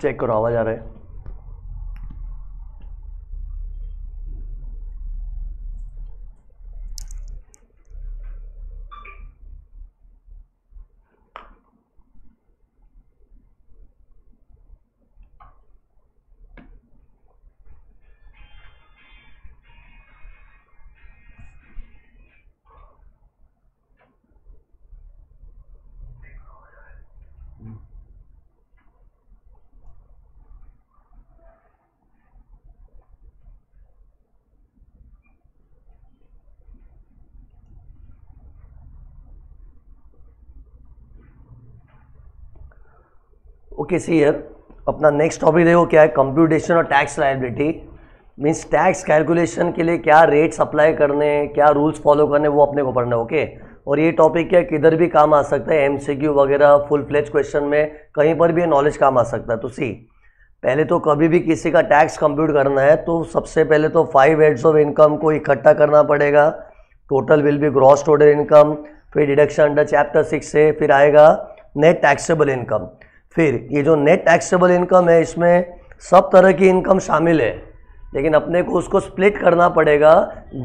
Check करो आवाज़ आ रहा है ओके सी ईयर अपना नेक्स्ट टॉपिक देखो क्या है कंप्यूटेशन और tax liability means tax calculation के लिए क्या रेट्स अप्लाई करने क्या रूल्स फॉलो करने वो अपने को पढ़ना है ओके और ये टॉपिक क्या किधर भी काम आ सकता है एमसीक्यू वगैरह फुल फ्लेज क्वेश्चन में कहीं पर भी ये नॉलेज काम आ सकता है तो सी पहले तो कभी भी किसी का टैक्स कंप्यूट करना है तो सबसे पहले तो फाइव हेड्स ऑफ इनकम को इकट्ठा करना पड़ेगा total will be gross total income फिर डिडक्शन अंडर चैप्टर सिक्स से फिर आएगा नेट टैक्सेबल इनकम फिर ये जो नेट टैक्सेबल इनकम है इसमें सब तरह की इनकम शामिल है लेकिन अपने को उसको स्प्लिट करना पड़ेगा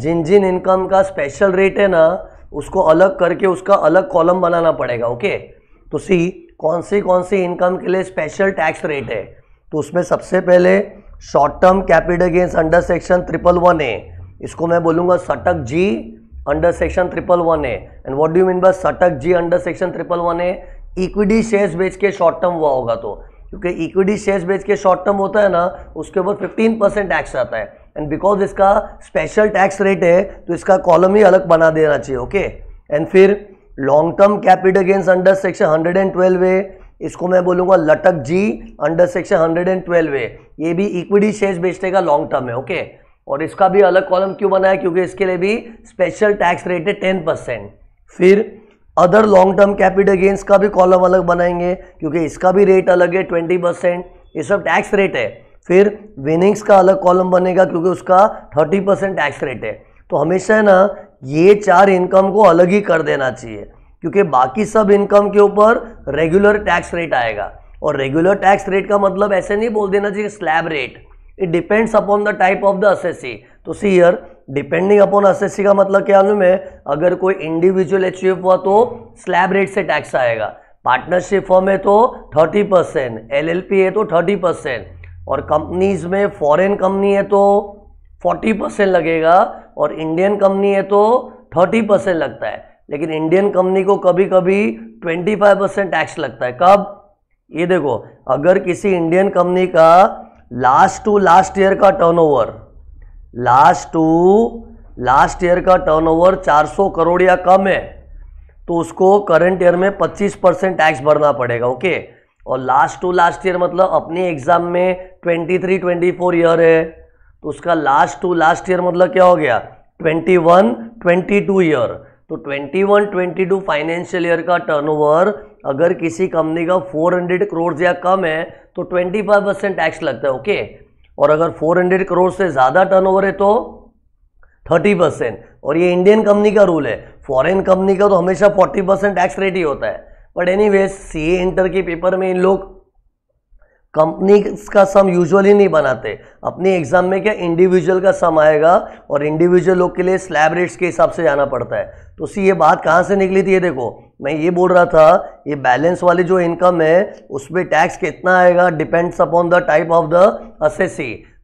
जिन जिन इनकम का स्पेशल रेट है ना उसको अलग करके उसका अलग कॉलम बनाना पड़ेगा ओके तो सी कौन सी कौन सी इनकम के लिए स्पेशल टैक्स रेट है तो उसमें सबसे पहले short term capital gains under section triple one A इसको मैं बोलूँगा STC ji under section triple one A and what do mean by STC ji under section triple one A equity shares बेच के शॉर्ट टर्म हुआ होगा तो क्योंकि equity shares बेच के शॉर्ट टर्म होता है ना उसके ऊपर 15 परसेंट टैक्स आता है एंड बिकॉज इसका स्पेशल टैक्स रेट है तो इसका कॉलम ही अलग बना देना चाहिए ओके एंड फिर long term capital gains under section hundred and twelve है इसको मैं बोलूँगा LTC ji under section hundred and twelve है ये भी इक्विटी शेयर्स बेचने का लॉन्ग टर्म है ओके और इसका भी अलग कॉलम क्यों बनाया क्योंकि इसके लिए भी स्पेशल टैक्स रेट है टेन परसेंट फिर other long term capital gains का भी कॉलम अलग बनाएंगे क्योंकि इसका भी रेट अलग है ट्वेंटी परसेंट ये सब टैक्स रेट है फिर विनिंग्स का अलग कॉलम बनेगा क्योंकि उसका थर्टी परसेंट टैक्स रेट है तो हमेशा है ना ये चार इनकम को अलग ही कर देना चाहिए क्योंकि बाकी सब इनकम के ऊपर रेगुलर टैक्स रेट आएगा और रेगुलर टैक्स रेट का मतलब ऐसे नहीं बोल देना चाहिए slab rate it depends upon the type of the assessee तो see here depending upon assessee का मतलब क्या मालूम है अगर कोई इंडिविजुअल अचीव हुआ तो स्लैब रेट से टैक्स आएगा पार्टनरशिप फॉर्म है तो 30 परसेंट एल है तो 30 परसेंट और कंपनीज में फॉरेन कंपनी है तो 40 परसेंट लगेगा और इंडियन कंपनी है तो 30 परसेंट लगता है लेकिन इंडियन कंपनी को कभी कभी 25 परसेंट टैक्स लगता है कब ये देखो अगर किसी इंडियन कंपनी का लास्ट टू लास्ट ईयर का turnover last to last year का टर्नओवर 400 करोड़ या कम है तो उसको करंट ईयर में 25 परसेंट टैक्स भरना पड़ेगा ओके और लास्ट टू लास्ट ईयर मतलब अपने एग्जाम में 23 24 ईयर है तो उसका लास्ट टू लास्ट ईयर मतलब क्या हो गया 21 22 ईयर तो 21 22 फाइनेंशियल ईयर का टर्नओवर अगर किसी कंपनी का 400 करोड़ या कम है तो 25 परसेंट टैक्स लगता है ओके okay? और अगर 400 करोड़ से ज़्यादा टर्नओवर है तो 30 परसेंट और ये इंडियन कंपनी का रूल है फॉरेन कंपनी का तो हमेशा 40 परसेंट टैक्स रेट ही होता है but anyways C inter के पेपर में इन लोग कंपनी का सम यूजुअली नहीं बनाते अपनी एग्जाम में क्या इंडिविजुअल का सम आएगा और इंडिविजुअल लोग के लिए स्लैब रेट्स के हिसाब से जाना पड़ता है तो सी ये बात कहाँ से निकली थी ये देखो मैं ये बोल रहा था ये बैलेंस वाली जो इनकम है उस पर टैक्स कितना आएगा depends upon the type of the S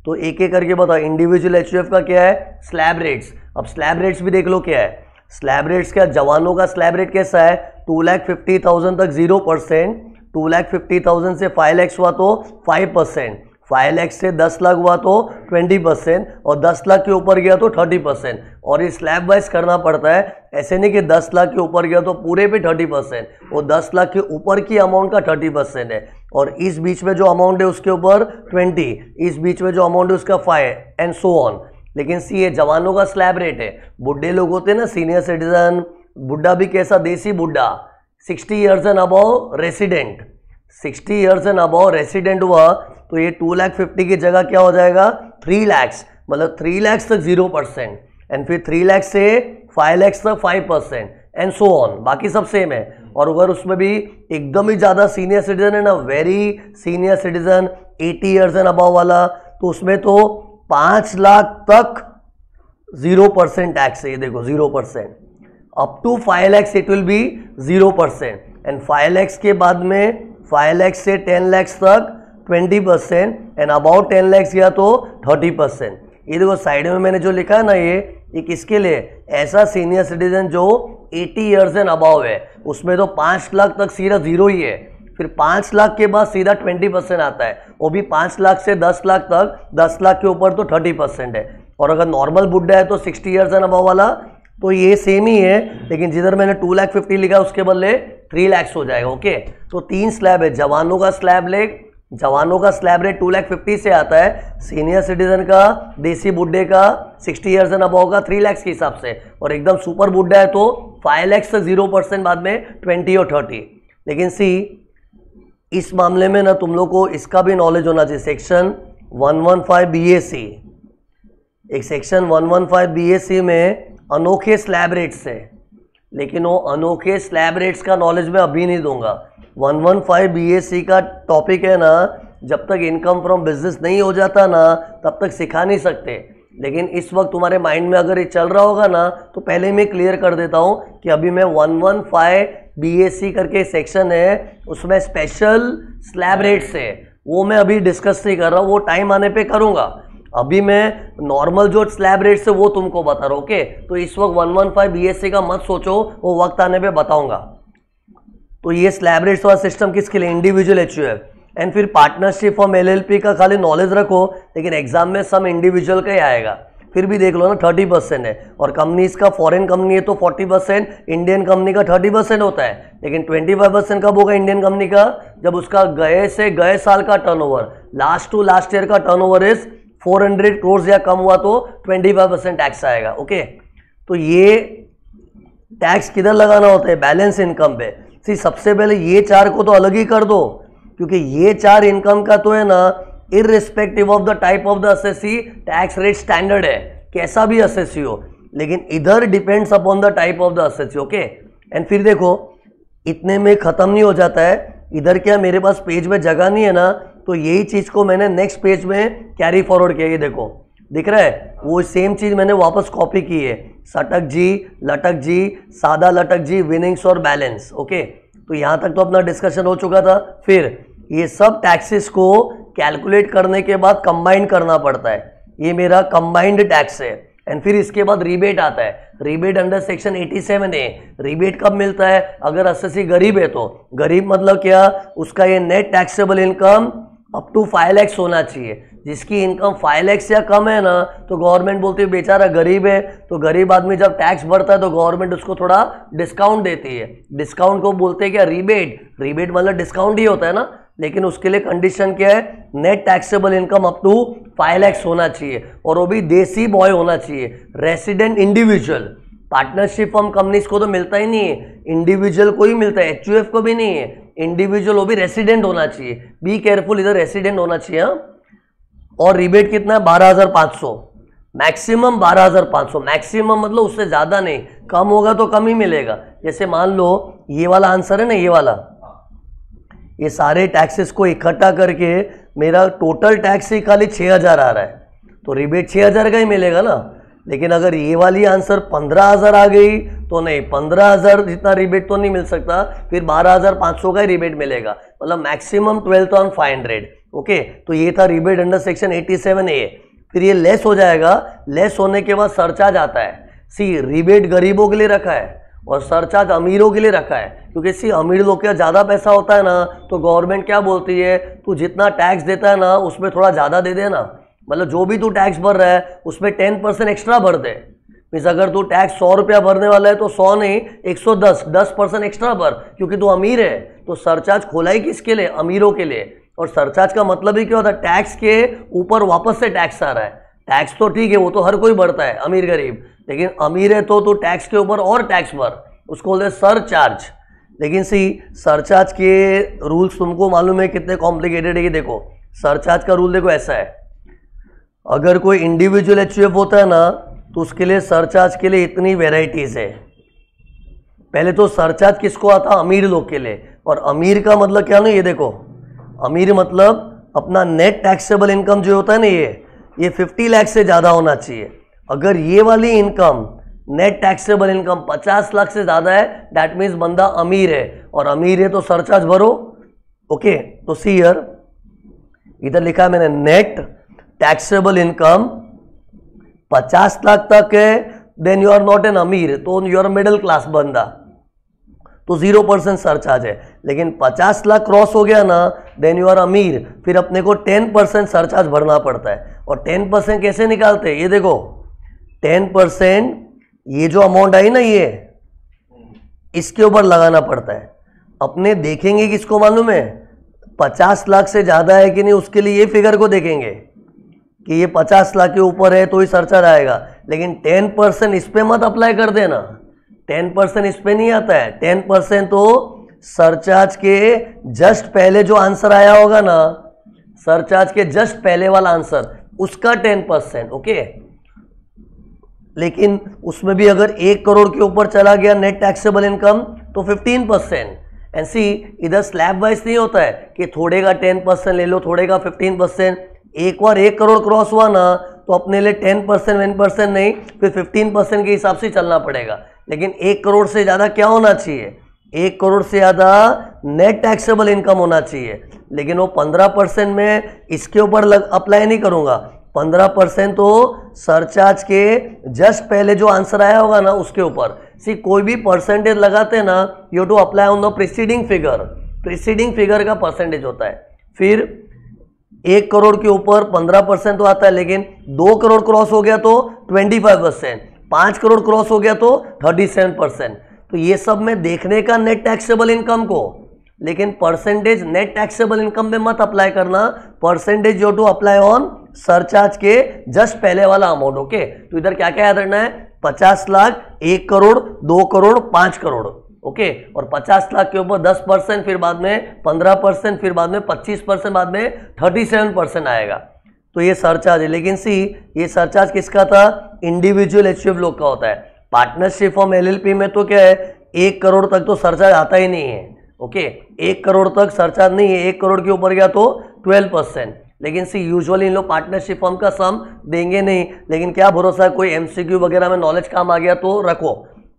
तो एक एक करके बताओ इंडिविजुअल एच का क्या है स्लैब रेट्स अब स्लैब रेट्स भी देख लो क्या है स्लैब रेट्स क्या जवानों का स्लैब रेट कैसा है टू लैख फिफ्टी थाउजेंड तक zero percent two lakh fifty thousand से फाइव लैक्स हुआ तो फाइव परसेंट फाइव लैक्स से दस लाख हुआ तो ट्वेंटी परसेंट और दस लाख के ऊपर गया तो थर्टी परसेंट और ये स्लैब वाइज करना पड़ता है ऐसे नहीं कि दस लाख के ऊपर गया तो पूरे पे थर्टी परसेंट और दस लाख के ऊपर की अमाउंट का थर्टी परसेंट है और इस बीच में जो अमाउंट है उसके ऊपर ट्वेंटी इस बीच में जो अमाउंट है उसका फाइव एंड सो ऑन लेकिन सी ये जवानों का स्लैब रेट है बुढ़े लोग होते हैं ना सीनियर सिटीजन बुढ़ा भी कैसा देसी बुढ़ा sixty years and above resident sixty years and above resident हुआ तो ये टू लैख फिफ्टी की जगह क्या हो जाएगा थ्री लैक्स मतलब थ्री लैक्स तक जीरो परसेंट एंड फिर थ्री लैक्स से फाइव लैक्स तक five percent and so on बाकी सब सेम है और अगर उसमें भी एकदम ही ज़्यादा सीनियर सिटीजन है ना very senior citizen eighty years and above वाला तो उसमें तो पाँच लाख तक जीरो परसेंट टैक्स है ये देखो zero percent up to five lakhs it will be zero percent and five lakhs के बाद में फाइव लैक्स से टेन लैक्स तक twenty percent and about ten lakhs या तो थर्टी परसेंट ये देखो साइड में मैंने जो लिखा है ना ये ये किसके लिए ऐसा सीनियर सिटीजन जो एटी ईयर्स एंड अबाव है उसमें तो पाँच लाख तक सीधा जीरो ही है फिर पाँच लाख के बाद सीधा ट्वेंटी परसेंट आता है वो भी पाँच लाख से दस लाख तक दस लाख के ऊपर तो थर्टी परसेंट है और अगर नॉर्मल बुढ़ा है तो सिक्सटी ईयर्स एंड अबाव वाला तो ये सेम ही है लेकिन जिधर मैंने टू लैख फिफ्टी लिखा उसके बदले थ्री लैक्स हो जाएगा ओके तो तीन स्लैब है जवानों का स्लैब रेट जवानों का slab rate two lakh fifty से आता है सीनियर सिटीजन का देसी बुड्ढे का सिक्सटी ईयर्स एंड अबाव का थ्री लैक्स के हिसाब से और एकदम सुपर बुड्ढा है तो फाइव लैक्स से जीरो परसेंट बाद में ट्वेंटी और थर्टी लेकिन सी इस मामले में ना तुम लोग को इसका भी नॉलेज होना चाहिए section one one five B A C एक section one one five B A C में अनोखे स्लैब रेट्स है लेकिन वो अनोखे स्लैब रेट्स का नॉलेज मैं अभी नहीं दूंगा 115 वन का टॉपिक है ना जब तक इनकम फ्रॉम बिजनेस नहीं हो जाता ना तब तक सिखा नहीं सकते लेकिन इस वक्त तुम्हारे माइंड में अगर ये चल रहा होगा ना तो पहले मैं क्लियर कर देता हूँ कि अभी मैं 115 सी करके सेक्शन है उसमें स्पेशल स्लैब रेट्स है वो मैं अभी डिस्कस नहीं कर रहा हूँ वो टाइम आने पे करूँगा अभी मैं नॉर्मल जो स्लैब रेट से वो तुमको बता रहा हूँ ओके तो इस वक्त वन वन फाइव बी का मत सोचो वो वक्त आने पर बताऊँगा तो ये स्लैब रेट्स वाला सिस्टम किसके लिए इंडिविजुअल एच है एंड फिर पार्टनरशिप फॉर्म एल का खाली नॉलेज रखो लेकिन एग्जाम में सम इंडिविजुअल का ही आएगा फिर भी देख लो ना थर्टी परसेंट है और कंपनीज का फॉरेन कंपनी है तो फोर्टी परसेंट इंडियन कंपनी का थर्टी परसेंट होता है लेकिन ट्वेंटी फाइव परसेंट कब होगा इंडियन कंपनी का जब उसका गए से गए साल का turnover last to last year का टर्नओवर इज 400 करोड़ या कम हुआ तो 25 परसेंट टैक्स आएगा ओके तो ये टैक्स किधर लगाना होता है बैलेंस इनकम पे सी सबसे पहले ये चार को तो अलग ही कर दो क्योंकि ये चार इनकम का तो है ना irrespective of the type of the सी टैक्स रेट स्टैंडर्ड है कैसा भी सी हो लेकिन इधर depends upon the type of the सी ओके एंड फिर देखो इतने में ख़त्म नहीं हो जाता है इधर क्या मेरे पास पेज में जगह नहीं है ना तो यही चीज़ को मैंने नेक्स्ट पेज में कैरी फॉरवर्ड किया ये देखो दिख रहा है वो सेम चीज़ मैंने वापस कॉपी की है सटक जी लटक जी सादा लटक जी विनिंग्स और बैलेंस ओके तो यहाँ तक तो अपना डिस्कशन हो चुका था फिर ये सब टैक्सेस को कैलकुलेट करने के बाद कंबाइंड करना पड़ता है ये मेरा कंबाइंड टैक्स है एंड फिर इसके बाद रिबेट आता है rebate under section 87 A rebate कब मिलता है अगर एस गरीब है तो गरीब मतलब क्या उसका ये net taxable income up to five lakhs होना चाहिए जिसकी इनकम फाइव लैक्स या कम है ना तो गवर्नमेंट बोलती है बेचारा गरीब है तो गरीब आदमी जब टैक्स भरता है तो गवर्नमेंट उसको थोड़ा डिस्काउंट देती है डिस्काउंट को बोलते हैं क्या रिबेट रिबेट मतलब डिस्काउंट ही होता है ना लेकिन उसके लिए कंडीशन क्या है net taxable income up to five lakhs होना चाहिए और वो भी देसी बॉय होना चाहिए resident individual partnership firm companies को तो मिलता ही नहीं है इंडिविजुअल को ही मिलता है एच को भी नहीं है इंडिविजुअल वो भी रेसिडेंट होना चाहिए बी केयरफुल इधर रेसिडेंट होना चाहिए हा? और रिबेट कितना है बारह हजार पाँच सौ मैक्सिमम बारह हजार पाँच सौ मैक्सिमम मतलब उससे ज़्यादा नहीं कम होगा तो कम ही मिलेगा जैसे मान लो ये वाला आंसर है ना ये वाला ये सारे टैक्सेस को इकट्ठा करके मेरा टोटल टैक्स ही खाली छः हज़ार आ रहा है तो रिबेट छः हज़ार का ही मिलेगा ना लेकिन अगर ये वाली आंसर पंद्रह हज़ार आ गई तो नहीं पंद्रह हज़ार जितना रिबेट तो नहीं मिल सकता फिर बारह हज़ार पाँच सौ का ही रिबेट मिलेगा मतलब maximum twelve thousand five hundred okay तो ये था rebate under section eighty seven A फिर ये लेस हो जाएगा लेस होने के बाद सरचार्ज आता है सी रिबेट गरीबों के लिए रखा है और सरचार्ज अमीरों के लिए रखा है क्योंकि सी अमीर लोग का ज़्यादा पैसा होता है ना तो गवर्नमेंट क्या बोलती है तू जितना टैक्स देता है ना उसमें थोड़ा ज़्यादा दे देना मतलब जो भी तू टैक्स भर रहा है उसमें टेन परसेंट एक्स्ट्रा भर दे मीन्स अगर तू टैक्स सौ रुपया भरने वाला है तो सौ नहीं एक सौ दस दस परसेंट एक्स्ट्रा भर क्योंकि तू अमीर है तो सरचार्ज खोला ही किसके लिए अमीरों के लिए और सरचार्ज का मतलब ही क्या होता है टैक्स के ऊपर वापस से टैक्स आ रहा है टैक्स तो ठीक है वो तो हर कोई भरता है अमीर गरीब लेकिन अमीर है तो तू टैक्स के ऊपर और टैक्स भर उसको बोलते हैं चार्ज लेकिन सी सरचार्ज के रूल्स तुमको मालूम है कितने कॉम्प्लिकेटेड है कि देखो सरचार्ज का रूल देखो ऐसा है अगर कोई इंडिविजुअल एच होता है ना तो उसके लिए सरचार्ज के लिए इतनी वेराइटीज़ है पहले तो सरचार्ज किसको आता अमीर लोग के लिए और अमीर का मतलब क्या ना ये देखो अमीर मतलब अपना नेट टैक्सेबल इनकम जो होता है ना ये ये 50 लाख से ज़्यादा होना चाहिए अगर ये वाली income net taxable income 50 lakh से ज़्यादा है दैट मीन्स बंदा अमीर है और अमीर है तो सरचार्ज भरो ओके तो सी इधर लिखा है मैंने नेट टैक्सेबल इनकम 50 लाख तक है then you are not an अमीर तो यू आर मिडिल क्लास बंदा तो जीरो परसेंट सरचार्ज है लेकिन 50 लाख क्रॉस हो गया ना देन यू आर अमीर फिर अपने को 10 परसेंट सरचार्ज भरना पड़ता है और 10 परसेंट कैसे निकालते हैं ये देखो 10 परसेंट ये जो अमाउंट आई ना ये इसके ऊपर लगाना पड़ता है अपने देखेंगे किसको मालूम है पचास लाख से ज़्यादा है कि नहीं उसके लिए ये फिगर को देखेंगे कि ये पचास लाख के ऊपर है तो ही सरचार्ज आएगा लेकिन टेन परसेंट इस पर मत अप्लाई कर देना टेन परसेंट इस पर नहीं आता है टेन परसेंट तो सरचार्ज के जस्ट पहले जो आंसर आया होगा ना सरचार्ज के जस्ट पहले वाला आंसर उसका टेन परसेंट ओके लेकिन उसमें भी अगर एक करोड़ के ऊपर चला गया नेट टैक्सेबल इनकम तो फिफ्टीन परसेंट एंड सी इधर स्लैब वाइज नहीं होता है कि थोड़े का टेन परसेंट ले लो थोड़े का फिफ्टीन परसेंट एक बार एक करोड़ क्रॉस हुआ ना तो अपने लिए टेन परसेंट वन परसेंट नहीं फिर फिफ्टीन परसेंट के हिसाब से चलना पड़ेगा लेकिन एक करोड़ से ज़्यादा क्या होना चाहिए एक करोड़ से ज़्यादा नेट टैक्सेबल इनकम होना चाहिए लेकिन वो पंद्रह परसेंट में इसके ऊपर अप्लाई नहीं करूँगा पंद्रह परसेंट तो सरचार्ज के जस्ट पहले जो आंसर आया होगा ना उसके ऊपर सी कोई भी परसेंटेज लगाते ना you to apply on the preceding figure preceding figure का परसेंटेज होता है फिर एक करोड़ के ऊपर पंद्रह परसेंट तो आता है लेकिन दो करोड़ क्रॉस हो गया तो ट्वेंटी फाइव परसेंट पांच करोड़ क्रॉस हो गया तो थर्टी सेवन परसेंट तो ये सब में देखने का नेट टैक्सेबल इनकम को लेकिन परसेंटेज नेट टैक्सेबल इनकम में मत अप्लाई करना परसेंटेज जो टू अप्लाई ऑन सरचार्ज के जस्ट पहले वाला अमाउंट ओके तो इधर क्या क्या याद रखना है पचास लाख एक करोड़ दो करोड़ पांच करोड़ ओके और 50 लाख के ऊपर 10 परसेंट फिर बाद में 15 परसेंट फिर बाद में 25 परसेंट बाद में 37 परसेंट आएगा तो ये सरचार्ज है लेकिन सी ये सरचार्ज किसका था इंडिविजुअल एच लोग का होता है पार्टनरशिप फॉर्म एल में तो क्या है एक करोड़ तक तो सरचार्ज आता ही नहीं है ओके एक करोड़ तक सरचार्ज नहीं है एक करोड़ के ऊपर गया तो ट्वेल्व परसेंट लेकिन सी यूजुअली इन लोग पार्टनरशिप फॉर्म का सम देंगे नहीं लेकिन क्या भरोसा कोई एमसीक्यू वगैरह में नॉलेज काम आ गया तो रखो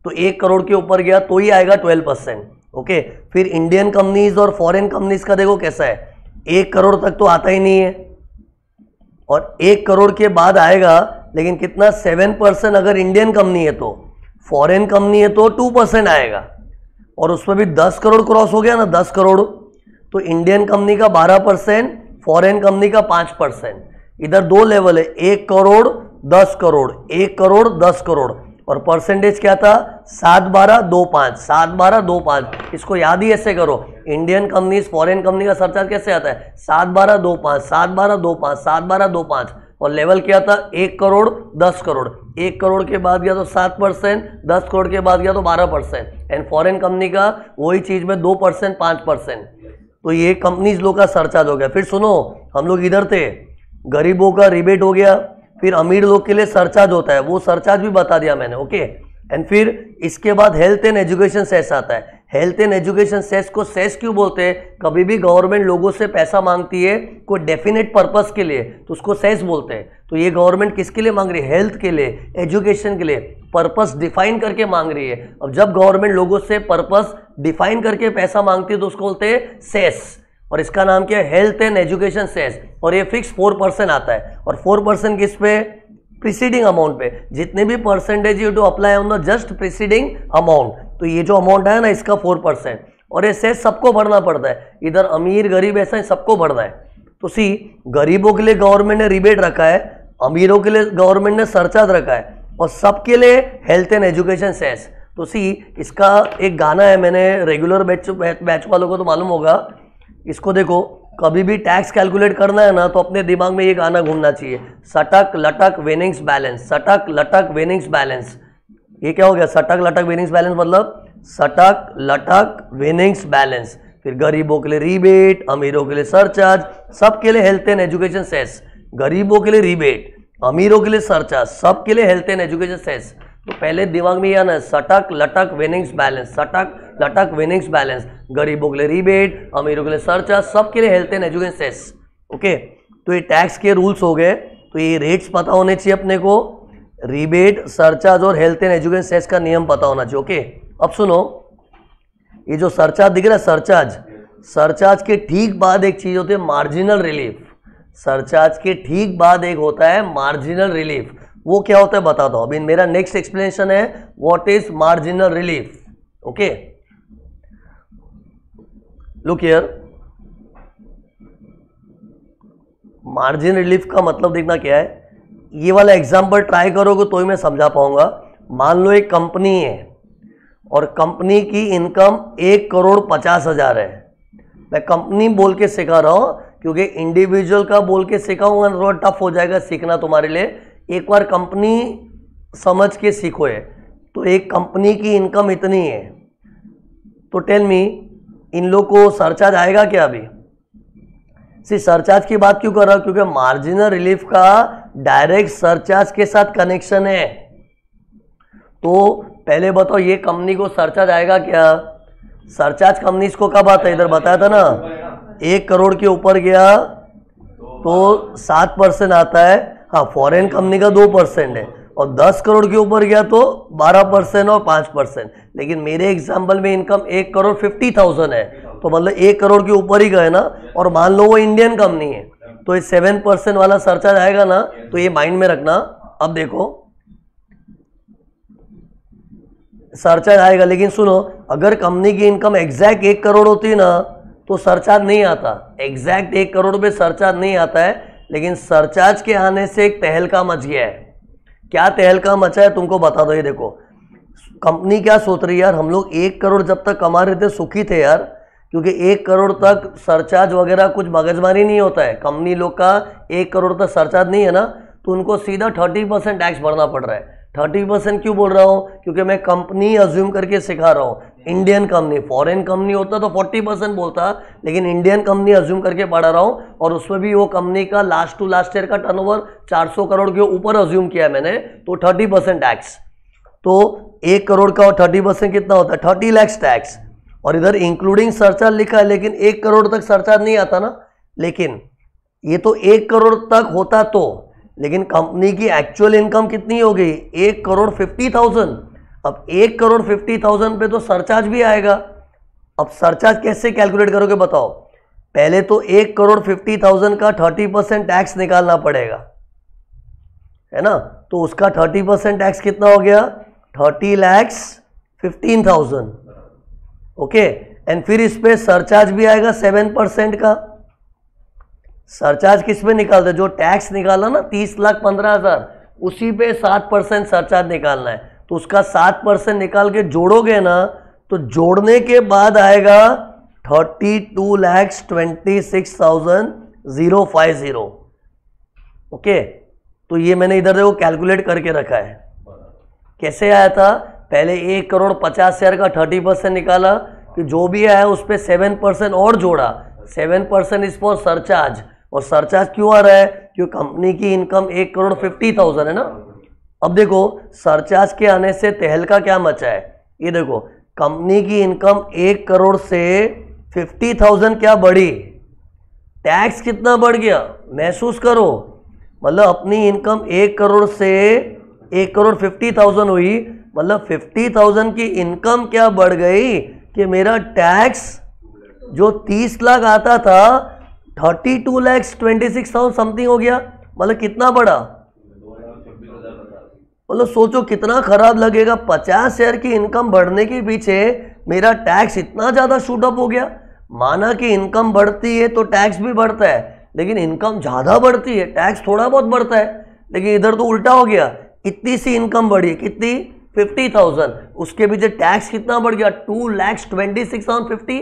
तो एक करोड़ के ऊपर गया तो ही आएगा ट्वेल्व परसेंट ओके फिर इंडियन कंपनीज और फॉरेन कंपनीज का देखो कैसा है एक करोड़ तक तो आता ही नहीं है और एक करोड़ के बाद आएगा लेकिन कितना सेवन परसेंट अगर इंडियन कंपनी है तो फॉरेन कंपनी है तो टू परसेंट आएगा और उसमें भी दस करोड़ क्रॉस हो गया ना दस करोड़ तो इंडियन कंपनी का बारह परसेंट फॉरेन कंपनी का पांच परसेंट इधर दो लेवल है एक करोड़ दस करोड़ एक करोड़ दस करोड़ और परसेंटेज क्या था सात बारह दो पाँच सात बारह दो पाँच इसको याद ही ऐसे करो इंडियन कंपनीज फॉरेन कंपनी का सरचार्ज कैसे आता है सात बारह दो पाँच सात बारह दो पाँच सात बारह दो पाँच और लेवल क्या था एक करोड़ दस करोड़ एक करोड़ के बाद गया तो सात परसेंट दस करोड़ के बाद गया तो बारह परसेंट एंड फॉरेन कंपनी का वही चीज़ में दो परसेंट पाँच परसेंट तो ये कंपनीज लोग का सरचार्ज हो गया फिर सुनो हम लोग इधर थे गरीबों का रिबेट हो गया फिर अमीर लोग के लिए सरचार्ज होता है वो सरचार्ज भी बता दिया मैंने ओके एंड फिर इसके बाद हेल्थ एंड एजुकेशन सेस आता है हेल्थ एंड एजुकेशन सेस को सेस क्यों बोलते हैं कभी भी गवर्नमेंट लोगों से पैसा मांगती है कोई डेफिनेट पर्पस के लिए तो उसको सेस बोलते हैं तो ये गवर्नमेंट किसके लिए मांग रही है हेल्थ के लिए एजुकेशन के लिए पर्पस डिफाइन करके मांग रही है अब जब गवर्नमेंट लोगों से पर्पस डिफाइन करके पैसा मांगती है तो उसको बोलते हैं सेस और इसका नाम क्या है हेल्थ एंड एजुकेशन सेस और ये फिक्स फोर परसेंट आता है और फोर परसेंट किस पे प्रिसीडिंग अमाउंट पे जितने भी percentage you to apply on the just preceding amount तो ये जो अमाउंट है ना इसका फोर परसेंट और ये सेस सबको भरना पड़ता है इधर अमीर गरीब ऐसा सबको भरना है तो सी गरीबों के लिए गवर्नमेंट ने रिबेट रखा है अमीरों के लिए गवर्नमेंट ने सरचार्ज रखा है और सबके लिए हेल्थ एंड एजुकेशन सेस तो सी इसका एक गाना है मैंने रेगुलर बैच बैच वालों को तो मालूम होगा इसको देखो कभी भी टैक्स कैलकुलेट करना है ना तो अपने दिमाग में ये गाना घूमना चाहिए सटक लटक वेनिंग्स बैलेंस सटक लटक वेनिंग्स बैलेंस ये क्या हो गया सटक लटक वेनिंग्स बैलेंस मतलब सटक लटक वेनिंग्स बैलेंस फिर गरीबों के लिए रिबेट अमीरों के लिए सरचार्ज सबके लिए हेल्थ एंड एजुकेशन सेस गरीबों के लिए रिबेट अमीरों के लिए सरचार्ज सबके लिए हेल्थ एंड एजुकेशन सेस तो पहले दिमाग में यह ना सटक लटक विनिंग्स बैलेंस सटक लटक विनिंग्स बैलेंस गरीबों के लिए रिबेट अमीरों के लिए सरचार्ज सबके लिए health and education cess okay तो ये टैक्स के रूल्स हो गए तो ये रेट्स पता होने चाहिए अपने को रिबेट सरचार्ज और हेल्थ एंड एजुकेशन सेस का नियम पता होना चाहिए ओके अब सुनो ये जो सरचार्ज दिख रहा है सरचार्ज सरचार्ज के ठीक बाद एक चीज़ होती है मार्जिनल रिलीफ सरचार्ज के ठीक बाद एक होता है मार्जिनल रिलीफ वो क्या होता है बता दो अभी मेरा नेक्स्ट एक्सप्लेनेशन है what is marginal relief okay look here margin relief का मतलब देखना क्या है ये वाला एग्जाम्पल ट्राई करोगे तो ही मैं समझा पाऊंगा मान लो एक कंपनी है और कंपनी की इनकम एक करोड़ पचास हजार है मैं कंपनी बोल के सिखा रहा हूं क्योंकि इंडिविजुअल का बोल के सिखाऊंगा थोड़ा टफ हो जाएगा सीखना तुम्हारे लिए एक बार कंपनी समझ के सीखो है तो एक कंपनी की इनकम इतनी है तो टेल मी इन लोग को सरचार्ज आएगा क्या अभी सी सरचार्ज की बात क्यों कर रहा हूँ क्योंकि मार्जिनल रिलीफ का डायरेक्ट सरचार्ज के साथ कनेक्शन है तो पहले बताओ ये कंपनी को सरचार्ज आएगा क्या सरचार्ज कंपनीज को कब आता है इधर बताया था ना एक करोड़ के ऊपर गया तो सात परसेंट आता है हाँ फॉरेन कंपनी का दो परसेंट है और दस करोड़ के ऊपर गया तो बारह परसेंट और पाँच परसेंट लेकिन मेरे एग्जाम्पल में इनकम एक करोड़ फिफ्टी थाउजेंड है तो मतलब एक करोड़ के ऊपर ही गए ना और मान लो वो इंडियन कंपनी है तो ये सेवन परसेंट वाला सरचार्ज आएगा ना तो ये माइंड में रखना अब देखो सरचार्ज आएगा लेकिन सुनो अगर कंपनी की इनकम एग्जैक्ट एक करोड़ होती ना तो सरचार्ज नहीं आता एग्जैक्ट एक करोड़ पे सरचार्ज नहीं आता है लेकिन सरचार्ज के आने से एक तहलका मच गया है क्या तहलका मचा है तुमको बता दो ये देखो कंपनी क्या सोच रही है यार हम लोग एक करोड़ जब तक कमा रहे थे सुखी थे यार क्योंकि एक करोड़ तक सरचार्ज वगैरह कुछ मगजमारी नहीं होता है कंपनी लोग का एक करोड़ तक सरचार्ज नहीं है ना तो उनको सीधा थर्टी परसेंट टैक्स भरना पड़ रहा है थर्टी परसेंट क्यों बोल रहा हूँ क्योंकि मैं कंपनी अज्यूम करके सिखा रहा हूँ इंडियन कंपनी फॉरेन कंपनी होता तो फोर्टी परसेंट बोलता लेकिन इंडियन कंपनी अज्यूम करके पढ़ा रहा हूँ और उसमें भी वो कंपनी का लास्ट टू लास्ट ईयर का चार सौ करोड़ के ऊपर अज्यूम किया मैंने तो थर्टी परसेंट टैक्स तो एक करोड़ का और थर्टी परसेंट कितना होता है थर्टी लैक्स टैक्स और इधर इंक्लूडिंग सरचार्ज लिखा है लेकिन एक करोड़ तक सरचार्ज नहीं आता ना लेकिन ये तो एक करोड़ तक होता तो लेकिन कंपनी की एक्चुअल इनकम कितनी हो गई एक करोड़ फिफ्टी थाउजेंड अब एक करोड़ फिफ्टी थाउजेंड पे तो सरचार्ज भी आएगा अब सरचार्ज कैसे कैलकुलेट करोगे बताओ पहले तो एक करोड़ फिफ्टी थाउजेंड का थर्टी परसेंट टैक्स निकालना पड़ेगा है ना तो उसका थर्टी परसेंट टैक्स कितना हो गया thirty lakhs fifteen thousand okay and फिर इस पर सरचार्ज भी आएगा सेवन परसेंट का सरचार्ज किस पे निकालते जो टैक्स निकाला ना तीस लाख पंद्रह हज़ार उसी पे सात परसेंट सरचार्ज निकालना है तो उसका सात परसेंट निकाल के जोड़ोगे ना तो जोड़ने के बाद आएगा thirty two lakhs twenty six thousand zero five zero okay तो ये मैंने इधर देखो कैलकुलेट करके रखा है कैसे आया था पहले एक करोड़ पचास हज़ार का थर्टी परसेंट निकाला कि जो भी आया उस पर सेवन परसेंट और जोड़ा seven percent is for surcharge और सरचार्ज क्यों आ रहा है क्योंकि कंपनी की इनकम एक करोड़ फिफ्टी थाउजेंड है ना अब देखो सरचार्ज के आने से तहलका क्या मचा है ये देखो कंपनी की इनकम एक करोड़ से फिफ्टी थाउजेंड क्या बढ़ी टैक्स कितना बढ़ गया महसूस करो मतलब अपनी इनकम एक करोड़ से एक करोड़ फिफ्टी थाउजेंड हुई मतलब फिफ्टी थाउजेंड की इनकम क्या बढ़ गई कि मेरा टैक्स जो तीस लाख आता था thirty two lakhs twenty six thousand something हो गया मतलब कितना बड़ा मतलब सोचो कितना खराब लगेगा पचास शेयर की इनकम बढ़ने के पीछे मेरा टैक्स इतना ज़्यादा शूटअप हो गया माना कि इनकम बढ़ती है तो टैक्स भी बढ़ता है लेकिन इनकम ज़्यादा बढ़ती है टैक्स थोड़ा बहुत बढ़ता है लेकिन इधर तो उल्टा हो गया इतनी सी इनकम बढ़ी कितनी फिफ्टी थाउजेंड उसके पीछे टैक्स कितना बढ़ गया two lakhs twenty six thousand fifty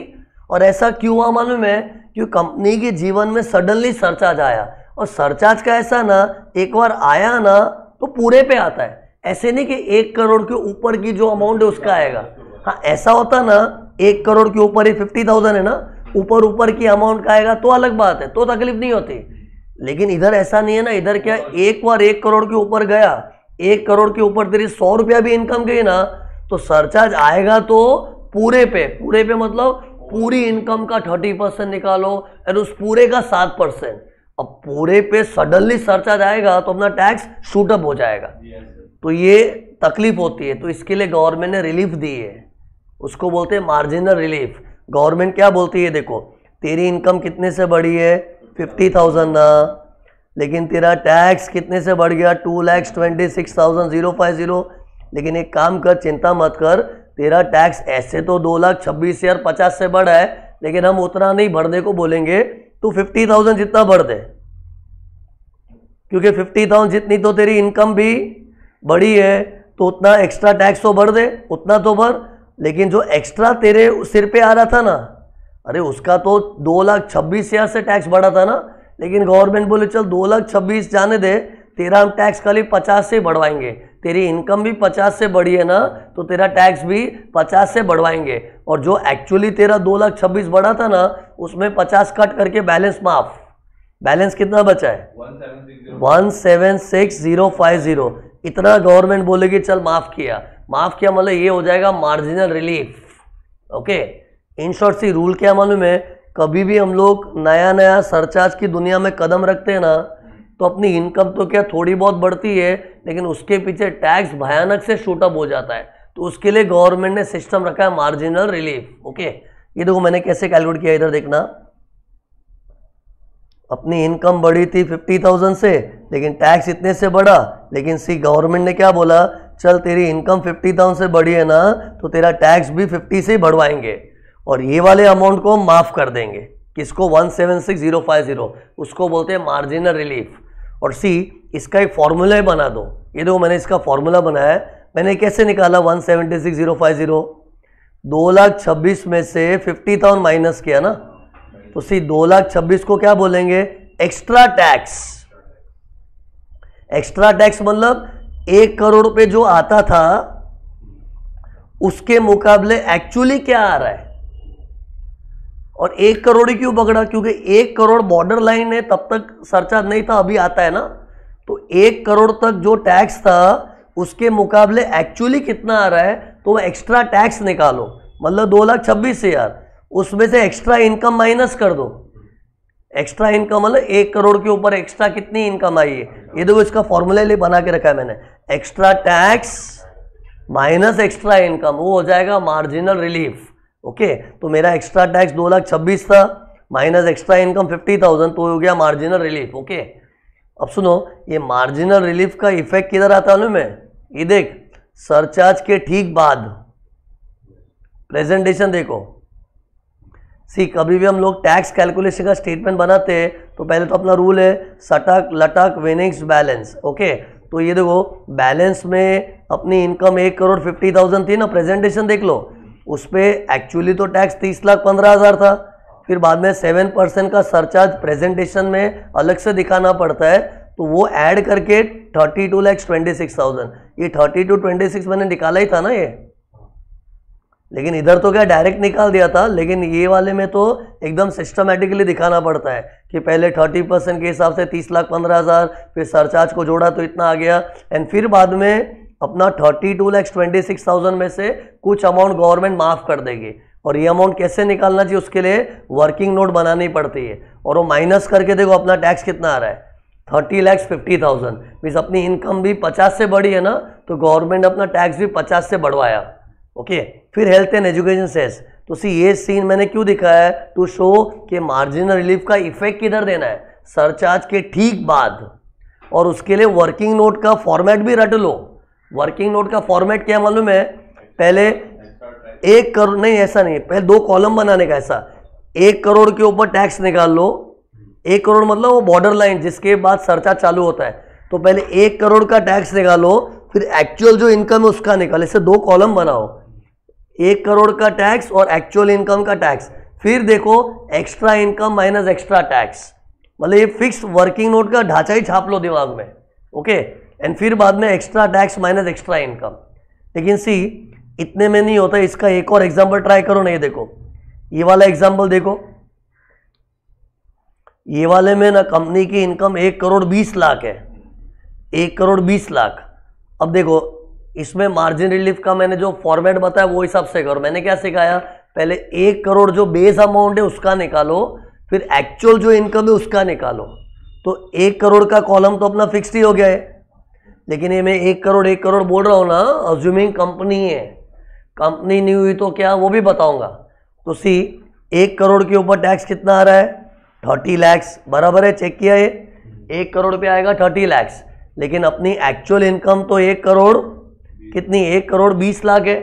और ऐसा क्यों हुआ मालूम है क्यों कंपनी के जीवन में सडनली सरचार्ज आया और सरचार्ज का ऐसा ना एक बार आया ना तो पूरे पे आता है ऐसे नहीं कि एक करोड़ के ऊपर की जो अमाउंट है उसका आएगा हाँ ऐसा होता ना एक करोड़ के ऊपर ही फिफ्टी थाउजेंड है ना ऊपर ऊपर की अमाउंट का आएगा तो अलग बात है तो तकलीफ नहीं होती लेकिन इधर ऐसा नहीं है ना इधर क्या एक बार एक करोड़ के ऊपर गया एक करोड़ के ऊपर तेरी सौ रुपया भी इनकम गई ना तो सरचार्ज आएगा तो पूरे पे पूरे पे मतलब पूरी इनकम का थर्टी परसेंट निकालो एंड उस पूरे का सात परसेंट अब पूरे पे सडनली सरचार्ज आएगा तो अपना टैक्स शूटअप हो जाएगा तो ये तकलीफ होती है तो इसके लिए गवर्नमेंट ने रिलीफ दी है उसको बोलते हैं मार्जिनल रिलीफ गवर्नमेंट क्या बोलती है देखो तेरी इनकम कितने से बढ़ी है फिफ्टी थाउजेंड ना लेकिन तेरा टैक्स कितने से बढ़ गया two lakhs twenty six thousand zero five zero लेकिन एक काम कर चिंता मत कर तेरा टैक्स ऐसे तो दो लाख छब्बीस हजार पचास से बढ़ा है लेकिन हम उतना नहीं भरने को बोलेंगे तो फिफ्टी थाउजेंड जितना बढ़ दे क्योंकि फिफ्टी थाउजेंड जितनी तो तेरी इनकम भी बढ़ी है तो उतना एक्स्ट्रा टैक्स तो बढ़ दे उतना तो भर लेकिन जो एक्स्ट्रा तेरे सिर पे आ रहा था ना अरे उसका तो दो लाख छब्बीस हज़ार से टैक्स बढ़ा था ना लेकिन गवर्नमेंट बोले चल दो लाख छब्बीस जाने दे तेरा हम टैक्स खाली पचास से बढ़वाएंगे तेरी इनकम भी पचास से बढ़ी है ना तो तेरा टैक्स भी पचास से बढ़वाएंगे और जो एक्चुअली तेरा दो लाख छब्बीस बढ़ा था ना उसमें पचास कट करके बैलेंस माफ बैलेंस कितना बचा है one seven six zero five zero इतना गवर्नमेंट बोलेगी चल माफ किया माफ किया मतलब ये हो जाएगा marginal relief okay in short सी रूल क्या मालूम है कभी भी हम लोग नया नया सरचार्ज की दुनिया में कदम रखते हैं ना तो अपनी इनकम तो क्या थोड़ी बहुत बढ़ती है लेकिन उसके पीछे टैक्स भयानक से शूटअप हो जाता है तो उसके लिए गवर्नमेंट ने सिस्टम रखा है मार्जिनल रिलीफ ओके ये देखो मैंने कैसे कैलकुलेट किया इधर देखना अपनी इनकम बढ़ी थी फिफ्टी थाउजेंड से लेकिन टैक्स इतने से बढ़ा लेकिन सी गवर्नमेंट ने क्या बोला चल तेरी इनकम फिफ्टी थाउजेंड से बढ़ी है ना तो तेरा टैक्स भी फिफ्टी से ही बढ़वाएंगे और ये वाले अमाउंट को हम माफ़ कर देंगे किसको one seven six zero five zero उसको बोलते हैं मार्जिनल रिलीफ और सी इसका एक फार्मूला ही बना दो ये देखो मैंने इसका फार्मूला बनाया है मैंने कैसे निकाला one seventy six zero five zero दो लाख छब्बीस में से फिफ्टी थाउजेंड माइनस किया ना तो सी दो लाख छब्बीस को क्या बोलेंगे एक्स्ट्रा टैक्स एक्स्ट्रा टैक्स मतलब एक करोड़ रुपए जो आता था उसके मुकाबले एक्चुअली क्या आ रहा है और एक करोड़ ही क्यों पकड़ा क्योंकि एक करोड़ बॉर्डर लाइन है तब तक सरचार्ज नहीं था अभी आता है ना तो एक करोड़ तक जो टैक्स था उसके मुकाबले एक्चुअली कितना आ रहा है तो वह एक्स्ट्रा टैक्स निकालो मतलब दो लाख छब्बीस हज़ार उसमें से एक्स्ट्रा इनकम माइनस कर दो एक्स्ट्रा इनकम मतलब एक करोड़ के ऊपर एक्स्ट्रा कितनी इनकम आई है ये देखो इसका फॉर्मूला ले बना के रखा है मैंने extra tax minus extra income वो हो जाएगा मार्जिनल रिलीफ ओके तो मेरा एक्स्ट्रा टैक्स दो लाख छब्बीस था minus extra income fifty thousand तो हो गया मार्जिनल रिलीफ ओके अब सुनो ये मार्जिनल रिलीफ का इफेक्ट किधर आता हूं मैं ये देख सरचार्ज के ठीक बाद प्रेजेंटेशन देखो सी कभी भी हम लोग टैक्स कैलकुलेशन का स्टेटमेंट बनाते हैं तो पहले तो अपना रूल है सटक लटक विनिंग्स बैलेंस ओके तो ये देखो बैलेंस में अपनी इनकम एक करोड़ फिफ्टी थाउजेंड थी ना प्रेजेंटेशन देख लो उस पर एक्चुअली तो टैक्स तीस लाख पंद्रह हज़ार था फिर बाद में सेवन परसेंट का सरचार्ज प्रेजेंटेशन में अलग से दिखाना पड़ता है तो वो ऐड करके thirty two lakhs twenty six thousand ये थर्टी टू ट्वेंटी सिक्स मैंने निकाला ही था ना ये लेकिन इधर तो क्या डायरेक्ट निकाल दिया था लेकिन ये वाले में तो एकदम सिस्टमेटिकली दिखाना पड़ता है कि पहले थर्टी परसेंट के हिसाब से तीस लाख पंद्रह हज़ार फिर सरचार्ज को जोड़ा तो इतना आ गया एंड फिर बाद में अपना thirty two lakhs twenty six thousand में से कुछ अमाउंट गवर्नमेंट माफ़ कर देगी और ये अमाउंट कैसे निकालना चाहिए उसके लिए वर्किंग नोट बनानी पड़ती है और वो माइनस करके देखो अपना टैक्स कितना आ रहा है thirty lakhs fifty thousand means अपनी इनकम भी पचास से बढ़ी है ना तो गवर्नमेंट अपना टैक्स भी पचास से बढ़वाया ओके फिर हेल्थ एंड एजुकेशन सेस तो सी ये सीन मैंने क्यों दिखाया है टू शो कि मार्जिनल रिलीफ का इफेक्ट किधर देना है सरचार्ज के ठीक बाद और उसके लिए वर्किंग नोट का फॉर्मेट भी रट लो वर्किंग नोट का फॉर्मेट क्या मालूम है पहले एक करोड़ नहीं ऐसा नहीं पहले दो कॉलम बनाने का ऐसा एक करोड़ के ऊपर टैक्स निकाल लो एक करोड़ मतलब वो बॉर्डर लाइन जिसके बाद सर्चा चालू होता है तो पहले एक करोड़ का टैक्स निकालो फिर एक्चुअल जो इनकम है उसका निकालो इसे दो कॉलम बनाओ एक करोड़ का टैक्स और एक्चुअल इनकम का टैक्स फिर देखो extra income minus extra tax मतलब ये फिक्स वर्किंग नोट का ढांचा ही छाप लो दिमाग में ओके एंड फिर बाद में extra tax minus extra income लेकिन सी इतने में नहीं होता इसका एक और एग्जाम्पल ट्राई करो ना ये देखो ये वाला एग्जाम्पल देखो ये वाले में ना कंपनी की इनकम एक करोड़ बीस लाख है एक करोड़ बीस लाख अब देखो इसमें मार्जिन रिलीफ का मैंने जो फॉर्मेट बताया वो हिसाब से करो मैंने क्या सिखाया पहले एक करोड़ जो बेस अमाउंट है उसका निकालो फिर एक्चुअल जो इनकम है उसका निकालो तो एक करोड़ का कॉलम तो अपना फिक्स ही हो गया है लेकिन ये मैं एक करोड़ एक करोड़ बोल रहा हूँ ना अज्यूमिंग कंपनी है कंपनी नहीं हुई तो क्या वो भी बताऊँगा तो सी एक करोड़ के ऊपर टैक्स कितना आ रहा है थर्टी लैक्स बराबर है चेक किया ये एक करोड़ पे आएगा थर्टी लैक्स लेकिन अपनी एक्चुअल इनकम तो एक करोड़ कितनी एक करोड़ बीस लाख है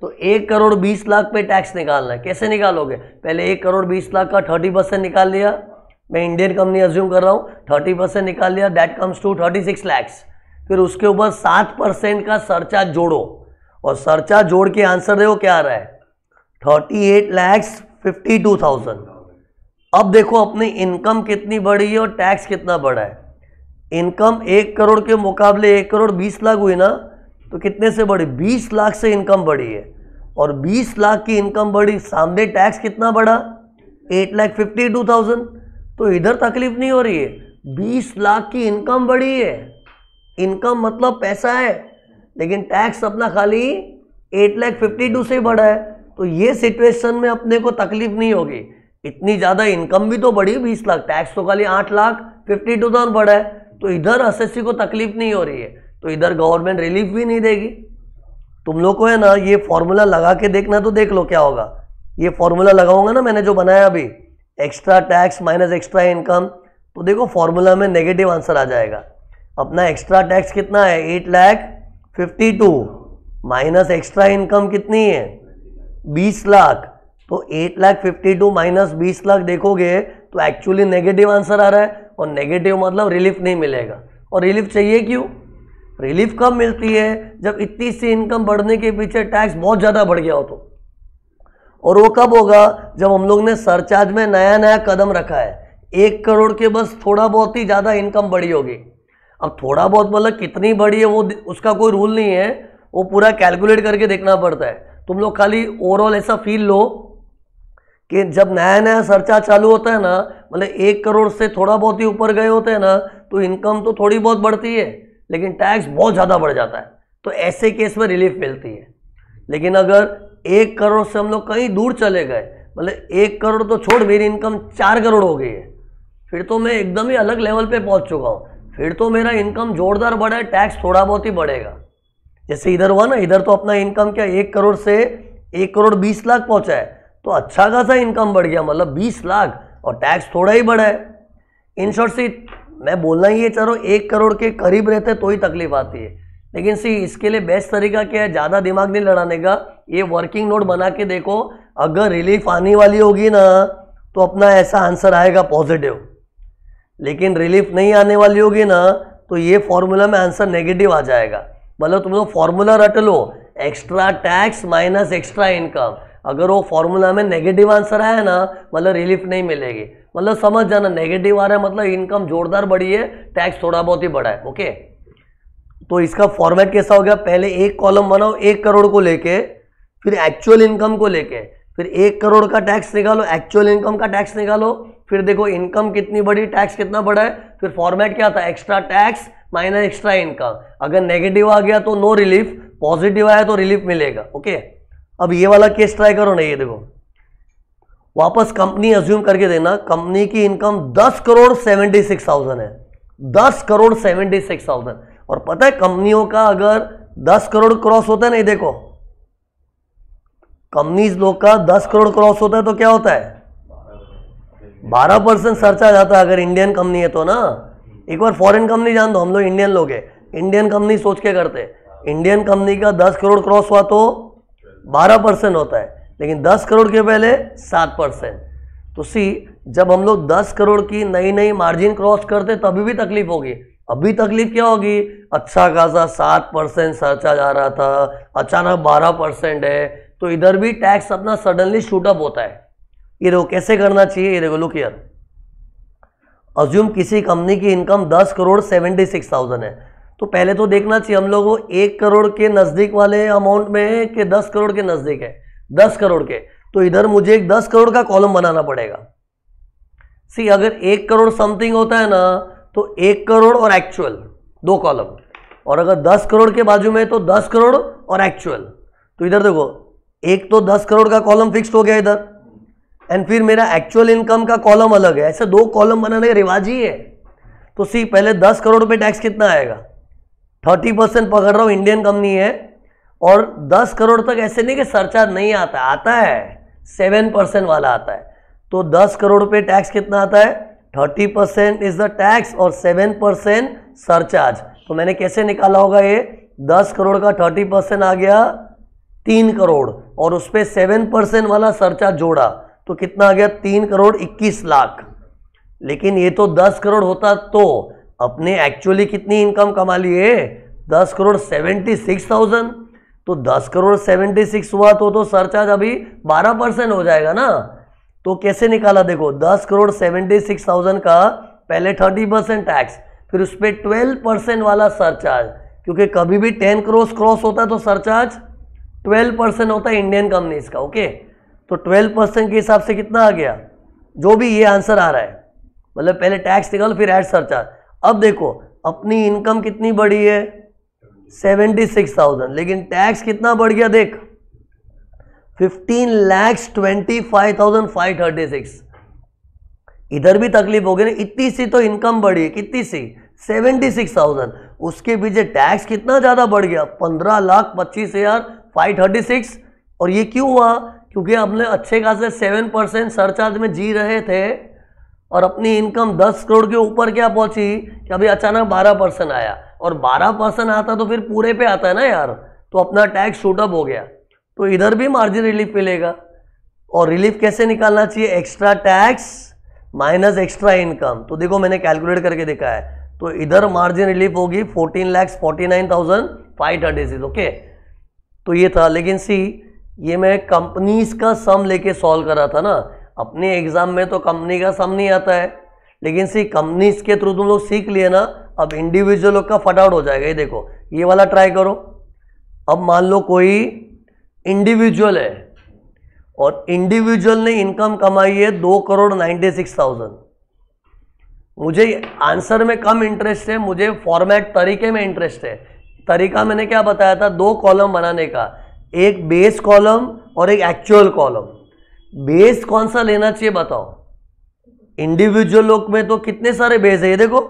तो एक करोड़ बीस लाख पे टैक्स निकालना है कैसे निकालोगे पहले एक करोड़ बीस लाख का थर्टी परसेंट निकाल लिया मैं इंडियन कंपनी अज्यूम कर रहा हूँ थर्टी परसेंट निकाल लिया that comes to thirty six lakhs फिर उसके ऊपर सात परसेंट का सरचार्ज जोड़ो और सरचार्ज जोड़ के आंसर देखो क्या आ रहा है thirty eight lakhs fifty two thousand अब देखो अपनी इनकम कितनी बढ़ी है और टैक्स कितना बढ़ा है इनकम एक करोड़ के मुकाबले एक करोड़ बीस लाख हुई ना तो कितने से बढ़ी बीस लाख से इनकम बढ़ी है और बीस लाख की इनकम बढ़ी सामने टैक्स कितना बढ़ा eight lakh fifty two thousand तो इधर तकलीफ नहीं हो रही है बीस लाख की इनकम बढ़ी है इनकम मतलब पैसा है लेकिन टैक्स अपना खाली एट लैख फिफ्टी टू से बढ़ा है तो ये सिचुएशन में अपने को तकलीफ नहीं होगी इतनी ज़्यादा इनकम भी तो बढ़ी बीस लाख टैक्स तो खाली आठ लाख फिफ्टी टू थाउजेंड बढ़ा है तो इधर एस को तकलीफ नहीं हो रही है तो इधर गवर्नमेंट रिलीफ भी नहीं देगी तुम लोग को है ना ये फॉर्मूला लगा के देखना तो देख लो क्या होगा ये फॉर्मूला लगाऊंगा ना मैंने जो बनाया अभी extra tax minus extra income तो देखो फॉर्मूला में नेगेटिव आंसर आ जाएगा अपना एक्स्ट्रा टैक्स कितना है eight lakh fifty two minus extra income कितनी है बीस लाख तो eight lakh fifty two minus बीस लाख देखोगे तो एक्चुअली नेगेटिव आंसर आ रहा है और नेगेटिव मतलब रिलीफ नहीं मिलेगा और रिलीफ चाहिए क्यों रिलीफ कब मिलती है जब इतनी सी इनकम बढ़ने के पीछे टैक्स बहुत ज़्यादा बढ़ गया हो तो और वो कब होगा जब हम लोग ने सरचार्ज में नया नया कदम रखा है एक करोड़ के बस थोड़ा बहुत ही ज़्यादा इनकम बढ़ी होगी अब थोड़ा बहुत मतलब कितनी बड़ी है वो उसका कोई रूल नहीं है वो पूरा कैलकुलेट करके देखना पड़ता है तुम लोग खाली ओवरऑल ऐसा फील लो कि जब नया नया सर्चा चालू होता है ना मतलब एक करोड़ से थोड़ा बहुत ही ऊपर गए होते हैं ना तो इनकम तो थोड़ी बहुत बढ़ती है लेकिन टैक्स बहुत ज़्यादा बढ़ जाता है तो ऐसे केस में रिलीफ मिलती है लेकिन अगर एक करोड़ से हम लोग कहीं दूर चले गए मतलब एक करोड़ तो छोड़ मेरी इनकम चार करोड़ हो गई है फिर तो मैं एकदम ही अलग लेवल पे पहुंच चुका हूँ फिर तो मेरा इनकम जोरदार बढ़ा है टैक्स थोड़ा बहुत ही बढ़ेगा जैसे इधर हुआ ना इधर तो अपना इनकम क्या एक करोड़ से एक करोड़ बीस लाख पहुंचा है तो अच्छा खासा इनकम बढ़ गया मतलब बीस लाख और टैक्स थोड़ा ही बढ़ा है इन शॉर्ट सी मैं बोलना ही है चलो एक करोड़ के करीब रहते तो ही तकलीफ आती है लेकिन सी इसके लिए बेस्ट तरीका क्या है ज़्यादा दिमाग नहीं लड़ाने का ये वर्किंग नोट बना के देखो अगर रिलीफ आने वाली होगी ना तो अपना ऐसा आंसर आएगा पॉजिटिव लेकिन रिलीफ नहीं आने वाली होगी ना तो ये फॉर्मूला में आंसर नेगेटिव आ जाएगा मतलब तुम लोग फॉर्मूला रट लो extra tax minus extra income अगर वो फॉर्मूला में नेगेटिव आंसर आया ना मतलब रिलीफ नहीं मिलेगी मतलब समझ जाना नेगेटिव आ रहा है मतलब इनकम जोरदार बढ़ी है टैक्स थोड़ा बहुत ही बढ़ा है ओके तो इसका फॉर्मेट कैसा हो गया पहले एक कॉलम बनाओ एक करोड़ को लेके फिर एक्चुअल इनकम को लेके फिर एक करोड़ का टैक्स निकालो एक्चुअल इनकम का टैक्स निकालो फिर देखो इनकम कितनी बड़ी टैक्स कितना बड़ा है फिर फॉर्मेट क्या था extra tax minus extra income अगर नेगेटिव आ गया तो नो रिलीफ पॉजिटिव आया तो रिलीफ मिलेगा ओके अब ये वाला केस ट्राई करो ना ये देखो वापस कंपनी अज्यूम करके देना कंपनी की इनकम दस करोड़ सेवेंटी सिक्स थाउजेंड है दस करोड़ सेवेंटी सिक्स थाउजेंड और पता है कंपनियों का अगर दस करोड़ क्रॉस होता है नहीं देखो कंपनीज लोग का दस करोड़ क्रॉस होता है तो क्या होता है बारह परसेंट खर्चा जाता है अगर इंडियन कंपनी है तो ना एक बार फॉरेन कंपनी जान दो हम लोग इंडियन लोग हैं इंडियन कंपनी सोच के करते इंडियन कंपनी का दस करोड़ क्रॉस हुआ तो बारह परसेंट होता है लेकिन दस करोड़ के पहले सात परसेंट तो सी जब हम लोग दस करोड़ की नई नई मार्जिन क्रॉस करते तभी भी तकलीफ होगी अभी तकलीफ क्या होगी अच्छा खासा सात परसेंट खर्चा जा रहा था अचानक बारह परसेंट है तो इधर भी टैक्स अपना सडनली शूटअप होता है ये देखो कैसे करना चाहिए ये देखो लुक यार अज्यूम किसी कंपनी की इनकम दस करोड़ सेवेंटी सिक्स थाउजेंड है तो पहले तो देखना चाहिए हम लोगों एक करोड़ के नज़दीक वाले अमाउंट में है कि दस करोड़ के नज़दीक है दस करोड़ के तो इधर मुझे एक दस करोड़ का कॉलम बनाना पड़ेगा सी अगर एक करोड़ समथिंग होता है ना तो एक करोड़ और एक्चुअल दो कॉलम और अगर दस करोड़ के बाजू में तो दस करोड़ और एक्चुअल तो इधर देखो एक तो दस करोड़ का कॉलम फिक्स हो गया इधर एंड फिर मेरा एक्चुअल इनकम का कॉलम अलग है ऐसे दो कॉलम बनाने का रिवाज ही है तो सी पहले दस करोड़ रुपये टैक्स कितना आएगा थर्टी परसेंट पकड़ रहा हूँ इंडियन कंपनी है और दस करोड़ तक ऐसे नहीं कि सरचार्ज नहीं आता आता है सेवन परसेंट वाला आता है तो दस करोड़ रुपये टैक्स कितना आता है thirty percent is the tax और सेवन परसेंट सरचार्ज तो मैंने कैसे निकाला होगा ये दस करोड़ का थर्टी परसेंट आ गया तीन करोड़ और उस पर सेवन परसेंट वाला सरचार्ज जोड़ा तो कितना आ गया तीन करोड़ इक्कीस लाख लेकिन ये तो दस करोड़ होता तो अपने एक्चुअली कितनी इनकम कमा ली है दस करोड़ सेवेंटी सिक्स थाउजेंड तो दस करोड़ सेवेंटी सिक्स हुआ तो तो सरचार्ज अभी बारह परसेंट हो जाएगा ना तो कैसे निकाला देखो दस करोड़ सेवेंटी सिक्स थाउजेंड का पहले थर्टी परसेंट टैक्स फिर उस पर ट्वेल्व परसेंट वाला सरचार्ज क्योंकि कभी भी टेन करोड़ क्रॉस होता है तो सरचार्ज ट्वेल्व परसेंट होता है इंडियन कंपनीज का ओके तो 12 परसेंट के हिसाब से कितना आ गया जो भी ये आंसर आ रहा है मतलब पहले टैक्स निकालो फिर एड सरचार्ज अब देखो अपनी इनकम कितनी बढ़ी है सेवेंटी सिक्स थाउजेंड लेकिन टैक्स कितना बढ़ गया देख fifteen lakhs twenty five thousand five thirty six इधर भी तकलीफ हो गई ना इतनी सी तो इनकम बढ़ी है कितनी सी सेवेंटी सिक्स थाउजेंड उसके पीछे टैक्स कितना ज़्यादा बढ़ गया पंद्रह लाख पच्चीस हज़ार फाइव थर्टी सिक्स और ये क्यों हुआ क्योंकि हमने अच्छे खासे सेवन परसेंट सरचार्ज में जी रहे थे और अपनी इनकम दस करोड़ के ऊपर क्या पहुंची कि अभी अचानक बारह परसेंट आया और बारह परसेंट आता तो फिर पूरे पे आता है ना यार तो अपना टैक्स शूटअप हो गया तो इधर भी मार्जिन रिलीफ मिलेगा और रिलीफ कैसे निकालना चाहिए extra tax minus extra income तो देखो मैंने कैलकुलेट करके देखा है तो इधर मार्जिन रिलीफ होगी fourteen lakhs forty nine thousand five thirty six okay तो ये था लेकिन सी ये मैं कंपनीज का सम लेके सॉल्व कर रहा था ना अपने एग्जाम में तो कंपनी का सम नहीं आता है लेकिन सी कंपनीज के थ्रू तुम लोग सीख लिए ना अब इंडिविजुअल का फटाउट हो जाएगा ये देखो ये वाला ट्राई करो अब मान लो कोई इंडिविजुअल है और इंडिविजुअल ने इनकम कमाई है दो करोड़ नाइन्टी सिक्स थाउजेंड मुझे आंसर में कम इंटरेस्ट है मुझे फॉर्मेट तरीके में इंटरेस्ट है तरीका मैंने क्या बताया था दो कॉलम बनाने का एक बेस कॉलम और एक एक्चुअल कॉलम बेस कौन सा लेना चाहिए बताओ इंडिविजुअल लोक में तो कितने सारे बेस है ये देखो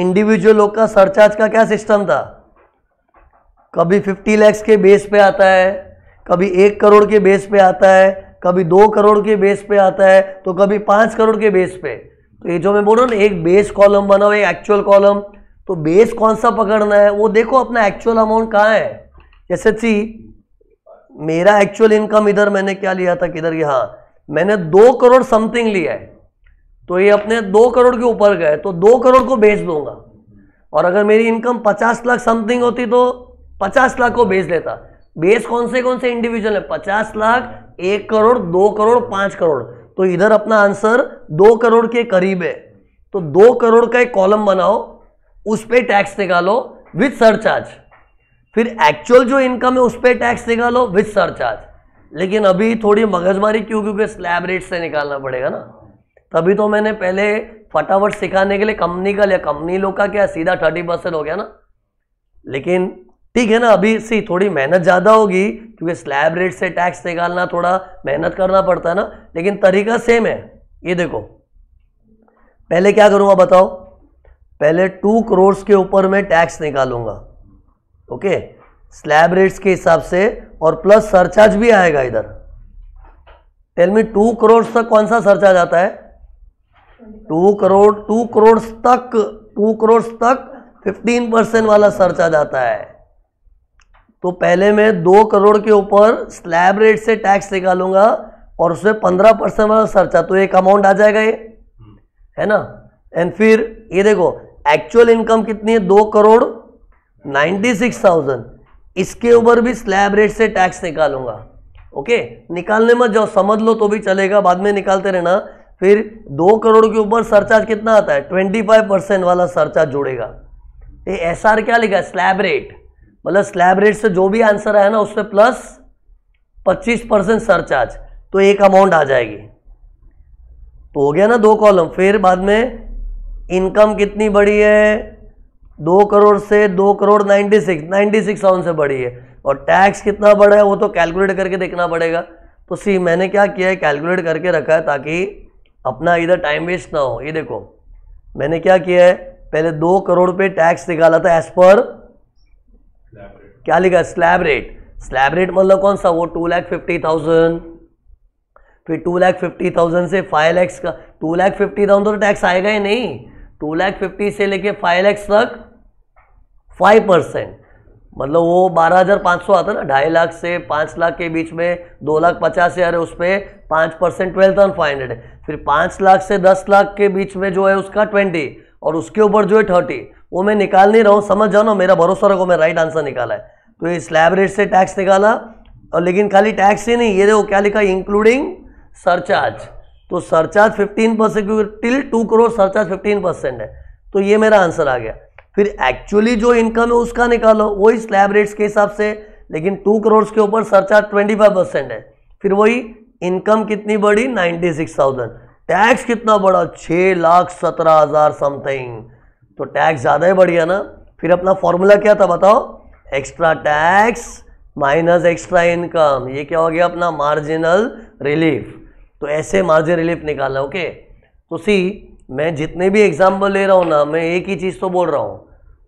इंडिविजुअल लोक का सरचार्ज का क्या सिस्टम था कभी 50 लैक्स के बेस पे आता है कभी एक करोड़ के बेस पे आता है कभी दो करोड़ के बेस पे आता है तो कभी पाँच करोड़ के बेस पे तो ये जो मैं बोल रहा हूँ ना एक बेस कॉलम बनाओ एक एक्चुअल कॉलम तो बेस कौन सा पकड़ना है वो देखो अपना एक्चुअल अमाउंट कहाँ है जैसे थी मेरा एक्चुअल इनकम इधर मैंने क्या लिया था किधर यहाँ मैंने दो करोड़ समथिंग लिया है तो ये अपने दो करोड़ के ऊपर गए तो दो करोड़ को बेच दूंगा और अगर मेरी इनकम पचास लाख समथिंग होती तो पचास लाख को बेच लेता बेस कौन से कौन से इंडिविजुअल है पचास लाख एक करोड़ दो करोड़ पांच करोड़ तो इधर अपना आंसर दो करोड़ के करीब है तो दो करोड़ का एक कॉलम बनाओ उस पर टैक्स निकालो विथ सरचार्ज फिर एक्चुअल जो इनकम है उस पर टैक्स निकालो विथ सरचार्ज लेकिन अभी थोड़ी मगजमारी क्यों क्योंकि स्लैब रेट से निकालना पड़ेगा ना तभी तो मैंने पहले फटाफट सिखाने के लिए कंपनी का लिया कंपनी लोग का क्या सीधा थर्टी परसेंट हो गया ना लेकिन ठीक है ना अभी सी थोड़ी मेहनत ज़्यादा होगी क्योंकि स्लैब रेट से टैक्स निकालना थोड़ा मेहनत करना पड़ता है ना लेकिन तरीका सेम है ये देखो पहले क्या करूँगा बताओ पहले टू करोड़ के ऊपर मैं टैक्स निकालूंगा ओके स्लैब रेट्स के हिसाब से और प्लस सरचार्ज भी आएगा इधर टेल मी टू करोड़ तक कौन सा सरचार्ज आता है टू करोड़ टू करोड़ तक टू करोड़ तक फिफ्टीन परसेंट वाला सरचार्ज आता है तो पहले मैं दो करोड़ के ऊपर स्लैब रेट से टैक्स निकालूंगा और उसमें पंद्रह परसेंट वाला सरचार्ज तो एक अमाउंट आ जाएगा ये हम्म। है ना एंड फिर ये देखो एक्चुअल इनकम कितनी है दो करोड़ 96,000 इसके ऊपर भी स्लैब रेट से टैक्स निकालूंगा ओके निकालने में जाओ समझ लो तो भी चलेगा बाद में निकालते रहना फिर दो करोड़ के ऊपर सरचार्ज कितना आता है ट्वेंटी फाइव परसेंट वाला सरचार्ज जोड़ेगा ये एस आर क्या लिखा है स्लैब रेट मतलब स्लैब रेट से जो भी आंसर आया ना उससे प्लस पच्चीस परसेंट सरचार्ज तो एक अमाउंट आ जाएगी तो हो गया ना दो कॉलम फिर बाद में इनकम कितनी बड़ी है दो करोड़ से दो crore ninety six ninety six thousand से बढ़ी है और टैक्स कितना बढ़ा है वो तो कैलकुलेट करके देखना पड़ेगा तो सी मैंने क्या किया है कैलकुलेट करके रखा है ताकि अपना इधर टाइम वेस्ट ना हो ये देखो मैंने क्या किया है पहले दो करोड़ पे टैक्स निकाला था एज पर क्या लिखा स्लैब रेट स्लैब रेट मतलब कौन सा वो टू लैख फिफ्टी थाउजेंड फिर टू लैख फिफ्टी थाउजेंड से फाइव लैक्स का टू लैख फिफ्टी थाउजेंड तो टैक्स आएगा ही नहीं टू लैख फिफ्टी से लेके फाइव लैक्स तक फाइव परसेंट मतलब वो बारह हज़ार पाँच सौ आता ना ढाई लाख से पाँच लाख के बीच में दो लाख पचास हज़ार है उस पर पाँच percent twelve thousand five hundred है फिर पाँच लाख से दस लाख के बीच में जो है उसका ट्वेंटी और उसके ऊपर जो है थर्टी वो मैं निकाल नहीं रहा हूँ समझ जाओ ना मेरा भरोसा रखो मैं राइट आंसर निकाला है तो ये स्लैब रेट से टैक्स निकाला और लेकिन खाली टैक्स ही नहीं ये देखो क्या लिखा इंक्लूडिंग सरचार्ज तो सरचार्ज फिफ्टीन परसेंट क्योंकि till two crore surcharge fifteen percent है तो ये मेरा आंसर आ गया फिर एक्चुअली जो इनकम है उसका निकालो वही स्लैब रेट्स के हिसाब से लेकिन टू करोड़ के ऊपर सरचार्ज ट्वेंटी फाइव परसेंट है फिर वही इनकम कितनी बढ़ी नाइन्टी सिक्स थाउजेंड टैक्स कितना बढ़ा छः लाख सत्रह हज़ार समथिंग तो टैक्स ज़्यादा ही बढ़ गया ना फिर अपना फॉर्मूला क्या था बताओ extra tax minus extra income ये क्या हो गया अपना मार्जिनल रिलीफ तो ऐसे मार्जिन रिलीफ निकाला ओके तो सी मैं जितने भी एग्जाम्पल ले रहा हूँ ना मैं एक ही चीज़ तो बोल रहा हूँ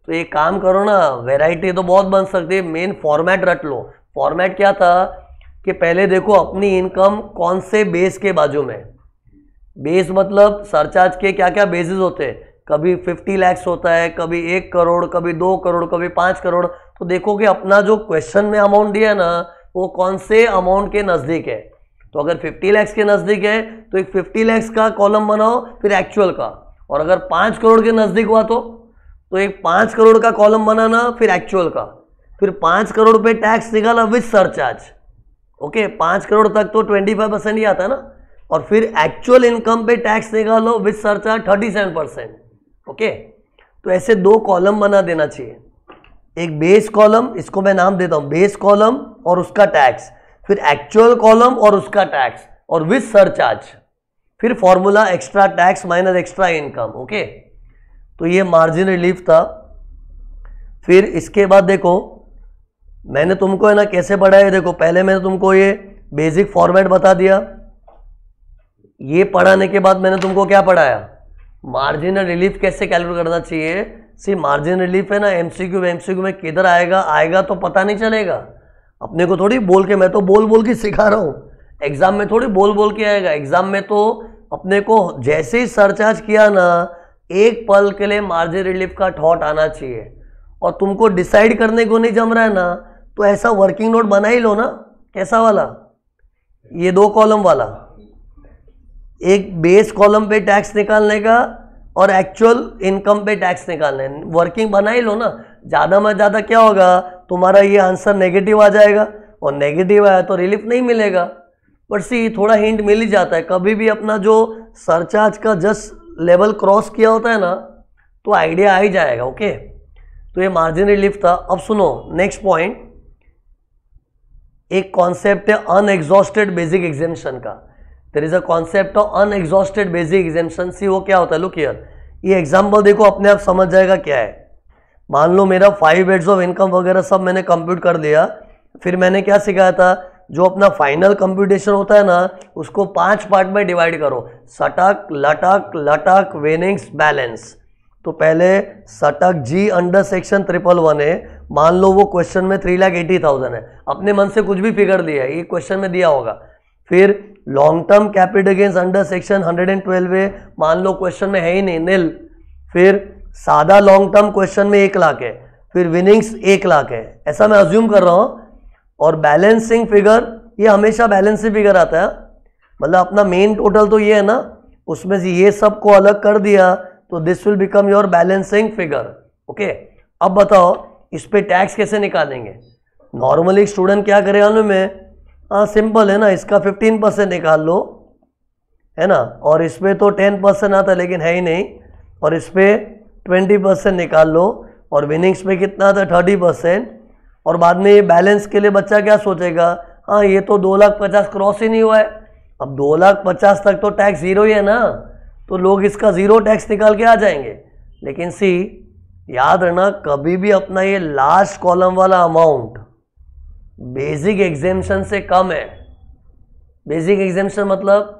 तो एक काम करो ना वेराइटी तो बहुत बन सकती है मेन फॉर्मेट रट लो फॉर्मेट क्या था कि पहले देखो अपनी इनकम कौन से बेस के बाजू में बेस मतलब सरचार्ज के क्या क्या बेसिस होते हैं कभी फिफ्टी लैक्स होता है कभी एक करोड़ कभी दो करोड़ कभी पाँच करोड़ तो देखो कि अपना जो क्वेश्चन में अमाउंट दिया ना वो कौन से अमाउंट के नज़दीक है तो अगर 50 लैक्स के नज़दीक है तो एक 50 लैक्स का कॉलम बनाओ फिर एक्चुअल का और अगर पाँच करोड़ के नज़दीक हुआ तो तो एक पाँच करोड़ का कॉलम बनाना फिर एक्चुअल का फिर पाँच करोड़ पे टैक्स निकाला विथ सरचार्ज ओके पाँच करोड़ तक तो ट्वेंटी फाइव परसेंट ही आता है ना और फिर एक्चुअल इनकम पे टैक्स निकालो with surcharge thirty seven percent okay तो ऐसे दो कॉलम बना देना चाहिए एक बेस कॉलम इसको मैं नाम देता हूँ बेस कॉलम और उसका टैक्स फिर एक्चुअल कॉलम और उसका टैक्स और विथ चार्ज फिर formula extra tax minus extra income okay तो ये मार्जिन रिलीफ था फिर इसके बाद देखो मैंने तुमको है ना कैसे पढ़ाया देखो पहले मैंने तुमको ये बेसिक फॉर्मेट बता दिया ये पढ़ाने के बाद मैंने तुमको क्या पढ़ाया मार्जिन रिलीफ कैसे कैलकुलेट करना चाहिए सी मार्जिन रिलीफ है ना एमसीक्यू एमसीक्यू में किधर आएगा आएगा तो पता नहीं चलेगा अपने को थोड़ी बोल के मैं तो बोल बोल के सिखा रहा हूँ एग्ज़ाम में थोड़ी बोल बोल के आएगा एग्ज़ाम में तो अपने को जैसे ही सरचार्ज किया ना एक पल के लिए मार्जिन रिलीफ का थॉट आना चाहिए और तुमको डिसाइड करने को नहीं जम रहा है ना तो ऐसा वर्किंग नोट बना ही लो ना कैसा वाला ये दो कॉलम वाला एक बेस कॉलम पे टैक्स निकालने का और एक्चुअल इनकम पे टैक्स निकालने वर्किंग बना ही लो ना ज़्यादा में ज़्यादा क्या होगा तुम्हारा ये आंसर नेगेटिव आ जाएगा और नेगेटिव आया तो रिलीफ नहीं मिलेगा बट सी थोड़ा हिंट मिल ही जाता है कभी भी अपना जो सरचार्ज का जस्ट लेवल क्रॉस किया होता है ना तो आइडिया आ ही जाएगा ओके तो ये मार्जिन रिलीफ था अब सुनो नेक्स्ट पॉइंट एक कॉन्सेप्ट है अनएग्जॉस्टेड बेसिक एग्जामेशन का there is a concept of unexhausted basic exemption see वो क्या होता है लुक ये एग्जाम्पल देखो अपने आप समझ जाएगा क्या है मान लो मेरा फाइव बेड्स ऑफ इनकम वगैरह सब मैंने कंप्यूट कर लिया फिर मैंने क्या सिखाया था जो अपना फाइनल कंप्यूटेशन होता है ना उसको पांच पार्ट में डिवाइड करो सटक लटक लटक वेनिंग्स बैलेंस तो पहले सटक जी अंडर सेक्शन ट्रिपल वन है मान लो वो क्वेश्चन में थ्री लाख एटी थाउजेंड है अपने मन से कुछ भी फिगर दिया है ये क्वेश्चन में दिया होगा फिर long term capital gains under section hundred and twelve है मान लो क्वेश्चन में है ही नहीं निल फिर सादा लॉन्ग टर्म क्वेश्चन में एक लाख है फिर विनिंग्स एक लाख है ऐसा मैं अज्यूम कर रहा हूँ और बैलेंसिंग फिगर ये हमेशा बैलेंसिंग फिगर आता है मतलब अपना मेन टोटल तो ये है ना उसमें से ये सब को अलग कर दिया तो this will become your balancing figure okay अब बताओ इस पर टैक्स कैसे निकालेंगे नॉर्मली स्टूडेंट क्या करे मालूम हाँ सिंपल है ना इसका फिफ्टीन परसेंट निकाल लो है ना और इस पर तो टेन परसेंट आता लेकिन है ही नहीं और इस पर ट्वेंटी परसेंट निकाल लो और विनिंग्स में कितना था थर्टी परसेंट और बाद में ये बैलेंस के लिए बच्चा क्या सोचेगा हाँ ये तो दो लाख पचास क्रॉस ही नहीं हुआ है अब दो लाख पचास तक तो टैक्स ज़ीरो ही है ना तो लोग इसका ज़ीरो टैक्स निकाल के आ जाएंगे लेकिन सी याद रहना कभी भी अपना ये लास्ट कॉलम वाला अमाउंट बेसिक एग्जेम्शन से कम है बेसिक एग्जेम्शन मतलब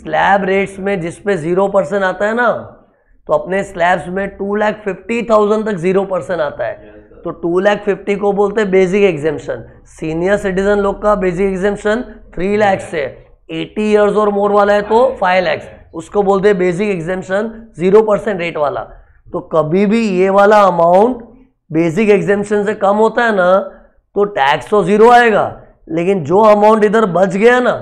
स्लैब रेट्स में जिसपे ज़ीरो परसेंट आता है ना तो अपने स्लैब्स में टू लैख फिफ्टी थाउजेंड तक जीरो परसेंट आता है तो टू लैख फिफ्टी को बोलते हैं बेसिक एग्जेम्पन सीनियर सिटीजन लोग का बेसिक एग्जेम्पन थ्री लैख से एटी ईयर्स और मोर वाला है तो फाइव लैक्स उसको बोलते हैं basic exemption zero percent rate वाला तो कभी भी ये वाला अमाउंट बेसिक एग्जेम्पन से कम होता है ना तो टैक्स तो जीरो आएगा लेकिन जो अमाउंट इधर बच गया ना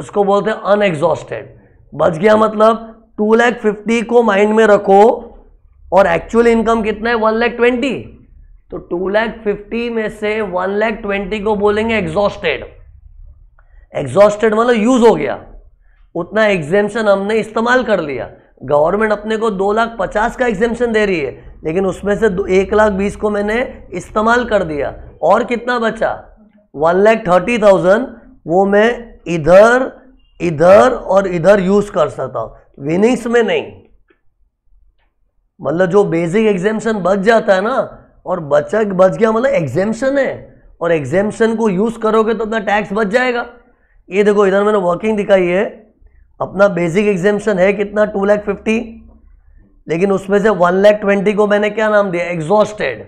उसको बोलते हैं अनएग्जॉस्टेड बच गया मतलब टू लैख फिफ्टी को माइंड में रखो और एक्चुअल इनकम कितना है वन लैख ट्वेंटी तो टू लैख फिफ्टी में से वन लैख ट्वेंटी को बोलेंगे एग्जॉस्टेड एग्जॉस्टेड मतलब यूज हो गया उतना एग्जेम्पन हमने इस्तेमाल कर लिया गवर्नमेंट अपने को दो लाख पचास का एग्जेम्पन दे रही है लेकिन उसमें से एक लाख बीस को मैंने इस्तेमाल कर दिया और कितना बचा वन लैख थर्टी थाउजेंड वो मैं इधर इधर और इधर यूज़ कर सकता हूँ विनिंग्स में नहीं मतलब जो बेसिक एग्जेम्पन बच जाता है ना और बचा बच गया मतलब एग्जेम्पन है और एग्जेम्पन को यूज़ करोगे तो अपना टैक्स बच जाएगा ये देखो इधर मैंने वर्किंग दिखाई है अपना बेसिक एग्जेम्पन है कितना टू लैख फिफ्टी लेकिन उसमें से वन लैख ट्वेंटी को मैंने क्या नाम दिया एग्जॉस्टेड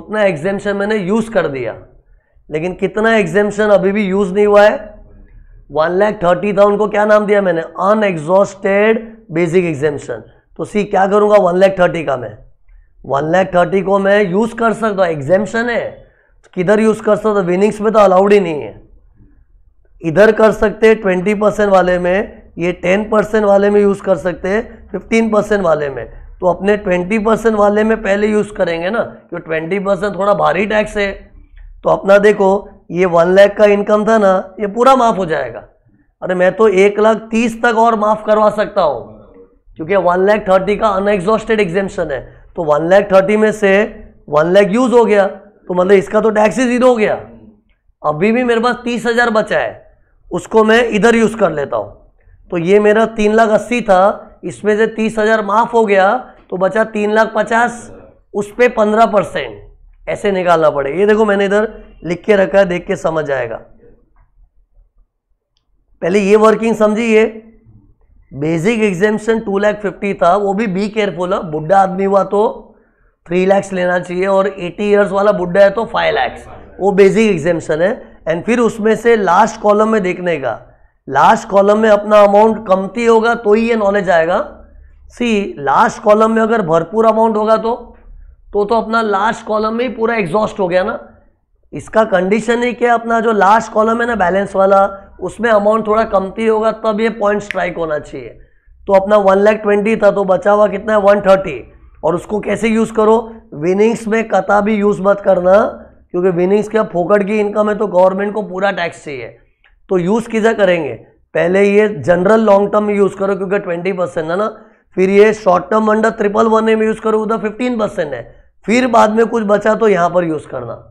उतना एग्जेम्पन मैंने यूज़ कर दिया लेकिन कितना एग्जेम्पन अभी भी यूज़ नहीं हुआ है वन लैख थर्टी थाउजेंड को क्या नाम दिया मैंने अनएग्जॉस्टेड बेसिक एग्जेम्पन तो सी क्या करूँगा वन लैख थर्टी का मैं वन लैख थर्टी को मैं यूज़ कर सकता हूँ एग्जेम्पन है किधर यूज़ कर सकता विनिंग्स में तो अलाउड ही नहीं है इधर कर सकते ट्वेंटी परसेंट वाले में ये टेन परसेंट वाले में यूज़ कर सकते फिफ्टीन परसेंट वाले में तो अपने ट्वेंटी परसेंट वाले में पहले यूज़ करेंगे ना क्यों ट्वेंटी परसेंट थोड़ा भारी टैक्स है तो अपना देखो ये वन लाख का इनकम था ना ये पूरा माफ़ हो जाएगा अरे मैं तो एक लाख तीस तक और माफ़ करवा सकता हूँ क्योंकि वन लाख थर्टी का अनएग्जॉस्टेड एग्जेम्पन है तो वन लाख थर्टी में से वन लाख यूज़ हो गया तो मतलब इसका तो टैक्स ही ज़ीरो हो गया अभी भी मेरे पास तीस हज़ार बचा है उसको मैं इधर यूज़ कर लेता हूँ तो ये मेरा तीन लाख अस्सी था इसमें से तीस हज़ार माफ़ हो गया तो बचा तीन लाख पचास उस पर पंद्रह परसेंट ऐसे निकालना पड़ेगा ये देखो मैंने इधर लिख के रखा है देख के समझ आएगा पहले ये वर्किंग समझिए basic exemption two lakh fifty था वो भी बी केयरफुल है बुढ़ा आदमी हुआ तो थ्री लैक्स लेना चाहिए और एटी ईयर्स वाला बुढ़ा है तो फाइव लैक्स वो बेसिक एग्जामेशन है एंड फिर उसमें से लास्ट कॉलम में देखने का लास्ट कॉलम में अपना अमाउंट कमती होगा तो ही ये नॉलेज आएगा सी लास्ट कॉलम में अगर भरपूर अमाउंट होगा तो तो तो अपना लास्ट कॉलम में ही पूरा एग्जॉस्ट हो गया ना इसका कंडीशन ही क्या अपना जो लास्ट कॉलम है ना बैलेंस वाला उसमें अमाउंट थोड़ा कमती होगा तब ये पॉइंट स्ट्राइक होना चाहिए तो अपना वन लैख ट्वेंटी था तो बचा हुआ कितना है वन थर्टी और उसको कैसे यूज़ करो विनिंग्स में कता भी यूज़ मत करना क्योंकि विनिंग्स क्या फोकट की इनकम है तो गवर्नमेंट को पूरा टैक्स चाहिए तो यूज़ किधर करेंगे पहले ये जनरल लॉन्ग टर्म में यूज़ करो क्योंकि ट्वेंटी परसेंट है ना फिर ये short term under triple one में यूज़ करो उधर फिफ्टीन परसेंट है फिर बाद में कुछ बचा तो यहाँ पर यूज़ करना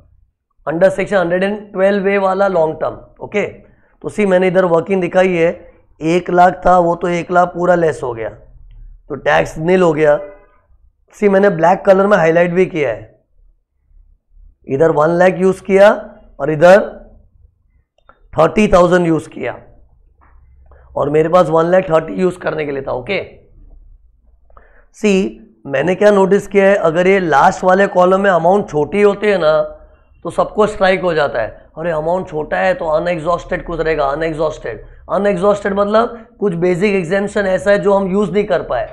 under section hundred and twelve A वाला लॉन्ग टर्म ओके तो सी मैंने इधर वर्किंग दिखाई है एक लाख था वो तो एक लाख पूरा लेस हो गया तो टैक्स नील हो गया सी मैंने ब्लैक कलर में हाईलाइट भी किया है इधर वन लैख यूज़ किया और इधर थर्टी थाउजेंड यूज़ किया और मेरे पास वन लैख थर्टी यूज़ करने के लिए था ओके सी मैंने क्या नोटिस किया है अगर ये लास्ट वाले कॉलम में अमाउंट छोटी होती है ना तो सबको स्ट्राइक हो जाता है अरे अमाउंट छोटा है तो अनएग्जॉस्टेड कुछ रहेगा अनएग्जॉस्टेड अनएग्जॉस्टेड मतलब कुछ बेसिक एग्जामेशन ऐसा है जो हम यूज़ नहीं कर पाए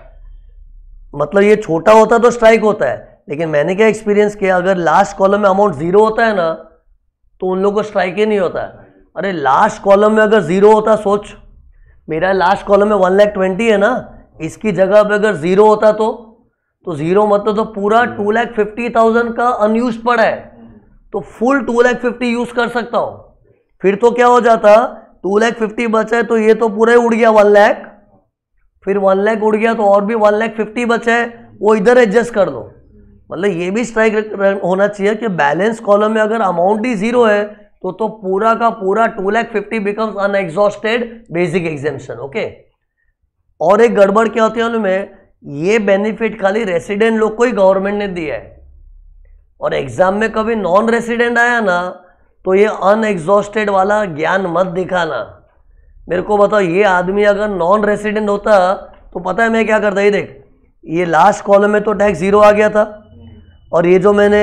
मतलब ये छोटा होता तो स्ट्राइक होता है लेकिन मैंने क्या एक्सपीरियंस किया अगर लास्ट कॉलम में अमाउंट ज़ीरो होता है ना तो उन लोगों को स्ट्राइक ही नहीं होता है अरे लास्ट कॉलम में अगर ज़ीरो होता सोच मेरा लास्ट कॉलम में वन लैख ट्वेंटी है ना इसकी जगह पर अगर ज़ीरो होता तो तो ज़ीरो मतलब तो पूरा टू लैख फिफ्टी थाउजेंड का अनयूज पड़ा है तो full two lakh fifty use कर सकता हो फिर तो क्या हो जाता टू लैख फिफ्टी है तो ये तो पूरा ही उड़ गया वन लैख फिर वन लैख उड़ गया तो और भी वन लैख फिफ्टी बचे वो इधर एडजस्ट कर दो मतलब ये भी स्ट्राइक होना चाहिए कि बैलेंस कॉलम में अगर अमाउंट ही जीरो है तो तो पूरा का पूरा two lakh fifty becomes unexhausted basic exemption okay और एक गड़बड़ क्या होती है उनमें ये बेनिफिट खाली रेसिडेंट लोग को ही गवर्नमेंट ने दिया है और एग्ज़ाम में कभी नॉन रेसिडेंट आया ना तो ये अनएग्जॉस्टेड वाला ज्ञान मत दिखाना मेरे को बताओ ये आदमी अगर नॉन रेसिडेंट होता तो पता है मैं क्या करता ये देख ये लास्ट कॉलम में तो टैक्स ज़ीरो आ गया था और ये जो मैंने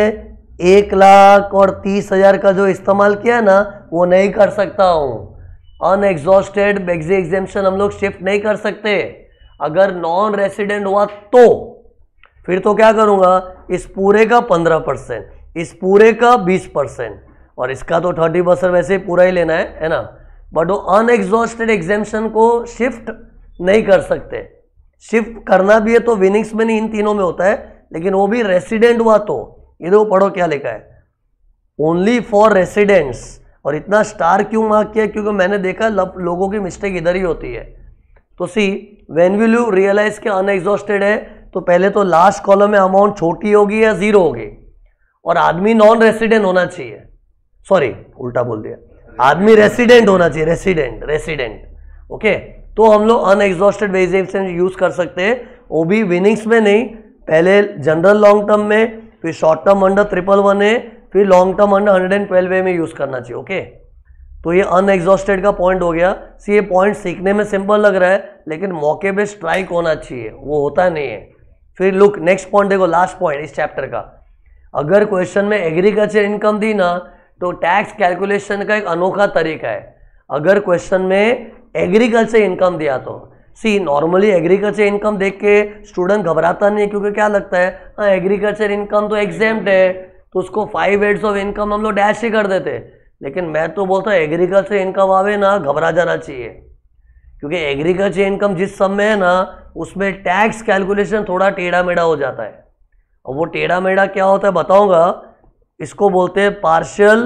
एक लाख और तीस हज़ार का जो इस्तेमाल किया है ना वो नहीं कर सकता हूँ अनएग्जॉस्टेड बेग्जी एग्जेम्शन हम लोग शिफ्ट नहीं कर सकते अगर नॉन रेसिडेंट हुआ तो फिर तो क्या करूँगा इस पूरे का पंद्रह परसेंट इस पूरे का बीस परसेंट और इसका तो थर्टी परसेंट वैसे ही पूरा ही लेना है है ना बट वो अनएग्जॉस्टेड एग्जेम्पन को शिफ्ट नहीं कर सकते शिफ्ट करना भी है तो विनिंग्स में नहीं इन तीनों में होता है लेकिन वो भी रेसिडेंट हुआ तो ये देखो पढ़ो क्या लिखा है ओनली फॉर रेसिडेंट्स और इतना स्टार क्यों मार्क किया क्योंकि मैंने देखा लोगों की मिस्टेक इधर ही होती है तो see when will you realise के अनएग्जॉस्टेड है तो पहले तो लास्ट कॉलम में अमाउंट छोटी होगी या जीरो होगी और आदमी नॉन रेसिडेंट होना चाहिए सॉरी उल्टा बोल दिया आदमी रेसिडेंट होना चाहिए रेसिडेंट रेसिडेंट ओके तो हम लोग अनएग्जॉस्टेड वेज यूज कर सकते हैं वो भी विनिंग्स में नहीं पहले जनरल लॉन्ग टर्म में फिर short term under triple one है फिर long term under hundred and twelve A में यूज करना चाहिए ओके तो ये अनएग्जॉस्टेड का पॉइंट हो गया सी ये पॉइंट सीखने में सिंपल लग रहा है लेकिन मौके पे स्ट्राइक होना चाहिए वो होता नहीं है फिर लुक नेक्स्ट पॉइंट देखो लास्ट पॉइंट इस चैप्टर का अगर क्वेश्चन में एग्रीकल्चर इनकम दी ना तो टैक्स कैलकुलेशन का एक अनोखा तरीका है अगर क्वेश्चन में एग्रीकल्चर इनकम दिया तो सी नॉर्मली एग्रीकल्चर इनकम देख के स्टूडेंट घबराता नहीं है क्योंकि क्या लगता है हाँ एग्रीकल्चर इनकम तो एग्जाम्ड है तो उसको फाइव एड्स ऑफ इनकम हम लोग डैश ही कर देते लेकिन मैं तो बोलता हूँ एग्रीकल्चर इनकम आवे ना घबरा जाना चाहिए क्योंकि एग्रीकल्चर इनकम जिस सब में है ना उसमें टैक्स कैलकुलेशन थोड़ा टेढ़ा मेढ़ा हो जाता है और वो टेढ़ा मेढ़ा क्या होता है बताऊंगा इसको बोलते हैं partial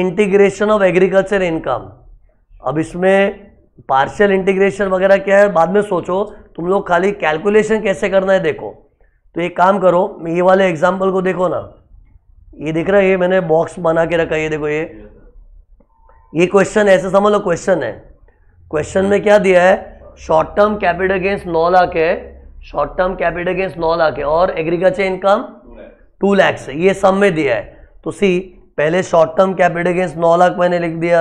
integration of agriculture income अब इसमें पार्शियल इंटीग्रेशन वगैरह क्या है बाद में सोचो तुम लोग खाली कैलकुलेशन कैसे करना है देखो तो एक काम करो ये वाले एग्जाम्पल को देखो ना ये दिख रहा है ये मैंने बॉक्स बना के रखा है ये देखो ये ये क्वेश्चन ऐसे समझ लो क्वेश्चन है क्वेश्चन में क्या दिया है शॉर्ट टर्म कैपिटल गेंस नौ लाख है शॉर्ट टर्म कैपिटल गेंस नौ लाख है और एग्रीकल्चर इनकम टू लैक्स है ये सब में दिया है तो सी पहले शॉर्ट टर्म कैपिटल गेंस नौ लाख मैंने लिख दिया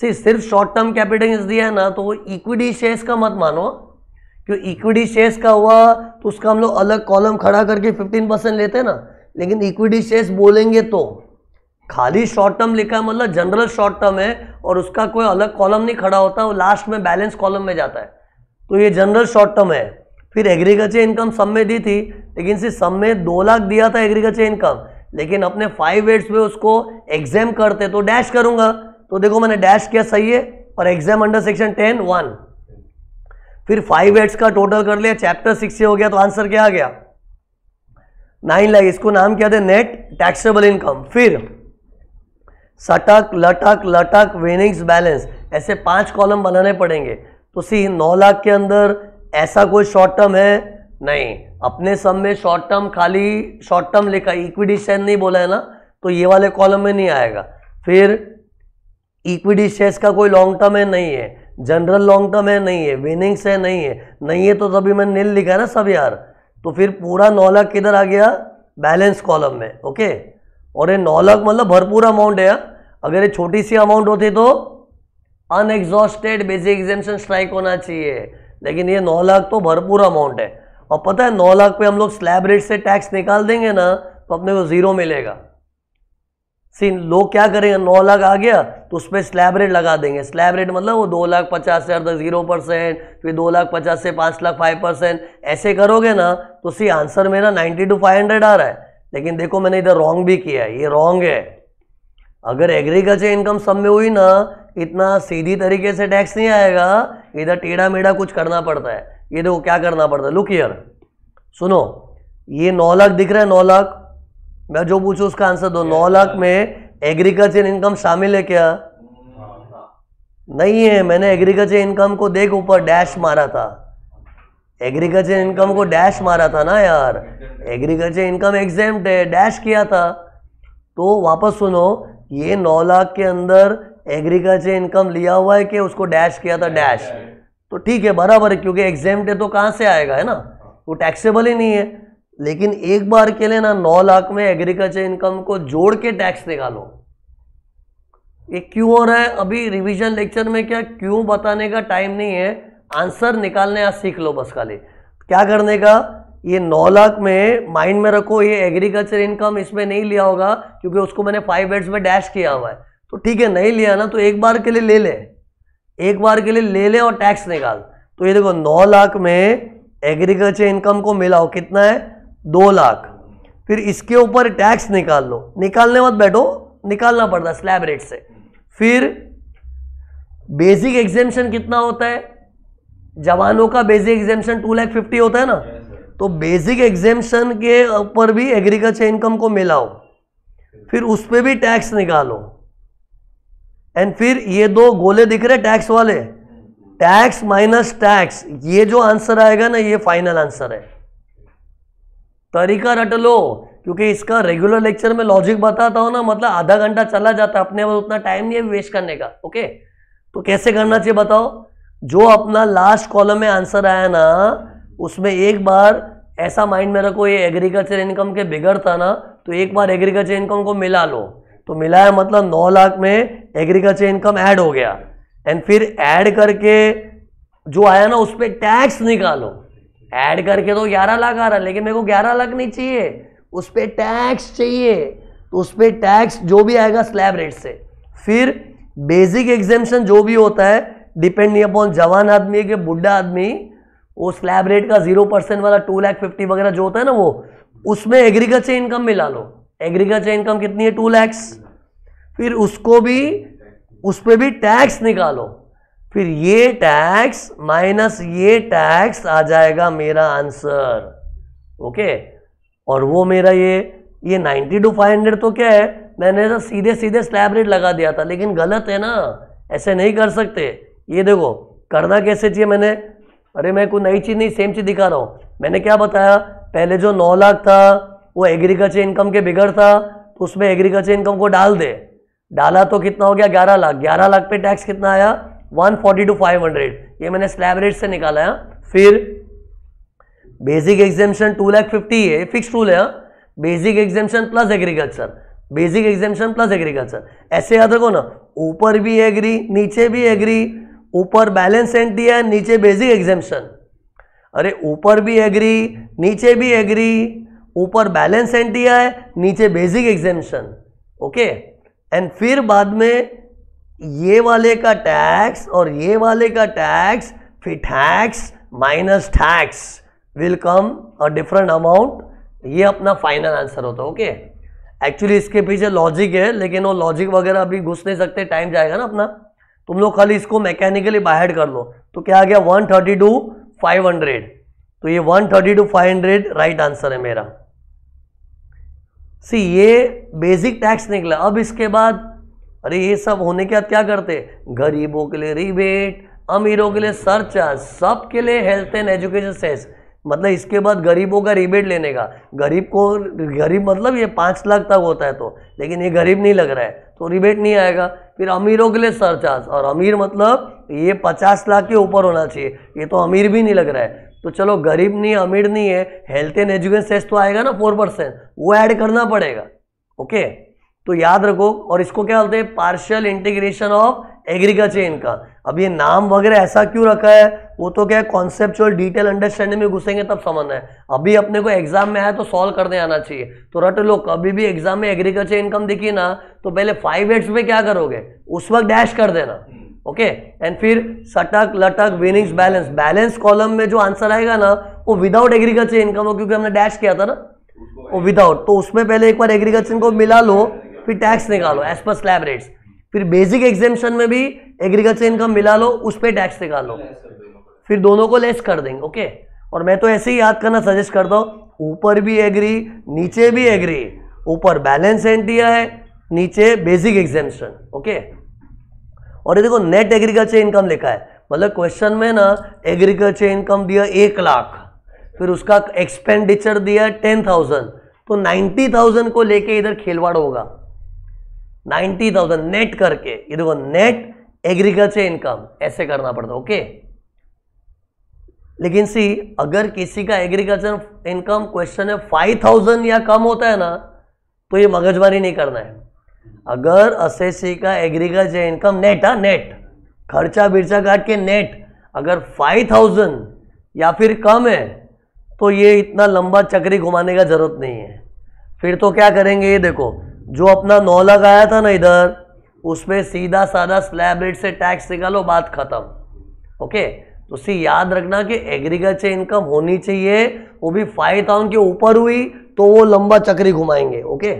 सी सिर्फ शॉर्ट टर्म कैपिटल गेंस दिया है ना तो इक्विटी शेयर्स का मत मानो क्यों इक्विटी शेयर्स का हुआ तो उसका हम लोग अलग कॉलम खड़ा करके 15 परसेंट लेते हैं ना लेकिन इक्विटी शेयर्स बोलेंगे तो खाली शॉर्ट टर्म लिखा है मतलब जनरल शॉर्ट टर्म है और उसका कोई अलग कॉलम नहीं खड़ा होता वो लास्ट में बैलेंस कॉलम में जाता है तो ये जनरल शॉर्ट टर्म है फिर एग्रीकल्चर इनकम सब में दी थी लेकिन सिर्फ सब में दो लाख दिया था एग्रीकल्चर इनकम लेकिन अपने फाइव एड्स में उसको एग्जाम करते तो डैश करूंगा तो देखो मैंने डैश किया सही है और exam under section ten one फिर फाइव एड्स का टोटल कर लिया चैप्टर सिक्स हो गया तो आंसर क्या आ गया नाइन लाख इसको नाम क्या था नेट टैक्सेबल इनकम फिर सटक लटक लटक विनिंग्स बैलेंस ऐसे पांच कॉलम बनाने पड़ेंगे तो सी नौ लाख के अंदर ऐसा कोई शॉर्ट टर्म है नहीं अपने सब में शॉर्ट टर्म खाली शॉर्ट टर्म लिखा इक्विटी शेयर नहीं बोला है ना तो ये वाले कॉलम में नहीं आएगा फिर इक्विटी शेयर्स का कोई लॉन्ग टर्म है नहीं है जनरल लॉन्ग टर्म है नहीं है विनिंग्स है नहीं है नहीं है तो तभी मैंने नील लिखा है ना सब यार तो फिर पूरा नौ लाख किधर आ गया बैलेंस कॉलम में ओके और ये नौ लाख मतलब भरपूर अमाउंट है अगर ये छोटी सी अमाउंट होती तो अनएग्जॉस्टेड बेसिक एग्जामेशन स्ट्राइक होना चाहिए लेकिन ये नौ लाख तो भरपूर अमाउंट है और पता है नौ लाख पे हम लोग स्लैब रेट से टैक्स निकाल देंगे ना तो अपने को ज़ीरो मिलेगा सी लोग क्या करेंगे नौ लाख आ गया तो उस पर स्लैब रेट लगा देंगे स्लैब रेट मतलब वो दो लाख पचास हज़ार तक जीरो परसेंट फिर दो लाख पचास से पाँच लाख फाइव परसेंट ऐसे करोगे ना तो सी आंसर मेरा नाइन्टी टू फाइव हंड्रेड आ रहा है लेकिन देखो मैंने इधर रॉन्ग भी किया है ये रॉन्ग है अगर एग्रीकल्चर इनकम सब में हुई ना इतना सीधी तरीके से टैक्स नहीं आएगा इधर टेढ़ा मेढ़ा कुछ करना पड़ता है ये देखो क्या करना पड़ता है लुक ईयर सुनो ये नौ लाख दिख रहा है नौ लाख मैं जो पूछू उसका आंसर दो नौ लाख में एग्रीकल्चर इनकम शामिल है क्या हाँ, हाँ। नहीं है मैंने एग्रीकल्चर इनकम को देख ऊपर डैश मारा था एग्रीकल्चर इनकम को डैश मारा था ना यार एग्रीकल्चर इनकम एग्जाम डैश किया था तो वापस सुनो ये नौ लाख के अंदर एग्रीकल्चर इनकम लिया हुआ है कि उसको डैश किया था डैश तो ठीक है बराबर है क्योंकि एग्जाम तो कहाँ से आएगा है ना वो टैक्सेबल ही नहीं है लेकिन एक बार के लिए ना नौ लाख में एग्रीकल्चर इनकम को जोड़ के टैक्स निकालो ये क्यों हो रहा है अभी रिवीजन लेक्चर में क्या क्यों बताने का टाइम नहीं है आंसर निकालने आज सीख लो बस खाली क्या करने का ये नौ लाख में माइंड में रखो ये एग्रीकल्चर इनकम इसमें नहीं लिया होगा क्योंकि उसको मैंने फाइव एड्स में डैश किया हुआ है तो ठीक है नहीं लिया ना तो एक बार के लिए ले ले एक बार के लिए ले ले और टैक्स निकाल तो ये देखो नौ लाख में एग्रीकल्चर इनकम को मिला हो कितना है दो लाख फिर इसके ऊपर टैक्स निकाल लो निकालने मत बैठो निकालना पड़ता स्लैब रेट से फिर बेसिक एग्जेम्पन कितना होता है जवानों का basic exemption two lakh fifty होता है ना तो बेसिक एग्जेम्पन के ऊपर भी एग्रीकल्चर इनकम को मिलाओ फिर उस पर भी टैक्स निकालो एंड फिर ये दो गोले दिख रहे टैक्स वाले टैक्स माइनस टैक्स ये जो आंसर आएगा ना ये फाइनल आंसर है तरीका रट लो क्योंकि इसका रेगुलर लेक्चर में लॉजिक बताता हूँ ना मतलब आधा घंटा चला जाता है अपने पास उतना टाइम नहीं है वेस्ट करने का ओके तो कैसे करना चाहिए बताओ जो अपना लास्ट कॉलम में आंसर आया ना उसमें एक बार ऐसा माइंड में रखो ये एग्रीकल्चर इनकम के बिगड़ था ना तो एक बार एग्रीकल्चर इनकम को मिला लो तो मिलाया मतलब नौ लाख में एग्रीकल्चर इनकम ऐड हो गया एंड फिर ऐड करके जो आया ना उस पर टैक्स निकालो ऐड करके तो ग्यारह लाख आ रहा लेकिन मेरे को ग्यारह लाख नहीं चाहिए उस पर टैक्स चाहिए तो उस पर टैक्स जो भी आएगा स्लैब रेट से फिर बेसिक एग्जेम्पन जो भी होता है डिपेंड नहीं अपॉन जवान आदमी है कि बुढ़ा आदमी वो स्लैब रेट का जीरो परसेंट वाला टू लैख फिफ्टी वगैरह जो होता है ना वो उसमें एग्रीकल्चर इनकम मिला लो एग्रीकल्चर इनकम कितनी है टू लैक्स फिर उसको भी उस पर भी टैक्स निकालो फिर ये टैक्स माइनस ये टैक्स आ जाएगा मेरा आंसर ओके और वो मेरा ये ये नाइनटी टू फाइव हंड्रेड तो क्या है मैंने सीधे सीधे स्लैब रेट लगा दिया था लेकिन गलत है ना ऐसे नहीं कर सकते ये देखो करना कैसे चाहिए मैंने अरे मैं कोई नई चीज़ नहीं सेम चीज़ दिखा रहा हूँ मैंने क्या बताया पहले जो नौ लाख था वो एग्रीकल्चर इनकम के बिगड़ था तो उसमें एग्रीकल्चर इनकम को डाल दे डाला तो कितना हो गया ग्यारह लाख ग्यारह लाख पे टैक्स कितना आया one forty two five hundred ये मैंने स्लैब रेट से निकाला है हाँ। फिर basic exemption two lakh fifty है फिक्स रूल है basic exemption plus agriculture basic exemption plus agriculture ऐसे याद रखो ना ऊपर भी एग्री नीचे भी एग्री ऊपर बैलेंस एंड दिया नीचे बेसिक एग्जामेशन अरे ऊपर भी एग्री नीचे भी एग्री ऊपर बैलेंस एंड दिया है नीचे बेसिक एग्जामेशन ओके एंड फिर बाद में ये वाले का टैक्स और ये वाले का टैक्स फिर tax minus tax will come a different amount ये अपना फाइनल आंसर होता है ओके एक्चुअली इसके पीछे लॉजिक है लेकिन वो लॉजिक वगैरह अभी घुस नहीं सकते टाइम जाएगा ना अपना तुम लोग खाली इसको मैकेनिकली बाहर कर लो तो क्या आ गया one thirty two five hundred तो ये one thirty two five hundred right answer है मेरा सी ये बेसिक टैक्स निकला अब इसके बाद अरे ये सब होने के बाद क्या करते गरीबों के लिए रिबेट अमीरों के लिए सरचार्ज सब के लिए हेल्थ एंड एजुकेशन सेस मतलब इसके बाद गरीबों का रिबेट लेने का गरीब को गरीब मतलब ये पाँच लाख तक होता है तो लेकिन ये गरीब नहीं लग रहा है तो रिबेट नहीं आएगा फिर अमीरों के लिए सरचार्ज और अमीर मतलब ये पचास लाख के ऊपर होना चाहिए ये तो अमीर भी नहीं लग रहा है तो चलो गरीब नहीं अमीर नहीं है हेल्थ एंड एजुकेशन सेस तो आएगा ना फोर परसेंट वो ऐड करना पड़ेगा ओके तो याद रखो और इसको क्या बोलते हैं पार्शियल इंटीग्रेशन ऑफ एग्रीकल्चर इनका अब ये नाम वगैरह ऐसा क्यों रखा है वो तो क्या है कॉन्सेप्चुअल डिटेल अंडरस्टैंडिंग में घुसेंगे तब समझना है अभी अपने को एग्जाम में आया तो सॉल्व करने आना चाहिए तो रट लो कभी भी एग्जाम में एग्रीकल्चर इनकम दिखी ना तो पहले फाइव एट्स में क्या करोगे उस वक्त डैश कर देना ओके एंड फिर सटक लटक विनिंग्स बैलेंस बैलेंस कॉलम में जो आंसर आएगा ना वो विदाउट एग्रीकल्चर इनकम हो क्योंकि हमने डैश किया था ना वो विदाउट तो उसमें पहले एक बार एग्रीकल्चर इनकम मिला लो फिर टैक्स निकालो एज पर स्लैब रेट्स फिर बेसिक एग्जामेशन में भी एग्रीकल्चर इनकम मिला लो उस पर टैक्स निकालो फिर दोनों को लेस कर देंगे ओके और मैं तो ऐसे ही याद करना सजेस्ट करता हूँ ऊपर भी एग्री नीचे भी एग्री ऊपर बैलेंस एंड दिया है नीचे बेसिक एग्जेंशन ओके और ये देखो नेट एग्रीकल्चर इनकम लिखा है मतलब क्वेश्चन में ना एग्रीकल्चर इनकम दिया एक लाख फिर उसका एक्सपेंडिचर दिया टेन थाउजेंड तो नाइन्टी थाउजेंड को लेके इधर खेलवाड़ होगा नाइन्टी थाउजेंड नेट करके ये देखो नेट एग्रीकल्चर इनकम ऐसे करना पड़ता ओके ओके लेकिन सी अगर किसी का एग्रीकल्चर इनकम क्वेश्चन है फाइव थाउजेंड या कम होता है ना तो ये मगजमारी नहीं करना है अगर सी का एग्रीकल्चर इनकम नेट हाँ नेट खर्चा बिरचा काट के नेट अगर फाइव थाउजेंड या फिर कम है तो ये इतना लंबा चक्री घुमाने का ज़रूरत नहीं है फिर तो क्या करेंगे ये देखो जो अपना नौ लाख आया था ना इधर उसमें सीधा साधा स्लैब रेट से टैक्स निकालो बात खत्म ओके तो उसे याद रखना कि एग्रीकल्चर इनकम होनी चाहिए वो भी फाइव थाउजेंड के ऊपर हुई तो वो लंबा चक्री घुमाएंगे ओके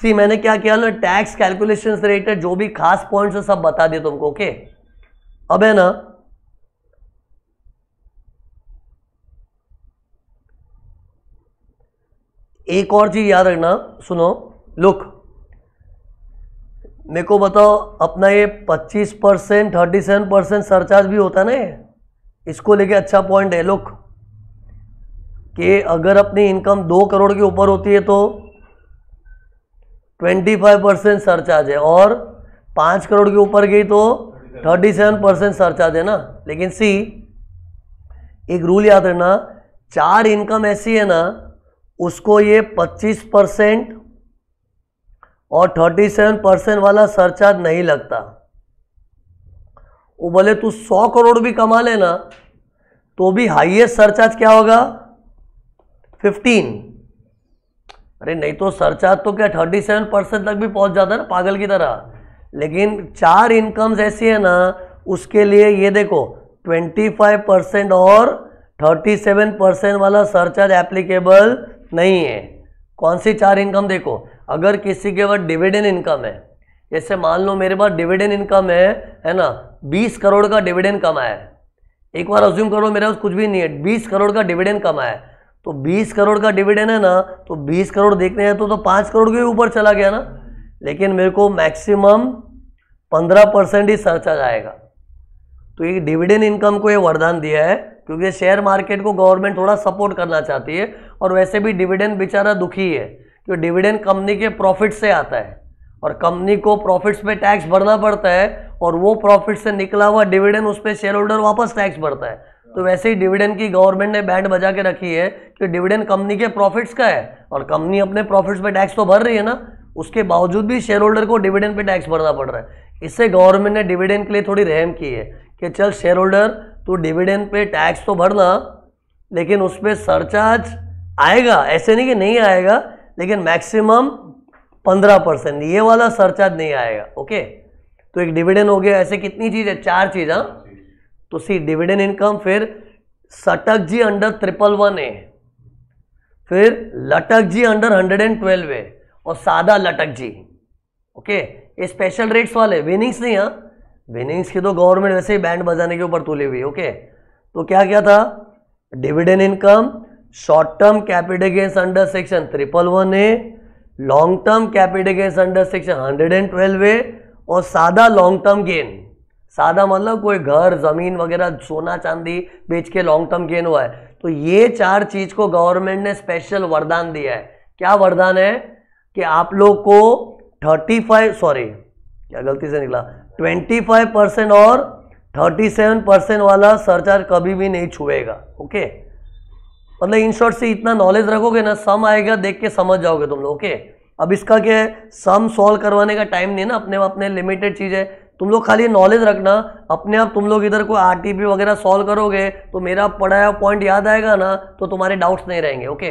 सी मैंने क्या किया ना टैक्स कैलकुलेशन से रिलेटेड जो भी खास पॉइंट्स है सब बता दिए तुमको ओके अब है ना एक और चीज याद रखना सुनो लुक मेरे को बताओ अपना ये 25 percent thirty seven percent surcharge भी होता है ना इसको लेके अच्छा पॉइंट है लोग कि अगर अपनी इनकम दो करोड़ के ऊपर होती है तो 25 परसेंट सरचार्ज है और पाँच करोड़ के ऊपर गई तो 37 परसेंट सरचार्ज है ना लेकिन सी एक रूल याद रखना चार इनकम ऐसी है ना उसको ये 25 परसेंट और 37 परसेंट वाला सरचार्ज नहीं लगता वो बोले तू 100 करोड़ भी कमा लेना तो भी हाईएस्ट सरचार्ज क्या होगा 15 अरे नहीं तो सरचार्ज तो क्या 37 परसेंट तक भी पहुंच जाता ना पागल की तरह लेकिन चार इनकम्स ऐसी है ना उसके लिए ये देखो 25 परसेंट और 37 परसेंट वाला सरचार्ज एप्लीकेबल नहीं है कौन सी चार इनकम देखो अगर किसी के पास डिविडेंड इनकम है जैसे मान लो मेरे पास डिविडेंड इनकम है है ना बीस करोड़ का डिविडेंड कमाया है एक बार अज्यूम करो मेरे पास कुछ भी नहीं है बीस करोड़ का डिविडेंड कमाया है तो बीस करोड़ का डिविडेंड है ना तो बीस करोड़ देखने हैं तो तो पाँच करोड़ के ऊपर चला गया ना लेकिन मेरे को मैक्सिमम पंद्रह परसेंट ही सर्चा जाएगा तो ये डिविडेंड इनकम को ये वरदान दिया है क्योंकि शेयर मार्केट को गवर्नमेंट थोड़ा सपोर्ट करना चाहती है और वैसे भी डिविडेंड बेचारा दुखी है जो डिविडेंड कंपनी के प्रॉफिट से आता है और कंपनी को प्रॉफिट्स पे टैक्स भरना पड़ता है और वो प्रॉफिट से निकला हुआ डिविडेंड उस पर शेयर होल्डर वापस टैक्स भरता है तो वैसे ही डिविडेंड की गवर्नमेंट ने बैंड बजा के रखी है कि डिविडेंड कंपनी के प्रॉफिट्स का है और कंपनी अपने प्रॉफिट्स पे टैक्स तो भर रही है ना उसके बावजूद भी शेयर होल्डर को डिविडेंड पे टैक्स भरना पड़ रहा है इससे गवर्नमेंट ने डिविडेंड के लिए थोड़ी रहम की है कि चल शेयर होल्डर तो डिविडेंड पे टैक्स तो भरना लेकिन उस पर सरचार्ज आएगा ऐसे नहीं कि नहीं आएगा लेकिन मैक्सिमम पंद्रह परसेंट ये वाला सरचार्ज नहीं आएगा ओके तो एक डिविडेंड हो गया ऐसे कितनी चीज़ है चार चीज़ हाँ तो सी डिविडेंड इनकम फिर सटक जी अंडर ट्रिपल वन है फिर लटक जी अंडर हंड्रेड एंड ट्वेल्व है और सादा लटक जी ओके ये स्पेशल रेट्स वाले विनिंग्स नहीं हाँ विनिंग्स की तो गवर्नमेंट वैसे ही बैंड बजाने के ऊपर तुली हुई ओके तो क्या क्या था dividend income short gains under section triple one section long term capital gains under section hundred and twelve है और सादा लॉन्ग टर्म गेन सादा मतलब कोई घर जमीन वगैरह सोना चांदी बेच के लॉन्ग टर्म गेन हुआ है तो ये चार चीज को गवर्नमेंट ने स्पेशल वरदान दिया है क्या वरदान है कि आप लोग को थर्टी फाइव सॉरी क्या गलती से निकला ट्वेंटी फाइव परसेंट और थर्टी सेवन परसेंट वाला सरचार्ज कभी भी नहीं छुएगा ओके मतलब इन शॉर्ट से इतना नॉलेज रखोगे ना सम आएगा देख के समझ जाओगे तुम लोग ओके अब इसका क्या है सम सॉल्व करवाने का टाइम नहीं ना अपने अपने लिमिटेड चीज़ है तुम लोग खाली नॉलेज रखना अपने आप तुम लोग इधर कोई आर वगैरह सॉल्व करोगे तो मेरा पढ़ाया पॉइंट याद आएगा ना तो तुम्हारे डाउट्स नहीं रहेंगे ओके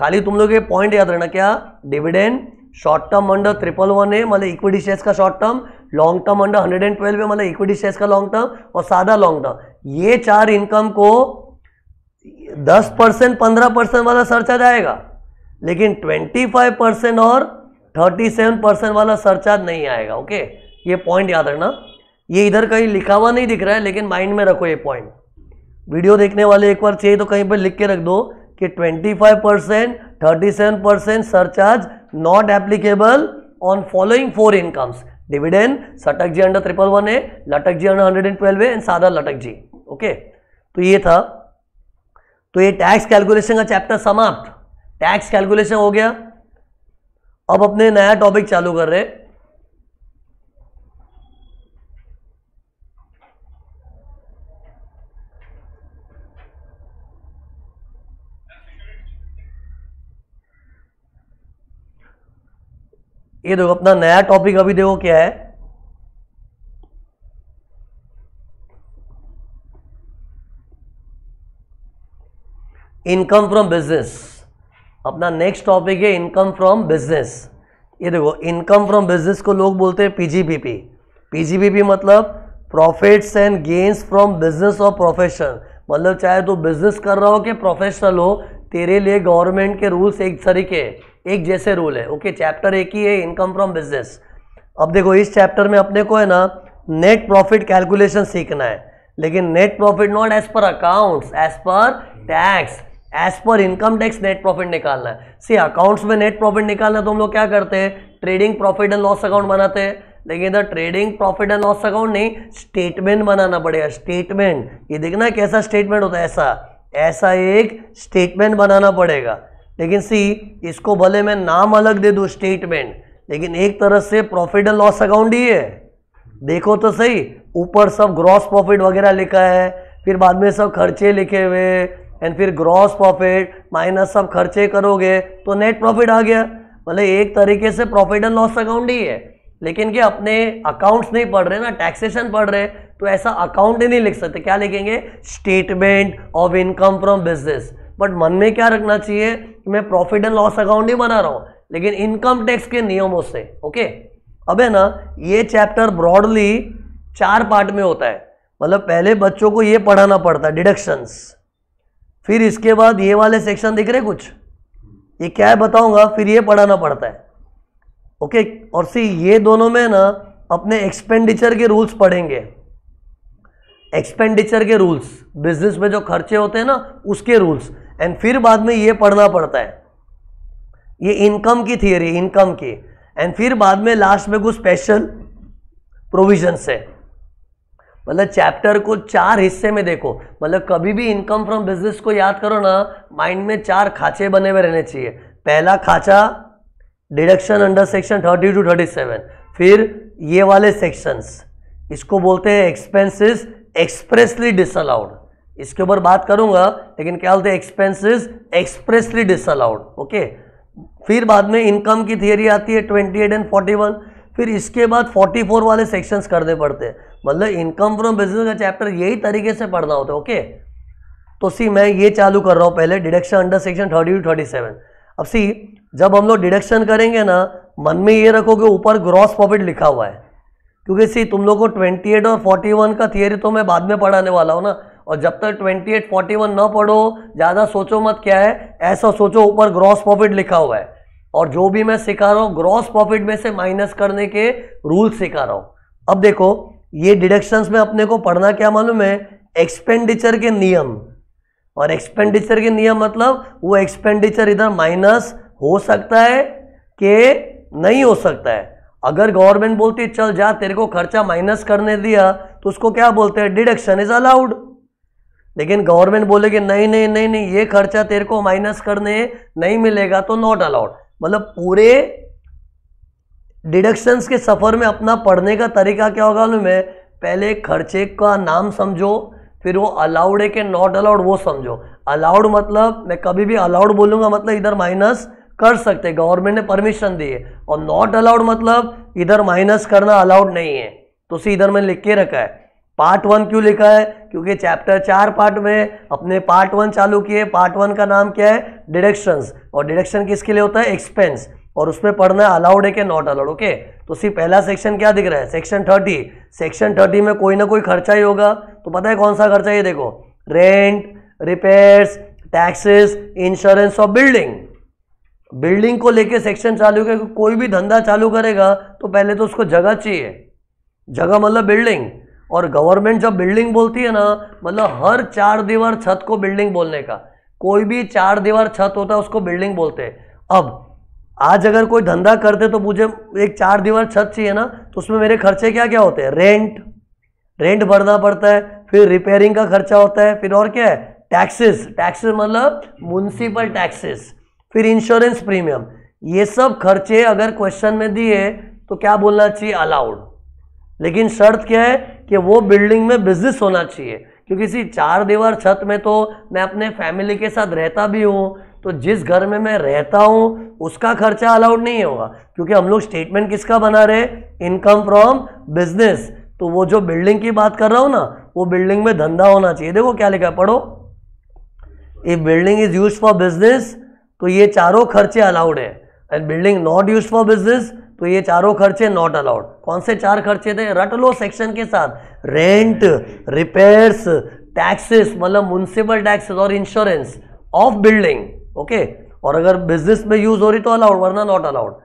खाली तुम लोग ये पॉइंट याद रखना क्या dividend short term under triple one है मतलब इक्विटी शेयर्स का short term long term under hundred and twelve है मतलब इक्विटी शेयर्स का लॉन्ग टर्म और सादा लॉन्ग टर्म ये चार इनकम को दस परसेंट पंद्रह परसेंट वाला सरचार्ज आएगा लेकिन ट्वेंटी फाइव परसेंट और थर्टी सेवन परसेंट वाला सरचार्ज नहीं आएगा ओके ये पॉइंट याद रखना ये इधर कहीं लिखा हुआ नहीं दिख रहा है लेकिन माइंड में रखो ये पॉइंट वीडियो देखने वाले एक बार चाहिए तो कहीं पर लिख के रख दो कि 25 percent thirty seven percent surcharge not applicable on following four incomes dividend सटक जी अंडर ट्रिपल वन है लटक जी अंडर हंड्रेड एंड ट्वेल्व है एंड सादा लटक जी ओके तो ये था तो ये टैक्स कैलकुलेशन का चैप्टर समाप्त टैक्स कैलकुलेशन हो गया अब अपने नया टॉपिक चालू कर रहे ये देखो अपना नया टॉपिक अभी देखो क्या है इनकम फ्रॉम बिजनेस अपना नेक्स्ट टॉपिक है इनकम फ्रॉम बिजनेस ये देखो इनकम फ्रॉम बिजनेस को लोग बोलते हैं पीजीबीपी पीजीबीपी मतलब profits and gains from business और प्रोफेशन मतलब चाहे तू तो बिजनेस कर रहा हो कि प्रोफेशनल हो तेरे लिए गवर्नमेंट के रूल्स एक तरीके एक जैसे रूल है ओके चैप्टर एक ही है इनकम फ्रॉम बिजनेस अब देखो इस चैप्टर में अपने को है ना नेट प्रॉफिट कैलकुलेशन सीखना है लेकिन net profit not as per accounts as per tax as per income tax net profit निकालना है सी अकाउंट्स में नेट प्रॉफिट निकालना है तो हम लोग क्या करते हैं trading profit and loss account बनाते हैं लेकिन इधर trading profit and loss account नहीं स्टेटमेंट बनाना पड़ेगा स्टेटमेंट ये देखना कैसा स्टेटमेंट होता है ऐसा ऐसा एक स्टेटमेंट बनाना पड़ेगा लेकिन सी इसको भले मैं नाम अलग दे दूँ स्टेटमेंट लेकिन एक तरह से प्रॉफिट एंड लॉस अकाउंट ही है देखो तो सही ऊपर सब ग्रॉस प्रॉफिट वगैरह लिखा है फिर बाद में सब खर्चे लिखे हुए एंड फिर ग्रॉस प्रॉफिट माइनस सब खर्चे करोगे तो नेट प्रॉफिट आ गया मतलब एक तरीके से प्रॉफिट एंड लॉस अकाउंट ही है लेकिन क्या अपने अकाउंट्स नहीं पढ़ रहे ना टैक्सेशन पढ़ रहे तो ऐसा अकाउंट ही नहीं लिख सकते क्या लिखेंगे statement of income from business but मन में क्या रखना चाहिए कि मैं प्रॉफिट एंड लॉस अकाउंट ही बना रहा हूँ लेकिन इनकम टैक्स के नियमों से ओके अब है ना ये चैप्टर ब्रॉडली चार पार्ट में होता है मतलब पहले बच्चों को ये पढ़ाना पड़ता है डिडक्शंस फिर इसके बाद ये वाले सेक्शन दिख रहे कुछ ये क्या है बताऊंगा फिर ये पढ़ाना पड़ता है ओके और सी ये दोनों में ना अपने एक्सपेंडिचर के रूल्स पढ़ेंगे एक्सपेंडिचर के रूल्स बिजनेस में जो खर्चे होते हैं ना उसके रूल्स एंड फिर बाद में ये पढ़ना पड़ता है ये इनकम की थियरी इनकम की एंड फिर बाद में लास्ट में कुछ स्पेशल प्रोविजन है मतलब चैप्टर को चार हिस्से में देखो मतलब कभी भी इनकम फ्रॉम बिजनेस को याद करो ना माइंड में चार खाचे बने हुए रहने चाहिए पहला खाँचा deduction under section thirty two thirty seven फिर ये वाले सेक्शंस इसको बोलते हैं एक्सपेंसेस एक्सप्रेसली डिसअलाउड इसके ऊपर बात करूंगा लेकिन क्या बोलते हैं एक्सपेंसेस एक्सप्रेसली डिसअलाउड ओके फिर बाद में इनकम की थियरी आती है twenty eight and forty one फिर इसके बाद 44 वाले सेक्शंस करने पड़ते हैं मतलब इनकम फ्रॉम बिजनेस का चैप्टर यही तरीके से पढ़ना होता है ओके तो सी मैं ये चालू कर रहा हूँ पहले deduction under section thirty two thirty seven अब सी जब हम लोग डिडक्शन करेंगे ना मन में ये रखो कि ऊपर ग्रॉस प्रॉफिट लिखा हुआ है क्योंकि सी तुम लोग को एट और वन का थियरी तो मैं बाद में पढ़ाने वाला हूँ ना और जब तक फोर्टी वन ना पढ़ो ज़्यादा सोचो मत क्या है ऐसा सोचो ऊपर ग्रॉस प्रॉफिट लिखा हुआ है और जो भी मैं सिखा रहा हूँ ग्रॉस प्रॉफिट में से माइनस करने के रूल सिखा रहा हूँ अब देखो ये डिडक्शंस में अपने को पढ़ना क्या मालूम है एक्सपेंडिचर के नियम और एक्सपेंडिचर के नियम मतलब वो एक्सपेंडिचर इधर माइनस हो सकता है कि नहीं हो सकता है अगर गवर्नमेंट बोलती चल जा तेरे को खर्चा माइनस करने दिया तो उसको क्या बोलते हैं डिडक्शन इज अलाउड लेकिन गवर्नमेंट बोले कि नहीं नहीं नहीं नहीं ये खर्चा तेरे को माइनस करने नहीं मिलेगा तो नॉट अलाउड मतलब पूरे डिडक्शंस के सफ़र में अपना पढ़ने का तरीका क्या होगा मालूम पहले खर्चे का नाम समझो फिर वो अलाउड है कि नॉट अलाउड वो समझो अलाउड मतलब मैं कभी भी अलाउड बोलूँगा मतलब इधर माइनस कर सकते गवर्नमेंट ने परमिशन दी है और नॉट अलाउड मतलब इधर माइनस करना अलाउड नहीं है तो उसे इधर मैंने लिख के रखा है पार्ट वन क्यों लिखा है क्योंकि चैप्टर चार पार्ट में अपने पार्ट वन चालू किए पार्ट वन का नाम क्या है डिडक्शंस और डिडक्शन किसके लिए होता है एक्सपेंस और उसमें पढ़ना है अलाउड है कि नॉट अलाउड ओके तो सी पहला सेक्शन क्या दिख रहा है सेक्शन थर्टी सेक्शन थर्टी में कोई ना कोई खर्चा ही होगा तो पता है कौन सा खर्चा ये देखो रेंट रिपेयर्स टैक्सेस इंश्योरेंस और बिल्डिंग बिल्डिंग को लेके सेक्शन चालू कर कोई भी धंधा चालू करेगा तो पहले तो उसको जगह चाहिए जगह मतलब बिल्डिंग और गवर्नमेंट जब बिल्डिंग बोलती है ना मतलब हर चार दीवार छत को बिल्डिंग बोलने का कोई भी चार दीवार छत होता है उसको बिल्डिंग बोलते हैं अब आज अगर कोई धंधा करते तो मुझे एक चार दीवार छत चाहिए ना तो उसमें मेरे खर्चे क्या क्या होते हैं रेंट रेंट भरना पड़ता है फिर रिपेयरिंग का खर्चा होता है फिर और क्या है टैक्सेस टैक्सेस मतलब म्यूनसिपल टैक्सेस फिर इंश्योरेंस प्रीमियम ये सब खर्चे अगर क्वेश्चन में दिए तो क्या बोलना चाहिए अलाउड लेकिन शर्त क्या है कि वो बिल्डिंग में बिजनेस होना चाहिए क्योंकि इसी चार दीवार छत में तो मैं अपने फैमिली के साथ रहता भी हूँ तो जिस घर में मैं रहता हूँ उसका खर्चा अलाउड नहीं होगा क्योंकि हम लोग स्टेटमेंट किसका बना रहे इनकम फ्रॉम बिजनेस तो वो जो बिल्डिंग की बात कर रहा हूँ ना वो बिल्डिंग में धंधा होना चाहिए देखो क्या लिखा है पढ़ो ये building is use for business तो ये चारों खर्चे अलाउड है and building not use for business तो ये चारों खर्चे नॉट अलाउड कौन से चार खर्चे थे रट लो सेक्शन के साथ रेंट रिपेयर्स टैक्सेस मतलब म्यूनसिपल टैक्सेस और इंश्योरेंस ऑफ बिल्डिंग ओके और अगर बिजनेस में यूज हो रही तो अलाउड वरना नॉट अलाउड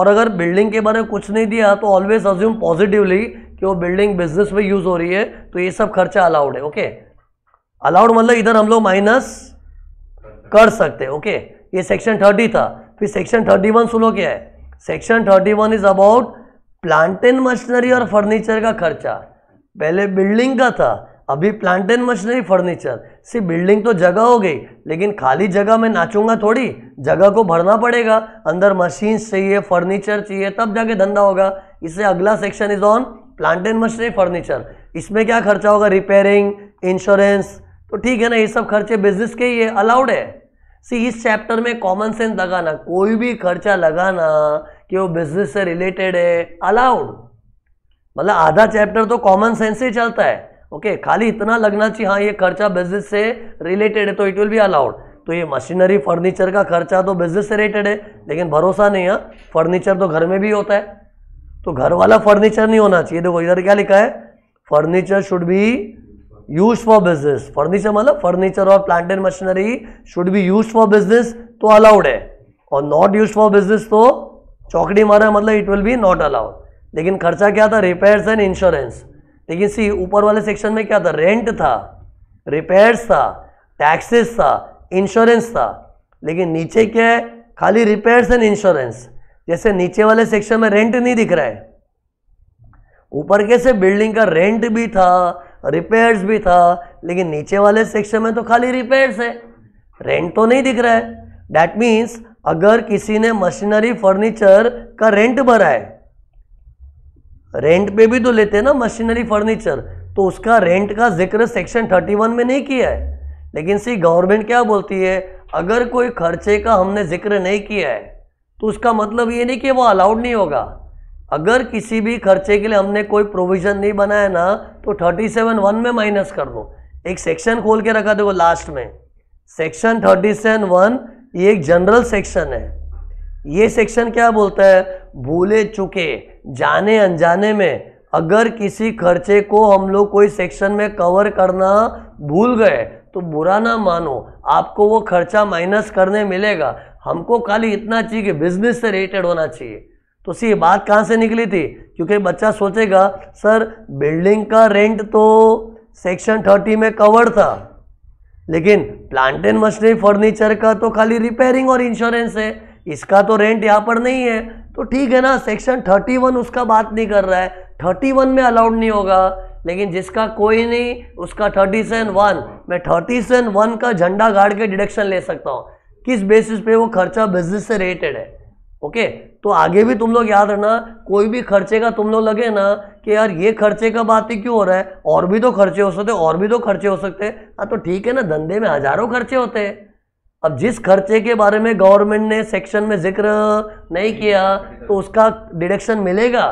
और अगर बिल्डिंग के बारे में कुछ नहीं दिया तो ऑलवेज अज्यूम पॉजिटिवली कि वो बिल्डिंग बिजनेस में यूज हो रही है तो ये सब खर्चा अलाउड है ओके अलाउड मतलब इधर हम लोग माइनस कर सकते ओके ये सेक्शन थर्टी था फिर सेक्शन थर्टी वन सुनो क्या है section thirty one is about plant and machinery और फर्नीचर का खर्चा पहले बिल्डिंग का था अभी plant and machinery furniture see building तो जगह हो गई लेकिन खाली जगह में नाचूंगा थोड़ी जगह को भरना पड़ेगा अंदर मशीन्स चाहिए फर्नीचर चाहिए तब जाके धंधा होगा इससे अगला section is on plant and machinery furniture इसमें क्या खर्चा होगा रिपेयरिंग इंश्योरेंस तो ठीक है ना ये सब खर्चे बिजनेस के ही है अलाउड है सी इस चैप्टर में कॉमन सेंस लगाना कोई भी खर्चा लगाना कि वो बिजनेस से रिलेटेड है अलाउड मतलब आधा चैप्टर तो कॉमन सेंस से चलता है ओके okay, खाली इतना लगना चाहिए हाँ ये खर्चा बिजनेस से रिलेटेड है तो इट विल बी अलाउड तो ये मशीनरी फर्नीचर का खर्चा तो बिजनेस से रिलेटेड है लेकिन भरोसा नहीं है हाँ, फर्नीचर तो घर में भी होता है तो घर वाला फर्नीचर नहीं होना चाहिए देखो इधर क्या लिखा है furniture should be use for business furniture मतलब फर्नीचर और plant and machinery should be use for business तो अलाउड है और नॉट यूज फॉर बिजनेस तो चौकड़ी मारा मतलब it will be not allowed लेकिन खर्चा क्या था रिपेयर्स एंड इंश्योरेंस लेकिन सी ऊपर वाले सेक्शन में क्या था रेंट था रिपेयर्स था टैक्सेस था इंश्योरेंस था लेकिन नीचे क्या है खाली रिपेयर्स एंड इंश्योरेंस जैसे नीचे वाले सेक्शन में रेंट नहीं दिख रहा है ऊपर कैसे बिल्डिंग का रेंट भी था रिपेयर्स भी था लेकिन नीचे वाले सेक्शन में तो खाली रिपेयर्स है रेंट तो नहीं दिख रहा है डैट मीन्स अगर किसी ने मशीनरी फर्नीचर का रेंट भरा है रेंट पे भी तो लेते हैं ना मशीनरी फर्नीचर तो उसका रेंट का जिक्र सेक्शन 31 में नहीं किया है लेकिन सी गवर्नमेंट क्या बोलती है अगर कोई खर्चे का हमने जिक्र नहीं किया है तो उसका मतलब ये नहीं कि वो अलाउड नहीं होगा अगर किसी भी खर्चे के लिए हमने कोई प्रोविज़न नहीं बनाया ना तो थर्टी सेवन वन में माइनस कर दो एक सेक्शन खोल के रखा देखो लास्ट में सेक्शन थर्टी सेवन वन ये एक जनरल सेक्शन है ये सेक्शन क्या बोलता है भूले चुके जाने अनजाने में अगर किसी खर्चे को हम लोग कोई सेक्शन में कवर करना भूल गए तो बुरा ना मानो आपको वो खर्चा माइनस करने मिलेगा हमको खाली इतना चाहिए कि बिजनेस से रिलेटेड होना चाहिए तो सी बात कहाँ से निकली थी क्योंकि बच्चा सोचेगा सर बिल्डिंग का रेंट तो सेक्शन थर्टी में कवर था लेकिन प्लांट एंड मशीनरी फर्नीचर का तो खाली रिपेयरिंग और इंश्योरेंस है इसका तो रेंट यहाँ पर नहीं है तो ठीक है ना सेक्शन थर्टी वन उसका बात नहीं कर रहा है थर्टी वन में अलाउड नहीं होगा लेकिन जिसका कोई नहीं उसका थर्टी सेवन वन मैं थर्टी सेवन वन का झंडा गाड़ के डिडक्शन ले सकता हूँ किस बेसिस पे वो खर्चा बिजनेस से रिलेटेड है ओके तो आगे भी तुम लोग याद रखना कोई भी खर्चे का तुम लोग लगे ना कि यार ये खर्चे का बात ही क्यों हो रहा है और भी तो खर्चे हो सकते और भी तो खर्चे हो सकते हाँ तो ठीक है ना धंधे में हजारों खर्चे होते हैं अब जिस खर्चे के बारे में गवर्नमेंट ने सेक्शन में जिक्र नहीं किया तो उसका डिडक्शन मिलेगा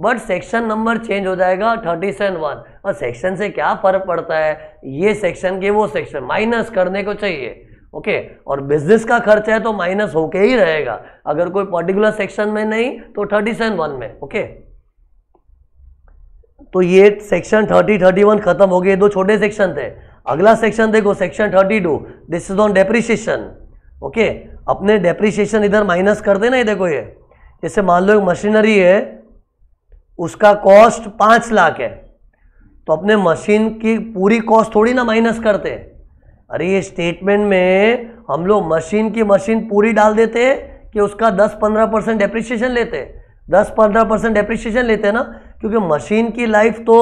बट सेक्शन नंबर चेंज हो जाएगा थर्टी सेवन वन और सेक्शन से क्या फर्क पड़ता है ये सेक्शन के वो सेक्शन माइनस करने को चाहिए ओके और बिजनेस का खर्च है तो माइनस होके ही रहेगा अगर कोई पर्टिकुलर सेक्शन में नहीं तो थर्टी सेवन वन में ओके तो ये सेक्शन थर्टी थर्टी वन खत्म हो गए दो छोटे सेक्शन थे अगला सेक्शन देखो section thirty two this is on depreciation okay अपने डेप्रिशिएशन इधर माइनस कर देना ये देखो ये जैसे मान लो एक मशीनरी है उसका कॉस्ट पांच लाख है तो अपने मशीन की पूरी कॉस्ट थोड़ी ना माइनस करते हैं अरे ये स्टेटमेंट में हम लोग मशीन की मशीन पूरी डाल देते कि उसका 10-15 परसेंट डेप्रिशिएशन लेते 10-15 परसेंट डेप्रिशिएशन लेते हैं ना क्योंकि मशीन की लाइफ तो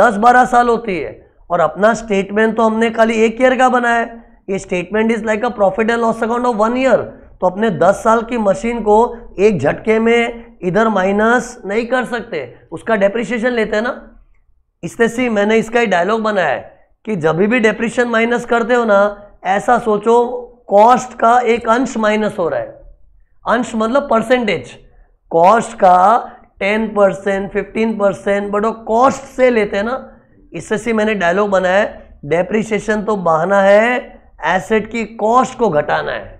10-12 साल होती है और अपना स्टेटमेंट तो हमने खाली एक ईयर का बनाया है ये statement is like a profit and loss account of one year तो अपने 10 साल की मशीन को एक झटके में इधर माइनस नहीं कर सकते उसका डेप्रिशिएशन लेते हैं ना इससे सी मैंने इसका ही डायलॉग बनाया है कि जब भी डेप्रिशन माइनस करते हो ना ऐसा सोचो कॉस्ट का एक अंश माइनस हो रहा है अंश मतलब परसेंटेज कॉस्ट का ten percent fifteen percent but वो कॉस्ट से लेते हैं ना इससे से मैंने डायलॉग बनाया है डेप्रीशिएशन तो बहाना है एसेट की कॉस्ट को घटाना है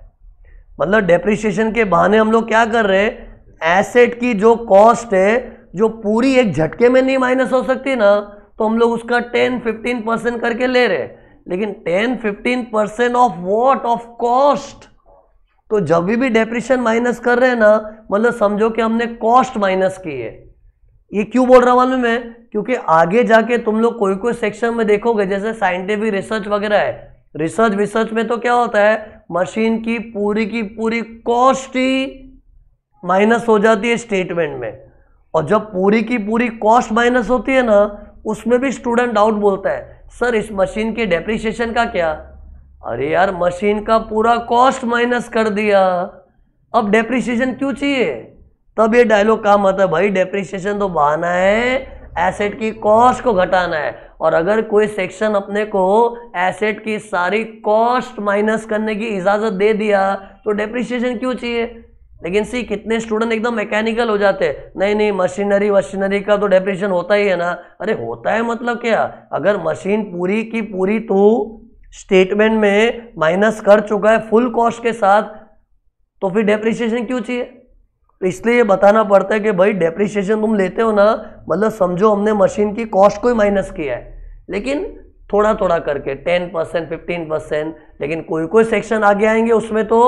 मतलब डेप्रिशिएशन के बहाने हम लोग क्या कर रहे हैं एसेट की जो कॉस्ट है जो पूरी एक झटके में नहीं माइनस हो सकती ना तो हम लोग उसका टेन फिफ्टीन परसेंट करके ले रहे लेकिन ten fifteen percent of what of cost तो जब भी डेप्रिशन माइनस कर रहे हैं ना मतलब समझो कि हमने कॉस्ट माइनस की है ये क्यों बोल रहा मालूम है क्योंकि आगे जाके तुम लोग कोई कोई सेक्शन में देखोगे जैसे साइंटिफिक रिसर्च वगैरह है रिसर्च विसर्च में तो क्या होता है मशीन की पूरी की पूरी कॉस्ट ही माइनस हो जाती है स्टेटमेंट में और जब पूरी की पूरी कॉस्ट माइनस होती है ना उसमें भी स्टूडेंट डाउट बोलता है सर इस मशीन के डेप्रिसिएशन का क्या अरे यार मशीन का पूरा कॉस्ट माइनस कर दिया अब डेप्रिसिएशन क्यों चाहिए तब ये डायलॉग काम आता है भाई डेप्रिसिएशन तो बहाना है एसेट की कॉस्ट को घटाना है और अगर कोई सेक्शन अपने को एसेट की सारी कॉस्ट माइनस करने की इजाज़त दे दिया तो डेप्रिसिएशन क्यों चाहिए लेकिन सी कितने स्टूडेंट एकदम मैकेनिकल हो जाते हैं नहीं नहीं मशीनरी मशीनरी का तो डेप्रेशन होता ही है ना अरे होता है मतलब क्या अगर मशीन पूरी की पूरी तो स्टेटमेंट में माइनस कर चुका है फुल कॉस्ट के साथ तो फिर डेप्रिसिएशन क्यों चाहिए तो इसलिए ये बताना पड़ता है कि भाई डेप्रिसिएशन तुम लेते हो ना मतलब समझो हमने मशीन की कॉस्ट को ही माइनस किया है लेकिन थोड़ा थोड़ा करके टेन परसेंट फिफ्टीन परसेंट लेकिन कोई कोई सेक्शन आगे आएंगे उसमें तो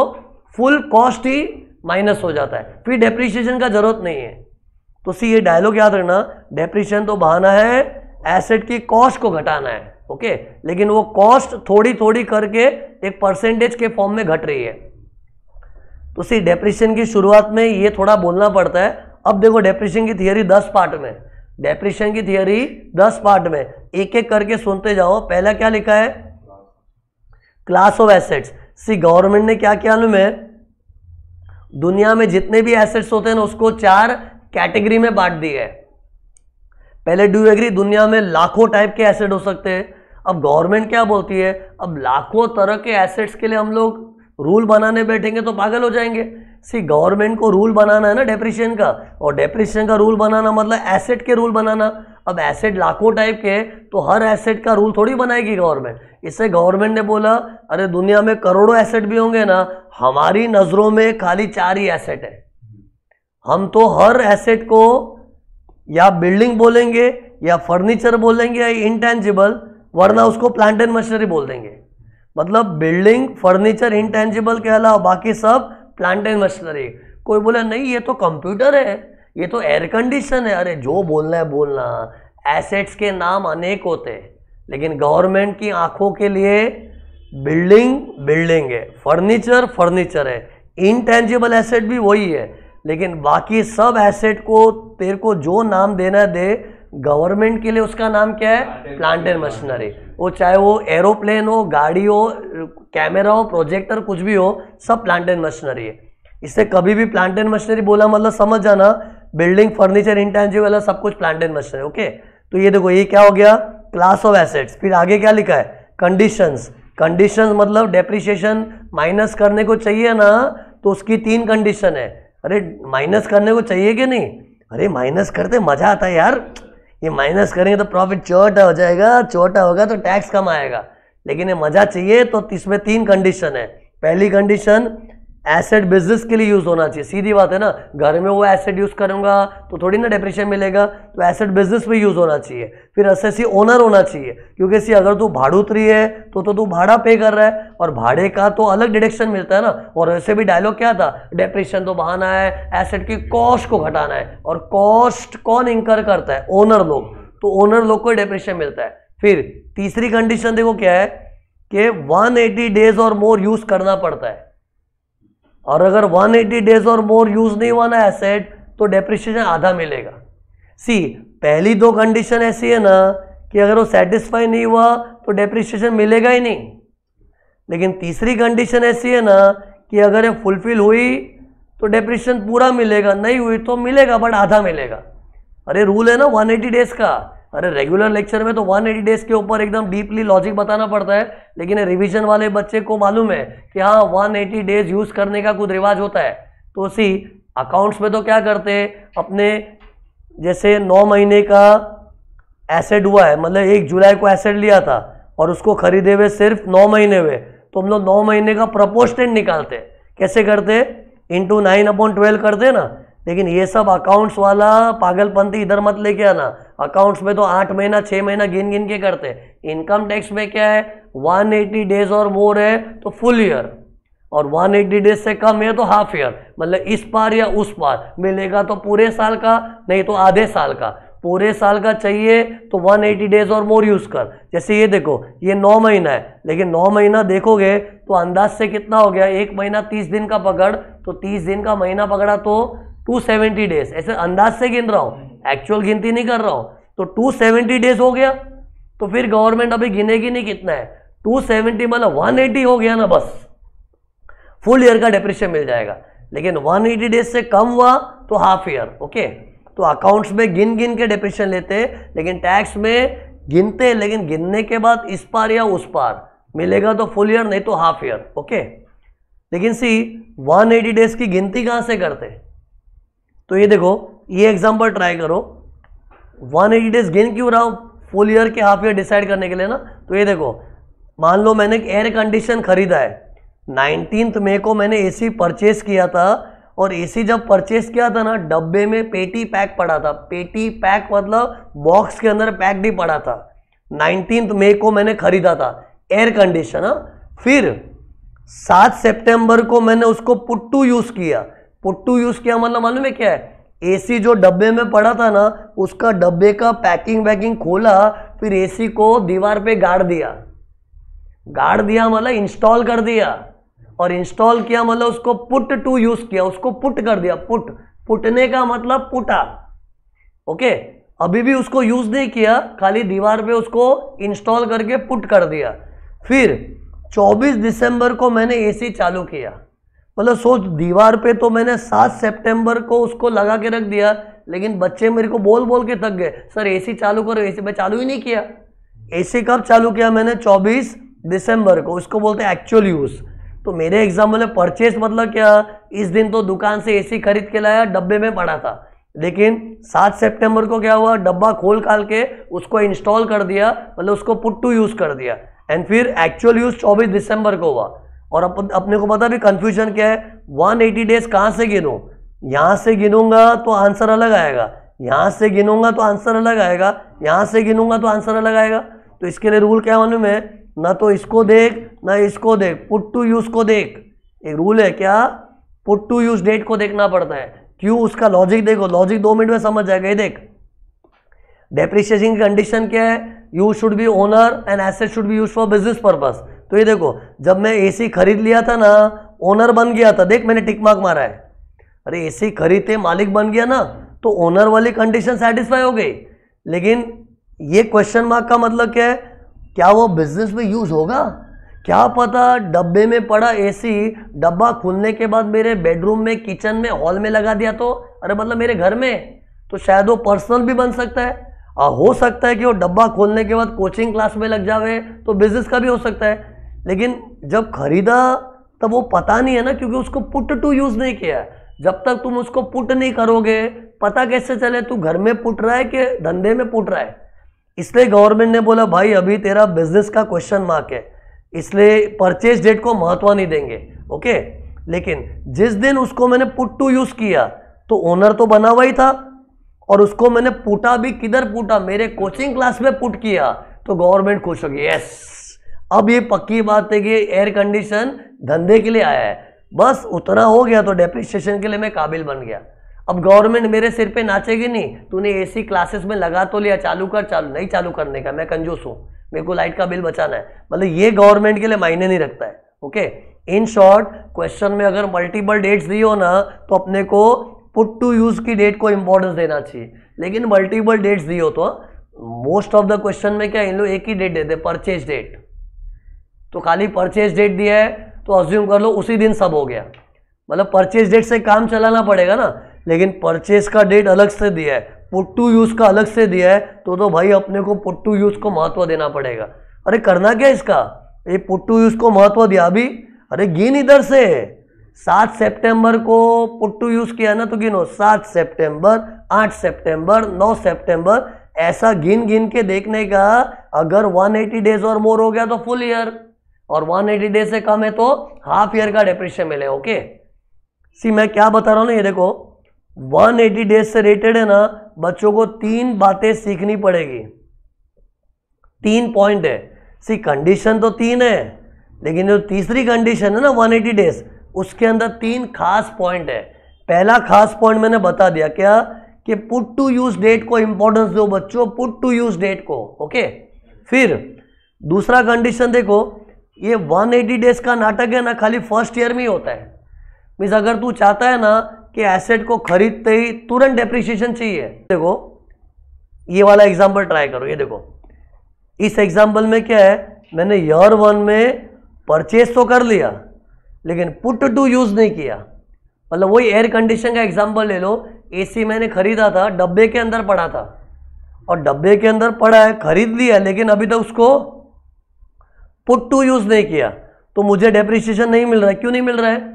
फुल कॉस्ट ही माइनस हो जाता है फिर डेप्रिशिएशन का जरूरत नहीं है तो सी ये डायलॉग याद रखना डेप्रिशिएशन तो बहाना है एसेट की कॉस्ट को घटाना है ओके लेकिन वो कॉस्ट थोड़ी थोड़ी करके एक परसेंटेज के फॉर्म में घट रही है तो सी डेप्रिशिएशन की शुरुआत में ये थोड़ा बोलना पड़ता है अब देखो डेप्रिशिएशन की थियोरी दस पार्ट में डेप्रिशन की थियोरी दस पार्ट में एक एक करके सुनते जाओ पहला क्या लिखा है class of assets see government ने क्या किया है दुनिया में जितने भी एसेट्स होते हैं ना उसको चार कैटेगरी में बांट दिए है पहले डू एग्री दुनिया में लाखों टाइप के एसेट हो सकते हैं अब गवर्नमेंट क्या बोलती है अब लाखों तरह के एसेट्स के लिए हम लोग रूल बनाने बैठेंगे तो पागल हो जाएंगे सी गवर्नमेंट को रूल बनाना है ना डेप्रिशन का और डेप्रिशन का रूल बनाना मतलब एसेट के रूल बनाना अब एसेट लाखों टाइप के हैं तो हर एसेट का रूल थोड़ी बनाएगी गवर्नमेंट इससे गवर्नमेंट ने बोला अरे दुनिया में करोड़ों एसेट भी होंगे ना हमारी नज़रों में खाली चार ही एसेट है हम तो हर एसेट को या बिल्डिंग बोलेंगे या फर्नीचर बोलेंगे या इंटेंजिबल वरना उसको प्लांट एंड मशीनरी बोल देंगे मतलब बिल्डिंग फर्नीचर इंटेंजिबल के अलावा बाकी सब एंड मशीनरी कोई बोला नहीं ये तो कंप्यूटर है ये तो एयर कंडीशन है अरे जो बोलना है बोलना एसेट्स के नाम अनेक होते हैं लेकिन गवर्नमेंट की आंखों के लिए बिल्डिंग बिल्डिंग है फर्नीचर फर्नीचर है इनटेंजिबल एसेट भी वही है लेकिन बाकी सब एसेट को तेरे को जो नाम देना दे गवर्नमेंट के लिए उसका नाम क्या है प्लांट एंड मशीनरी वो चाहे वो एरोप्लेन हो गाड़ी हो कैमरा हो प्रोजेक्टर कुछ भी हो सब प्लांट एंड मशीनरी है इससे कभी भी प्लांट एंड मशीनरी बोला मतलब समझ जाना बिल्डिंग फर्नीचर वाला सब कुछ प्लांट एंड मशीनरी ओके तो ये देखो ये क्या हो गया क्लास ऑफ एसेट्स फिर आगे क्या लिखा है कंडीशंस कंडीशंस मतलब डेप्रिशिएशन माइनस करने को चाहिए ना तो उसकी तीन कंडीशन है अरे माइनस करने को चाहिए कि नहीं अरे माइनस करते मजा आता है यार ये माइनस करेंगे तो प्रॉफिट छोटा हो जाएगा छोटा होगा तो टैक्स कम आएगा लेकिन ये मजा चाहिए तो इसमें तीन कंडीशन है पहली कंडीशन एसेट बिजनेस के लिए यूज़ होना चाहिए सीधी बात है ना घर में वो एसेट यूज़ करूँगा तो थोड़ी ना डिप्रेशन मिलेगा तो एसेट बिजनेस में यूज़ होना चाहिए फिर ऐसे सी ओनर होना चाहिए क्योंकि सी अगर तू भाड़ूतरी है तो तो तू भाड़ा पे कर रहा है और भाड़े का तो अलग डिडक्शन मिलता है ना और वैसे भी डायलॉग क्या था डिप्रेशन तो बहाना है एसेट की कॉस्ट को घटाना है और कॉस्ट कौन इंकर करता है ओनर लोग तो ओनर लोग को डिप्रेशन मिलता है फिर तीसरी कंडीशन देखो क्या है कि 180 डेज और मोर यूज़ करना पड़ता है और अगर 180 डेज और मोर यूज नहीं हुआ ना एसेट तो डेप्रिशिएशन आधा मिलेगा सी पहली दो कंडीशन ऐसी है ना कि अगर वो सेटिस्फाई नहीं हुआ तो डेप्रिशिएशन मिलेगा ही नहीं लेकिन तीसरी कंडीशन ऐसी है ना कि अगर ये फुलफिल हुई तो डेप्रिशन पूरा मिलेगा नहीं हुई तो मिलेगा बट आधा मिलेगा अरे रूल है ना 180 डेज का अरे रेगुलर लेक्चर में तो 180 डेज के ऊपर एकदम डीपली लॉजिक बताना पड़ता है लेकिन रिवीजन वाले बच्चे को मालूम है कि हाँ 180 डेज यूज़ करने का कुछ रिवाज होता है तो उसी अकाउंट्स में तो क्या करते हैं अपने जैसे नौ महीने का एसेड हुआ है मतलब एक जुलाई को एसेड लिया था और उसको खरीदे हुए सिर्फ नौ महीने हुए तो हम लोग नौ महीने का प्रपोस्टेंट निकालते कैसे करते इंटू नाइन अपॉन ट्वेल्व करते ना लेकिन ये सब अकाउंट्स वाला पागलपंथी इधर मत लेके आना अकाउंट्स में तो आठ महीना छः महीना गिन गिन के करते हैं इनकम टैक्स में क्या है वन एटी डेज और मोर है तो फुल ईयर और वन एटी डेज से कम है तो हाफ ईयर मतलब इस पार या उस पार मिलेगा तो पूरे साल का नहीं तो आधे साल का पूरे साल का चाहिए तो 180 डेज और मोर यूज़ कर जैसे ये देखो ये नौ महीना है लेकिन नौ महीना देखोगे तो अंदाज से कितना हो गया एक महीना तीस दिन का पकड़ तो तीस दिन का महीना पकड़ा तो 270 डेज ऐसे अंदाज से गिन रहा हूँ एक्चुअल गिनती नहीं कर रहा हूं तो टू सेवेंटी डेज हो गया तो फिर गवर्नमेंट अभी गिनेगी नहीं कितना है टू सेवेंटी मतलब वन एटी हो गया ना बस फुल ईयर का डिप्रेशन मिल जाएगा लेकिन वन एटी डेज से कम हुआ तो हाफ ईयर ओके तो अकाउंट्स में गिन गिन के डिप्रेशन लेते लेकिन टैक्स में गिनते लेकिन गिनने के बाद इस पार या उस पार मिलेगा तो फुल ईयर नहीं तो हाफ ईयर ओके लेकिन सी 180 डेज की गिनती कहां से करते तो ये देखो ये एग्जाम्पल ट्राई करो 180 डेज गेन क्यों रहा हूँ फुल ईयर के हाफ ईयर डिसाइड करने के लिए ना तो ये देखो मान लो मैंने एक एयर कंडीशन खरीदा है नाइनटीन्थ मे को मैंने एसी परचेस किया था और एसी जब परचेस किया था ना डब्बे में पेटी पैक पड़ा था पेटी पैक मतलब बॉक्स के अंदर पैक भी पड़ा था नाइनटीन मे को मैंने खरीदा था एयर कंडीशन हाँ। फिर सात सेप्टेम्बर को मैंने उसको पुट्टू यूज़ किया पुट्टू यूज किया मतलब मालूम है क्या है एसी जो डब्बे में पड़ा था ना उसका डब्बे का पैकिंग वैकिंग खोला फिर एसी को दीवार पे गाड़ दिया गाड़ दिया मतलब इंस्टॉल कर दिया और इंस्टॉल किया मतलब उसको पुट टू यूज किया उसको पुट कर दिया पुट पुटने का मतलब पुटा ओके अभी भी उसको यूज नहीं किया खाली दीवार पे उसको इंस्टॉल करके पुट कर दिया फिर 24 दिसंबर को मैंने एसी चालू किया मतलब सोच दीवार पे तो मैंने सात सितंबर को उसको लगा के रख दिया लेकिन बच्चे मेरे को बोल बोल के थक गए सर एसी चालू करो एसी मैं चालू ही नहीं किया एसी कब चालू किया मैंने 24 दिसंबर को उसको बोलते हैं एक्चुअल यूज़ तो मेरे एग्जाम्पल में परचेस मतलब क्या इस दिन तो दुकान से एसी खरीद के लाया डब्बे में पड़ा था लेकिन सात सितंबर को क्या हुआ डब्बा खोल खाल के उसको इंस्टॉल कर दिया मतलब उसको पुट्टू यूज़ कर दिया एंड फिर एक्चुअल यूज़ चौबीस दिसंबर को हुआ और अपन अपने को पता भी कन्फ्यूजन क्या है 180 डेज कहाँ से गिनूँ यहाँ से गिनूंगा तो आंसर अलग आएगा यहाँ से गिनूंगा तो आंसर अलग आएगा यहाँ से गिनूंगा तो आंसर अलग आएगा तो इसके लिए रूल क्या मालूम है ना तो इसको देख ना इसको देख पुट टू यूज़ को देख एक रूल है क्या पुट टू यूज़ डेट को देखना पड़ता है क्यों उसका लॉजिक देखो लॉजिक दो मिनट में समझ जाएगा ये देख डेप्रिशिएशन की कंडीशन क्या है you should be owner and asset should be use for business purpose तो ये देखो जब मैं एसी खरीद लिया था ना ओनर बन गया था देख मैंने टिक मार्क मारा है अरे एसी खरीदते मालिक बन गया ना तो ओनर वाली कंडीशन सेटिस्फाई हो गई लेकिन ये क्वेश्चन मार्क का मतलब क्या है क्या वो बिजनेस में यूज़ होगा क्या पता डब्बे में पड़ा एसी डब्बा खुलने के बाद मेरे बेडरूम में किचन में हॉल में लगा दिया तो अरे मतलब मेरे घर में तो शायद वो पर्सनल भी बन सकता है और हो सकता है कि वो डब्बा खोलने के बाद कोचिंग क्लास में लग जावे तो बिजनेस का भी हो सकता है लेकिन जब खरीदा तब वो पता नहीं है ना क्योंकि उसको पुट टू यूज़ नहीं किया है जब तक तुम उसको पुट नहीं करोगे पता कैसे चले तू घर में पुट रहा है कि धंधे में पुट रहा है इसलिए गवर्नमेंट ने बोला भाई अभी तेरा बिजनेस का क्वेश्चन मार्क है इसलिए परचेज डेट को महत्व नहीं देंगे ओके लेकिन जिस दिन उसको मैंने पुट टू यूज़ किया तो ओनर तो बना हुआ ही था और उसको मैंने पूटा भी किधर पूटा मेरे कोचिंग क्लास में पुट किया तो गवर्नमेंट खुश होगी यस अब ये पक्की बात है कि एयर कंडीशन धंधे के लिए आया है बस उतना हो गया तो डेप्रिसिएशन के लिए मैं काबिल बन गया अब गवर्नमेंट मेरे सिर पे नाचेगी नहीं तूने एसी क्लासेस में लगा तो लिया चालू कर चालू नहीं चालू करने का मैं कंजूस हूँ मेरे को लाइट का बिल बचाना है मतलब ये गवर्नमेंट के लिए मायने नहीं रखता है ओके इन शॉर्ट क्वेश्चन में अगर मल्टीपल डेट्स दी हो ना तो अपने को पुट टू यूज की डेट को इंपॉर्टेंस देना चाहिए लेकिन मल्टीपल डेट्स दी हो तो मोस्ट ऑफ द क्वेश्चन में क्या इन लोग एक ही डेट देते परचेज डेट तो खाली परचेज डेट दिया है तो अज्यूम कर लो उसी दिन सब हो गया मतलब परचेज डेट से काम चलाना पड़ेगा ना लेकिन परचेज का डेट अलग से दिया है पुट टू यूज़ का अलग से दिया है तो तो भाई अपने को पुट टू यूज़ को महत्व देना पड़ेगा अरे करना क्या इसका ये पुट टू यूज़ को महत्व दिया अभी अरे गिन इधर से सात सितंबर को पुट टू यूज़ किया ना तो गिनो सात सितंबर आठ सितंबर नौ सितंबर ऐसा गिन गिन के देखने का अगर 180 डेज और मोर हो गया तो फुल ईयर और 180 डेज से कम है तो हाफ ईयर का डिप्रेशन मिले ओके सी मैं क्या बता रहा हूँ ना ये देखो 180 डेज से रिलेटेड है ना बच्चों को तीन बातें सीखनी पड़ेगी तीन पॉइंट है सी कंडीशन तो तीन है लेकिन जो तीसरी कंडीशन है ना 180 डेज उसके अंदर तीन खास पॉइंट है पहला खास पॉइंट मैंने बता दिया क्या कि पुट टू यूज डेट को इंपॉर्टेंस दो बच्चों पुट टू यूज डेट को ओके फिर दूसरा कंडीशन देखो ये 180 डेज का नाटक है ना खाली फर्स्ट ईयर में ही होता है मीन्स अगर तू चाहता है ना कि एसेट को खरीदते ही तुरंत डेप्रिशिएशन चाहिए देखो ये वाला एग्जाम्पल ट्राई करो ये देखो इस एग्जाम्पल में क्या है मैंने ईयर वन में परचेज तो कर लिया लेकिन पुट टू यूज़ नहीं किया मतलब वही एयर कंडीशन का एग्जाम्पल ले लो एसी मैंने खरीदा था डब्बे के अंदर पड़ा था और डब्बे के अंदर पड़ा है खरीद लिया लेकिन अभी तक तो उसको पुट टू यूज नहीं किया तो मुझे डेप्रिसिएशन नहीं मिल रहा है क्यों नहीं मिल रहा है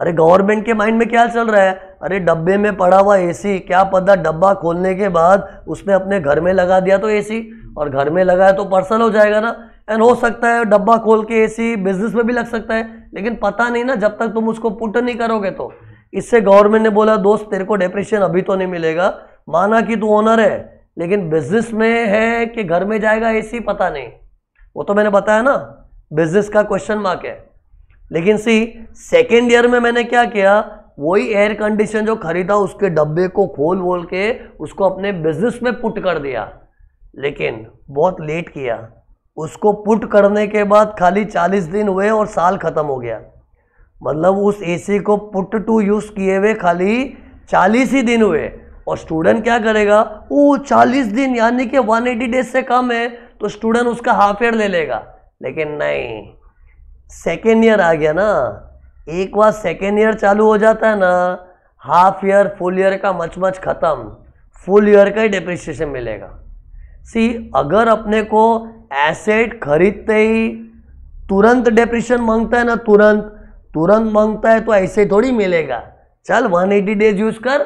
अरे गवर्नमेंट के माइंड में क्या चल रहा है अरे डब्बे में पड़ा हुआ एसी क्या पता डब्बा खोलने के बाद उसने अपने घर में लगा दिया तो एसी और घर में लगाया तो पर्सल हो जाएगा ना एंड हो सकता है डब्बा खोल के एसी बिजनेस में भी लग सकता है लेकिन पता नहीं ना जब तक तुम उसको पुट नहीं करोगे तो इससे गवर्नमेंट ने बोला दोस्त तेरे को डेप्रेशन अभी तो नहीं मिलेगा माना कि तू ओनर है लेकिन बिजनेस में है कि घर में जाएगा एसी पता नहीं वो तो मैंने बताया ना बिजनेस का क्वेश्चन मार्क है लेकिन सी सेकेंड ईयर में मैंने क्या किया वही एयर कंडीशन जो खरीदा उसके डब्बे को खोल वोल के उसको अपने बिजनेस में पुट कर दिया लेकिन बहुत लेट किया उसको पुट करने के बाद खाली 40 दिन हुए और साल ख़त्म हो गया मतलब उस एसी को पुट टू यूज़ किए हुए खाली 40 ही दिन हुए और स्टूडेंट क्या करेगा वो 40 दिन यानी कि 180 डेज से कम है तो स्टूडेंट उसका हाफ ईयर ले लेगा लेकिन नहीं सेकेंड ईयर आ गया ना एक बार सेकेंड ईयर चालू हो जाता है ना हाफ ईयर फुल ईयर का मच मच ख़त्म फुल ईयर का ही डिप्रिशिएशन मिलेगा सी अगर अपने को एसेट खरीदते ही तुरंत डिप्रिशन मांगता है ना तुरंत तुरंत मांगता है तो ऐसे थोड़ी मिलेगा चल 180 डेज यूज़ कर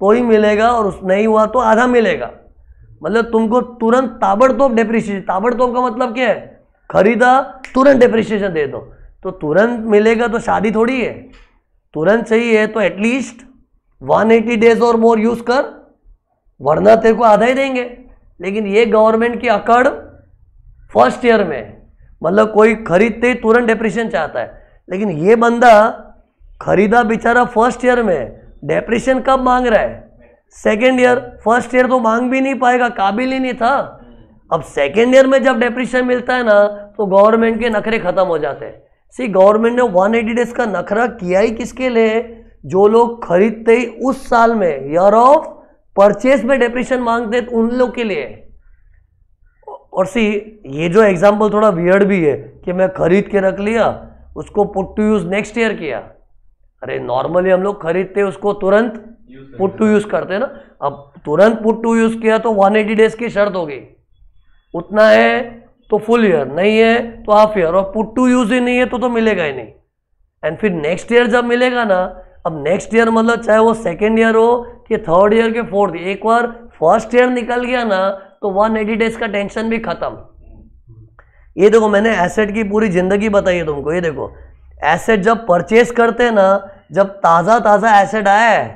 तो ही मिलेगा और उस नहीं हुआ तो आधा मिलेगा मतलब तुमको तुरंत ताबड़तोब डेप्रिसिएशन ताबड़तोब का मतलब क्या है खरीदा तुरंत डेप्रिसिएशन दे दो तो तुरंत मिलेगा तो शादी थोड़ी है तुरंत सही है तो एटलीस्ट 180 डेज और मोर यूज कर वरना तेरे को आधा ही देंगे लेकिन ये गवर्नमेंट की अकड़ फर्स्ट ईयर में मतलब कोई खरीदते ही तुरंत डिप्रेशन चाहता है लेकिन ये बंदा खरीदा बेचारा फर्स्ट ईयर में डिप्रेशन कब मांग रहा है सेकेंड ईयर फर्स्ट ईयर तो मांग भी नहीं पाएगा काबिल ही नहीं था अब सेकेंड ईयर में जब डिप्रेशन मिलता है ना तो गवर्नमेंट के नखरे खत्म हो जाते हैं सी गवर्नमेंट ने 180 डेज का नखरा किया ही किसके लिए जो लोग खरीदते ही उस साल में ईयर ऑफ परचेस में डेप्रेशन मांगते तो उन लोग के लिए और सी ये जो एग्जाम्पल थोड़ा वियर्ड भी है कि मैं खरीद के रख लिया उसको put to use next year किया अरे नॉर्मली हम लोग खरीदते उसको तुरंत पुट टू यूज करते हैं ना अब तुरंत पुट टू यूज किया तो 180 डेज की शर्त होगी उतना है तो फुल ईयर नहीं है तो हाफ ईयर और पुट टू यूज ही नहीं है तो तो मिलेगा ही नहीं एंड फिर नेक्स्ट ईयर जब मिलेगा ना अब नेक्स्ट ईयर मतलब चाहे वो सेकेंड ईयर हो कि थर्ड ईयर के फोर्थ एक बार फर्स्ट ईयर निकल गया ना तो 180 डेज का टेंशन भी खत्म ये देखो मैंने एसेट की पूरी जिंदगी बताई है तुमको ये देखो एसेट जब परचेस करते हैं ना जब ताज़ा ताज़ा एसेड आया है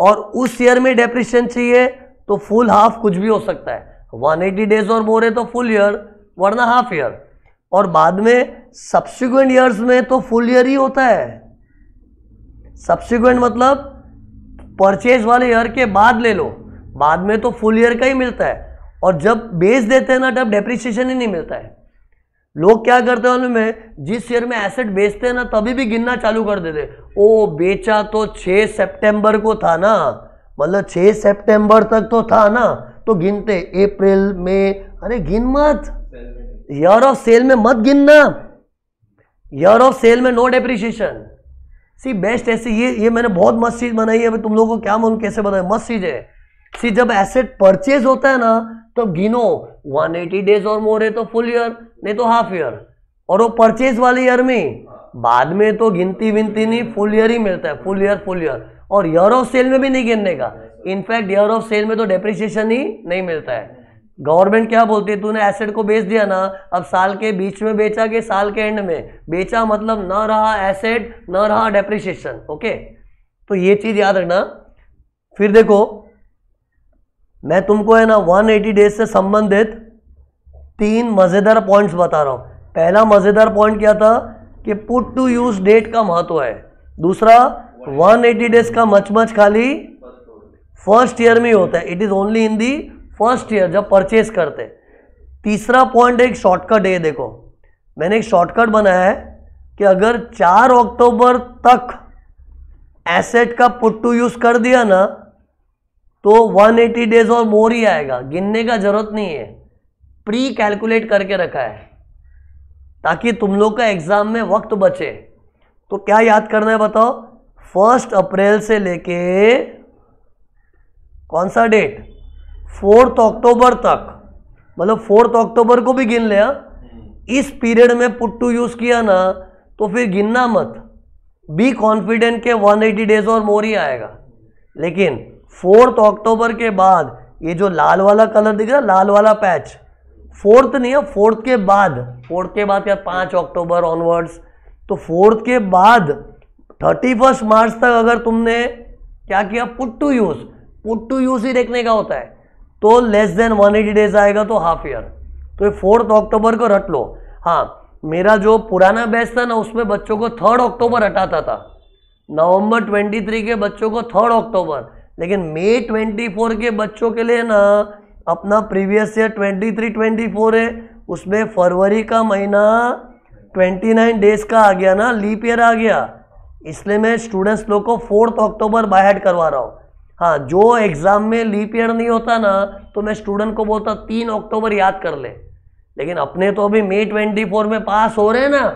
और उस ईयर में डेप्रिशन चाहिए तो फुल हाफ कुछ भी हो सकता है 180 डेज और मोर है तो फुल ईयर वरना हाफ ईयर और बाद में सब्सिक्वेंट ईयर्स में तो फुल ईयर ही होता है सब्सिक्वेंट मतलब परचेज वाले ईयर के बाद ले लो बाद में तो फुल ईयर का ही मिलता है और जब बेच देते हैं ना तब डेप्रिसिएशन ही नहीं मिलता है लोग क्या करते हैं उनमें जिस शेयर में एसेट बेचते हैं ना तभी भी गिनना चालू कर देते ओ बेचा तो 6 सितंबर को था ना मतलब 6 सितंबर तक तो था ना तो गिनते अप्रैल में अरे गिन मत ईयर ऑफ सेल में मत गिनना ईयर ऑफ सेल में नो डेप्रिशिएशन सी बेस्ट ऐसे ये ये मैंने बहुत मस्त चीज़ बनाई है तुम लोगों को क्या मैं कैसे बनाए मस्त चीज़ है सी जब एसेट परचेज होता है ना तो गिनो 180 डेज और मोर है तो फुल ईयर नहीं तो हाफ ईयर और वो परचेज वाले ईयर में बाद में तो गिनती विनती नहीं फुल ईयर ही मिलता है फुल ईयर फुल ईयर और ईयर ऑफ सेल में भी नहीं गिनने का इनफैक्ट ईयर ऑफ सेल में तो डेप्रिसिएशन ही नहीं मिलता है गवर्नमेंट क्या बोलती है तूने एसेट को बेच दिया ना अब साल के बीच में बेचा के साल के एंड में बेचा मतलब न रहा एसेट न रहा डेप्रिसिएशन ओके तो ये चीज़ याद रखना फिर देखो मैं तुमको है ना 180 डेज से संबंधित तीन मज़ेदार पॉइंट्स बता रहा हूँ पहला मज़ेदार पॉइंट क्या था कि पुट टू यूज डेट का महत्व है दूसरा 180 डेज का मचमच खाली फर्स्ट ईयर में ही होता है it is only in the first year जब परचेज करते तीसरा पॉइंट एक शॉर्टकट है देखो मैंने एक शॉर्टकट बनाया है कि अगर चार अक्टूबर तक एसेट का पुट टू यूज़ कर दिया ना तो 180 डेज और मोर ही आएगा गिनने का जरूरत नहीं है प्री कैलकुलेट करके रखा है ताकि तुम लोग का एग्जाम में वक्त बचे तो क्या याद करना है बताओ फर्स्ट अप्रैल से लेके कौन सा डेट फोर्थ अक्टूबर तक मतलब फोर्थ अक्टूबर को भी गिन लिया हाँ। हम्म। इस पीरियड में पुट्टू यूज किया ना तो फिर गिनना मत बी कॉन्फिडेंट के 180 डेज और मोर ही आएगा लेकिन फोर्थ अक्टूबर के बाद ये जो लाल वाला कलर दिख रहा है लाल वाला पैच फोर्थ नहीं है फोर्थ के बाद फोर्थ के बाद क्या पाँच अक्टूबर ऑनवर्ड्स तो फोर्थ के बाद थर्टी फर्स्ट मार्च तक अगर तुमने क्या किया put to use put to use ही देखने का होता है तो less than one eighty days आएगा तो हाफ ईयर तो ये फोर्थ अक्टूबर को रट लो हाँ मेरा जो पुराना बैच था ना उसमें बच्चों को थर्ड अक्टूबर हटाता था नवंबर 23 के बच्चों को थर्ड अक्टूबर लेकिन मे 24 के बच्चों के लिए ना अपना प्रीवियस ईयर 23 24 है उसमें फरवरी का महीना 29 डेज का आ गया ना लीप ईयर आ गया इसलिए मैं स्टूडेंट्स लोग को फोर्थ अक्टूबर बाहेड करवा रहा हूँ हाँ जो एग्ज़ाम में लीप ईयर नहीं होता ना तो मैं स्टूडेंट को बोलता तीन अक्टूबर याद कर ले लेकिन अपने तो अभी मे ट्वेंटी फोर में पास हो रहे हैं ना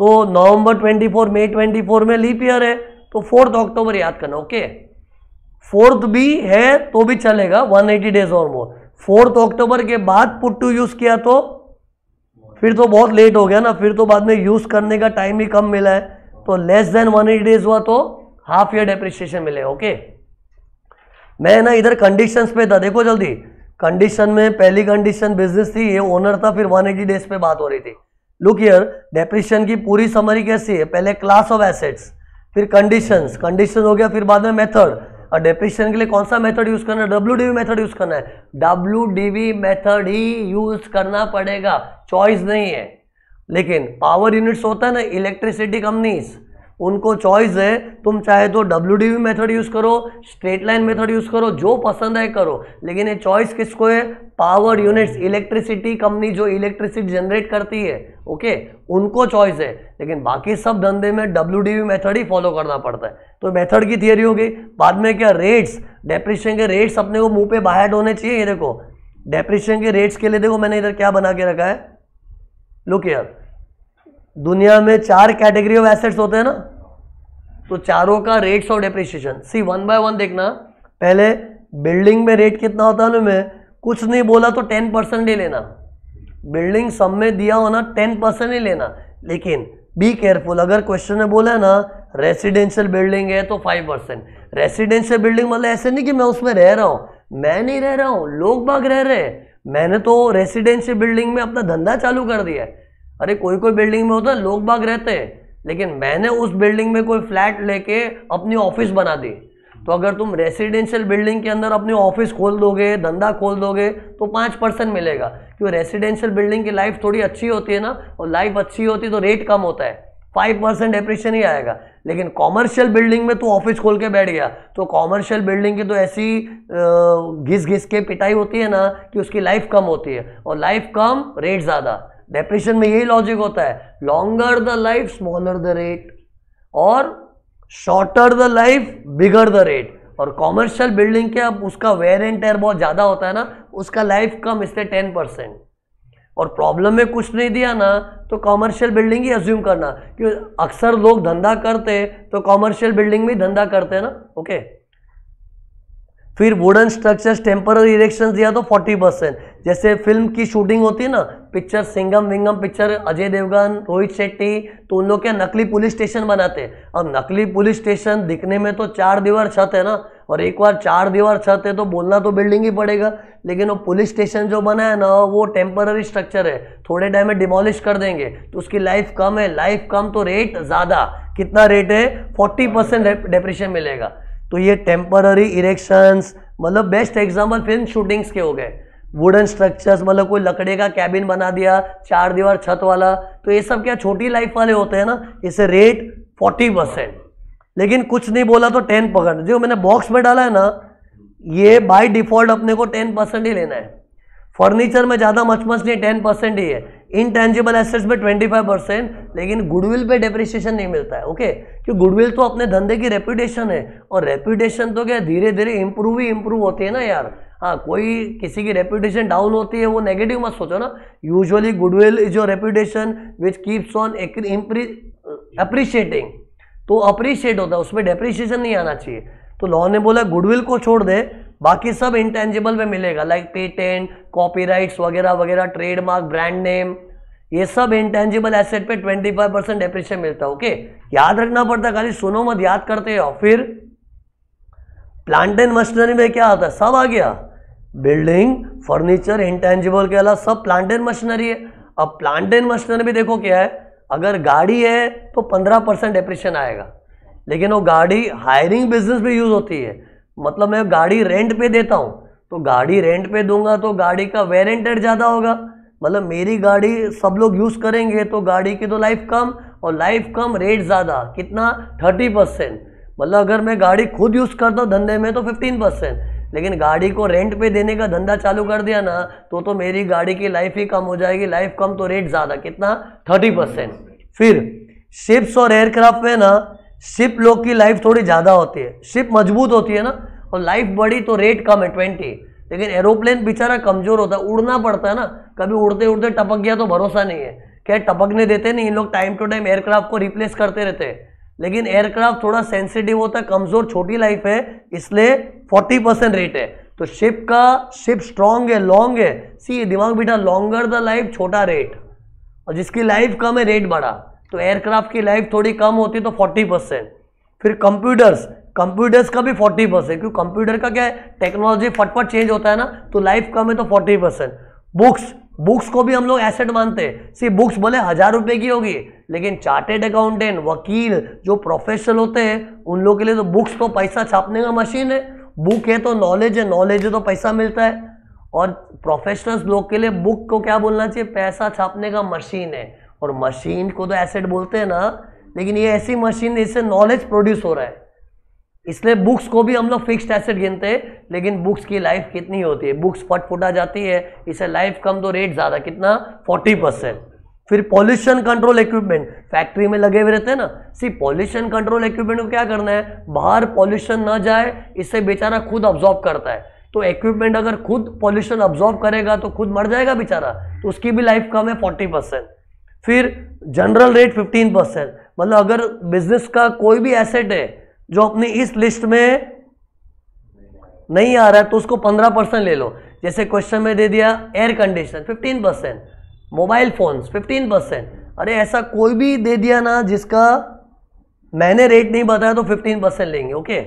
तो November twenty four May twenty four में लीप ईयर है तो फोर्थ अक्टूबर याद करना ओके फोर्थ भी है तो भी चलेगा 180 डेज और मोर फोर्थ अक्टूबर के बाद पुट टू यूज किया तो फिर तो बहुत लेट हो गया ना फिर तो बाद में यूज करने का टाइम भी कम मिला है तो लेस देन 180 डेज हुआ तो हाफ ईयर डेप्रिशिएशन मिले ओके मैं ना इधर कंडीशंस पे था देखो जल्दी कंडीशन में पहली कंडीशन बिजनेस थी ये ओनर था फिर 180 डेज पे बात हो रही थी लुक ईयर डेप्रिसिएशन की पूरी समरी कैसी है पहले क्लास ऑफ एसेट्स फिर कंडीशंस कंडीशन हो गया फिर बाद में मेथड और डेप्रिशन के लिए कौन सा मेथड यूज़ करना है डब्ल्यू डी मेथड यूज़ करना है डब्ल्यू डीवी मेथड ही यूज़ करना पड़ेगा चॉइस नहीं है लेकिन पावर यूनिट्स होता है ना इलेक्ट्रिसिटी कंपनीज़ उनको चॉइस है तुम चाहे तो डब्ल्यू डी मेथड यूज़ करो स्ट्रेट लाइन मेथड यूज़ करो जो पसंद है करो लेकिन ये चॉइस किसको है पावर यूनिट्स इलेक्ट्रिसिटी कंपनी जो इलेक्ट्रिसिटी जनरेट करती है ओके उनको चॉइस है लेकिन बाकी सब धंधे में डब्ल्यू डी मेथड ही फॉलो करना पड़ता है तो मेथड की थियरी हो गई बाद में क्या रेट्स डेप्रिशन के रेट्स अपने को मुंह पे बाहर होने चाहिए ये देखो डेप्रिशन के रेट्स के लिए देखो मैंने इधर क्या बना के रखा है लुक यार दुनिया में चार कैटेगरी ऑफ एसेट्स होते हैं ना तो चारों का rates of depreciation see one by one देखना पहले बिल्डिंग में रेट कितना होता है मैं कुछ नहीं बोला तो टेन परसेंट ही लेना बिल्डिंग सब में दिया होना टेन परसेंट ही लेना लेकिन बी केयरफुल अगर क्वेश्चन में बोला है ना रेसिडेंशियल बिल्डिंग है तो फाइव परसेंट रेसिडेंशियल बिल्डिंग मतलब ऐसे नहीं कि मैं उसमें रह रहा हूँ मैं नहीं रह रहा हूँ लोग बाग रह रहे हैं मैंने तो रेसिडेंशियल बिल्डिंग में अपना धंधा चालू कर दिया है अरे कोई कोई बिल्डिंग में होता है लोग बाग रहते हैं लेकिन मैंने उस बिल्डिंग में कोई फ्लैट लेके अपनी ऑफिस बना दी तो अगर तुम रेसिडेंशियल बिल्डिंग के अंदर अपनी ऑफिस खोल दोगे धंधा खोल दोगे तो पाँच परसेंट मिलेगा क्यों रेसिडेंशियल बिल्डिंग की लाइफ थोड़ी अच्छी होती है ना और लाइफ अच्छी होती तो रेट कम होता है फाइव परसेंट एप्रिशन ही आएगा लेकिन कॉमर्शियल बिल्डिंग में तू ऑफिस खोल के बैठ गया तो कॉमर्शियल बिल्डिंग की तो ऐसी घिस घिस के पिटाई होती है ना कि उसकी लाइफ कम होती है और लाइफ कम रेट ज़्यादा डिप्रेशन में यही लॉजिक होता है longer the life smaller the rate और shorter the life bigger the rate और कॉमर्शियल बिल्डिंग के अब उसका वेयर एंड टेयर बहुत ज़्यादा होता है ना उसका लाइफ कम इसलिए टेन परसेंट और प्रॉब्लम में कुछ नहीं दिया ना तो कॉमर्शियल बिल्डिंग ही अज्यूम करना क्यों अक्सर लोग धंधा करते तो कॉमर्शियल बिल्डिंग में धंधा करते हैं ना ओके okay? फिर वुडन स्ट्रक्चर्स टेम्पररी इरेक्शन दिया तो 40 परसेंट जैसे फिल्म की शूटिंग होती है ना पिक्चर सिंगम विंगम पिक्चर अजय देवगन रोहित शेट्टी तो उन लोग क्या नकली पुलिस स्टेशन बनाते अब नकली पुलिस स्टेशन दिखने में तो चार दीवार छत है ना और एक बार चार दीवार छत है तो बोलना तो बिल्डिंग ही पड़ेगा लेकिन वो पुलिस स्टेशन जो बना है ना वो टेम्पररी स्ट्रक्चर है थोड़े टाइम में डिमोलिश कर देंगे तो उसकी लाइफ कम है लाइफ कम तो रेट ज़्यादा कितना रेट है फोर्टी परसेंट डेप्रेशन मिलेगा तो ये टेम्पररी इरेक्शंस मतलब बेस्ट एग्जाम्पल फिल्म शूटिंग्स के हो गए वुडन स्ट्रक्चर्स मतलब कोई लकड़े का कैबिन बना दिया चार दीवार छत वाला तो ये सब क्या छोटी लाइफ वाले होते हैं ना इसे रेट फोर्टी परसेंट लेकिन कुछ नहीं बोला तो टेन पकड़ जो मैंने बॉक्स में डाला है ना ये बाय डिफॉल्ट अपने को टेन परसेंट ही लेना है फर्नीचर में ज़्यादा मचमच नहीं टेन परसेंट ही है इनटेंजिबल एसेट्स पे 25 परसेंट लेकिन गुडविल पे डेप्रिसिएशन नहीं मिलता है ओके क्योंकि गुडविल तो अपने धंधे की रेपुटेशन है और रेपुटेशन तो क्या धीरे धीरे इंप्रूव ही इंप्रूव होती है ना यार हाँ कोई किसी की रेपुटेशन डाउन होती है वो नेगेटिव मत सोचो ना usually goodwill is your reputation which keeps on appreciating तो अप्रिशिएट होता है उसमें डेप्रिशिएशन नहीं आना चाहिए तो लॉ ने बोला गुडविल को छोड़ दे बाकी सब इंटेंजिबल में मिलेगा लाइक पेटेंट कॉपीराइट्स वगैरह वगैरह ट्रेडमार्क ब्रांड नेम ये सब इंटेंजिबल एसेट पे 25 परसेंट डेप्रिशिएशन मिलता है ओके याद रखना पड़ता है खाली सुनो मत याद करते हो फिर प्लांट एंड मशीनरी में क्या आता है सब आ गया बिल्डिंग फर्नीचर इंटेंजिबल के अलावा सब प्लांट एंड मशीनरी है अब प्लांट एंड मशीनरी भी देखो क्या है अगर गाड़ी है तो पंद्रह परसेंट आएगा लेकिन वो गाड़ी हायरिंग बिजनेस में यूज होती है मतलब मैं गाड़ी रेंट पे देता हूँ तो गाड़ी रेंट पे दूंगा तो गाड़ी का वेरेंटेड ज़्यादा होगा मतलब मेरी गाड़ी सब लोग यूज़ करेंगे तो गाड़ी की तो लाइफ कम और लाइफ कम रेट ज़्यादा कितना थर्टी परसेंट मतलब अगर मैं गाड़ी खुद यूज़ करता हूँ धंधे में तो फिफ्टीन परसेंट लेकिन गाड़ी को रेंट पे देने का धंधा चालू कर दिया ना तो तो मेरी गाड़ी की लाइफ ही कम हो जाएगी लाइफ कम तो रेट ज़्यादा कितना थर्टी परसेंट फिर शिप्स और एयरक्राफ्ट में ना शिप लोग की लाइफ थोड़ी ज़्यादा होती है शिप मजबूत होती है ना और लाइफ बड़ी तो रेट कम है ट्वेंटी लेकिन एरोप्लेन बेचारा कमज़ोर होता है उड़ना पड़ता है ना कभी उड़ते उड़ते टपक गया तो भरोसा नहीं है क्या टपकने देते नहीं इन लोग टाइम टू टाइम एयरक्राफ्ट को रिप्लेस करते रहते हैं लेकिन एयरक्राफ्ट थोड़ा सेंसिटिव होता है कमज़ोर छोटी लाइफ है इसलिए फोर्टी परसेंट रेट है तो शिप का शिप स्ट्रांग है लॉन्ग है सी दिमाग बेटा लॉन्गर द लाइफ छोटा रेट और जिसकी लाइफ कम है रेट बड़ा तो एयरक्राफ्ट की लाइफ थोड़ी कम होती है तो फोर्टी परसेंट फिर कंप्यूटर्स कंप्यूटर्स का भी फोर्टी परसेंट क्योंकि कंप्यूटर का क्या है टेक्नोलॉजी फटफट चेंज होता है ना तो लाइफ कम है तो फोर्टी परसेंट बुक्स बुक्स को भी हम लोग एसेट मानते हैं सी बुक्स भले हजार रुपए की होगी लेकिन चार्टेड अकाउंटेंट वकील जो प्रोफेशनल होते हैं उन लोगों के लिए तो बुक्स तो पैसा छापने का मशीन है बुक है तो नॉलेज है नॉलेज है तो पैसा मिलता है और प्रोफेशनल्स लोग के लिए बुक को क्या बोलना चाहिए पैसा छापने का मशीन है और मशीन को तो एसेट बोलते हैं ना लेकिन ये ऐसी मशीन इससे नॉलेज प्रोड्यूस हो रहा है इसलिए बुक्स को भी हम लोग फिक्स्ड एसेट गिनते हैं लेकिन बुक्स की लाइफ कितनी होती है बुक्स फुट आ जाती है इसे लाइफ कम तो रेट ज़्यादा कितना फोर्टी परसेंट फिर पॉल्यूशन कंट्रोल इक्विपमेंट फैक्ट्री में लगे हुए रहते हैं ना सी पॉल्यूशन कंट्रोल इक्विपमेंट को क्या करना है बाहर पॉल्यूशन ना जाए इससे बेचारा खुद ऑब्जॉर्व करता है तो इक्विपमेंट अगर खुद पॉल्यूशन ऑब्जॉर्व करेगा तो खुद मर जाएगा बेचारा तो उसकी भी लाइफ कम है फोर्टी परसेंट फिर जनरल रेट 15 परसेंट मतलब अगर बिजनेस का कोई भी एसेट है जो अपनी इस लिस्ट में नहीं आ रहा है तो उसको 15 परसेंट ले लो जैसे क्वेश्चन में दे दिया air conditioner 15 percent mobile phones 15 percent अरे ऐसा कोई भी दे दिया ना जिसका मैंने रेट नहीं बताया तो 15 परसेंट लेंगे ओके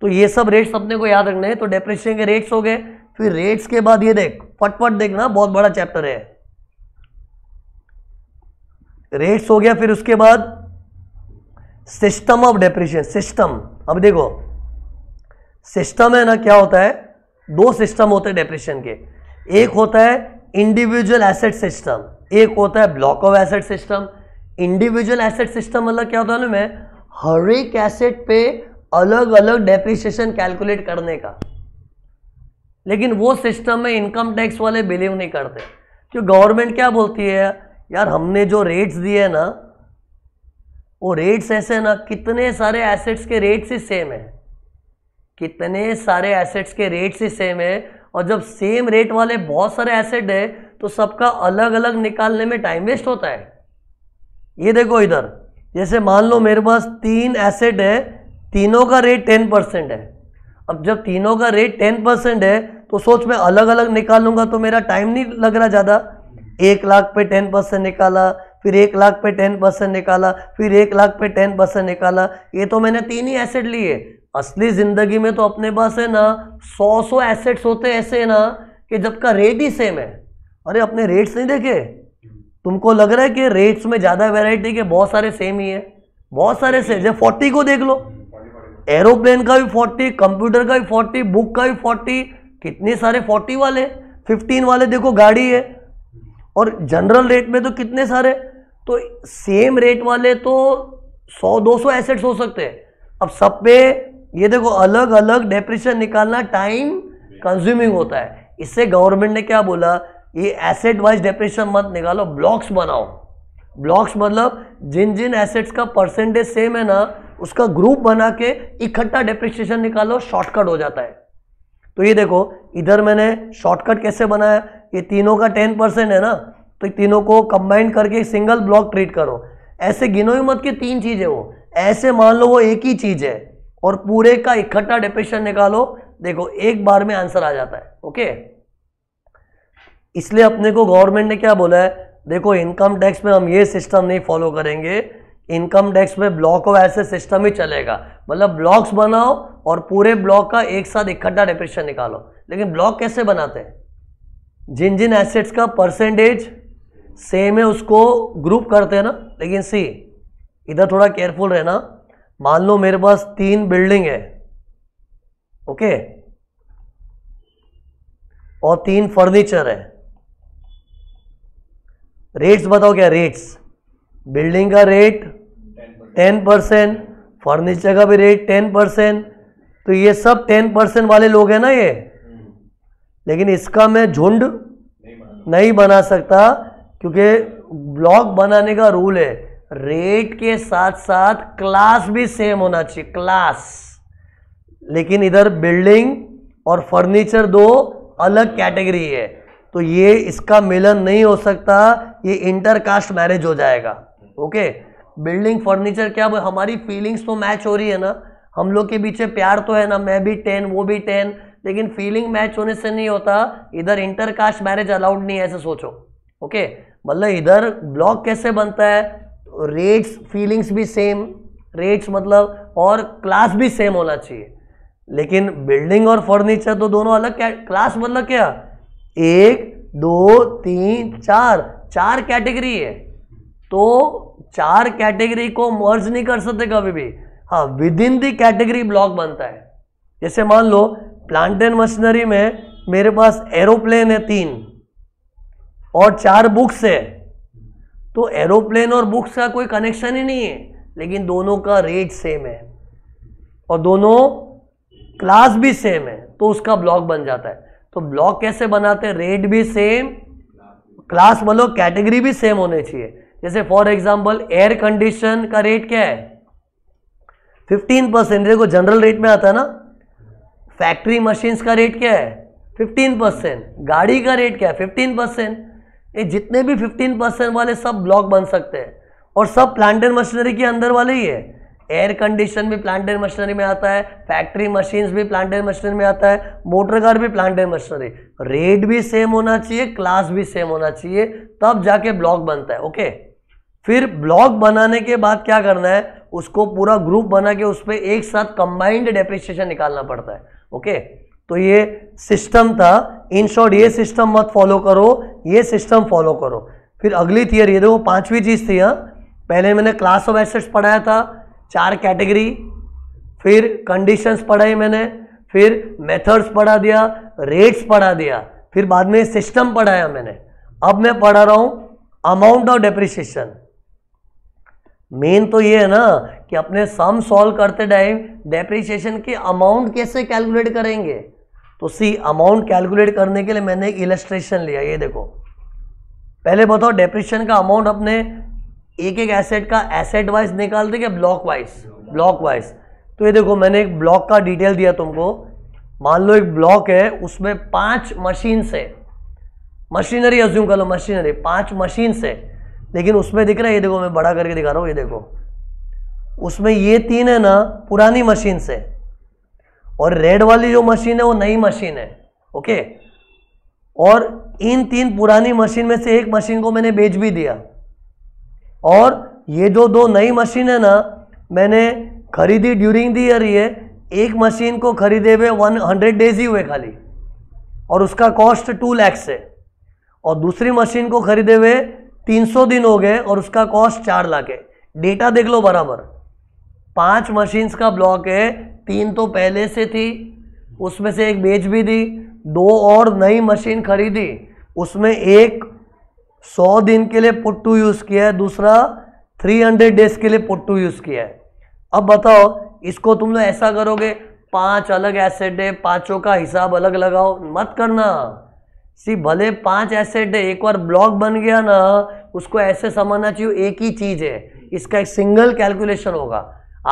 तो ये सब रेट्स अपने को याद रखने हैं तो डेप्रेशन के रेट्स हो गए फिर रेट्स के बाद ये देख फटफट देखना बहुत बड़ा चैप्टर है रेट्स हो गया फिर उसके बाद सिस्टम ऑफ डेप्रेशन सिस्टम अब देखो सिस्टम है ना क्या होता है दो सिस्टम होते हैं डेप्रिशन के एक होता है इंडिविजुअल एसेट सिस्टम एक होता है block of asset system individual asset system मतलब क्या होता है ना मैं हर एक एसेट पे अलग अलग डेप्रिशिएशन कैलकुलेट करने का लेकिन वो सिस्टम में इनकम टैक्स वाले बिलीव नहीं करते क्यों गवर्नमेंट क्या बोलती है यार हमने जो रेट्स दिए ना वो रेट्स ऐसे ना कितने सारे एसेट्स के रेट्स ही सेम है कितने सारे एसेट्स के रेट्स ही सेम है और जब सेम रेट वाले बहुत सारे एसेट है तो सबका अलग अलग निकालने में टाइम वेस्ट होता है ये देखो इधर जैसे मान लो मेरे पास तीन एसेट है तीनों का रेट टेन परसेंट है अब जब तीनों का रेट टेन परसेंट है तो सोच मैं अलग अलग निकालूंगा तो मेरा टाइम नहीं लग रहा ज़्यादा एक लाख पे टेन परसेंट निकाला फिर एक लाख पे टेन परसेंट निकाला फिर एक लाख पे टेन परसेंट निकाला ये तो मैंने तीन ही एसेट लिए असली ज़िंदगी में तो अपने पास है ना सौ सौ एसेट्स होते ऐसे ना कि जब का रेट ही सेम है अरे अपने रेट्स नहीं देखे तुमको लग रहा है कि रेट्स में ज़्यादा वेराइटी के बहुत सारे सेम ही है बहुत सारे सेम जैसे फोर्टी को देख लो एरोप्लेन का भी फोर्टी कंप्यूटर का भी फोर्टी बुक का भी फोर्टी कितने सारे फोर्टी वाले फिफ्टीन वाले देखो गाड़ी है और जनरल रेट में तो कितने सारे तो सेम रेट वाले तो सौ दो सौ एसेट्स हो सकते हैं अब सब पे ये देखो अलग अलग डेप्रेशन निकालना टाइम कंज्यूमिंग होता है इससे गवर्नमेंट ने क्या बोला ये एसेट वाइज डेप्रेशन मत निकालो ब्लॉक्स बनाओ ब्लॉक्स मतलब जिन जिन एसेट्स का परसेंटेज सेम है ना उसका ग्रुप बना के इकट्ठा डेप्रिसिएशन निकालो शॉर्टकट हो जाता है तो ये देखो इधर मैंने शॉर्टकट कैसे बनाया ये तीनों का टेन परसेंट है ना तो तीनों को कंबाइंड करके सिंगल ब्लॉक ट्रीट करो ऐसे गिनो ही मत के तीन चीज़ है वो ऐसे मान लो वो एक ही चीज़ है और पूरे का इकट्ठा डिप्रेशन निकालो देखो एक बार में आंसर आ जाता है ओके इसलिए अपने को गवर्नमेंट ने क्या बोला है देखो इनकम टैक्स में हम ये सिस्टम नहीं फॉलो करेंगे इनकम टैक्स में ब्लॉक ऑफ ऐसे सिस्टम ही चलेगा मतलब ब्लॉक्स बनाओ और पूरे ब्लॉक का एक साथ इकट्ठा डिप्रेशन निकालो लेकिन ब्लॉक कैसे बनाते हैं जिन जिन एसेट्स का परसेंटेज सेम है उसको ग्रुप करते हैं ना लेकिन सी इधर थोड़ा केयरफुल रहना मान लो मेरे पास तीन बिल्डिंग है ओके और तीन फर्नीचर है रेट्स बताओ क्या रेट्स बिल्डिंग का रेट टेन परसेंट फर्नीचर का भी रेट टेन परसेंट तो ये सब टेन परसेंट वाले लोग हैं ना ये लेकिन इसका मैं झुंड नहीं बना सकता क्योंकि ब्लॉक बनाने का रूल है रेट के साथ साथ क्लास भी सेम होना चाहिए क्लास लेकिन इधर बिल्डिंग और फर्नीचर दो अलग कैटेगरी है तो ये इसका मिलन नहीं हो सकता ये इंटरकास्ट मैरिज हो जाएगा ओके बिल्डिंग फर्नीचर क्या हमारी फीलिंग्स तो मैच हो रही है ना हम लोग के बीच प्यार तो है ना मैं भी टेन वो भी टेन लेकिन फीलिंग मैच होने से नहीं होता इधर इंटर कास्ट मैरिज अलाउड नहीं है ऐसे सोचो ओके मतलब इधर ब्लॉक कैसे बनता है रेट्स तो फीलिंग्स भी सेम रेट्स मतलब और क्लास भी सेम होना चाहिए लेकिन बिल्डिंग और फर्नीचर तो दोनों अलग क्या क्लास मतलब क्या एक दो तीन चार चार कैटेगरी है तो चार कैटेगरी को मर्ज नहीं कर सकते कभी भी हाँ within the category block बनता है जैसे मान लो प्लांट एंड मशीनरी में मेरे पास एरोप्लेन है तीन और चार बुक्स है तो एरोप्लेन और बुक्स का कोई कनेक्शन ही नहीं है लेकिन दोनों का रेट सेम है और दोनों क्लास भी सेम है तो उसका ब्लॉक बन जाता है तो ब्लॉक कैसे बनाते हैं रेट भी सेम क्लास मतलब कैटेगरी भी सेम होने चाहिए जैसे फॉर एग्जाम्पल एयर कंडीशन का रेट क्या है फिफ्टीन परसेंट देखो जनरल रेट में आता है ना फैक्ट्री मशीन्स का रेट क्या है फिफ्टीन परसेंट गाड़ी का रेट क्या है फिफ्टीन परसेंट ये जितने भी फिफ्टीन परसेंट वाले सब ब्लॉक बन सकते हैं और सब प्लांट एंड मशीनरी के अंदर वाले ही है एयर कंडीशन भी प्लांट एंड मशीनरी में आता है फैक्ट्री मशीन्स भी प्लांट एंड मशीनरी में आता है मोटर कार भी प्लांट एंड मशीनरी रेट भी सेम होना चाहिए क्लास भी सेम होना चाहिए तब जाके ब्लॉक बनता है ओके फिर ब्लॉक बनाने के बाद क्या करना है उसको पूरा ग्रुप बना के उस पर एक साथ कंबाइंड डेप्रिशिएशन निकालना पड़ता है ओके तो ये सिस्टम था इन शॉर्ट ये सिस्टम मत फॉलो करो ये सिस्टम फॉलो करो फिर अगली थियर ये देखो पांचवी चीज़ थी हाँ पहले मैंने क्लास ऑफ एसेट्स पढ़ाया था चार कैटेगरी फिर कंडीशंस पढ़ाई मैंने फिर मेथड्स पढ़ा दिया रेट्स पढ़ा दिया फिर बाद में सिस्टम पढ़ाया मैंने अब मैं पढ़ा रहा हूँ अमाउंट ऑफ डेप्रिसिएशन मेन तो ये है ना कि अपने सम सॉल्व करते टाइम डेप्रिसिएशन के अमाउंट कैसे कैलकुलेट करेंगे तो सी अमाउंट कैलकुलेट करने के लिए मैंने एक इलस्ट्रेशन लिया ये देखो पहले बताओ डेप्रिसिएशन का अमाउंट अपने एक एक एसेट का एसेट वाइज निकालते क्या ब्लॉक वाइज ब्लॉक वाइज तो ये देखो मैंने एक ब्लॉक का डिटेल दिया तुमको मान लो एक ब्लॉक है उसमें पांच मशीन से मशीनरी अज्यूम कर लो मशीनरी पांच मशीन से लेकिन उसमें दिख रहा है ये देखो मैं बड़ा करके दिखा रहा हूँ ये देखो उसमें ये तीन है ना पुरानी मशीन से और रेड वाली जो मशीन है वो नई मशीन है ओके और इन तीन पुरानी मशीन में से एक मशीन को मैंने बेच भी दिया और ये जो दो नई मशीन है ना मैंने खरीदी ड्यूरिंग दी ईयर ये एक मशीन को खरीदे हुए वन हंड्रेड डेज ही हुए खाली और उसका कॉस्ट टू लैक्स है और दूसरी मशीन को खरीदे हुए 300 दिन हो गए और उसका कॉस्ट चार लाख है डेटा देख लो बराबर पांच मशीन्स का ब्लॉक है तीन तो पहले से थी उसमें से एक बेच भी दी दो और नई मशीन खरीदी उसमें एक सौ दिन के लिए पुट टू यूज़ किया है दूसरा थ्री हंड्रेड डेज के लिए पुट टू यूज़ किया है अब बताओ इसको तुम लोग ऐसा करोगे पांच अलग एसेट है पांचों का हिसाब अलग लगाओ मत करना सी भले पांच एसेट है एक बार ब्लॉक बन गया ना उसको ऐसे समझना चाहिए एक ही चीज़ है इसका एक सिंगल कैलकुलेशन होगा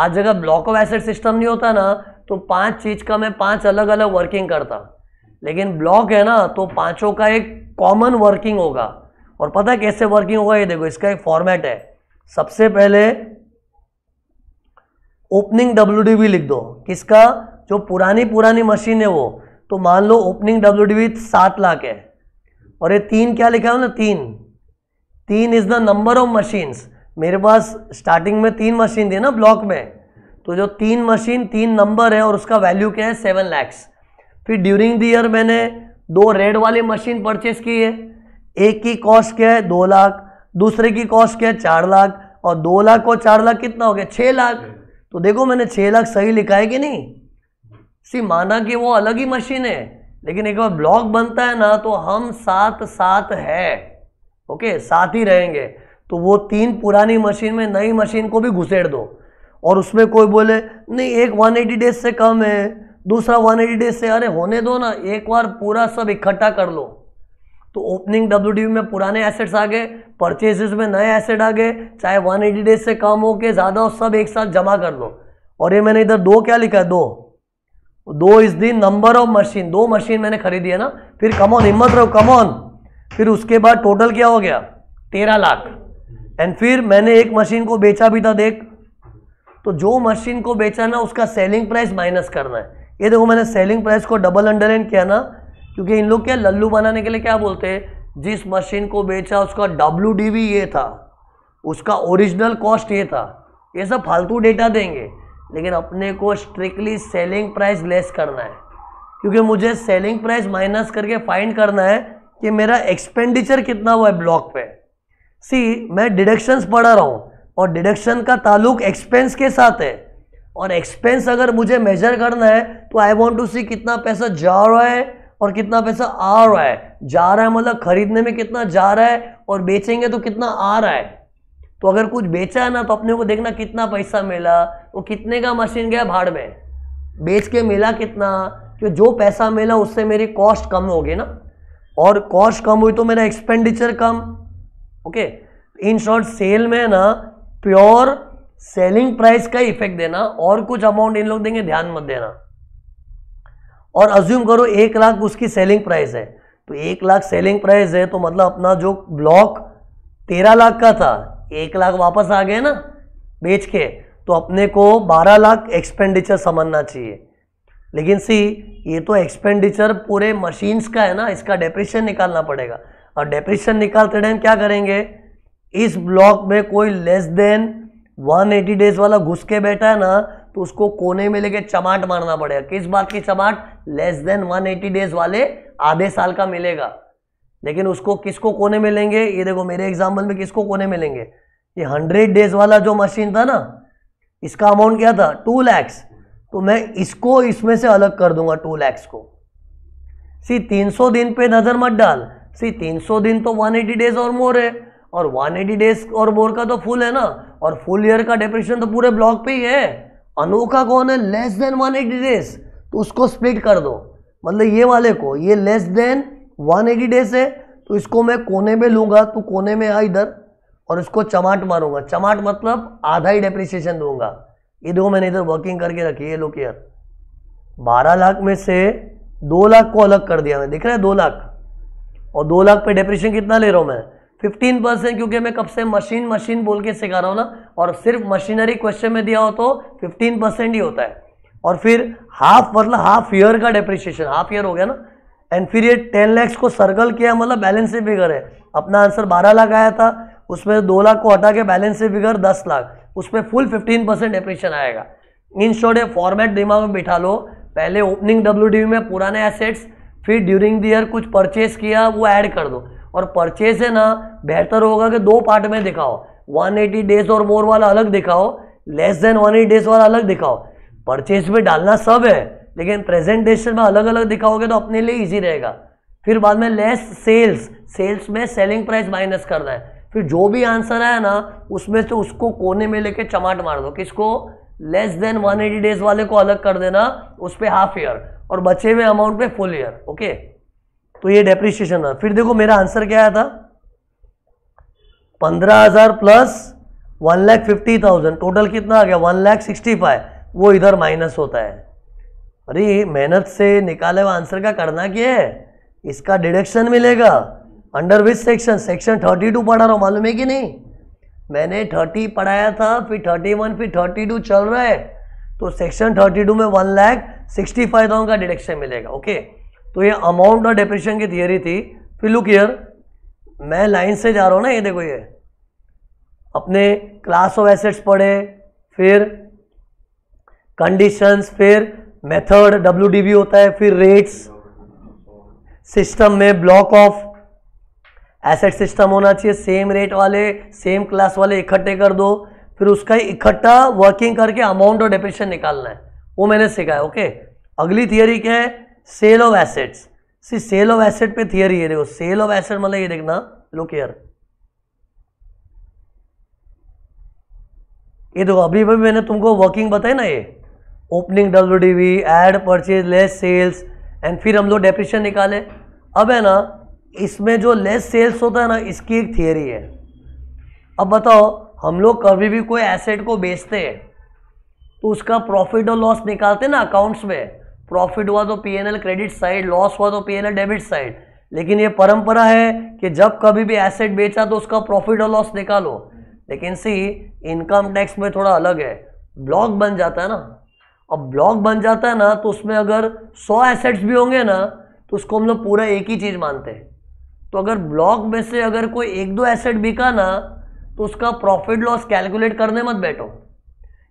आज जगह ब्लॉक ऑफ एसेट सिस्टम नहीं होता ना तो पांच चीज़ का मैं पांच अलग अलग वर्किंग करता लेकिन ब्लॉक है ना तो पांचों का एक कॉमन वर्किंग होगा और पता है कैसे वर्किंग होगा ये देखो इसका एक फॉर्मेट है सबसे पहले ओपनिंग डब्ल्यू लिख दो किसका जो पुरानी पुरानी मशीन है वो तो मान लो ओपनिंग डब्ल्यू सात लाख है और ये तीन क्या लिखा है ना तीन तीन is the number of machines मेरे पास स्टार्टिंग में तीन मशीन थी ना ब्लॉक में तो जो तीन मशीन तीन नंबर है और उसका वैल्यू क्या है सेवन लैक्स फिर ड्यूरिंग द ईयर मैंने दो रेड वाली मशीन परचेज की है एक की कॉस्ट क्या है दो लाख दूसरे की कॉस्ट क्या है चार लाख और दो लाख और चार लाख कितना हो गया छः लाख तो देखो मैंने छः लाख सही लिखा है कि नहीं सी माना कि वो अलग ही मशीन है लेकिन एक बार ब्लॉक बनता है ना तो हम साथ साथ है ओके साथ ही रहेंगे तो वो तीन पुरानी मशीन में नई मशीन को भी घुसेड़ दो और उसमें कोई बोले नहीं एक 180 डेज से कम है दूसरा 180 डेज से अरे होने दो ना एक बार पूरा सब इकट्ठा कर लो तो ओपनिंग डब्ल्यू में पुराने एसेट्स आ गए परचेजेस में नए एसेट आ गए चाहे 180 डेज से कम हो के ज़्यादा हो सब एक साथ जमा कर लो और ये मैंने इधर दो क्या लिखा है दो दो इस दिन नंबर ऑफ मशीन दो मशीन मैंने खरीदी है ना फिर कमॉन हिम्मत रहो कमॉन फिर उसके बाद टोटल क्या हो गया तेरह लाख एंड फिर मैंने एक मशीन को बेचा भी था देख तो जो मशीन को बेचा ना उसका सेलिंग प्राइस माइनस करना है ये देखो मैंने सेलिंग प्राइस को डबल अंडरलाइन किया ना क्योंकि इन लोग क्या लल्लू बनाने के लिए क्या बोलते हैं जिस मशीन को बेचा उसका डब्ल्यू डी ये था उसका ओरिजिनल कॉस्ट ये था ये सब फालतू डेटा देंगे लेकिन अपने को स्ट्रिक्टली सेलिंग प्राइस लेस करना है क्योंकि मुझे सेलिंग प्राइस माइनस करके फाइंड करना है कि मेरा एक्सपेंडिचर कितना हुआ है ब्लॉक पे सी मैं डिडक्शंस पढ़ा रहा हूँ और डिडक्शन का ताल्लुक एक्सपेंस के साथ है और एक्सपेंस अगर मुझे मेजर करना है तो आई वॉन्ट टू सी कितना पैसा जा रहा है और कितना पैसा आ रहा है जा रहा है मतलब खरीदने में कितना जा रहा है और बेचेंगे तो कितना आ रहा है तो अगर कुछ बेचा है ना तो अपने को देखना कितना पैसा मिला वो कितने का मशीन गया भाड़ में बेच के मिला कितना क्यों जो पैसा मिला उससे मेरी कॉस्ट कम होगी ना और कॉस्ट कम हुई तो मेरा एक्सपेंडिचर कम ओके इन शॉर्ट सेल में ना प्योर सेलिंग प्राइस का इफेक्ट देना और कुछ अमाउंट इन लोग देंगे ध्यान मत देना और अज्यूम करो एक लाख उसकी सेलिंग प्राइस है तो एक लाख सेलिंग प्राइस है तो मतलब अपना जो ब्लॉक तेरह लाख का था एक लाख वापस आ गए ना बेच के तो अपने को बारह लाख एक्सपेंडिचर समझना चाहिए लेकिन सी ये तो एक्सपेंडिचर पूरे मशीन्स का है ना इसका डेप्रेशन निकालना पड़ेगा और डेप्रेशन निकालते टाइम क्या करेंगे इस ब्लॉक में कोई लेस देन 180 डेज वाला घुस के बैठा है ना तो उसको कोने में लेके चमाट मारना पड़ेगा किस बात की चमाट लेस देन 180 डेज वाले आधे साल का मिलेगा लेकिन उसको किसको कोने में लेंगे ये देखो मेरे एग्जाम्पल में किसको कोने में लेंगे ये हंड्रेड डेज वाला जो मशीन था ना इसका अमाउंट क्या था टू लैक्स तो मैं इसको इसमें से अलग कर दूंगा टू लैक्स को सी 300 दिन पे नज़र मत डाल सी 300 दिन तो 180 डेज और मोर है और 180 डेज और मोर का तो फुल है ना और फुल ईयर का डेप्रेशन तो पूरे ब्लॉक पे ही है अनोखा कौन है लेस देन 180 डेज तो उसको स्प्लिट कर दो मतलब ये वाले को ये लेस देन 180 डेज है तो इसको मैं कोने में लूंगा तो कोने में आ इधर और इसको चमाट मारूंगा चमाट मतलब आधा ही डेप्रिसिएशन दूंगा ये देखो मैंने इधर वर्किंग करके रखी है लोग यार बारह लाख में से दो लाख को अलग कर दिया मैं दिख रहा है दो लाख और दो लाख पे डेप्रिशन कितना ले रहा हूँ मैं फिफ्टीन परसेंट क्योंकि मैं कब से मशीन मशीन बोल के सिखा रहा हूँ ना और सिर्फ मशीनरी क्वेश्चन में दिया हो तो फिफ्टीन परसेंट ही होता है और फिर हाफ मतलब हाफ ईयर का डेप्रिशिएशन हाफ ईयर हो गया ना एंड फिर ये टेन लैक्स को सर्कल किया मतलब बैलेंस से फिगर है अपना आंसर बारह लाख आया था उसमें दो लाख को हटा के बैलेंस से फिगर दस लाख उसमें फुल 15 परसेंट डेप्रेशन आएगा इन शॉर्ट ये फॉर्मेट दिमाग में बिठा लो पहले ओपनिंग डब्ल्यू में पुराने एसेट्स फिर ड्यूरिंग द ईयर कुछ परचेस किया वो ऐड कर दो और परचेज है ना बेहतर होगा कि दो पार्ट में दिखाओ 180 डेज और मोर वाला अलग दिखाओ लेस देन 180 डेज वाला अलग दिखाओ परचेज में डालना सब है लेकिन प्रेजेंटेशन में अलग अलग दिखाओगे तो अपने लिए ईजी रहेगा फिर बाद में लेस सेल्स सेल्स में सेलिंग प्राइस माइनस करना है फिर जो भी आंसर आया ना उसमें से उसको कोने में लेके चमाट मार दो किसको लेस देन 180 डेज वाले को अलग कर देना उस पर हाफ ईयर और बचे हुए अमाउंट पे फुल ईयर ओके तो ये डेप्रिशिएशन है फिर देखो मेरा आंसर क्या आया था पंद्रह हजार plus one lakh fifty thousand total कितना आ गया वन लैख सिक्सटी फाइव वो इधर माइनस होता है अरे मेहनत से निकाले हुआ आंसर का करना क्या है इसका डिडक्शन मिलेगा under which section section thirty two पढ़ा रहा हूँ मालूम है कि नहीं मैंने थर्टी पढ़ाया था फिर थर्टी वन फिर थर्टी टू चल रहा है तो सेक्शन थर्टी टू में one lakh sixty five thousand का डिडक्शन मिलेगा ओके तो ये अमाउंट और डिप्रेशन की थियरी थी फिर लुक ईयर मैं लाइन से जा रहा हूँ ना ये देखो ये अपने क्लास ऑफ एसेट्स पढ़े फिर कंडीशंस फिर मेथड डब्ल्यू होता है फिर रेट्स सिस्टम में ब्लॉक ऑफ एसेट सिस्टम होना चाहिए सेम रेट वाले सेम क्लास वाले इकट्ठे कर दो फिर उसका ही इकट्ठा वर्किंग करके अमाउंट और डेप्रिशन निकालना है वो मैंने सिखाया ओके अगली थियरी क्या है सेल ऑफ एसेट्स सी सेल ऑफ एसेट पे थियरी है देखो सेल ऑफ एसेट मतलब ये देखना लुक हेयर ये देखो अभी भी मैंने तुमको वर्किंग बताई ना ये opening W D V add purchase less sales and फिर हम लोग डेप्रिशन निकाले अब है ना इसमें जो लेस सेल्स होता है ना इसकी एक थियरी है अब बताओ हम लोग कभी भी कोई एसेट को बेचते हैं तो उसका प्रॉफिट और लॉस निकालते ना अकाउंट्स में प्रॉफिट हुआ तो एल क्रेडिट साइड लॉस हुआ तो एल डेबिट साइड लेकिन ये परंपरा है कि जब कभी भी एसेट बेचा तो उसका प्रॉफिट और लॉस निकालो लेकिन सी इनकम टैक्स में थोड़ा अलग है ब्लॉक बन जाता है ना अब ब्लॉक बन जाता है ना तो उसमें अगर सौ एसेट्स भी होंगे ना तो उसको हम लोग पूरा एक ही चीज़ मानते हैं तो अगर ब्लॉक में से अगर कोई एक दो एसेट बिका ना तो उसका प्रॉफिट लॉस कैलकुलेट करने मत बैठो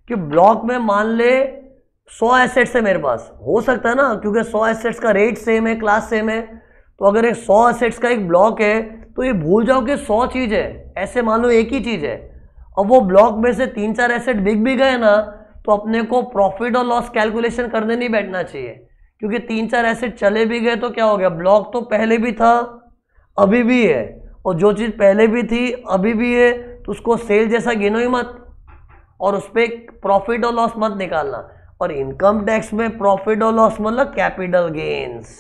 कि ब्लॉक में मान ले सौ एसेट्स है मेरे पास हो सकता है ना क्योंकि सौ एसेट्स का रेट सेम है क्लास सेम है तो अगर एक सौ एसेट्स का एक ब्लॉक है तो ये भूल जाओ कि सौ चीज़ है ऐसे मान लो एक ही चीज़ है अब वो ब्लॉक में से तीन चार एसेट बिक भी गए ना तो अपने को प्रॉफिट और लॉस कैलकुलेशन करने नहीं बैठना चाहिए क्योंकि तीन चार एसेट चले भी गए तो क्या हो गया ब्लॉक तो पहले भी था अभी भी है और जो चीज़ पहले भी थी अभी भी है तो उसको सेल जैसा गिनो ही मत और उस पर प्रॉफिट और लॉस मत निकालना और इनकम टैक्स में प्रॉफिट और लॉस मतलब कैपिटल गेन्स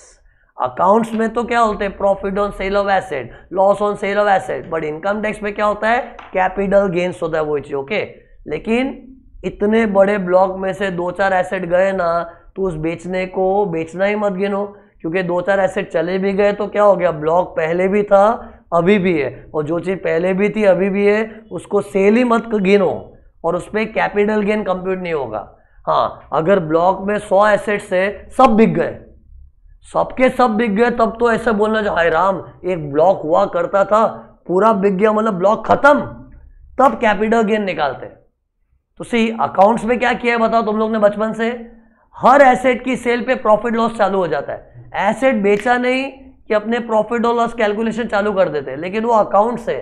अकाउंट्स में तो क्या होते हैं profit on sale of asset loss on sale of asset but income tax में क्या होता है कैपिटल गेन्स होता है वो चीज ओके लेकिन इतने बड़े ब्लॉक में से दो चार एसेट गए ना तो उस बेचने को बेचना ही मत गिनो क्योंकि दो चार ऐसे चले भी गए तो क्या हो गया ब्लॉक पहले भी था अभी भी है और जो चीज़ पहले भी थी अभी भी है उसको सेल ही मत गिनो और उस पर कैपिटल गेन कंप्यूट नहीं होगा हाँ अगर ब्लॉक में सौ एसेट्स है सब बिक गए सबके सब बिक गए तब तो ऐसे बोलना जो हाय राम एक ब्लॉक हुआ करता था पूरा बिक गया मतलब ब्लॉक खत्म तब कैपिटल गेन निकालते तो सी अकाउंट्स में क्या किया है बताओ तुम लोग ने बचपन से हर एसेट की सेल पे प्रॉफिट लॉस चालू हो जाता है एसेट बेचा नहीं कि अपने प्रॉफिट और लॉस कैलकुलेशन चालू कर देते लेकिन वो अकाउंट्स है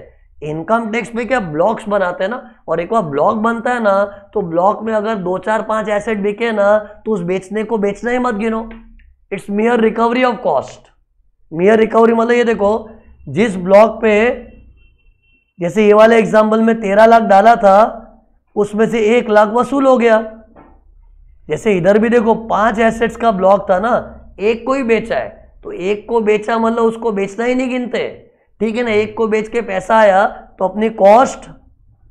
इनकम टैक्स में क्या ब्लॉक्स बनाते हैं ना और एक बार ब्लॉक बनता है ना तो ब्लॉक में अगर दो चार पांच एसेट बिके ना तो उस बेचने को बेचना ही मत गिनो it's mere recovery of cost mere recovery मतलब ये देखो जिस ब्लॉक पे जैसे ये वाले एग्जाम्पल में तेरह लाख डाला था उसमें से एक लाख वसूल हो गया जैसे इधर भी देखो पांच एसेट्स का ब्लॉक था ना एक को ही बेचा है तो एक को बेचा मतलब उसको बेचना ही नहीं गिनते ठीक है ना एक को बेच के पैसा आया तो अपनी कॉस्ट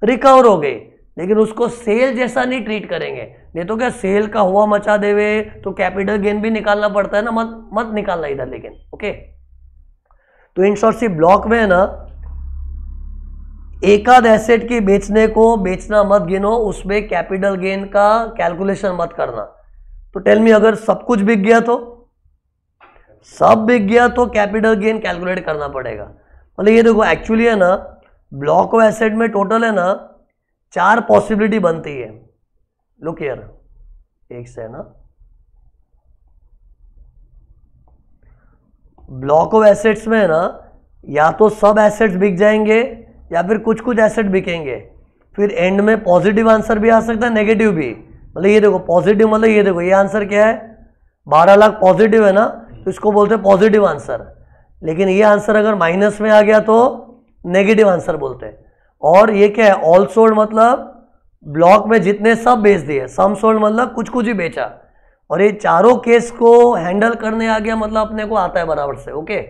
रिकवर हो गई लेकिन उसको सेल जैसा नहीं ट्रीट करेंगे नहीं तो क्या सेल का हुआ मचा देवे तो कैपिटल गेन भी निकालना पड़ता है ना मत मत निकालना इधर लेकिन ओके तो इन शॉर्ट सी ब्लॉक में है ना एकाध एसेट की बेचने को बेचना मत गिनो उसमें कैपिटल गेन का कैलकुलेशन मत करना तो टेल मी अगर सब कुछ बिक गया तो सब बिक गया तो कैपिटल गेन कैलकुलेट करना पड़ेगा मतलब ये देखो एक्चुअली है ना ब्लॉक ऑफ एसेट में टोटल है ना चार पॉसिबिलिटी बनती है लुक ईयर एक से ना ब्लॉक ऑफ एसेट्स में ना या तो सब एसेट्स बिक जाएंगे या फिर कुछ कुछ एसेट बिकेंगे फिर एंड में पॉजिटिव आंसर भी आ सकता है नेगेटिव भी मतलब ये देखो पॉजिटिव मतलब ये देखो ये आंसर क्या है बारह लाख पॉजिटिव है ना तो इसको बोलते हैं पॉजिटिव आंसर लेकिन ये आंसर अगर माइनस में आ गया तो नेगेटिव आंसर बोलते हैं और ये क्या है ऑल सोल्ड मतलब ब्लॉक में जितने सब बेच दिए सम सोल्ड मतलब कुछ कुछ ही बेचा और ये चारों केस को हैंडल करने आ गया मतलब अपने को आता है बराबर से ओके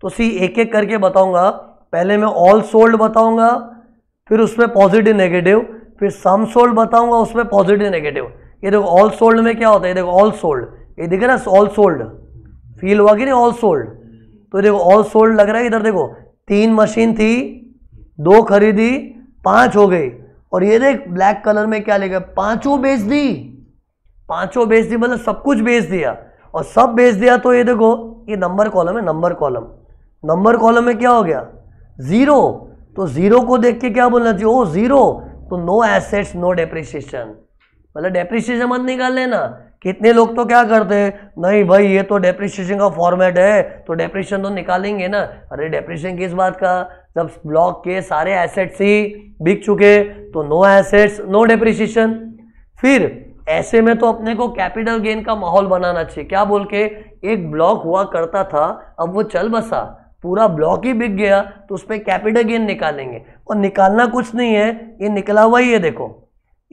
तो सी एक एक करके बताऊंगा पहले मैं ऑल सोल्ड बताऊंगा फिर उसमें पॉजिटिव नेगेटिव फिर सम सोल्ड बताऊंगा उसमें पॉजिटिव नेगेटिव ये देखो ऑल सोल्ड में क्या होता है ये देखो ऑल सोल्ड ये देखे ना ऑल सोल्ड फील हुआ कि नहीं ऑल सोल्ड तो देखो ऑल सोल्ड लग रहा है इधर देखो तीन मशीन थी दो खरीदी पांच हो गई और ये देख ब्लैक कलर में क्या लिखा पांचों बेच दी पांचों बेच दी मतलब सब कुछ बेच दिया और सब बेच दिया तो ये देखो ये नंबर कॉलम है नंबर कॉलम नंबर कॉलम में क्या हो गया ज़ीरो तो ज़ीरो को देख के क्या बोलना चाहिए ओ oh, ज़ीरो तो नो एसेट्स नो डेप्रिसिएशन मतलब डेप्रिसिएशन मत निकाल लेना कितने लोग तो क्या करते हैं नहीं भाई ये तो डेप्रिशिएशन का फॉर्मेट है तो डेप्रिशन तो निकालेंगे ना अरे डेप्रिशन किस बात का जब ब्लॉक के सारे एसेट्स ही बिक चुके तो नो एसेट्स नो डेप्रिशिएशन फिर ऐसे में तो अपने को कैपिटल गेन का माहौल बनाना चाहिए क्या बोल के एक ब्लॉक हुआ करता था अब वो चल बसा पूरा ब्लॉक ही बिक गया तो उस पर कैपिटल गेन निकालेंगे और निकालना कुछ नहीं है ये निकला हुआ ही है देखो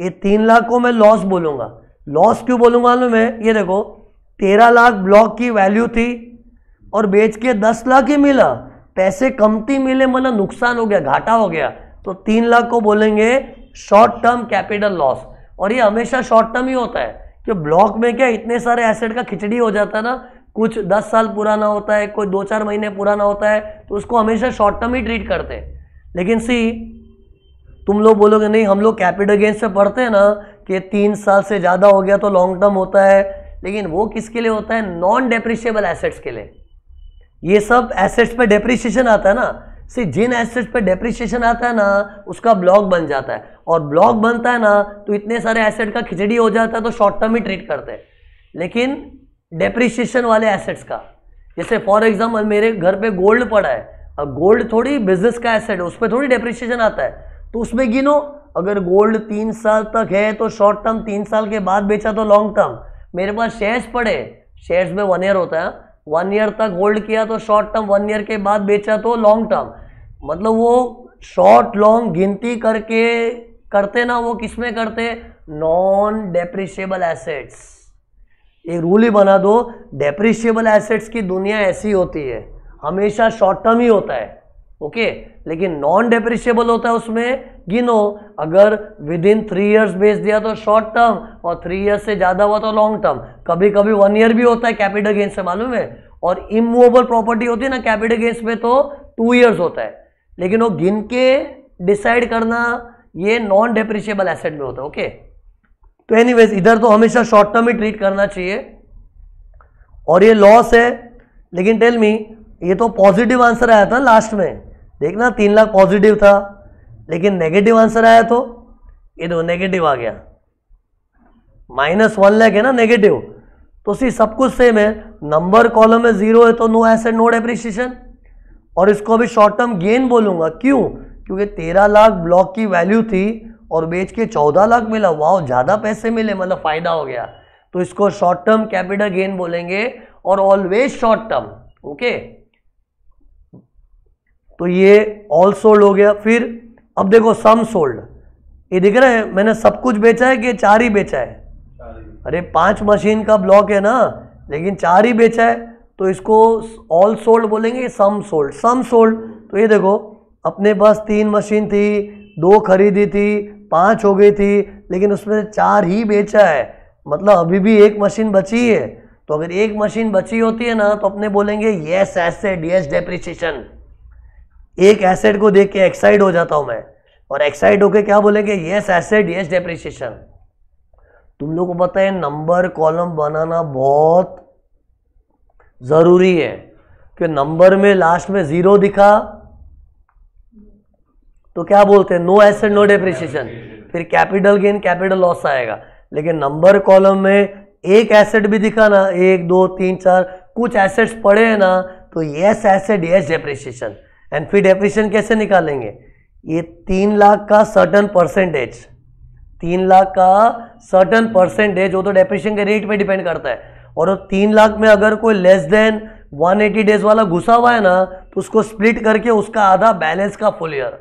ये तीन लाख को मैं लॉस बोलूँगा लॉस क्यों बोलूँगा मैं ये देखो तेरह लाख ब्लॉक की वैल्यू थी और बेच के दस लाख ही मिला पैसे कमती मिले मतलब नुकसान हो गया घाटा हो गया तो तीन लाख को बोलेंगे शॉर्ट टर्म कैपिटल लॉस और ये हमेशा शॉर्ट टर्म ही होता है कि ब्लॉक में क्या इतने सारे एसेट का खिचड़ी हो जाता है ना कुछ दस साल पुराना होता है कोई दो चार महीने पुराना होता है तो उसको हमेशा शॉर्ट टर्म ही ट्रीट करते हैं लेकिन सी तुम लोग बोलोगे नहीं हम लोग कैपिटल गेंस से पढ़ते हैं ना कि तीन साल से ज़्यादा हो गया तो लॉन्ग टर्म होता है लेकिन वो किसके लिए होता है नॉन डेप्रिशिएबल एसेट्स के लिए ये सब एसेट्स पे डेप्रिशिएशन आता है ना से जिन एसेट्स पे डेप्रिशिएशन आता है ना उसका ब्लॉक बन जाता है और ब्लॉक बनता है ना तो इतने सारे एसेट का खिचड़ी हो जाता है तो शॉर्ट टर्म ही ट्रीट करते हैं लेकिन डेप्रिशिएशन वाले एसेट्स का जैसे फॉर एग्जाम्पल मेरे घर पे गोल्ड पड़ा है अब गोल्ड थोड़ी बिजनेस का एसेट है उस पर थोड़ी डेप्रिशिएशन आता है तो उसमें गिनो अगर गोल्ड तीन साल तक है तो शॉर्ट टर्म तीन साल के बाद बेचा तो लॉन्ग टर्म मेरे पास शेयर्स पड़े शेयर्स में वन ईयर होता है वन ईयर तक होल्ड किया तो शॉर्ट टर्म वन ईयर के बाद बेचा तो लॉन्ग टर्म मतलब वो शॉर्ट लॉन्ग गिनती करके करते ना वो किस में करते नॉन डेप्रिशिएबल एसेट्स एक रूल ही बना दो डेप्रिशिएबल एसेट्स की दुनिया ऐसी होती है हमेशा शॉर्ट टर्म ही होता है ओके लेकिन नॉन डेप्रिशिएबल होता है उसमें गिनो अगर विद इन थ्री ईयर्स बेच दिया तो शॉर्ट टर्म और थ्री ईयर्स से ज़्यादा हुआ तो लॉन्ग टर्म कभी कभी वन ईयर भी होता है कैपिटल गेंस से मालूम है और इमूवेबल प्रॉपर्टी होती है ना कैपिटल गेंस में तो टू ईयर्स होता है लेकिन वो गिन के डिसाइड करना ये नॉन डेप्रिशिएबल एसेट में होता है ओके तो एनी इधर तो हमेशा शॉर्ट टर्म ही ट्रीट करना चाहिए और ये लॉस है लेकिन टेल मी ये तो पॉजिटिव आंसर आया था लास्ट में देखना तीन लाख पॉजिटिव था लेकिन नेगेटिव आंसर आया तो ये दो नेगेटिव आ गया माइनस वन लैख है ना नेगेटिव तो सी सब कुछ सेम है नंबर कॉलम में जीरो है तो नो एसेट नो डेप्रिशिएशन और इसको अभी शॉर्ट टर्म गेन बोलूंगा क्यों क्योंकि तेरह लाख ब्लॉक की वैल्यू थी और बेच के चौदह लाख मिला वाह ज़्यादा पैसे मिले मतलब फ़ायदा हो गया तो इसको शॉर्ट टर्म कैपिटल गेन बोलेंगे और ऑलवेज शॉर्ट टर्म ओके तो ये ऑल सोल्ड हो गया फिर अब देखो सम सोल्ड ये दिख रहा है मैंने सब कुछ बेचा है कि चार ही बेचा है अरे पांच मशीन का ब्लॉक है ना लेकिन चार ही बेचा है तो इसको ऑल सोल्ड बोलेंगे सम सोल्ड सम सोल्ड तो ये देखो अपने पास तीन मशीन थी दो खरीदी थी पांच हो गई थी लेकिन उसमें चार ही बेचा है मतलब अभी भी एक मशीन बची है तो अगर एक मशीन बची होती है ना तो अपने बोलेंगे येस डी एस डेप्रिसिएशन एक एसेट को देख के एक्साइड हो जाता हूं मैं और एक्साइड होके क्या बोलेंगे यस एसेट यस डेप्रिसिएशन तुम लोग को पता है नंबर कॉलम बनाना बहुत जरूरी है कि नंबर में लास्ट में जीरो दिखा तो क्या बोलते हैं नो एसेट नो डेप्रिसिएशन फिर कैपिटल गेन कैपिटल लॉस आएगा लेकिन नंबर कॉलम में एक एसेट भी दिखा ना एक दो तीन चार कुछ एसेट्स पड़े हैं ना तो yes asset yes depreciation and फिर डेप्रिशन कैसे निकालेंगे ये तीन लाख का सर्टन परसेंटेज तीन लाख का सर्टन परसेंटेज वो तो डेप्रिशन के रेट पे डिपेंड करता है और वो तीन लाख में अगर कोई लेस देन 180 डेज वाला घुसा हुआ है ना तो उसको स्प्लिट करके उसका आधा बैलेंस का फुल ईयर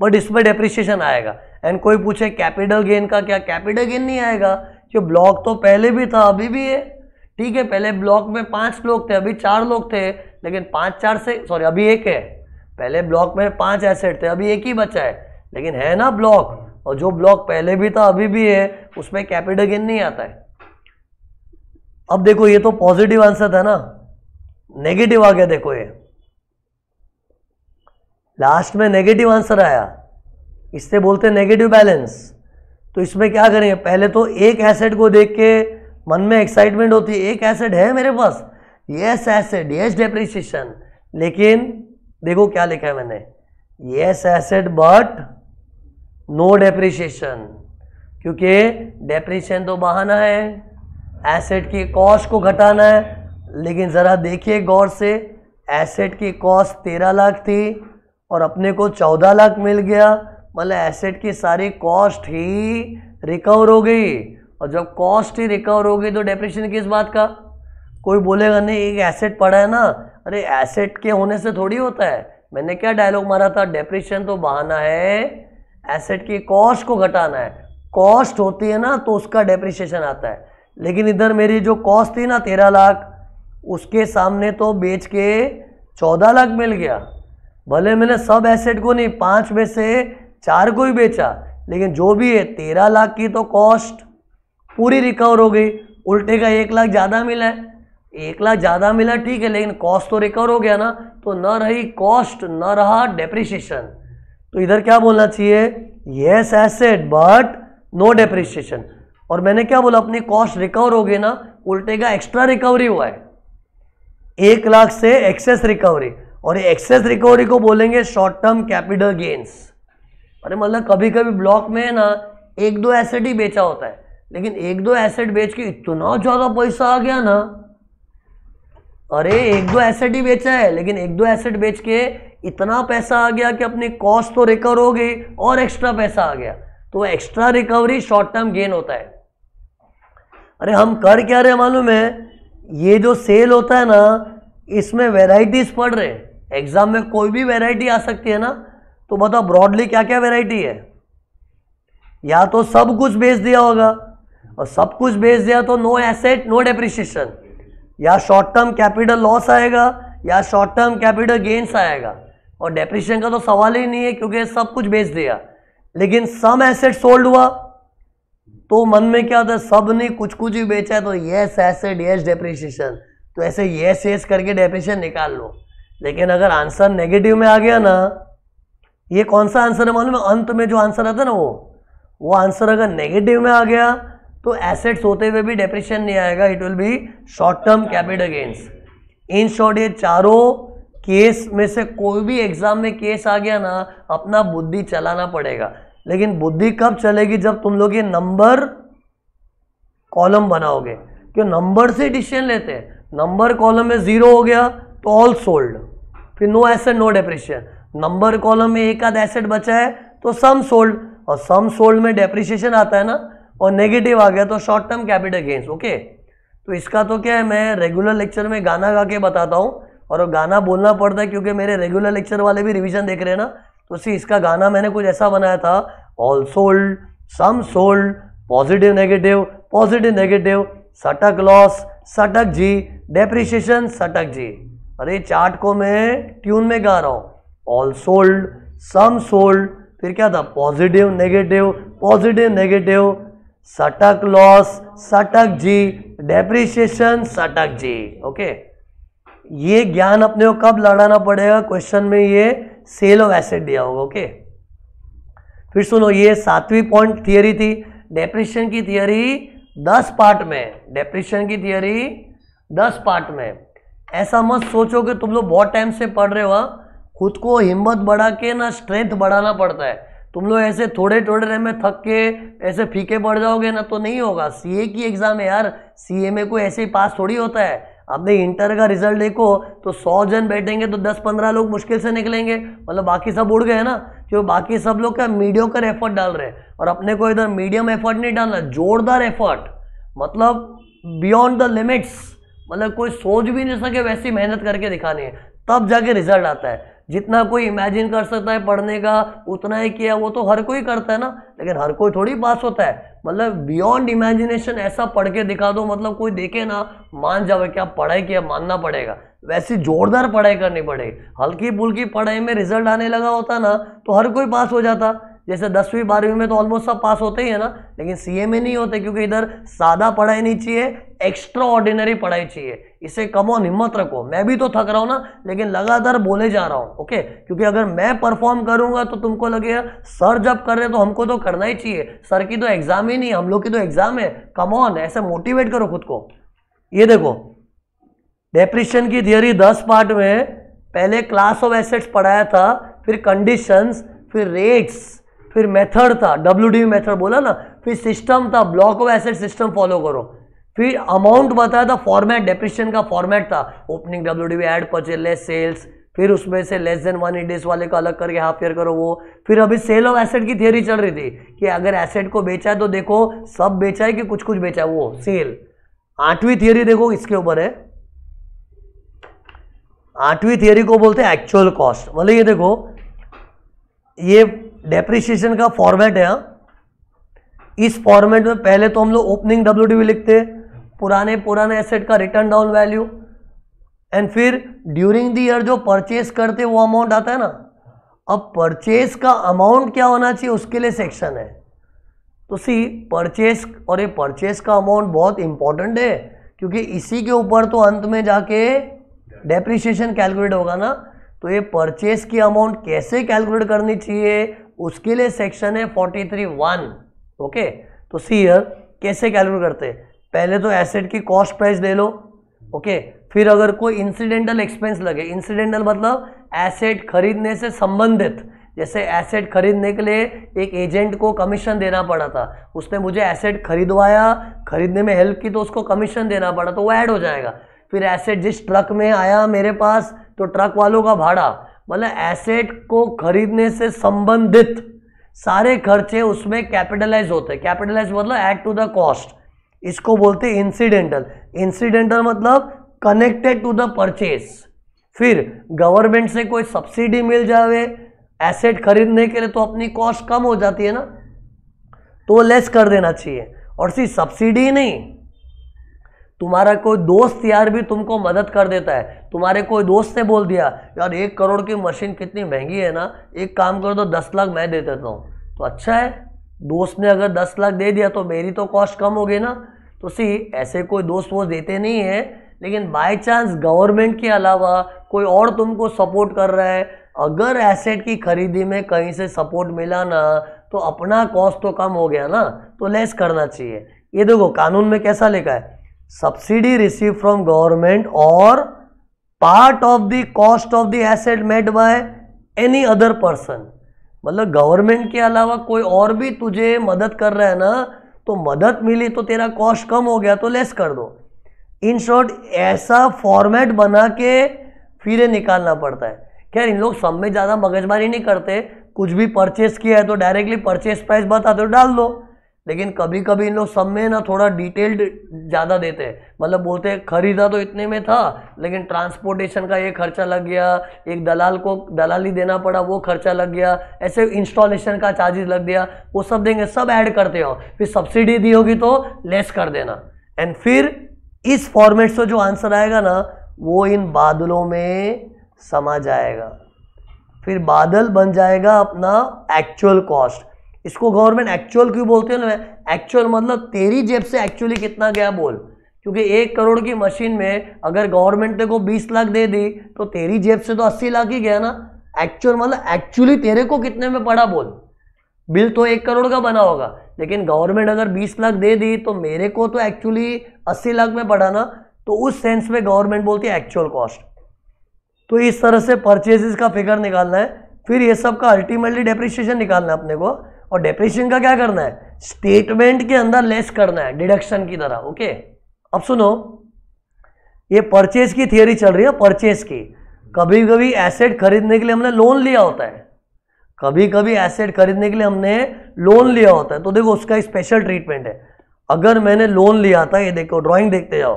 बट इसमें डेप्रिशिएशन आएगा एंड कोई पूछे कैपिटल गेन का क्या कैपिटल गेन नहीं आएगा जो ब्लॉक तो पहले भी था अभी भी है ठीक है पहले ब्लॉक में पांच लोग थे अभी चार लोग थे लेकिन पांच चार से सॉरी अभी एक है पहले ब्लॉक में पांच एसेट थे अभी एक ही बचा है लेकिन है ना ब्लॉक और जो ब्लॉक पहले भी था अभी भी है उसमें कैपिटल गेन नहीं आता है अब देखो ये तो पॉजिटिव आंसर था ना नेगेटिव आ गया देखो ये लास्ट में नेगेटिव आंसर आया इससे बोलते नेगेटिव बैलेंस तो इसमें क्या करेंगे पहले तो एक एसेट को देख के मन में एक्साइटमेंट होती है एक एसेट है मेरे पास यस एसेट यस डेप्रिसिएशन लेकिन देखो क्या लिखा है मैंने yes asset but no depreciation क्योंकि डेप्रिशिएशन तो बहाना है एसेट की कॉस्ट को घटाना है लेकिन ज़रा देखिए गौर से एसेट की कॉस्ट तेरह लाख थी और अपने को चौदह लाख मिल गया मतलब एसेट की सारी कॉस्ट ही रिकवर हो गई और जब कॉस्ट ही रिकवर हो गई तो डेप्रेशन किस बात का कोई बोलेगा नहीं एक एसेट पड़ा है ना अरे एसेट के होने से थोड़ी होता है मैंने क्या डायलॉग मारा था डेप्रेशन तो बहाना है एसेट की कॉस्ट को घटाना है कॉस्ट होती है ना तो उसका डेप्रिशिएशन आता है लेकिन इधर मेरी जो कॉस्ट थी ना तेरह लाख उसके सामने तो बेच के चौदह लाख मिल गया भले मैंने सब एसेट को नहीं पाँच में से चार को ही बेचा लेकिन जो भी है तेरह लाख की तो कॉस्ट पूरी रिकवर हो गई उल्टे का एक लाख ज़्यादा मिला है एक लाख ज़्यादा मिला ठीक है लेकिन कॉस्ट तो रिकवर हो गया ना तो न रही कॉस्ट न रहा डेप्रिसिएशन तो इधर क्या बोलना चाहिए yes asset but no depreciation और मैंने क्या बोला अपनी कॉस्ट रिकवर हो गई ना उल्टे का एक्स्ट्रा रिकवरी हुआ है एक लाख से एक्सेस रिकवरी और ये एक्सेस रिकवरी को बोलेंगे शॉर्ट टर्म कैपिटल गेन्स अरे मतलब कभी कभी ब्लॉक में ना एक दो एसेट ही बेचा होता है लेकिन एक दो एसेट बेच के इतना ज़्यादा पैसा आ गया ना अरे एक दो एसेट ही बेचा है लेकिन एक दो एसेट बेच के इतना पैसा आ गया कि अपनी कॉस्ट तो रिकवर हो गई और एक्स्ट्रा पैसा आ गया तो extra recovery short term gain होता है अरे हम कर क्या रहे मालूम है ये जो सेल होता है ना इसमें वेराइटीज पढ़ रहे हैं एग्जाम में कोई भी वेराइटी आ सकती है ना तो बताओ ब्रॉडली क्या क्या वेराइटी है या तो सब कुछ बेच दिया होगा और सब कुछ बेच दिया तो नो एसेट नो डेप्रिसिएशन या शॉर्ट टर्म कैपिटल लॉस आएगा या शॉर्ट टर्म कैपिटल गेंस आएगा और डेप्रिशन का तो सवाल ही नहीं है क्योंकि सब कुछ बेच दिया लेकिन सम एसेट सोल्ड हुआ तो मन में क्या होता है सब ने कुछ कुछ ही बेचा है तो यस एसेट यस डेप्रिशिएशन तो ऐसे यस यस करके डेप्रिशन निकाल लो लेकिन अगर आंसर नेगेटिव में आ गया ना ये कौन सा आंसर है मालूम है अंत में जो आंसर आता है ना वो वो आंसर अगर नेगेटिव में आ गया तो एसेट्स होते हुए भी डेप्रेशन नहीं आएगा it will be short term capital gains in short ये चारों केस में से कोई भी एग्जाम में केस आ गया ना अपना बुद्धि चलाना पड़ेगा लेकिन बुद्धि कब चलेगी जब तुम लोग ये नंबर कॉलम बनाओगे क्यों नंबर से डिसीजन लेते हैं नंबर कॉलम में जीरो हो गया तो ऑल सोल्ड फिर no asset no depreciation number column में एक आध एसेट बचा है तो सम सोल्ड और सम सोल्ड में डेप्रिशिएशन आता है ना और नेगेटिव आ गया तो short term capital gains okay तो इसका तो क्या है मैं रेगुलर लेक्चर में गाना गा के बताता हूँ और गाना बोलना पड़ता है क्योंकि मेरे रेगुलर लेक्चर वाले भी रिविजन देख रहे हैं ना तो सी इसका गाना मैंने कुछ ऐसा बनाया था all sold some sold positive negative positive negative सटक लॉस सटक जी डेप्रिशिएशन सटक जी अरे चार्ट को मैं ट्यून में गा रहा हूँ ऑल सोल्ड सम सोल्ड फिर क्या था पॉजिटिव नेगेटिव पॉजिटिव नेगेटिव सटक लॉस सटक जी डेप्रिशिएशन सटक जी ओके ये ज्ञान अपने को कब लड़ाना पड़ेगा क्वेश्चन में ये सेल ऑफ एसेट दिया होगा ओके फिर सुनो ये सातवीं पॉइंट थियोरी थी डेप्रिशन की थियोरी दस पार्ट में डेप्रिशन की थियोरी दस पार्ट में ऐसा मत सोचो कि तुम लोग बहुत टाइम से पढ़ रहे हो हाँ। खुद को हिम्मत बढ़ा के ना स्ट्रेंथ बढ़ाना पड़ता है तुम लोग ऐसे थोड़े थोड़े टाइम में थक के ऐसे फीके पड़ जाओगे ना तो नहीं होगा सी ए की एग्ज़ाम है यार सी ए में कोई ऐसे ही पास थोड़ी होता है आपने इंटर का रिजल्ट देखो तो सौ जन बैठेंगे तो दस पंद्रह लोग मुश्किल से निकलेंगे मतलब बाकी सब उड़ गए ना क्यों बाकी सब लोग क्या कर एफर्ट डाल रहे हैं और अपने को इधर मीडियम एफर्ट नहीं डालना जोरदार एफर्ट मतलब बियॉन्ड द लिमिट्स मतलब कोई सोच भी नहीं सके वैसी मेहनत करके दिखानी है तब जाके रिजल्ट आता है जितना कोई इमेजिन कर सकता है पढ़ने का उतना ही किया वो तो हर कोई करता है ना लेकिन हर कोई थोड़ी पास होता है मतलब बियॉन्ड इमेजिनेशन ऐसा पढ़ के दिखा दो मतलब कोई देखे ना मान जावे क्या पढ़ाई किया मानना पड़ेगा वैसी जोरदार पढ़ाई करनी पड़ेगी हल्की पुल्की पढ़ाई में रिजल्ट आने लगा होता ना तो हर कोई पास हो जाता जैसे दसवीं बारहवीं में तो ऑलमोस्ट सब पास होते ही है ना लेकिन सीए में नहीं होते क्योंकि इधर सादा पढ़ाई नहीं चाहिए एक्स्ट्रा ऑर्डिनरी पढ़ाई चाहिए इसे कमो हिम्मत रखो मैं भी तो थक रहा हूँ ना लेकिन लगातार बोले जा रहा हूँ ओके क्योंकि अगर मैं परफॉर्म करूँगा तो तुमको लगेगा सर जब कर रहे तो हमको तो करना ही चाहिए सर की तो एग्जाम ही नहीं हम लोग की तो एग्जाम है कमॉन ऐसे मोटिवेट करो खुद को ये देखो डेप्रिशन की थियोरी दस पार्ट में पहले क्लास ऑफ एसेट्स पढ़ाया था फिर कंडीशंस फिर रेट्स फिर मेथड था डब्ल्यू डी मेथड बोला ना फिर सिस्टम था block of asset system follow करो फिर अमाउंट बताया था फॉर्मेट डेप्रिशन का फॉर्मेट था opening W D add purchase less sales फिर उसमें से लेस देन वन डेज वाले को अलग करके हाफ ईयर करो वो फिर अभी सेल ऑफ एसेट की थियोरी चल रही थी कि अगर एसेट को बेचा है तो देखो सब बेचा है कि कुछ कुछ बेचा है वो सेल आठवीं थियोरी देखो इसके ऊपर है आठवीं थियोरी को बोलते हैं एक्चुअल कॉस्ट मतलब ये देखो ये डेप्रिशिएशन का फॉर्मेट है हाँ। इस फॉर्मेट में पहले तो हम लोग ओपनिंग डब्ल्यू लिखते हैं पुराने पुराने एसेट का रिटर्न डाउन वैल्यू एंड फिर ड्यूरिंग द ईयर जो परचेस करते वो अमाउंट आता है ना अब परचेस का अमाउंट क्या होना चाहिए उसके लिए सेक्शन है तो सी परचेस और ये परचेस का अमाउंट बहुत इंपॉर्टेंट है क्योंकि इसी के ऊपर तो अंत में जाके डेप्रिशिएशन कैलकुलेट होगा ना तो ये परचेस की अमाउंट कैसे कैलकुलेट करनी चाहिए उसके लिए सेक्शन है फोर्टी थ्री वन ओके तो सी ईयर कैसे कैलकुलेट करते हैं पहले तो एसेट की कॉस्ट प्राइस ले लो ओके फिर अगर कोई इंसिडेंटल एक्सपेंस लगे इंसिडेंटल मतलब एसेट खरीदने से संबंधित जैसे एसेट खरीदने के लिए एक एजेंट को कमीशन देना पड़ा था उसने मुझे एसेट खरीदवाया खरीदने में हेल्प की तो उसको कमीशन देना पड़ा तो वो ऐड हो जाएगा फिर एसेट जिस ट्रक में आया मेरे पास तो ट्रक वालों का भाड़ा मतलब एसेट को खरीदने से संबंधित सारे खर्चे उसमें कैपिटलाइज होते हैं कैपिटलाइज मतलब ऐड टू द कॉस्ट इसको बोलते हैं इंसिडेंटल इंसिडेंटल मतलब कनेक्टेड टू द परचेस फिर गवर्नमेंट से कोई सब्सिडी मिल जावे एसेट खरीदने के लिए तो अपनी कॉस्ट कम हो जाती है ना तो लेस कर देना चाहिए और सी सब्सिडी नहीं तुम्हारा कोई दोस्त यार भी तुमको मदद कर देता है तुम्हारे कोई दोस्त ने बोल दिया यार एक करोड़ की मशीन कितनी महंगी है ना एक काम करो तो दस लाख मैं दे देता हूँ तो अच्छा है दोस्त ने अगर दस लाख दे दिया तो मेरी तो कॉस्ट कम होगी ना तो सी ऐसे कोई दोस्त वोस्त देते नहीं है लेकिन बाय चांस गवर्नमेंट के अलावा कोई और तुमको सपोर्ट कर रहा है अगर एसेट की खरीदी में कहीं से सपोर्ट मिला ना तो अपना कॉस्ट तो कम हो गया ना तो लेस करना चाहिए ये देखो कानून में कैसा लिखा है सब्सिडी रिसीव फ्रॉम गवर्नमेंट और part of the cost of the asset made by any other person मतलब गवर्नमेंट के अलावा कोई और भी तुझे मदद कर रहा है ना तो मदद मिली तो तेरा कॉस्ट कम हो गया तो लेस कर दो इन शॉर्ट ऐसा फॉर्मेट बना के फिर निकालना पड़ता है खैर इन लोग सब में ज़्यादा मगजमारी नहीं करते कुछ भी परचेस किया है तो डायरेक्टली परचेस प्राइस बता दो डाल दो लेकिन कभी कभी इन लोग सब में ना थोड़ा डिटेल्ड ज़्यादा देते हैं मतलब बोलते हैं खरीदा तो इतने में था लेकिन ट्रांसपोर्टेशन का ये खर्चा लग गया एक दलाल को दलाली देना पड़ा वो खर्चा लग गया ऐसे इंस्टॉलेशन का चार्जेस लग गया वो सब देंगे सब ऐड करते हो फिर सब्सिडी दी होगी तो लेस कर देना एंड फिर इस फॉर्मेट से जो आंसर आएगा ना वो इन बादलों में समा जाएगा फिर बादल बन जाएगा अपना एक्चुअल कॉस्ट इसको गवर्नमेंट एक्चुअल क्यों बोलते हैं ना एक्चुअल मतलब तेरी जेब से एक्चुअली कितना गया बोल क्योंकि एक करोड़ की मशीन में अगर गवर्नमेंट को बीस लाख दे दी तो तेरी जेब से तो अस्सी लाख ही गया ना एक्चुअल मतलब एक्चुअली तेरे को कितने में पड़ा बोल बिल तो एक करोड़ का बना होगा लेकिन गवर्नमेंट अगर बीस लाख दे दी तो मेरे को तो एक्चुअली अस्सी लाख में पड़ा ना तो उस सेंस में गवर्नमेंट बोलती है एक्चुअल कॉस्ट तो इस तरह से परचेजेस का फिगर निकालना है फिर ये सब का अल्टीमेटली डेप्रिशिएशन निकालना है अपने को और डेप्रेशन का क्या करना है स्टेटमेंट के अंदर लेस करना है डिडक्शन की तरह ओके अब सुनो ये परचेज की थियोरी चल रही है परचेज की कभी कभी एसेट खरीदने के लिए हमने लोन लिया होता है कभी कभी एसेट खरीदने के लिए हमने लोन लिया होता है तो देखो उसका स्पेशल ट्रीटमेंट है अगर मैंने लोन लिया था ये देखो ड्राइंग देखते जाओ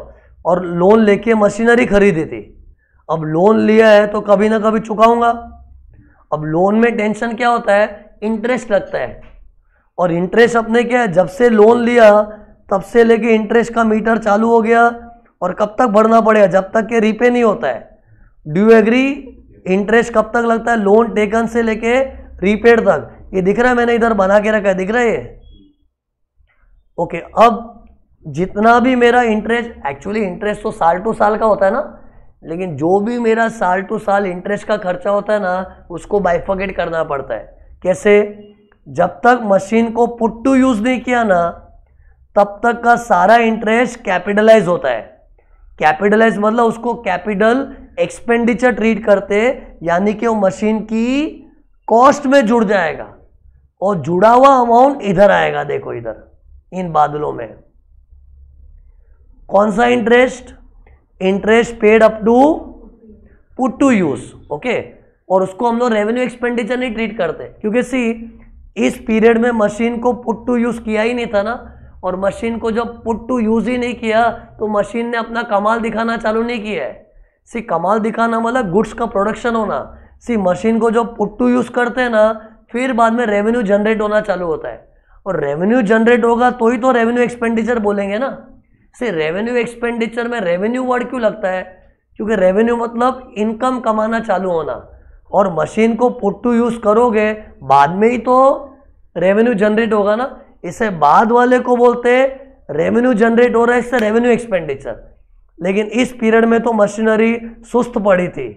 और लोन लेके मशीनरी खरीदी थी अब लोन लिया है तो कभी ना कभी चुकाऊंगा अब लोन में टेंशन क्या होता है इंटरेस्ट लगता है और इंटरेस्ट अपने क्या है जब से लोन लिया तब से लेके इंटरेस्ट का मीटर चालू हो गया और कब तक बढ़ना पड़ेगा जब तक के रिपे नहीं होता है ड्यू एग्री इंटरेस्ट कब तक लगता है लोन टेकन से लेके रिपेड तक ये दिख रहा है मैंने इधर बना के रखा है दिख रहा है ये ओके अब जितना भी मेरा इंटरेस्ट एक्चुअली इंटरेस्ट तो साल टू साल का होता है ना लेकिन जो भी मेरा साल टू साल इंटरेस्ट का खर्चा होता है ना उसको बाइफोकेट करना पड़ता है कैसे जब तक मशीन को पुट टू यूज नहीं किया ना तब तक का सारा इंटरेस्ट कैपिटलाइज होता है कैपिटलाइज मतलब उसको कैपिटल एक्सपेंडिचर ट्रीट करते यानी कि वो मशीन की कॉस्ट में जुड़ जाएगा और जुड़ा हुआ अमाउंट इधर आएगा देखो इधर इन बादलों में कौन सा interest interest paid up to put to use okay और उसको हम लोग रेवेन्यू एक्सपेंडिचर नहीं ट्रीट करते क्योंकि सी इस पीरियड में मशीन को पुट टू यूज़ किया ही नहीं था ना और मशीन को जब पुट टू यूज़ ही नहीं किया तो मशीन ने अपना कमाल दिखाना चालू नहीं किया है सी कमाल दिखाना मतलब गुड्स का प्रोडक्शन होना सी मशीन को जब पुट टू यूज़ करते हैं ना फिर बाद में रेवेन्यू जनरेट होना चालू होता है और रेवेन्यू जनरेट होगा तो ही तो रेवेन्यू एक्सपेंडिचर बोलेंगे ना सी रेवेन्यू एक्सपेंडिचर में रेवेन्यू वर्ड क्यों लगता है क्योंकि रेवेन्यू मतलब इनकम कमाना चालू होना और मशीन को पुट टू यूज़ करोगे बाद में ही तो रेवेन्यू जनरेट होगा ना इसे बाद वाले को बोलते हैं रेवेन्यू जनरेट हो रहा है इससे रेवेन्यू एक्सपेंडिचर लेकिन इस पीरियड में तो मशीनरी सुस्त पड़ी थी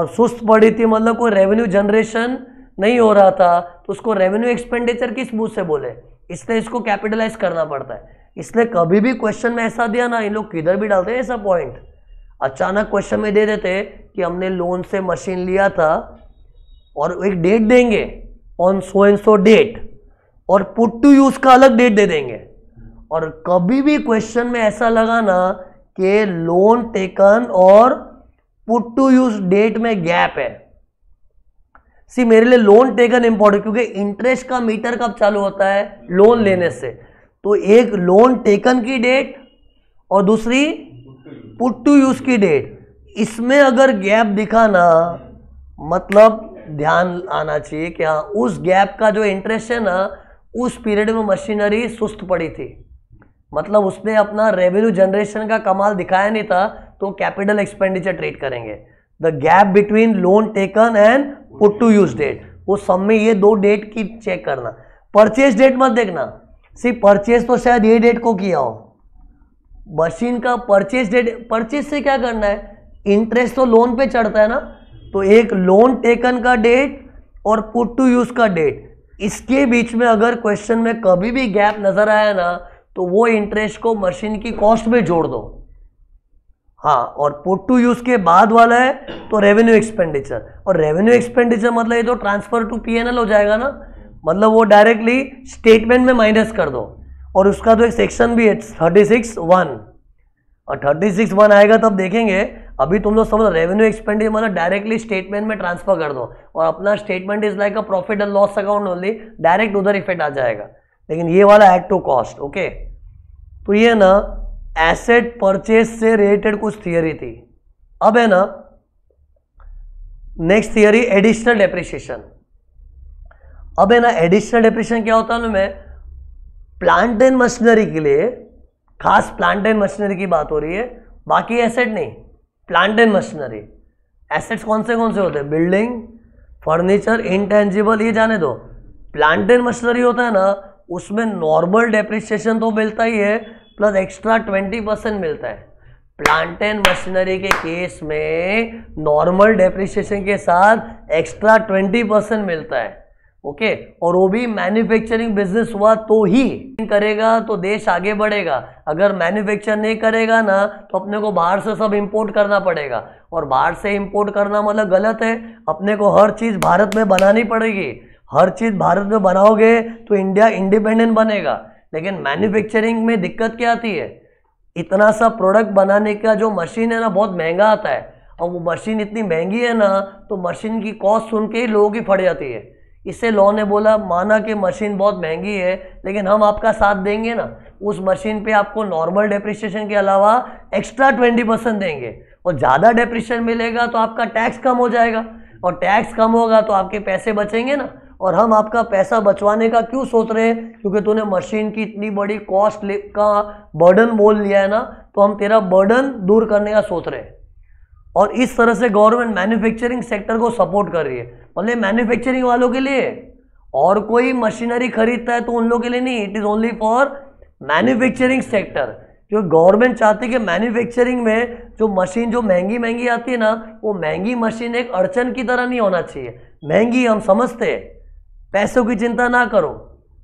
और सुस्त पड़ी थी मतलब कोई रेवेन्यू जनरेशन नहीं हो रहा था तो उसको रेवेन्यू एक्सपेंडिचर किस मुँह से बोले इसलिए इसको कैपिटलाइज करना पड़ता है इसलिए कभी भी क्वेश्चन में ऐसा दिया ना इन लोग किधर भी डालते हैं ऐसा पॉइंट अचानक क्वेश्चन में दे देते कि हमने लोन से मशीन लिया था और एक डेट देंगे on so and so date और पुट टू यूज का अलग डेट दे देंगे और कभी भी क्वेश्चन में ऐसा लगाना कि लोन टेकन और पुट टू यूज डेट में गैप है सी मेरे लिए लोन टेकन इंपॉर्टेंट क्योंकि इंटरेस्ट का मीटर कब चालू होता है लोन लेने से तो एक लोन टेकन की डेट और दूसरी पुट टू यूज की डेट इसमें अगर गैप दिखाना मतलब ध्यान आना चाहिए कि हाँ उस गैप का जो इंटरेस्ट है ना उस पीरियड में मशीनरी सुस्त पड़ी थी मतलब उसने अपना रेवेन्यू जनरेशन का कमाल दिखाया नहीं था तो कैपिटल एक्सपेंडिचर ट्रेड करेंगे the gap between loan taken and put to use date वो सब में ये दो डेट की चेक करना परचेज डेट मत देखना सिर्फ परचेज तो शायद ये डेट को किया हो मशीन का परचेज डेट परचेज से क्या करना है इंटरेस्ट तो लोन पे चढ़ता है ना तो एक लोन टेकन का डेट और पुट टू यूज का डेट इसके बीच में अगर क्वेश्चन में कभी भी गैप नजर आया ना तो वो इंटरेस्ट को मशीन की कॉस्ट में जोड़ दो हाँ और पुट टू यूज के बाद वाला है तो रेवेन्यू एक्सपेंडिचर और रेवेन्यू एक्सपेंडिचर मतलब ये तो ट्रांसफर टू पीएनएल हो जाएगा ना मतलब वो डायरेक्टली स्टेटमेंट में माइनस कर दो और उसका तो एक सेक्शन भी है थर्टी सिक्स वन और थर्टी सिक्स वन आएगा तब तो देखेंगे अभी तुम लोग समझ रेवेन्यू एक्सपेंडिचर मतलब डायरेक्टली स्टेटमेंट में ट्रांसफर कर दो और अपना statement is like a profit and loss account only direct उधर इफेक्ट आ जाएगा लेकिन ये वाला एड टू कॉस्ट ओके तो ये ना एसेट परचेज से रिलेटेड कुछ थियरी थी अब है ना नेक्स्ट थियरी एडिशनल डेप्रिशिएशन अब है ना एडिशनल डेप्रिसिएशन क्या होता है ना मैं प्लांट एंड मशीनरी के लिए खास प्लांट एंड मशीनरी की बात हो रही है बाकी एसेट नहीं प्लांट एंड मशीनरी एसेट्स कौन से कौन से होते हैं बिल्डिंग फर्नीचर इनटेंजिबल ये जाने दो प्लांट एंड मशीनरी होता है ना उसमें नॉर्मल डेप्रिसिएशन तो मिलता ही है प्लस एक्स्ट्रा ट्वेंटी परसेंट मिलता है प्लांट एंड मशीनरी के केस में नॉर्मल डेप्रिसिएशन के साथ एक्स्ट्रा ट्वेंटी परसेंट मिलता है ओके और वो भी मैन्युफैक्चरिंग बिजनेस हुआ तो ही करेगा तो देश आगे बढ़ेगा अगर मैन्युफैक्चर नहीं करेगा ना तो अपने को बाहर से सब इंपोर्ट करना पड़ेगा और बाहर से इंपोर्ट करना मतलब गलत है अपने को हर चीज़ भारत में बनानी पड़ेगी हर चीज़ भारत में बनाओगे तो इंडिया इंडिपेंडेंट बनेगा लेकिन मैन्युफैक्चरिंग में दिक्कत क्या आती है इतना सा प्रोडक्ट बनाने का जो मशीन है ना बहुत महंगा आता है और वो मशीन इतनी महंगी है ना तो मशीन की कॉस्ट सुन के ही लोगों की फट जाती है इससे लॉ ने बोला माना कि मशीन बहुत महंगी है लेकिन हम आपका साथ देंगे ना उस मशीन पे आपको नॉर्मल डेप्रिशिएशन के अलावा एक्स्ट्रा ट्वेंटी परसेंट देंगे और ज़्यादा डेप्रिशिएशन मिलेगा तो आपका टैक्स कम हो जाएगा और टैक्स कम होगा तो आपके पैसे बचेंगे ना और हम आपका पैसा बचवाने का क्यों सोच रहे हैं क्योंकि तूने मशीन की इतनी बड़ी कॉस्ट का बर्डन बोल लिया है ना तो हम तेरा बर्डन दूर करने का सोच रहे हैं और इस तरह से गवर्नमेंट मैन्युफैक्चरिंग सेक्टर को सपोर्ट कर रही है मतलब मैन्युफैक्चरिंग वालों के लिए और कोई मशीनरी खरीदता है तो उन लोगों के लिए नहीं it is only for manufacturing sector जो गवर्नमेंट चाहती है कि मैन्युफैक्चरिंग में जो मशीन जो महंगी महंगी आती है ना वो महंगी मशीन एक अड़चन की तरह नहीं होना चाहिए महंगी हम समझते पैसों की चिंता ना करो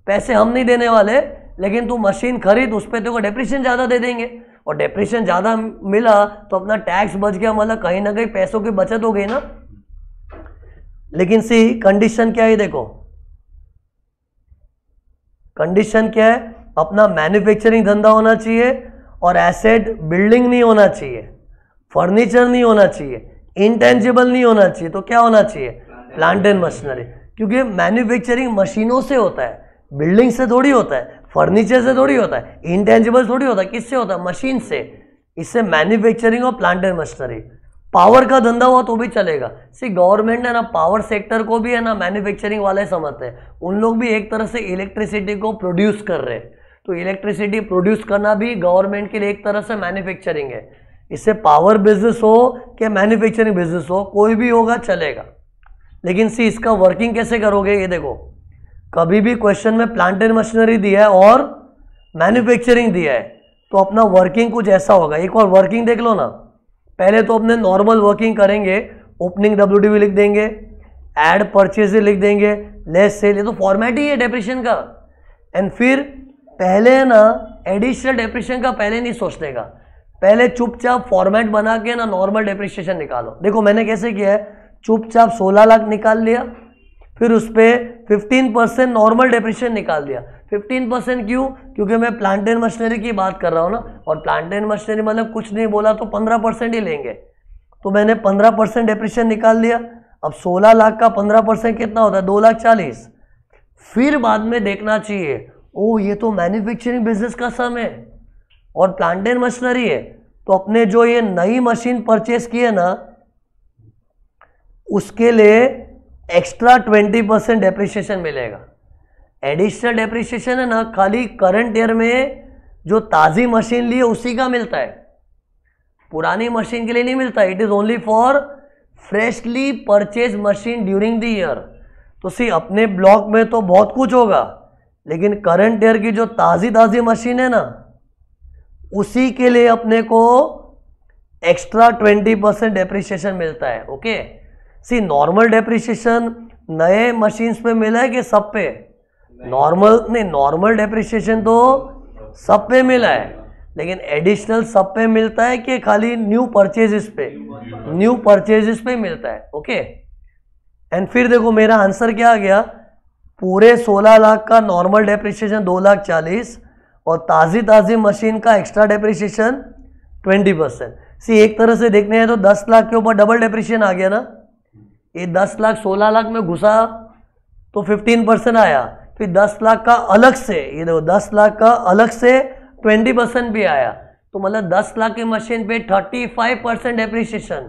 पैसे हम नहीं देने वाले लेकिन तू मशीन खरीद उस पर तेरे को ज़्यादा दे देंगे और डेप्रेशन ज़्यादा मिला तो अपना टैक्स बच गया मतलब कहीं ना कहीं पैसों की बचत हो गई ना लेकिन सी कंडीशन क्या है देखो कंडीशन क्या है अपना मैन्युफैक्चरिंग धंधा होना चाहिए और एसेट बिल्डिंग नहीं होना चाहिए फर्नीचर नहीं होना चाहिए इंटेंजिबल नहीं होना चाहिए तो क्या होना चाहिए प्लांट एंड मशीनरी क्योंकि मैन्युफैक्चरिंग मशीनों से होता है बिल्डिंग से थोड़ी होता है फर्नीचर से थोड़ी होता है इंटेंजिबल थोड़ी होता है किससे होता है मशीन से इससे मैन्युफैक्चरिंग और प्लांट एंड मशीनरी पावर का धंधा हुआ तो भी चलेगा सी गवर्नमेंट है ना पावर सेक्टर को भी है ना मैन्युफैक्चरिंग वाले समझते हैं उन लोग भी एक तरह से इलेक्ट्रिसिटी को प्रोड्यूस कर रहे हैं तो इलेक्ट्रिसिटी प्रोड्यूस करना भी गवर्नमेंट के लिए एक तरह से मैन्युफैक्चरिंग है इससे पावर बिजनेस हो या मैन्युफैक्चरिंग बिजनेस हो कोई भी होगा चलेगा लेकिन सी इसका वर्किंग कैसे करोगे ये देखो कभी भी क्वेश्चन में प्लांट एंड मशीनरी दिया है और मैन्युफैक्चरिंग दिया है तो अपना वर्किंग कुछ ऐसा होगा एक बार वर्किंग देख लो ना पहले तो अपने नॉर्मल वर्किंग करेंगे ओपनिंग डब्ल्यू लिख देंगे एड परचेज लिख देंगे लेस सेल ये तो फॉर्मेट ही है डेप्रिशन का एंड फिर पहले ना एडिशनल डेप्रिशन का पहले नहीं सोचने का पहले चुपचाप फॉर्मेट बना के ना नॉर्मल डेप्रिशिएशन निकालो देखो मैंने कैसे किया है चुपचाप सोलह लाख निकाल लिया फिर उस पर फिफ्टीन परसेंट नॉर्मल डेप्रिशन निकाल दिया फिफ्टीन परसेंट क्यों क्योंकि मैं प्लांटेन मशीनरी की बात कर रहा हूँ ना और प्लांटेन मशीनरी मतलब कुछ नहीं बोला तो पंद्रह परसेंट ही लेंगे तो मैंने पंद्रह परसेंट डेप्रिशन निकाल दिया अब सोलह लाख का पंद्रह परसेंट कितना होता है दो लाख चालीस फिर बाद में देखना चाहिए ओ ये तो मैन्युफैक्चरिंग बिजनेस का सम है और प्लांटेन मशीनरी है तो अपने जो ये नई मशीन परचेस की है ना उसके लिए एक्स्ट्रा ट्वेंटी परसेंट डेप्रिशिएशन मिलेगा एडिशनल डेप्रिशिएशन है ना खाली करंट ईयर में जो ताज़ी मशीन ली है उसी का मिलता है पुरानी मशीन के लिए नहीं मिलता it is only for freshly purchase machine during the year तो सी अपने ब्लॉक में तो बहुत कुछ होगा लेकिन करंट ईयर की जो ताज़ी ताज़ी मशीन है ना उसी के लिए अपने को एक्स्ट्रा ट्वेंटी परसेंट डेप्रिशिएशन मिलता है okay okay? See normal depreciation नए मशीन्स पे मिला है कि सब पे नॉर्मल नहीं नॉर्मल डेप्रिसिएशन तो सब पे मिला है लेकिन एडिशनल सब पे मिलता है कि खाली न्यू परचेजेस पे न्यू परचेजेस पे मिलता है ओके एंड फिर देखो मेरा आंसर क्या आ गया पूरे 16 लाख का नॉर्मल डेप्रिसिएशन दो लाख चालीस और ताज़ी ताज़ी मशीन का extra depreciation twenty percent see एक तरह से देखने हैं तो दस लाख के ऊपर डबल डेप्रिशिएशन आ गया ना ये दस लाख सोलह लाख में घुसा तो फिफ्टीन परसेंट आया फिर दस लाख का अलग से ये देखो दस लाख का अलग से ट्वेंटी परसेंट भी आया तो मतलब दस लाख की मशीन पे थर्टी फाइव परसेंट एप्रिसिएशन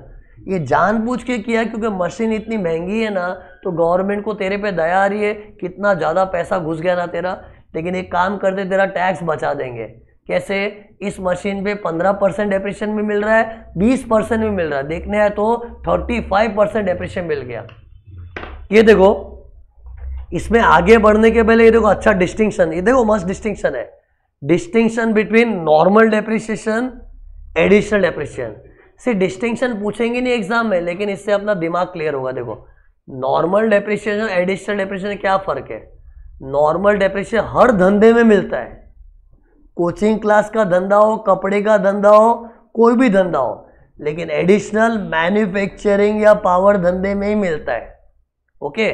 ये जानबूझ के किया क्योंकि मशीन इतनी महंगी है ना तो गवर्नमेंट को तेरे पे दया आ रही है कितना ज़्यादा पैसा घुस गया ना तेरा लेकिन एक काम करते तेरा टैक्स बचा देंगे कैसे इस मशीन पे 15 परसेंट डेप्रेशन भी मिल रहा है 20 परसेंट भी मिल रहा है देखने आए तो 35 परसेंट डेप्रेशन मिल गया ये देखो इसमें आगे बढ़ने के पहले ये देखो अच्छा डिस्टिंक्शन ये देखो मस्त डिस्टिंक्शन है distinction between normal depreciation additional depreciation सिर्फ डिस्टिंक्शन पूछेंगे नहीं एग्जाम में लेकिन इससे अपना दिमाग क्लियर होगा देखो नॉर्मल डेप्रिसिएशन एडिशनल डेप्रिसिएशन क्या फ़र्क है नॉर्मल डेप्रिसिएशन हर धंधे में मिलता है कोचिंग क्लास का धंधा हो कपड़े का धंधा हो कोई भी धंधा हो लेकिन एडिशनल मैन्युफैक्चरिंग या पावर धंधे में ही मिलता है ओके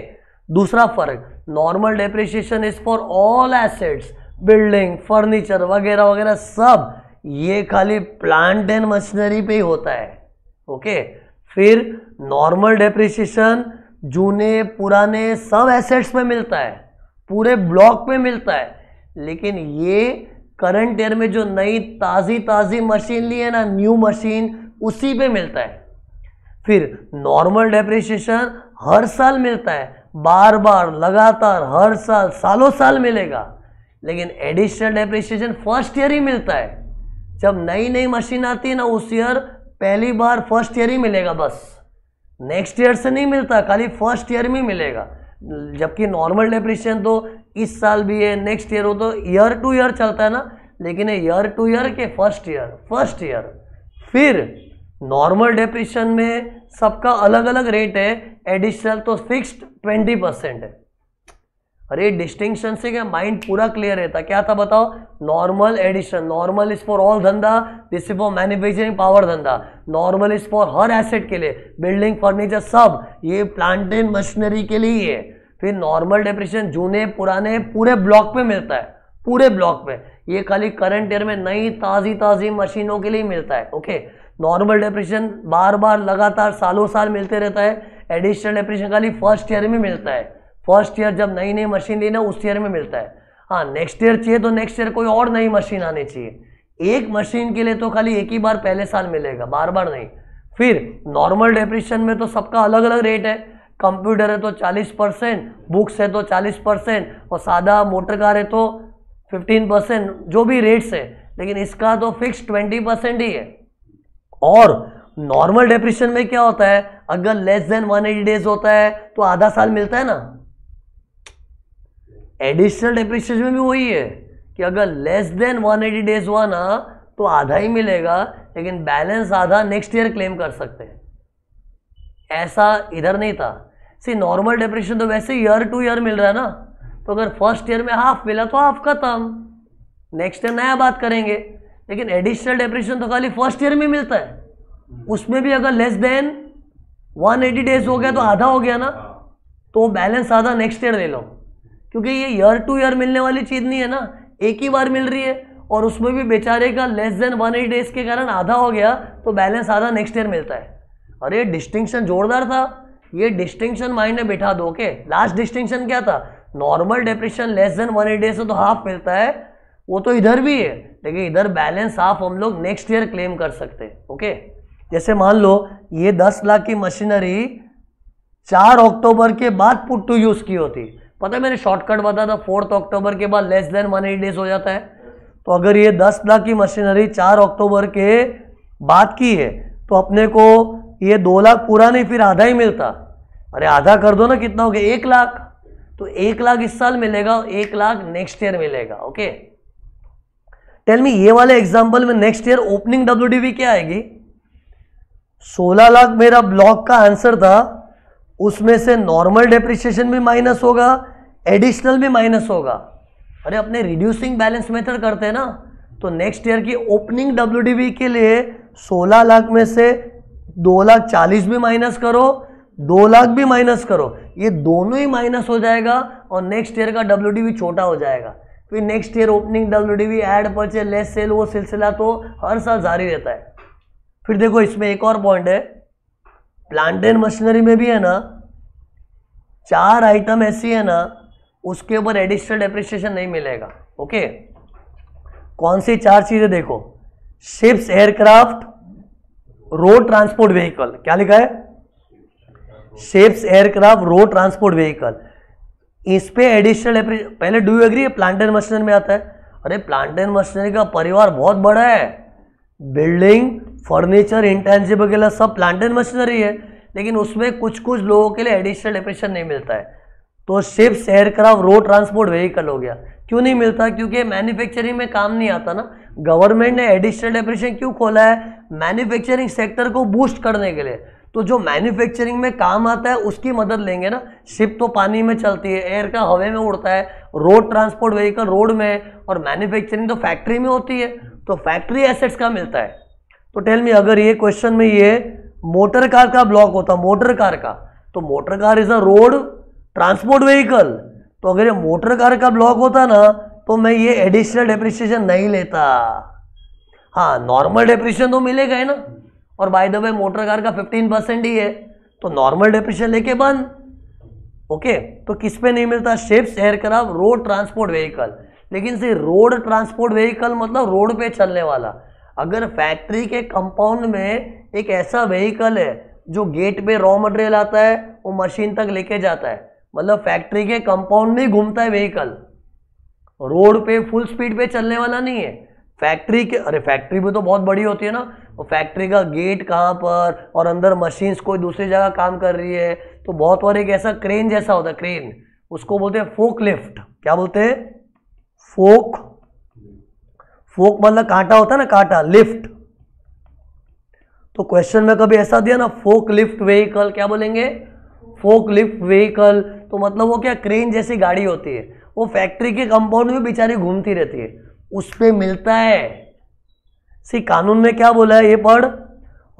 दूसरा फर्क normal depreciation is for all assets building furniture वगैरह वगैरह सब ये खाली प्लांट एंड मशीनरी पे ही होता है ओके फिर नॉर्मल डेप्रिशिएशन जूने पुराने सब एसेट्स में मिलता है पूरे ब्लॉक में मिलता है लेकिन ये करंट ईयर में जो नई ताज़ी ताज़ी मशीन ली है ना न्यू मशीन उसी पे मिलता है फिर नॉर्मल डेप्रिशिएशन हर साल मिलता है बार बार लगातार हर साल सालों साल मिलेगा लेकिन एडिशनल डेप्रेशिएशन फर्स्ट ईयर ही मिलता है जब नई नई मशीन आती है ना उस ईयर पहली बार फर्स्ट ईयर ही मिलेगा बस नेक्स्ट ईयर से नहीं मिलता खाली फर्स्ट ईयर में मिलेगा जबकि नॉर्मल डेप्रिशिएशन तो इस साल भी है नेक्स्ट ईयर हो तो ईयर टू ईयर चलता है ना लेकिन ईयर टू ईयर के फर्स्ट ईयर फर्स्ट ईयर फिर नॉर्मल डेप्रेशन में सबका अलग अलग रेट है एडिशनल तो फिक्स्ड ट्वेंटी परसेंट है अरे डिस्टिंक्शन से क्या माइंड पूरा क्लियर रहता क्या था बताओ normal addition normal is for all धंधा this is for manufacturing power धंधा नॉर्मल इज फॉर हर एसेट के लिए बिल्डिंग फर्नीचर सब ये प्लांटेन मशीनरी के लिए है फिर नॉर्मल डिप्रेशन जूने पुराने पूरे ब्लॉक पे मिलता है पूरे ब्लॉक पे ये खाली करंट ईयर में नई ताज़ी ताज़ी मशीनों के लिए मिलता है ओके नॉर्मल डिप्रेशन बार बार लगातार सालों साल मिलते रहता है एडिशनल डिप्रेशन खाली फर्स्ट ईयर में मिलता है फर्स्ट ईयर जब नई नई मशीन ली ना उस ईयर में मिलता है हाँ नेक्स्ट ईयर चाहिए तो नेक्स्ट ईयर कोई और नई मशीन आनी चाहिए एक मशीन के लिए तो खाली एक ही बार पहले साल मिलेगा बार बार नहीं फिर नॉर्मल डिप्रेशन में तो सबका अलग अलग रेट है कंप्यूटर है तो 40 परसेंट बुक्स है तो 40 परसेंट और सादा मोटर कार है तो 15 परसेंट जो भी रेट्स है लेकिन इसका तो फिक्स 20 परसेंट ही है और नॉर्मल डिप्रेशन में क्या होता है अगर लेस देन 180 डेज होता है तो आधा साल मिलता है ना एडिशनल डिप्रेशन में भी वही है कि अगर लेस देन 180 डेज हुआ ना तो आधा ही मिलेगा लेकिन बैलेंस आधा नेक्स्ट ईयर क्लेम कर सकते हैं ऐसा इधर नहीं था सी नॉर्मल डिप्रेशन तो वैसे ईयर टू ईयर मिल रहा है ना तो अगर फर्स्ट ईयर में हाफ मिला तो हाफ खत्म नेक्स्ट ईयर नया बात करेंगे लेकिन एडिशनल डिप्रेशन तो खाली फर्स्ट ईयर में मिलता है उसमें भी अगर लेस देन 180 डेज हो गया तो आधा हो गया ना हाँ। तो बैलेंस आधा नेक्स्ट ईयर ले लो क्योंकि ये ईयर टू ईयर मिलने वाली चीज़ नहीं है ना एक ही बार मिल रही है और उसमें भी बेचारे का लेस देन 180 डेज के कारण आधा हो गया तो बैलेंस आधा नेक्स्ट ईयर मिलता है और ये डिस्टिंक्शन जोरदार था ये डिस्टिंक्शन माइंड में बिठा दो ओके लास्ट डिस्टिंक्शन क्या था normal depression less than one eight days से तो हाफ मिलता है वो तो इधर भी है लेकिन इधर बैलेंस हाफ हम लोग नेक्स्ट ईयर क्लेम कर सकते हैं ओके जैसे मान लो ये दस लाख की मशीनरी चार अक्टूबर के बाद पुट टू यूज़ की होती पता है मैंने शॉर्टकट बताया था फोर्थ अक्टूबर के बाद less than one eight days हो जाता है तो अगर ये दस लाख की मशीनरी चार अक्टूबर के बाद की है तो अपने को ये दो लाख पूरा नहीं फिर आधा ही मिलता अरे आधा कर दो ना कितना हो गया एक लाख तो एक लाख इस साल मिलेगा और एक लाख नेक्स्ट ईयर मिलेगा ओके टेल मी ये वाले एग्जाम्पल में नेक्स्ट ईयर ओपनिंग डब्ल्यू क्या आएगी सोलह लाख मेरा ब्लॉक का आंसर था उसमें से नॉर्मल डेप्रिसिएशन भी माइनस होगा एडिशनल भी माइनस होगा अरे अपने रिड्यूसिंग बैलेंस मेथड करते हैं ना तो नेक्स्ट ईयर की ओपनिंग डब्ल्यू के लिए 16 लाख में से दो लाख चालीस भी माइनस करो दो लाख भी माइनस करो ये दोनों ही माइनस हो जाएगा और नेक्स्ट ईयर का डब्ल्यू भी छोटा हो जाएगा फिर next year opening W D add purchase less sale वो सिलसिला तो हर साल जारी रहता है फिर देखो इसमें एक और पॉइंट है एंड मशीनरी में भी है ना चार आइटम ऐसी है ना उसके ऊपर एडिशनल डेप्रिसिएशन नहीं मिलेगा ओके कौन सी चार चीज़ें देखो ships aircraft road transport vehicle क्या लिखा है shapes aircraft road transport vehicle इस पे एडिशनल पहले do you agree plant and machinery में आता है अरे प्लांट एंड मशीनरी का परिवार बहुत बड़ा है बिल्डिंग फर्नीचर इंटेंसिव वगैरह सब प्लांट एंड मशीनरी है लेकिन उसमें कुछ कुछ लोगों के लिए एडिशनल डिप्रेशन नहीं मिलता है तो ships aircraft road transport vehicle हो गया क्यों नहीं मिलता क्योंकि मैन्युफैक्चरिंग में काम नहीं आता ना गवर्नमेंट ने एडिशनल डेप्रेशन क्यों खोला है मैन्युफैक्चरिंग सेक्टर को बूस्ट करने के लिए तो जो मैन्युफैक्चरिंग में काम आता है उसकी मदद लेंगे ना शिप तो पानी में चलती है एयर का हवे में उड़ता है रोड ट्रांसपोर्ट व्हीकल रोड में और मैन्युफैक्चरिंग तो फैक्ट्री में होती है तो फैक्ट्री एसेट्स का मिलता है तो टेल मी अगर ये क्वेश्चन में ये मोटर कार का ब्लॉक होता मोटर कार का तो motor car is a road transport vehicle तो अगर ये मोटर कार का ब्लॉक होता ना तो मैं ये एडिशनल डेप्रिसिएशन नहीं लेता हाँ नॉर्मल डेप्रिसिएशन तो मिलेगा ही ना और by the way motor car का 15 परसेंट ही है तो नॉर्मल डेप्रिसिएशन लेके बंद ओके तो किस पे नहीं मिलता ships aircraft road transport vehicle लेकिन सिर्फ रोड ट्रांसपोर्ट व्हीकल मतलब रोड पे चलने वाला अगर फैक्ट्री के कंपाउंड में एक ऐसा व्हीकल है जो गेट पे रॉ मटेरियल आता है वो मशीन तक लेके जाता है मतलब फैक्ट्री के कंपाउंड में घूमता है व्हीकल रोड पे फुल स्पीड पे चलने वाला नहीं है फैक्ट्री के अरे फैक्ट्री भी तो बहुत बड़ी होती है ना तो फैक्ट्री का गेट कहाँ पर और अंदर मशीन्स कोई दूसरी जगह काम कर रही है तो बहुत बार एक ऐसा क्रेन जैसा होता है क्रेन उसको बोलते हैं फोक लिफ्ट क्या बोलते हैं फोक फोक मतलब कांटा होता है ना कांटा लिफ्ट तो क्वेश्चन में कभी ऐसा दिया ना फोक लिफ्ट व्हीकल क्या बोलेंगे फोक लिफ्ट व्हीकल तो मतलब वो क्या क्रेन जैसी गाड़ी होती है वो फैक्ट्री के कंपाउंड में बेचारी घूमती रहती है उस पर मिलता है सी कानून में क्या बोला है ये पढ़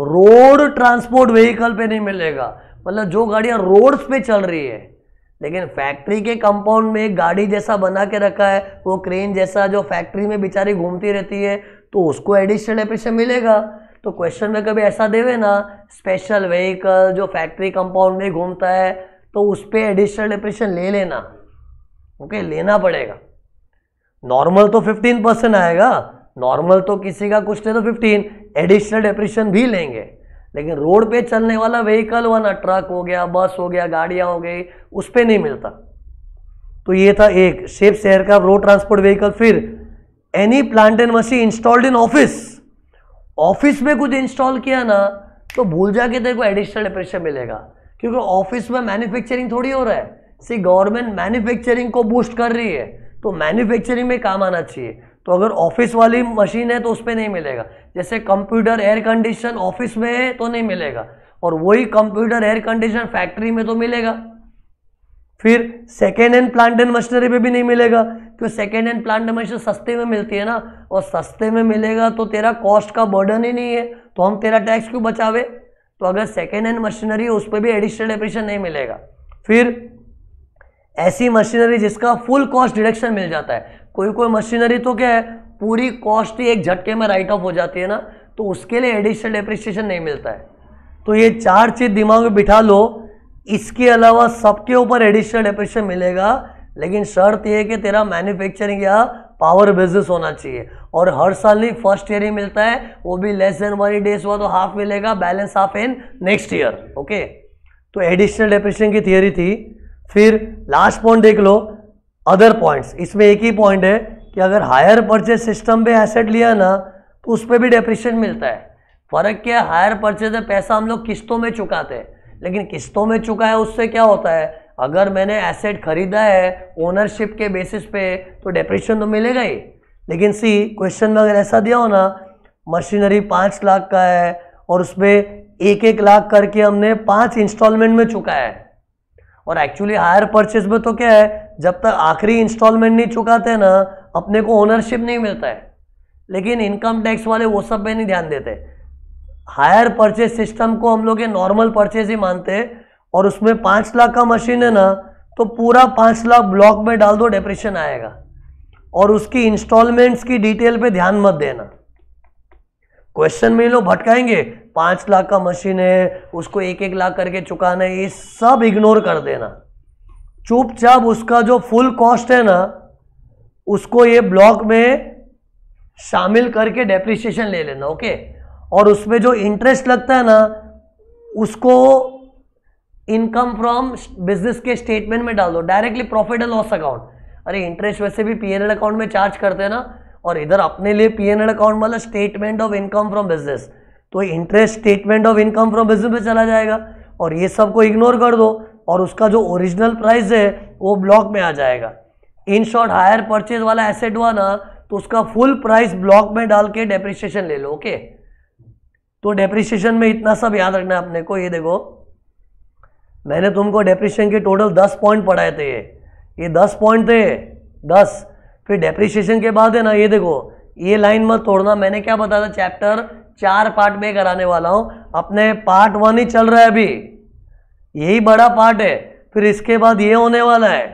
रोड ट्रांसपोर्ट व्हीकल पे नहीं मिलेगा मतलब जो गाड़ियाँ रोड्स पे चल रही है लेकिन फैक्ट्री के कंपाउंड में एक गाड़ी जैसा बना के रखा है वो क्रेन जैसा जो फैक्ट्री में बेचारी घूमती रहती है तो उसको एडिशनल एप्रिशन मिलेगा तो क्वेश्चन में कभी ऐसा देवे ना स्पेशल व्हीकल जो फैक्ट्री कंपाउंड में घूमता है तो उस पर एडिशनल डिप्रेशन ले लेना ओके okay, लेना पड़ेगा नॉर्मल तो 15 परसेंट आएगा नॉर्मल तो किसी का कुछ नहीं तो 15 एडिशनल डिप्रेशन भी लेंगे लेकिन रोड पे चलने वाला व्हीकल वाला ना ट्रक हो गया बस हो गया गाड़ियाँ हो गई उस पर नहीं मिलता तो ये था एक शेप शहर का रोड ट्रांसपोर्ट व्हीकल फिर any plant and machine installed in office office में कुछ इंस्टॉल किया ना तो भूल जाके तेरे को एडिशनल डिप्रेशन मिलेगा क्योंकि ऑफिस में मैन्युफैक्चरिंग थोड़ी हो रहा है सी गवर्नमेंट मैन्युफैक्चरिंग को बूस्ट कर रही है तो मैन्युफैक्चरिंग में काम आना चाहिए तो अगर ऑफिस वाली मशीन है तो उस पर नहीं मिलेगा जैसे कंप्यूटर एयर कंडीशन ऑफिस में है तो नहीं मिलेगा और वही कंप्यूटर एयर कंडीशन फैक्ट्री में तो मिलेगा फिर second hand plant and machinery पे भी नहीं मिलेगा क्यों सेकेंड हैंड प्लांट हमेशा सस्ते में मिलती है ना और सस्ते में मिलेगा तो तेरा कॉस्ट का बर्डन ही नहीं है तो हम तेरा टैक्स क्यों बचावे तो अगर सेकेंड हैंड मशीनरी है उस पर भी एडिशनल डेप्रिशन नहीं मिलेगा फिर ऐसी मशीनरी जिसका फुल कॉस्ट डिडक्शन मिल जाता है कोई कोई मशीनरी तो क्या है पूरी कॉस्ट ही एक झटके में राइट ऑफ हो जाती है ना तो उसके लिए एडिशनल डेप्रिसिएशन नहीं मिलता है तो ये चार चीज़ दिमाग में बिठा लो इसके अलावा सबके ऊपर एडिशनल डेप्रिसिएशन मिलेगा लेकिन शर्त यह है कि तेरा मैन्युफैक्चरिंग या पावर बिजनेस होना चाहिए और हर साल नहीं फर्स्ट ईयर ही मिलता है वो भी लेस देन वन डेज हुआ तो हाफ मिलेगा balance half in next year okay तो एडिशनल डेप्रेशन की थियोरी थी फिर लास्ट पॉइंट देख लो अदर पॉइंट्स इसमें एक ही पॉइंट है कि अगर हायर परचेज सिस्टम पे एसेट लिया ना तो उस पर भी डेप्रेशन मिलता है फ़र्क क्या है हायर परचेज पैसा हम लोग किस्तों में चुकाते हैं लेकिन किस्तों में चुका है उससे क्या होता है अगर मैंने एसेट खरीदा है ओनरशिप के बेसिस पे तो डेप्रेशन तो मिलेगा ही लेकिन सी क्वेश्चन में अगर ऐसा दिया हो ना मशीनरी पाँच लाख का है और उसमें एक एक लाख करके हमने पाँच इंस्टॉलमेंट में चुका है और एक्चुअली हायर परचेज में तो क्या है जब तक आखिरी इंस्टॉलमेंट नहीं चुकाते ना अपने को ओनरशिप नहीं मिलता है लेकिन इनकम टैक्स वाले वो सब पे नहीं ध्यान देते हायर परचेज सिस्टम को हम लोग नॉर्मल परचेज ही मानते हैं और उसमें पाँच लाख का मशीन है ना तो पूरा पाँच लाख ब्लॉक में डाल दो डिप्रेशन आएगा और उसकी इंस्टॉलमेंट्स की डिटेल पे ध्यान मत देना क्वेश्चन में लोग भटकाएंगे पाँच लाख का मशीन है उसको एक एक लाख करके चुकाना है ये सब इग्नोर कर देना चुपचाप उसका जो फुल कॉस्ट है ना उसको ये ब्लॉक में शामिल करके डेप्रिसिएशन ले लेना ओके और उसमें जो इंटरेस्ट लगता है ना उसको इनकम फ्रॉम बिजनेस के स्टेटमेंट में डाल दो directly profit and loss account अरे इंटरेस्ट वैसे भी पी अकाउंट में चार्ज करते हैं ना और इधर अपने लिए पी अकाउंट मतलब statement of income from business तो interest statement of income from business में चला जाएगा और ये सब को इग्नोर कर दो और उसका जो ओरिजिनल प्राइस है वो ब्लॉक में आ जाएगा इन शॉर्ट हायर परचेज वाला एसेट हुआ ना तो उसका फुल प्राइस ब्लॉक में डाल के डेप्रिसिएशन ले लो ओके तो डेप्रिसिएशन में इतना सब याद रखना है अपने को ये देखो मैंने तुमको डेप्रिशन के टोटल दस पॉइंट पढ़ाए थे ये दस पॉइंट थे दस फिर डेप्रिशिएशन के बाद है ना ये देखो ये लाइन मत तोड़ना मैंने क्या बताया था चैप्टर चार पार्ट में कराने वाला हूँ अपने पार्ट वन ही चल रहा है अभी यही बड़ा पार्ट है फिर इसके बाद ये होने वाला है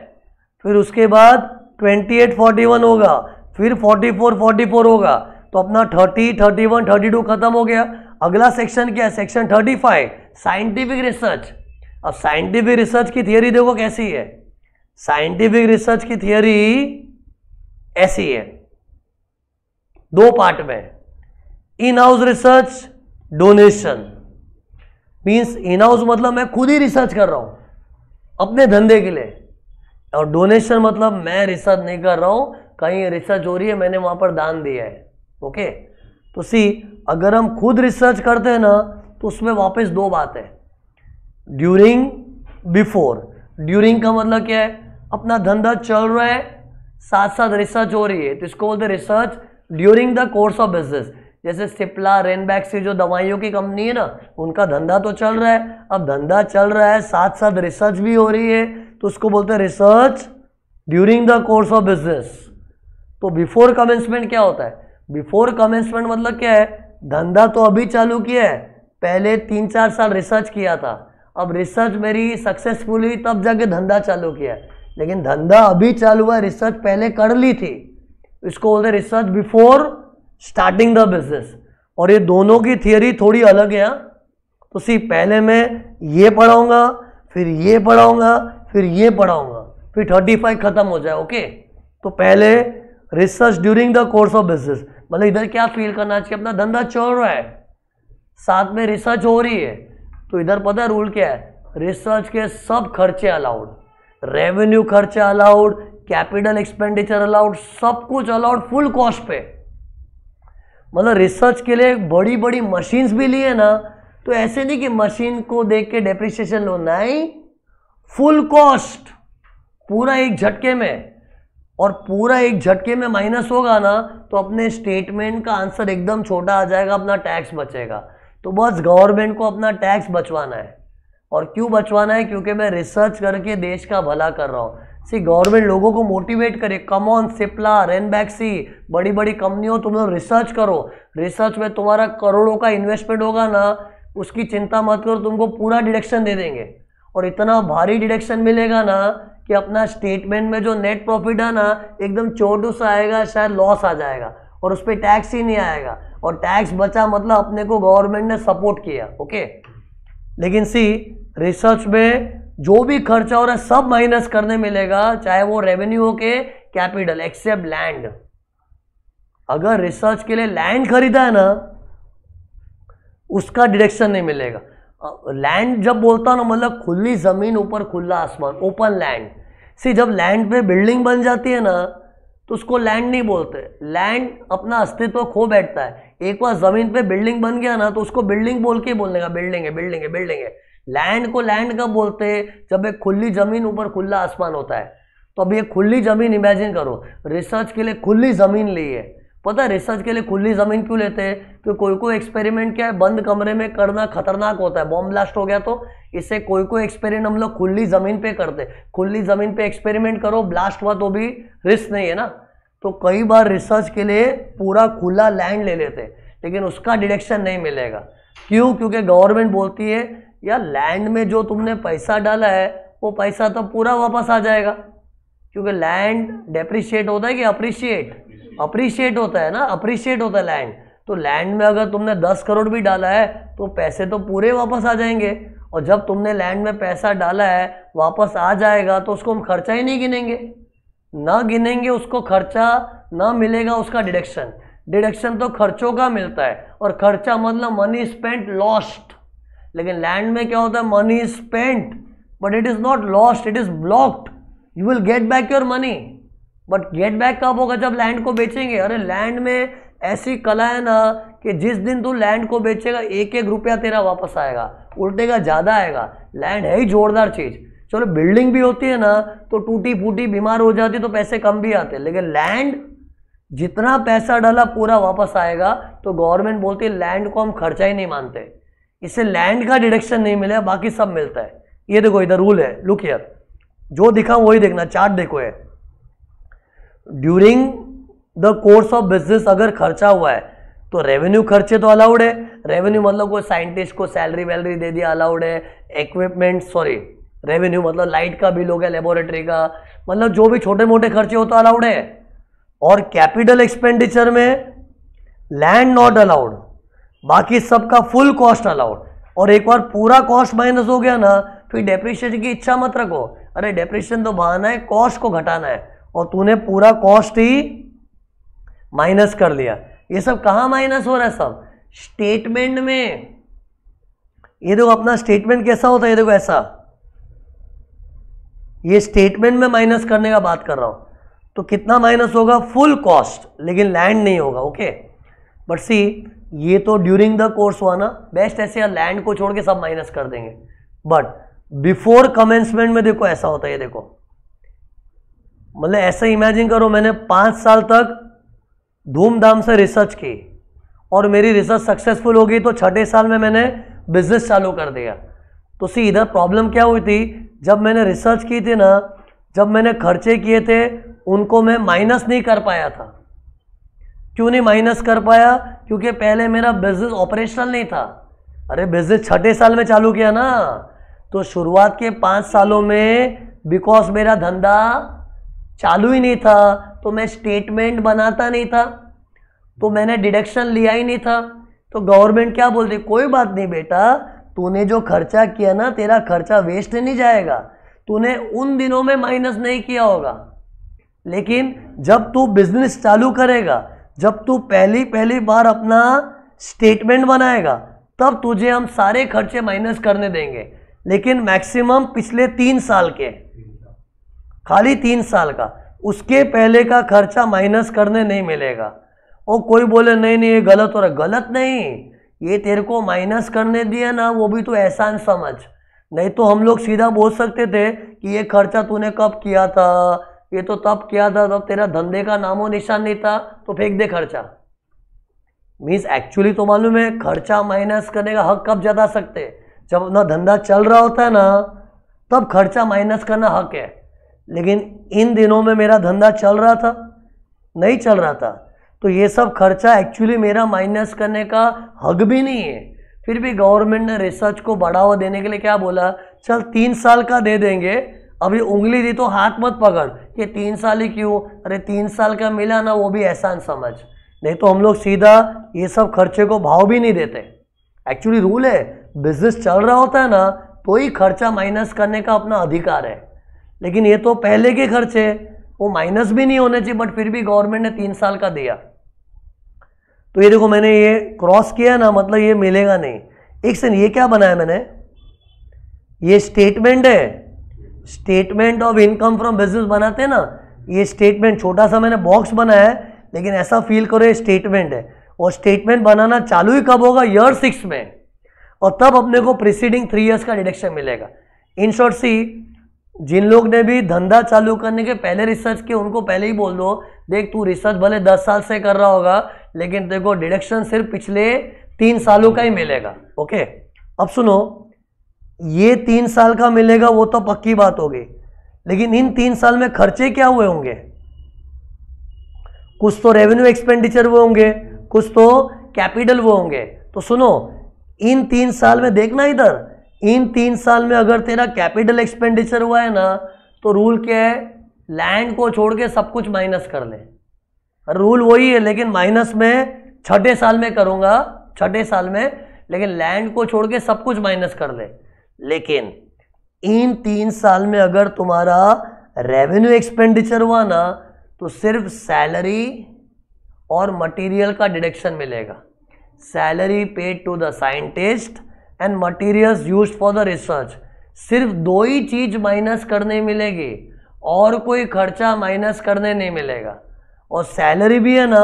फिर उसके बाद ट्वेंटी एट फोर्टी वन होगा फिर फोर्टी फोर फोर्टी फोर होगा तो अपना thirty thirty one thirty two खत्म हो गया अगला सेक्शन क्या है section thirty five scientific research अब साइंटिफिक रिसर्च की थियोरी देखो कैसी है साइंटिफिक रिसर्च की थियोरी ऐसी है दो पार्ट में in house research donation means in house मतलब मैं खुद ही रिसर्च कर रहा हूं अपने धंधे के लिए और डोनेशन मतलब मैं रिसर्च नहीं कर रहा हूं कहीं रिसर्च हो रही है मैंने वहाँ पर दान दिया है ओके तो सी अगर हम खुद रिसर्च करते हैं ना तो उसमें वापस दो बात है ड्यूरिंग बिफोर ड्यूरिंग का मतलब क्या है अपना धंधा चल रहा है साथ साथ रिसर्च हो रही है तो इसको बोलते research during the course of business जैसे सिप्ला रेनबैक्स की जो दवाइयों की कंपनी है ना उनका धंधा तो चल रहा है अब धंधा चल रहा है साथ साथ रिसर्च भी हो रही है तो उसको बोलते हैं research during the course of business तो बिफोर कमेंसमेंट क्या होता है बिफोर कमेंसमेंट मतलब क्या है धंधा तो अभी चालू किया है पहले तीन चार साल रिसर्च किया था अब रिसर्च मेरी सक्सेसफुल हुई तब जाके धंधा चालू किया लेकिन धंधा अभी चालू हुआ रिसर्च पहले कर ली थी इसको बोलते research before starting the business और ये दोनों की थियोरी थोड़ी अलग है हाँ। तो सी पहले मैं ये पढ़ाऊँगा फिर ये पढ़ाऊँगा फिर ये पढ़ाऊँगा फिर थर्टी फाइव ख़त्म हो जाए ओके तो पहले research during the course of business मतलब इधर क्या फील करना चाहिए अपना धंधा चल रहा है साथ में रिसर्च हो रही है तो इधर पता है रूल क्या है रिसर्च के सब खर्चे अलाउड रेवेन्यू खर्चे अलाउड कैपिटल एक्सपेंडिचर अलाउड सब कुछ अलाउड फुल कॉस्ट पे मतलब रिसर्च के लिए बड़ी बड़ी मशीन्स भी लिए ना तो ऐसे नहीं कि मशीन को देख के डेप्रिसिएशन लो नहीं फुल कॉस्ट पूरा एक झटके में और पूरा एक झटके में माइनस होगा ना तो अपने स्टेटमेंट का आंसर एकदम छोटा आ जाएगा अपना टैक्स बचेगा तो बस गवर्नमेंट को अपना टैक्स बचवाना है और क्यों बचवाना है क्योंकि मैं रिसर्च करके देश का भला कर रहा हूँ सी गवर्नमेंट लोगों को मोटिवेट करे कम ऑन सिप्ला रेनबैक्सी बड़ी बड़ी कंपनियों तुम लोग रिसर्च करो रिसर्च में तुम्हारा करोड़ों का इन्वेस्टमेंट होगा ना उसकी चिंता मत करो तुमको पूरा डिडक्शन दे देंगे और इतना भारी डिडक्शन मिलेगा ना कि अपना स्टेटमेंट में जो नेट प्रॉफिट है ना एकदम चोटू सा आएगा शायद लॉस आ जाएगा और उस पर टैक्स ही नहीं आएगा और टैक्स बचा मतलब अपने को गवर्नमेंट ने सपोर्ट किया ओके लेकिन सी रिसर्च में जो भी खर्चा हो रहा है सब माइनस करने मिलेगा चाहे वो रेवेन्यू हो के कैपिटल एक्सेप्ट लैंड अगर रिसर्च के लिए लैंड खरीदा है ना उसका डिडक्शन नहीं मिलेगा लैंड जब बोलता ना मतलब खुली ज़मीन ऊपर खुला आसमान ओपन लैंड सी जब लैंड पे बिल्डिंग बन जाती है ना तो उसको लैंड नहीं बोलते लैंड अपना अस्तित्व खो बैठता है एक बार जमीन पे बिल्डिंग बन गया ना तो उसको बिल्डिंग बोल के बोलने का बिल्डिंग है बिल्डिंग है बिल्डिंग है लैंड को लैंड कब बोलते हैं जब एक खुली जमीन ऊपर खुला आसमान होता है तो अब ये खुली जमीन इमेजिन करो रिसर्च के लिए खुली जमीन ली है पता है रिसर्च के लिए खुली ज़मीन क्यों लेते हैं क्योंकि कोई कोई एक्सपेरिमेंट क्या है बंद कमरे में करना खतरनाक होता है बॉम्ब ब्लास्ट हो गया तो इससे कोई कोई एक्सपेरिमेंट हम लोग खुली ज़मीन पे करते खुली ज़मीन पे एक्सपेरिमेंट करो ब्लास्ट हुआ तो भी रिस्क नहीं है ना तो कई बार रिसर्च के लिए पूरा खुला लैंड ले लेते लेकिन उसका डिडक्शन नहीं मिलेगा क्यों क्योंकि गवर्नमेंट बोलती है या लैंड में जो तुमने पैसा डाला है वो पैसा तो पूरा वापस आ जाएगा क्योंकि लैंड डेप्रिशिएट होता है कि अप्रिशिएट अप्रिशिएट होता है ना अप्रिशिएट होता है लैंड तो लैंड में अगर तुमने दस करोड़ भी डाला है तो पैसे तो पूरे वापस आ जाएंगे और जब तुमने लैंड में पैसा डाला है वापस आ जाएगा तो उसको हम खर्चा ही नहीं गिनेंगे ना गिनेंगे उसको खर्चा ना मिलेगा उसका डिडक्शन डिडक्शन तो खर्चों का मिलता है और खर्चा मतलब मनी स्पेंट लॉस्ट लेकिन लैंड में क्या होता है money spent but it is not lost it is blocked you will get back your money but get back कब होगा जब लैंड को बेचेंगे अरे लैंड में ऐसी कला है ना कि जिस दिन तू लैंड को बेचेगा एक एक रुपया तेरा वापस आएगा उल्टेगा ज़्यादा आएगा लैंड है ही जोरदार चीज़ चलो बिल्डिंग भी होती है ना तो टूटी फूटी बीमार हो जाती तो पैसे कम भी आते लेकिन लैंड जितना पैसा डाला पूरा वापस आएगा तो गवर्नमेंट बोलती है लैंड को हम खर्चा ही नहीं मानते इससे लैंड का डिडक्शन नहीं मिलेगा बाकी सब मिलता है ये देखो इधर रूल है लुक हियर जो दिखा वही देखना चार्ट देखो है during the course of business अगर खर्चा हुआ है तो रेवेन्यू खर्चे तो अलाउड है रेवेन्यू मतलब कोई साइंटिस्ट को सैलरी वैलरी दे दिया अलाउड है इक्विपमेंट सॉरी रेवेन्यू मतलब लाइट का बिल हो गया लेबोरेटरी का मतलब जो भी छोटे मोटे खर्चे हो तो अलाउड है और कैपिटल एक्सपेंडिचर में लैंड नॉट अलाउड बाकी सबका फुल कॉस्ट अलाउड और एक बार पूरा कॉस्ट माइनस हो गया ना फिर डेप्रिशिएशन की इच्छा मत रखो अरे डेप्रिशिएशन तो बहाना है कॉस्ट को घटाना है और तूने पूरा कॉस्ट ही माइनस कर लिया ये सब कहाँ माइनस हो रहा है सब स्टेटमेंट में ये देखो अपना स्टेटमेंट कैसा होता है ये देखो ऐसा ये स्टेटमेंट में माइनस करने का बात कर रहा हूँ तो कितना माइनस होगा फुल कॉस्ट लेकिन लैंड नहीं होगा ओके बट सी ये तो ड्यूरिंग द कोर्स हुआ ना बेस्ट ऐसे लैंड को छोड़ के सब माइनस कर देंगे बट बिफोर कमेंसमेंट में देखो ऐसा होता है ये देखो मतलब ऐसा इमेजिन करो मैंने पाँच साल तक धूमधाम से रिसर्च की और मेरी रिसर्च सक्सेसफुल हो गई तो छठे साल में मैंने बिजनेस चालू कर दिया तो सी इधर प्रॉब्लम क्या हुई थी जब मैंने रिसर्च की थी ना जब मैंने खर्चे किए थे उनको मैं माइनस नहीं कर पाया था क्यों नहीं माइनस कर पाया क्योंकि पहले मेरा बिजनेस ऑपरेशनल नहीं था अरे बिजनेस छठे साल में चालू किया ना तो शुरुआत के पाँच सालों में बिकॉज मेरा धंधा चालू ही नहीं था तो मैं स्टेटमेंट बनाता नहीं था तो मैंने डिडक्शन लिया ही नहीं था तो गवर्नमेंट क्या बोलती कोई बात नहीं बेटा तूने जो खर्चा किया ना तेरा खर्चा वेस्ट नहीं जाएगा तूने उन दिनों में माइनस नहीं किया होगा लेकिन जब तू बिजनेस चालू करेगा जब तू पहली पहली बार अपना स्टेटमेंट बनाएगा तब तुझे हम सारे खर्चे माइनस करने देंगे लेकिन मैक्सिमम पिछले तीन साल के खाली तीन साल का उसके पहले का खर्चा माइनस करने नहीं मिलेगा और कोई बोले नहीं नहीं ये गलत हो रहा गलत नहीं ये तेरे को माइनस करने दिया ना वो भी तो एहसान समझ नहीं तो हम लोग सीधा बोल सकते थे कि ये खर्चा तूने कब किया था ये तो तब किया था तब तेरा धंधे का नामो निशान नहीं था तो फेंक दे खर्चा मीन्स एक्चुअली तो मालूम है खर्चा माइनस करने का हक कब जता सकते जब अपना धंधा चल रहा होता है ना तब खर्चा माइनस करना हक है लेकिन इन दिनों में मेरा धंधा चल रहा था नहीं चल रहा था तो ये सब खर्चा एक्चुअली मेरा माइनस करने का हक भी नहीं है फिर भी गवर्नमेंट ने रिसर्च को बढ़ावा देने के लिए क्या बोला चल तीन साल का दे देंगे अभी उंगली दी तो हाथ मत पकड़ ये तीन साल ही क्यों अरे तीन साल का मिला ना वो भी एहसान समझ नहीं तो हम लोग सीधा ये सब खर्चे को भाव भी नहीं देते एक्चुअली रूल है बिजनेस चल रहा होता है ना तो ही खर्चा माइनस करने का अपना अधिकार है लेकिन ये तो पहले के खर्चे वो माइनस भी नहीं होने चाहिए बट फिर भी गवर्नमेंट ने तीन साल का दिया तो ये देखो मैंने ये क्रॉस किया ना मतलब ये मिलेगा नहीं एक सेकेंड ये क्या बनाया मैंने ये स्टेटमेंट है statement of income from business बनाते हैं ना ये स्टेटमेंट छोटा सा मैंने बॉक्स बनाया है लेकिन ऐसा फील करो ये स्टेटमेंट है और स्टेटमेंट बनाना चालू ही कब होगा ईयर सिक्स में और तब अपने को प्रिसीडिंग थ्री ईयर्स का डिडक्शन मिलेगा इन शॉर्ट सी जिन लोग ने भी धंधा चालू करने के पहले रिसर्च किया उनको पहले ही बोल दो देख तू रिसर्च भले दस साल से कर रहा होगा लेकिन देखो डिडक्शन सिर्फ पिछले तीन सालों का ही मिलेगा ओके अब सुनो ये तीन साल का मिलेगा वो तो पक्की बात हो गई लेकिन इन तीन साल में खर्चे क्या हुए होंगे कुछ तो रेवेन्यू एक्सपेंडिचर हुए होंगे कुछ तो कैपिटल हुए होंगे तो सुनो इन तीन साल में देखना इधर इन तीन साल में अगर तेरा कैपिटल एक्सपेंडिचर हुआ है ना तो रूल क्या है लैंड को छोड़ के सब कुछ माइनस कर ले रूल वही है लेकिन माइनस में छठे साल में करूँगा छठे साल में लेकिन लैंड को छोड़ के सब कुछ माइनस कर ले लेकिन इन तीन साल में अगर तुम्हारा रेवेन्यू एक्सपेंडिचर हुआ ना तो सिर्फ सैलरी और मटेरियल का डिडक्शन मिलेगा salary paid to the scientist and materials use for the research सिर्फ दो ही चीज़ माइनस करने मिलेगी और कोई खर्चा माइनस करने नहीं मिलेगा और सैलरी भी है ना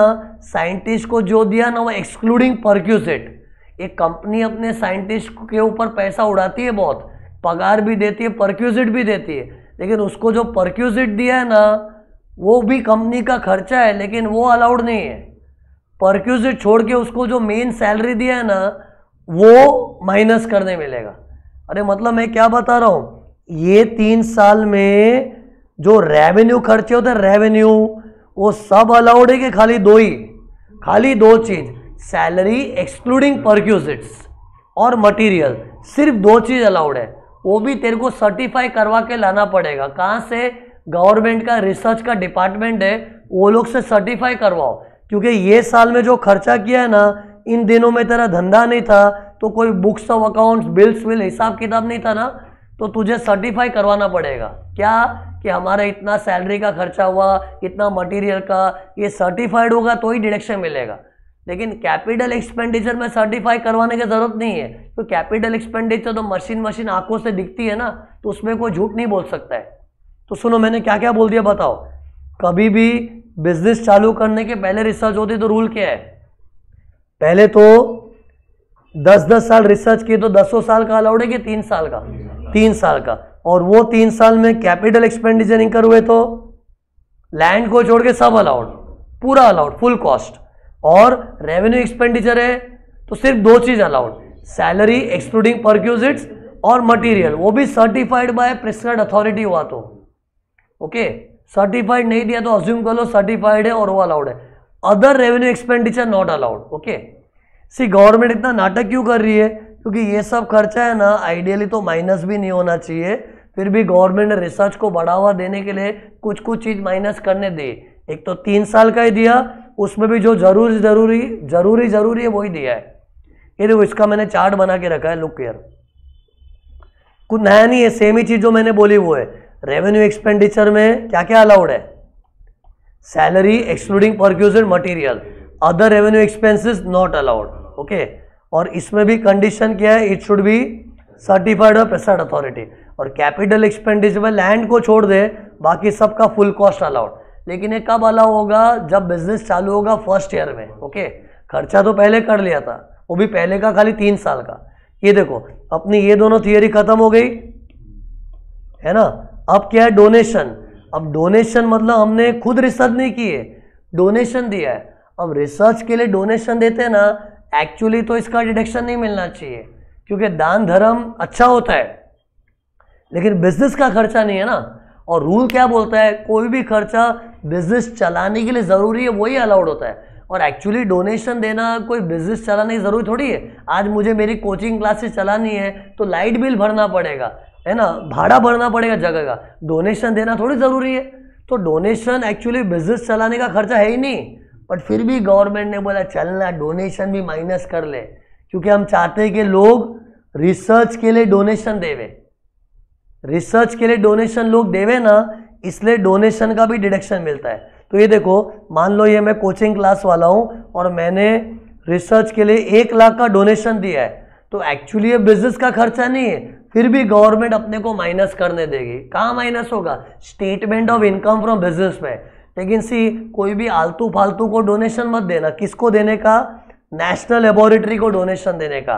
साइंटिस्ट को जो दिया ना वो एक्सक्लूडिंग परक्यूसेट एक कंपनी अपने साइंटिस्ट के ऊपर पैसा उड़ाती है बहुत पगार भी देती है परक्यूजिट भी देती है लेकिन उसको जो परक्यूजिट दिया है ना वो भी कंपनी का खर्चा है लेकिन वो अलाउड नहीं है परक्यूजिट छोड़ के उसको जो मेन सैलरी दिया है ना वो माइनस करने मिलेगा अरे मतलब मैं क्या बता रहा हूँ ये तीन साल में जो रेवेन्यू खर्चे होते हैं रेवेन्यू वो सब अलाउड है कि खाली दो ही खाली दो चीज सैलरी एक्सक्लूडिंग परक्यूजिट्स और मटेरियल सिर्फ दो चीज अलाउड है वो भी तेरे को सर्टिफाई करवा के लाना पड़ेगा कहाँ से गवर्नमेंट का रिसर्च का डिपार्टमेंट है वो लोग से सर्टिफाई करवाओ क्योंकि ये साल में जो खर्चा किया है ना इन दिनों में तेरा धंधा नहीं था तो कोई books of accounts bills will हिसाब किताब नहीं था ना तो तुझे सर्टिफाई करवाना पड़ेगा क्या कि हमारा इतना सैलरी का खर्चा हुआ इतना मटेरियल का ये सर्टिफाइड होगा तो ही डिडक्शन मिलेगा लेकिन कैपिटल एक्सपेंडिचर में सर्टिफाई करवाने की ज़रूरत नहीं है तो कैपिटल एक्सपेंडिचर तो मशीन मशीन आंखों से दिखती है ना तो उसमें कोई झूठ नहीं बोल सकता है तो सुनो मैंने क्या क्या बोल दिया बताओ कभी भी बिजनेस चालू करने के पहले रिसर्च होती तो रूल क्या है पहले तो दस दस साल रिसर्च किए तो दसों साल का अलाउड है कि तीन साल का तीन साल का और वो तीन साल में कैपिटल एक्सपेंडिचर इंकर हुए तो लैंड को छोड़ के सब अलाउड पूरा अलाउड फुल कॉस्ट और रेवेन्यू एक्सपेंडिचर है तो सिर्फ दो चीज अलाउड सैलरी एक्सक्लूडिंग परक्यूजिट्स और मटेरियल वो भी सर्टिफाइड बाय प्रिस्क्राइब अथॉरिटी हुआ तो ओके सर्टिफाइड नहीं दिया तो अज्यूम कर लो सर्टिफाइड है और वो अलाउड है other revenue expenditure not allowed okay see government इतना नाटक क्यों कर रही है क्योंकि ये सब खर्चा है ना आइडियली तो माइनस भी नहीं होना चाहिए फिर भी गवर्नमेंट ने रिसर्च को बढ़ावा देने के लिए कुछ कुछ चीज़ माइनस करने दे एक तो तीन साल का ही दिया उसमें भी जो जरूरी जरूरी जरूरी जरूरी है वही दिया है ये देखो इसका मैंने चार्ट बना के रखा है लुक केयर कुछ नया नहीं है सेम ही चीज़ जो मैंने बोली वो है रेवेन्यू एक्सपेंडिचर में क्या क्या अलाउड है salary excluding perquisites material other revenue expenses not allowed okay और इसमें भी कंडीशन क्या है इट शुड बी सर्टिफाइड और प्रेसर्ड अथॉरिटी और कैपिटल एक्सपेंडिचर में लैंड को छोड़ दे बाकी सबका फुल कॉस्ट अलाउड लेकिन ये कब अलाउ होगा जब बिजनेस चालू होगा फर्स्ट ईयर में ओके खर्चा तो पहले कर लिया था वो भी पहले का खाली तीन साल का ये देखो अपनी ये दोनों थियोरी खत्म हो गई है ना अब क्या है डोनेशन अब डोनेशन मतलब हमने खुद रिसर्च नहीं की है डोनेशन दिया है अब रिसर्च के लिए डोनेशन देते हैं ना एक्चुअली तो इसका डिडक्शन नहीं मिलना चाहिए क्योंकि दान धर्म अच्छा होता है लेकिन बिजनेस का खर्चा नहीं है ना और रूल क्या बोलता है कोई भी खर्चा बिजनेस चलाने के लिए ज़रूरी है वही अलाउड होता है और एक्चुअली डोनेशन देना कोई बिजनेस चलाने की ज़रूरी थोड़ी है आज मुझे मेरी कोचिंग क्लासेस चलानी है तो लाइट बिल भरना पड़ेगा है ना भाड़ा भरना पड़ेगा जगह का डोनेशन देना थोड़ी ज़रूरी है तो डोनेशन एक्चुअली बिजनेस चलाने का खर्चा है ही नहीं बट फिर भी गवर्नमेंट ने बोला चलना डोनेशन भी माइनस कर ले क्योंकि हम चाहते हैं कि लोग रिसर्च के लिए डोनेशन देवे रिसर्च के लिए डोनेशन लोग देवे ना इसलिए डोनेशन का भी डिडक्शन मिलता है तो ये देखो मान लो ये मैं कोचिंग क्लास वाला हूँ और मैंने रिसर्च के लिए एक लाख का डोनेशन दिया है तो एक्चुअली ये बिजनेस का खर्चा नहीं है फिर भी गवर्नमेंट अपने को माइनस करने देगी कहाँ माइनस होगा statement of income from business में लेकिन सी कोई भी आलतू फालतू को डोनेशन मत देना किसको देने का नेशनल लेबोरेटरी को डोनेशन देने का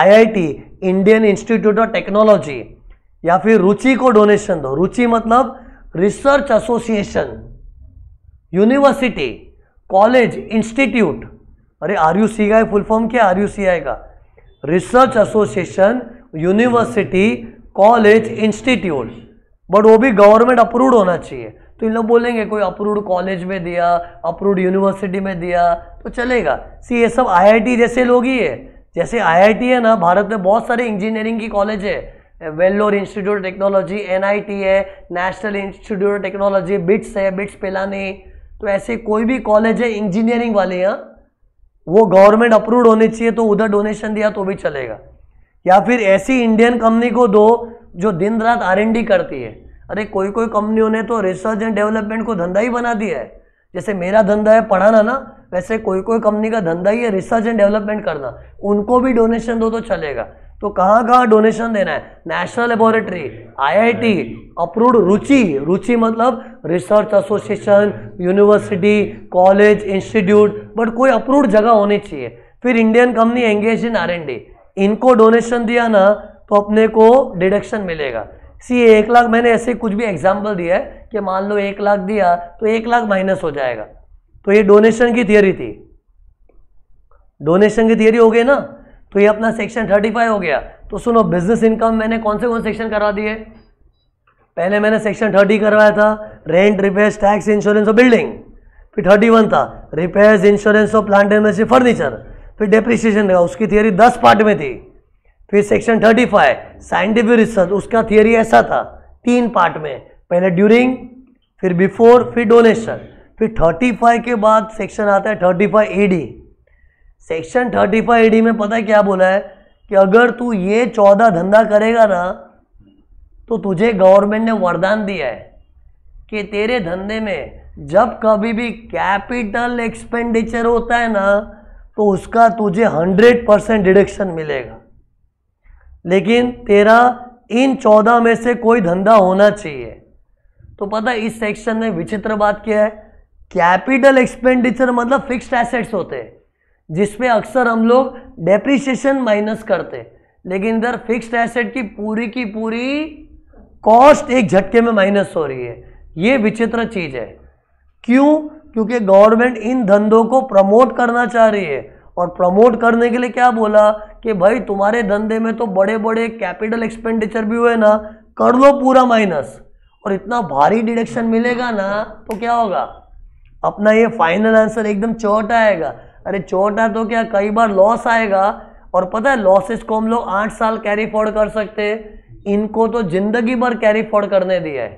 IIT Indian Institute of Technology या फिर रुचि को डोनेशन दो रुचि मतलब research association university college institute अरे R U C I full form क्या आर यू सी आई का research association university college institute but वो भी गवर्नमेंट अप्रूव्ड होना चाहिए तो इन लोग बोलेंगे कोई अप्रूव्ड कॉलेज में दिया अप्रूव्ड यूनिवर्सिटी में दिया तो चलेगा सी ये सब आईआईटी जैसे लोग ही है जैसे आईआईटी है ना भारत में बहुत सारे इंजीनियरिंग की कॉलेज है Vellore Institute of Technology N है National Institute of Technology BITS है बिट्स पिलानी तो ऐसे कोई भी कॉलेज है इंजीनियरिंग वाले यहाँ वो गवर्नमेंट अप्रूव्ड होने चाहिए तो उधर डोनेशन दिया तो भी चलेगा या फिर ऐसी इंडियन कंपनी को दो जो दिन रात आर करती है अरे कोई कोई कंपनियों ने तो रिसर्च एंड डेवलपमेंट को धंधा ही बना दिया है जैसे मेरा धंधा है पढ़ाना ना वैसे कोई कोई कंपनी का धंधा ही है रिसर्च एंड डेवलपमेंट करना उनको भी डोनेशन दो तो चलेगा तो कहाँ कहाँ डोनेशन देना है नेशनल लेबोरेटरी आईआईटी अप्रूव्ड रुचि रुचि मतलब research association university college institute but कोई अप्रूव्ड जगह होनी चाहिए फिर Indian company engage in R इनको डोनेशन दिया ना तो अपने को डिडक्शन मिलेगा सी एक लाख मैंने ऐसे कुछ भी एग्जाम्पल दिया है कि मान लो एक लाख दिया तो एक लाख माइनस हो जाएगा तो ये डोनेशन की थियोरी थी डोनेशन की थियोरी हो गई ना तो ये अपना सेक्शन थर्टी फाइव हो गया तो सुनो बिजनेस इनकम मैंने कौन से कौन सेक्शन करवा दिए पहले मैंने सेक्शन थर्टी करवाया था रेंट रिपेयर्स टैक्स इंश्योरेंस और बिल्डिंग फिर थर्टी वन था रिपेयर्स इंश्योरेंस और प्लांट एंड फर्नीचर फिर डेप्रिसिएशन रहा उसकी थियोरी दस पार्ट में थी फिर section thirty five scientific research उसका थियोरी ऐसा था तीन पार्ट में पहले ड्यूरिंग फिर बिफोर फिर डोनेशन फिर थर्टी फाइव के बाद सेक्शन आता है thirty five A D section thirty five A D में पता है क्या बोला है कि अगर तू ये चौदह धंधा करेगा ना तो तुझे गवर्नमेंट ने वरदान दिया है कि तेरे धंधे में जब कभी भी कैपिटल एक्सपेंडिचर होता है ना तो उसका तुझे हंड्रेड परसेंट डिडक्शन मिलेगा लेकिन तेरा इन चौदह में से कोई धंधा होना चाहिए तो पता इस सेक्शन में विचित्र बात क्या है कैपिटल एक्सपेंडिचर मतलब फिक्स्ड एसेट्स होते हैं जिसमें अक्सर हम लोग डेप्रिसिएशन माइनस करते हैं लेकिन इधर फिक्स्ड एसेट की पूरी की पूरी कॉस्ट एक झटके में माइनस हो रही है ये विचित्र चीज़ है क्यों क्योंकि गवर्नमेंट इन धंधों को प्रमोट करना चाह रही है और प्रमोट करने के लिए क्या बोला कि भाई तुम्हारे धंधे में तो बड़े बड़े कैपिटल एक्सपेंडिचर भी हुए ना कर लो पूरा माइनस और इतना भारी डिडक्शन मिलेगा ना तो क्या होगा अपना ये फाइनल आंसर एकदम चोट आएगा अरे चोटा तो क्या कई बार लॉस आएगा और पता है लॉसेस को हम लोग आठ साल कैरी फॉर्ड कर सकते हैं इनको तो जिंदगी भर कैरी फॉर्ड करने दिया है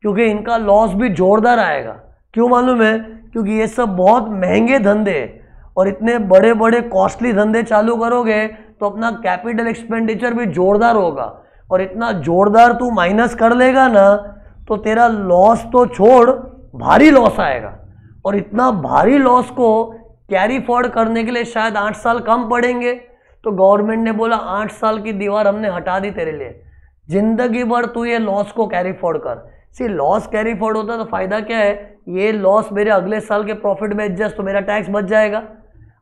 क्योंकि इनका लॉस भी जोरदार आएगा क्यों मालूम है क्योंकि ये सब बहुत महंगे धंधे हैं और इतने बड़े बड़े कॉस्टली धंधे चालू करोगे तो अपना कैपिटल एक्सपेंडिचर भी जोरदार होगा और इतना जोरदार तू माइनस कर लेगा ना तो तेरा लॉस तो छोड़ भारी लॉस आएगा और इतना भारी लॉस को कैरी फॉर्ड करने के लिए शायद आठ साल कम पड़ेंगे तो गवर्नमेंट ने बोला आठ साल की दीवार हमने हटा दी तेरे लिए जिंदगी भर तू ये लॉस को कैरी फॉर्ड कर सी लॉस कैरी फॉर्ड होता तो फायदा क्या है ये लॉस मेरे अगले साल के प्रॉफिट में एडजस्ट तो मेरा टैक्स बच जाएगा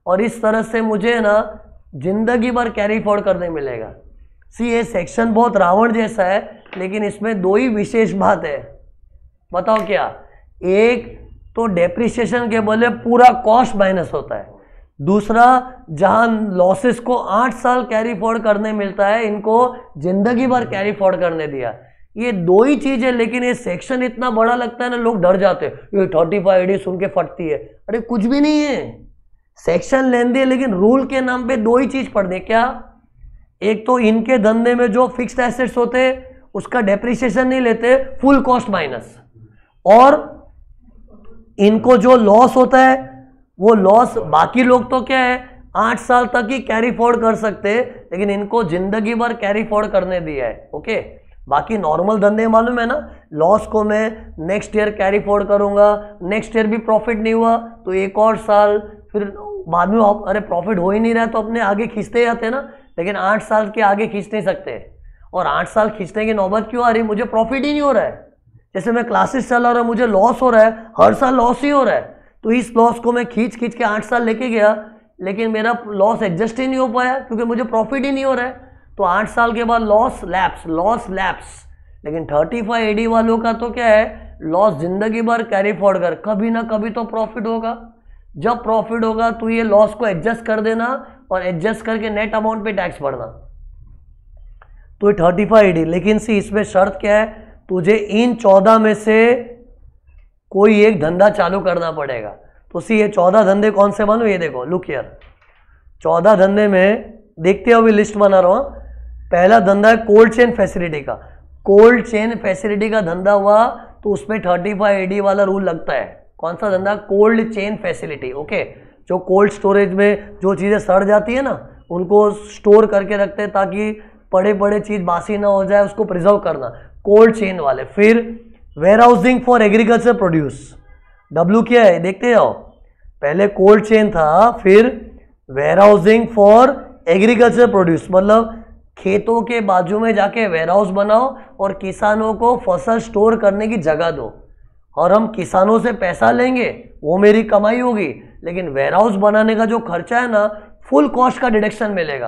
और इस तरह से मुझे ना जिंदगी भर कैरी फॉर्ड करने मिलेगा सी ये सेक्शन बहुत रावण जैसा है लेकिन इसमें दो ही विशेष बात है बताओ क्या एक तो डेप्रिसिएशन के बदले पूरा कॉस्ट माइनस होता है दूसरा जहां लॉसेस को आठ साल कैरी फॉर्ड करने मिलता है इनको जिंदगी भर कैरी फॉर्ड करने दिया ये दो ही चीज है लेकिन ये सेक्शन इतना बड़ा लगता है ना लोग डर जाते हैं ये थर्टी फाइव सुन के फटती है अरे कुछ भी नहीं है सेक्शन लेन दे लेकिन रूल के नाम पे दो ही चीज पढ़ दे क्या एक तो इनके धंधे में जो फिक्स्ड एसेट्स होते उसका डेप्रिसिएशन नहीं लेते फुल कॉस्ट माइनस और इनको जो लॉस होता है वो लॉस बाकी लोग तो क्या है आठ साल तक ही कैरी फॉर्ड कर सकते लेकिन इनको जिंदगी भर कैरी फॉर्ड करने दिया है ओके बाकी नॉर्मल धंधे मालूम है ना लॉस को मैं नेक्स्ट ईयर कैरी फॉर्ड करूंगा नेक्स्ट ईयर भी प्रॉफिट नहीं हुआ तो एक और साल फिर बाद में अरे प्रॉफिट हो ही नहीं रहा तो अपने आगे खींचते जाते हैं ना लेकिन आठ साल के आगे खींच नहीं सकते और आठ साल खींचने की नौबत क्यों आ रही मुझे प्रॉफिट ही नहीं हो रहा है जैसे मैं क्लासेस चला रहा हूँ मुझे लॉस हो रहा है हर साल लॉस ही हो रहा है तो इस लॉस को मैं खींच खींच के आठ साल लेके गया लेकिन मेरा लॉस एडजस्ट ही नहीं हो पाया क्योंकि मुझे प्रॉफिट ही नहीं हो रहा है तो आठ साल के बाद लॉस लैप्स लॉस लैप्स लेकिन थर्टी फाइव एडी वालों का तो क्या है लॉस जिंदगी भर कैरी फॉर्ड कर कभी ना कभी तो प्रॉफिट होगा जब प्रॉफिट होगा तो ये लॉस को एडजस्ट कर देना और एडजस्ट करके नेट अमाउंट पे टैक्स भरना तो ये थर्टी फाइव डी लेकिन सी इसमें शर्त क्या है तुझे इन चौदह में से कोई एक धंधा चालू करना पड़ेगा तो सी ये चौदह धंधे कौन से मानो ये देखो लुक यार चौदह धंधे में देखते हो अभी लिस्ट बना रहा हूँ पहला धंधा है कोल्ड चेन फैसिलिटी का कोल्ड चेन फैसिलिटी का धंधा हुआ तो उसमें थर्टी फाइव डी वाला रूल लगता है कौन सा धंधा कोल्ड चेन फैसिलिटी ओके जो कोल्ड स्टोरेज में जो चीज़ें सड़ जाती है ना उनको स्टोर करके रखते हैं ताकि बड़े बड़े चीज़ बासी ना हो जाए उसको प्रिजर्व करना कोल्ड चेन वाले फिर warehousing for agriculture produce W क्या है देखते जाओ पहले कोल्ड चेन था फिर warehousing for agriculture produce मतलब खेतों के बाजू में जाके वेयर हाउस बनाओ और किसानों को फसल स्टोर करने की जगह दो और हम किसानों से पैसा लेंगे वो मेरी कमाई होगी लेकिन वेयर हाउस बनाने का जो खर्चा है ना फुल कॉस्ट का डिडक्शन मिलेगा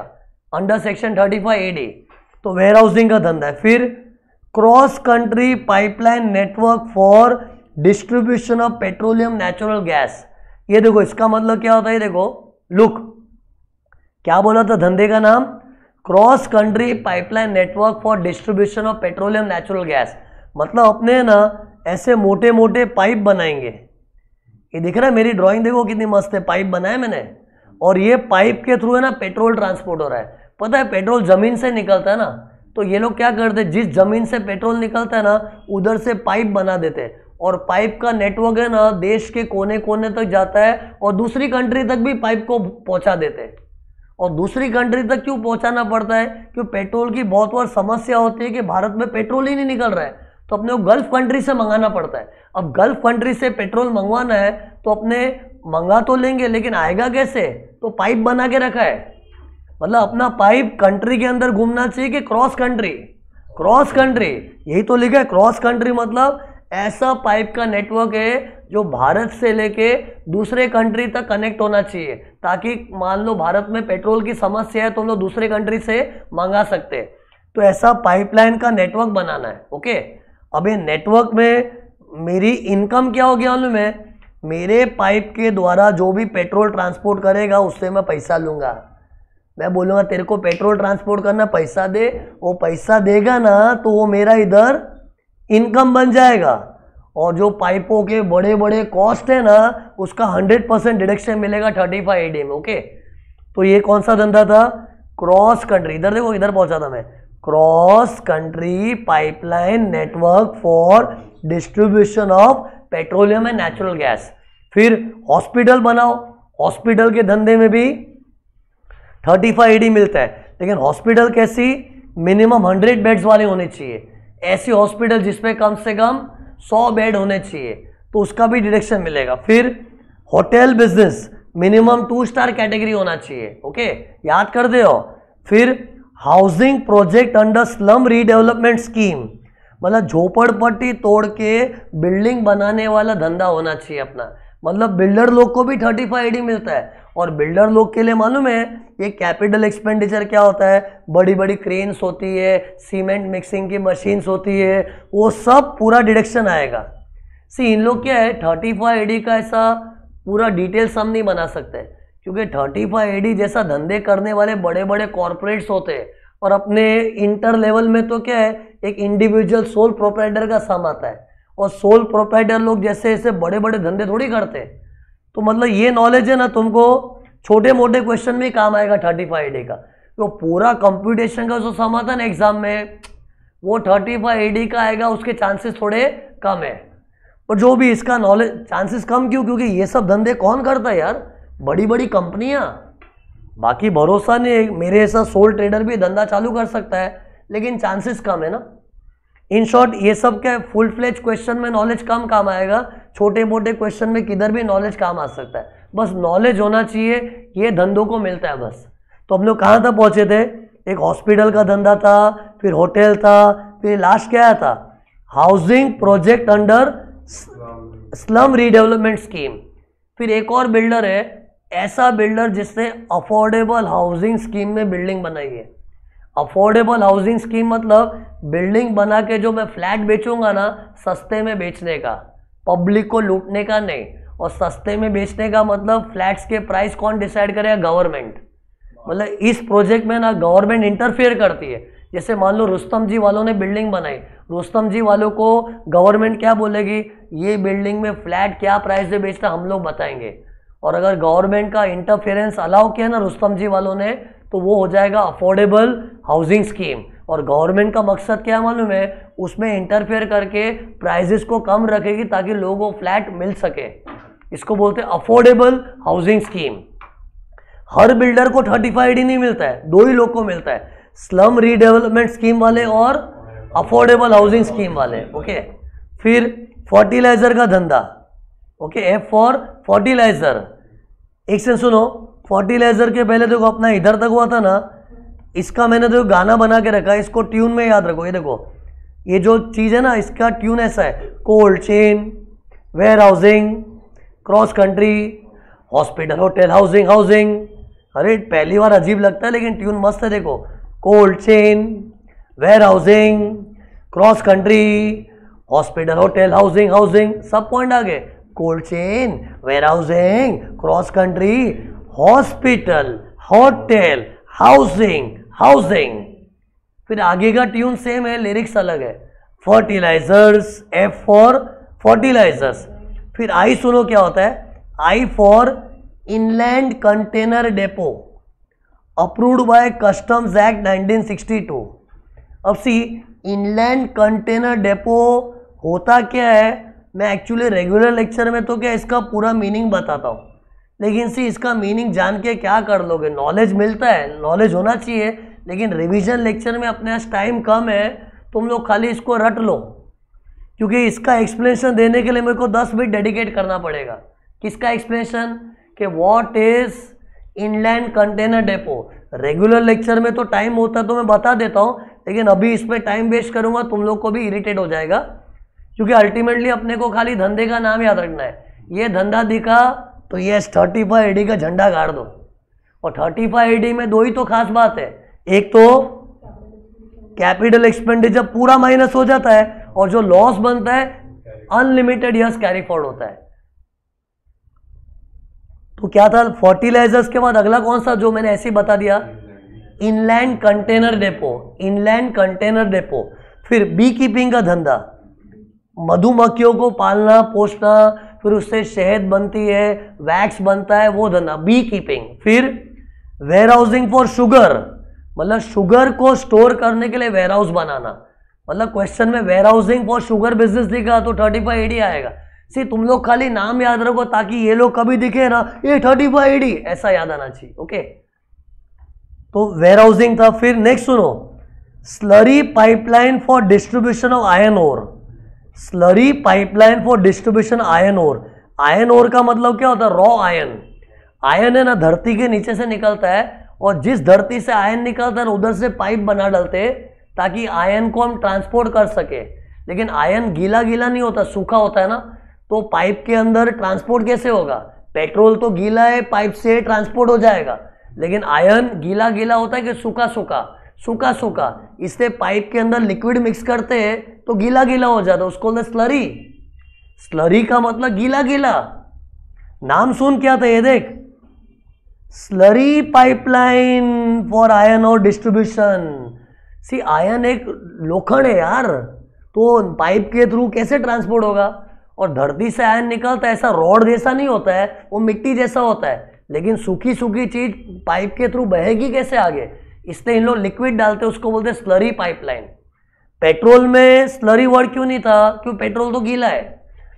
under section thirty five A D तो वेयर हाउसिंग का धंधा है फिर cross country pipeline network for distribution of petroleum natural gas ये देखो इसका मतलब क्या होता है देखो लुक क्या बोला था धंधे का नाम cross country pipeline network for distribution of petroleum natural gas मतलब अपने ना ऐसे मोटे मोटे पाइप बनाएंगे ये दिख रहा है मेरी ड्राइंग देखो कितनी मस्त है पाइप बनाया मैंने और ये पाइप के थ्रू है ना पेट्रोल ट्रांसपोर्ट हो रहा है पता है पेट्रोल ज़मीन से निकलता है ना तो ये लोग क्या करते हैं जिस ज़मीन से पेट्रोल निकलता है ना उधर से पाइप बना देते हैं और पाइप का नेटवर्क है ना देश के कोने कोने तक जाता है और दूसरी कंट्री तक भी पाइप को पहुंचा देते हैं और दूसरी कंट्री तक क्यों पहुंचाना पड़ता है क्यों पेट्रोल की बहुत बार समस्या होती है कि भारत में पेट्रोल ही नहीं निकल रहा है तो अपने को गल्फ कंट्री से मंगाना पड़ता है अब गल्फ कंट्री से पेट्रोल मंगवाना है तो अपने मंगा तो लेंगे लेकिन आएगा कैसे तो पाइप बना के रखा है मतलब अपना पाइप कंट्री के अंदर घूमना चाहिए कि क्रॉस कंट्री क्रॉस कंट्री यही तो लिखा है क्रॉस कंट्री मतलब ऐसा पाइप का नेटवर्क है जो भारत से लेके दूसरे कंट्री तक कनेक्ट होना चाहिए ताकि मान लो भारत में पेट्रोल की समस्या है तो हम लोग दूसरे कंट्री से मंगा सकते हैं तो ऐसा पाइपलाइन का नेटवर्क बनाना है ओके अब ये नेटवर्क में मेरी इनकम क्या हो गया मालूम है मेरे पाइप के द्वारा जो भी पेट्रोल ट्रांसपोर्ट करेगा उससे मैं पैसा लूँगा मैं बोलूँगा तेरे को पेट्रोल ट्रांसपोर्ट करना पैसा दे वो पैसा देगा ना तो वो मेरा इधर इनकम बन जाएगा और जो पाइपों के बड़े बड़े कॉस्ट है ना उसका हंड्रेड परसेंट डिडक्शन मिलेगा थर्टी फाइव ए में ओके तो ये कौन सा धंधा था क्रॉस कंट्री इधर देखो इधर पहुंचा था मैं cross country pipeline network for distribution of petroleum and natural gas फिर हॉस्पिटल बनाओ हॉस्पिटल के धंधे में भी थर्टी फाइव ईडी मिलता है लेकिन हॉस्पिटल कैसी मिनिमम हंड्रेड बेड्स वाले होने चाहिए ऐसी हॉस्पिटल जिसमें कम से कम सौ बेड होने चाहिए तो उसका भी डिडक्शन मिलेगा फिर hotel business minimum two star category होना चाहिए ओके याद कर दे फिर housing project under slum redevelopment scheme मतलब झोपड़पट्टी तोड़ के बिल्डिंग बनाने वाला धंधा होना चाहिए अपना मतलब बिल्डर लोग को भी थर्टी फाइव डी मिलता है और बिल्डर लोग के लिए मालूम है ये कैपिटल एक्सपेंडिचर क्या होता है बड़ी बड़ी क्रेन्स होती है सीमेंट मिक्सिंग की मशीन्स होती है वो सब पूरा डिडक्शन आएगा सी इन लोग क्या है थर्टी फाइव डी का ऐसा पूरा डिटेल्स हम नहीं बना सकते क्योंकि थर्टी फाइव एडी जैसा धंधे करने वाले बड़े बड़े कॉरपोरेट्स होते हैं और अपने इंटर लेवल में तो क्या है एक इंडिविजुअल सोल प्रोपराइटर का सम आता है और सोल प्रोपराइटर लोग जैसे ऐसे बड़े बड़े धंधे थोड़ी करते हैं तो मतलब ये नॉलेज है ना तुमको छोटे मोटे क्वेश्चन में काम आएगा थर्टी फाइव एडी का तो पूरा कंप्यूटेशन का जो सम आता ना एग्जाम में वो थर्टी फाइव एडी का आएगा उसके चांसेस थोड़े कम है और जो भी इसका नॉलेज चांसेस कम क्यों क्योंकि ये सब धंधे कौन करता है यार बड़ी बड़ी कंपनियां बाकी भरोसा नहीं मेरे ऐसा सोल ट्रेडर भी धंधा चालू कर सकता है लेकिन चांसेस कम है ना इन शॉर्ट ये सब क्या फुल फ्लेज क्वेश्चन में नॉलेज कम काम आएगा छोटे मोटे क्वेश्चन में किधर भी नॉलेज काम आ सकता है बस नॉलेज होना चाहिए ये धंधों को मिलता है बस तो हम लोग कहाँ तक पहुँचे थे एक हॉस्पिटल का धंधा था फिर होटल था फिर लास्ट क्या था housing project under slum redevelopment scheme फिर एक और बिल्डर है ऐसा बिल्डर जिसने अफोर्डेबल हाउसिंग स्कीम में बिल्डिंग बनाई है अफोर्डेबल हाउसिंग स्कीम मतलब बिल्डिंग बना के जो मैं फ्लैट बेचूंगा ना सस्ते में बेचने का पब्लिक को लूटने का नहीं और सस्ते में बेचने का मतलब फ्लैट्स के प्राइस कौन डिसाइड करेगा गवर्नमेंट मतलब इस प्रोजेक्ट में ना गवर्नमेंट इंटरफेयर करती है जैसे मान लो रुस्तम जी वालों ने बिल्डिंग बनाई रुस्तम जी वालों को गवर्नमेंट क्या बोलेगी ये बिल्डिंग में फ्लैट क्या प्राइस पे बेचता हम लोग बताएंगे और अगर गवर्नमेंट का इंटरफेरेंस अलाउ किया ना रुस्तम जी वालों ने तो वो हो जाएगा अफोर्डेबल हाउसिंग स्कीम और गवर्नमेंट का मकसद क्या मालूम है उसमें इंटरफेयर करके प्राइजेस को कम रखेगी ताकि लोगों को फ्लैट मिल सके इसको बोलते हैं अफोर्डेबल हाउसिंग स्कीम हर बिल्डर को थर्टी फाइव डी नहीं मिलता है दो ही लोग को मिलता है स्लम रीडेवलपमेंट स्कीम वाले और अफोर्डेबल हाउसिंग स्कीम वाले ओके फिर फर्टिलाइजर का धंधा ओके एफ फॉर फर्टिलाइजर एक से सुनो फर्टिलाइजर के पहले देखो अपना इधर तक हुआ था ना इसका मैंने देखो गाना बना के रखा है इसको ट्यून में याद रखो ये देखो ये जो चीज़ है ना इसका ट्यून ऐसा है cold chain warehousing cross country hospital hotel housing housing अरे पहली बार अजीब लगता है लेकिन ट्यून मस्त है देखो cold chain warehousing cross country hospital hotel housing housing सब पॉइंट आ गए cold chain warehousing cross country hospital hotel housing housing फिर आगे का ट्यून सेम है लिरिक्स अलग है फर्टिलाइजर्स एफ फॉर फर्टिलाइजर्स फिर आई सुनो क्या होता है I for inland container depot approved by customs act 1962 अब सी इनलैंड कंटेनर डेपो होता क्या है मैं एक्चुअली रेगुलर लेक्चर में तो क्या इसका पूरा मीनिंग बताता हूँ लेकिन सी इसका मीनिंग जान के क्या कर लोगे नॉलेज मिलता है नॉलेज होना चाहिए लेकिन रिवीजन लेक्चर में अपने पास टाइम कम है तुम लोग खाली इसको रट लो क्योंकि इसका एक्सप्लेनेशन देने के लिए मेरे को दस मिनट डेडिकेट करना पड़ेगा किसका एक्सप्लेनेशन कि what is inland container depot regular lecture में तो टाइम होता तो मैं बता देता हूँ लेकिन अभी इसमें टाइम वेस्ट करूँगा तुम लोग को भी इरिटेट हो जाएगा क्योंकि अल्टीमेटली अपने को खाली धंधे का नाम याद रखना है ये धंधा दिखा तो ये थर्टी फाइव एडी का झंडा गाड़ दो और थर्टी फाइव एडी में दो ही तो खास बात है एक तो कैपिटल एक्सपेंडिचर पूरा माइनस हो जाता है और जो लॉस बनता है अनलिमिटेड यस कैरी फॉर्ड होता है तो क्या था फर्टिलाइजर्स के बाद अगला कौन सा जो मैंने ऐसे ही बता दिया inland container depot inland container depot फिर बी कीपिंग का धंधा मधुमक्खियों को पालना पोसना फिर उससे शहद बनती है वैक्स बनता है वो धंधा बी कीपिंग फिर वेयर हाउसिंग फॉर शुगर मतलब शुगर को स्टोर करने के लिए वेयर हाउस बनाना मतलब क्वेश्चन में warehousing for sugar business दिखा तो थर्टी फाइव एडी आएगा सी तुम लोग खाली नाम याद रखो ताकि ये लोग कभी दिखे ना ये थर्टी फाइव एडी ऐसा याद आना चाहिए ओके तो वेयर हाउसिंग था फिर नेक्स्ट सुनो slurry pipeline for distribution of iron ore slurry pipeline for distribution iron ore iron ore का मतलब क्या होता है रॉ आयन आयन है ना धरती के नीचे से निकलता है और जिस धरती से आयन निकलता है उधर से पाइप बना डालते ताकि आयन को हम ट्रांसपोर्ट कर सके लेकिन आयन गीला गीला नहीं होता सूखा होता है ना तो पाइप के अंदर ट्रांसपोर्ट कैसे होगा पेट्रोल तो गीला है पाइप से ट्रांसपोर्ट हो जाएगा लेकिन आयन गीला गीला होता है कि सूखा सूखा सूखा सूखा इसे पाइप के अंदर लिक्विड मिक्स करते हैं तो गीला गीला हो जाता है उसको बोलते स्लरी स्लरी का मतलब गीला गीला नाम सुन क्या था ये देख slurry pipeline for iron ore distribution see iron एक लोखंड है यार तो पाइप के थ्रू कैसे ट्रांसपोर्ट होगा और धरती से आयन निकलता है ऐसा रॉड जैसा नहीं होता है वो मिट्टी जैसा होता है लेकिन सूखी सूखी चीज पाइप के थ्रू बहेगी कैसे आगे इसलिए इन लोग लिक्विड डालते उसको बोलते स्लरी पाइपलाइन पेट्रोल में स्लरी वर्ड क्यों नहीं था क्यों पेट्रोल तो गीला है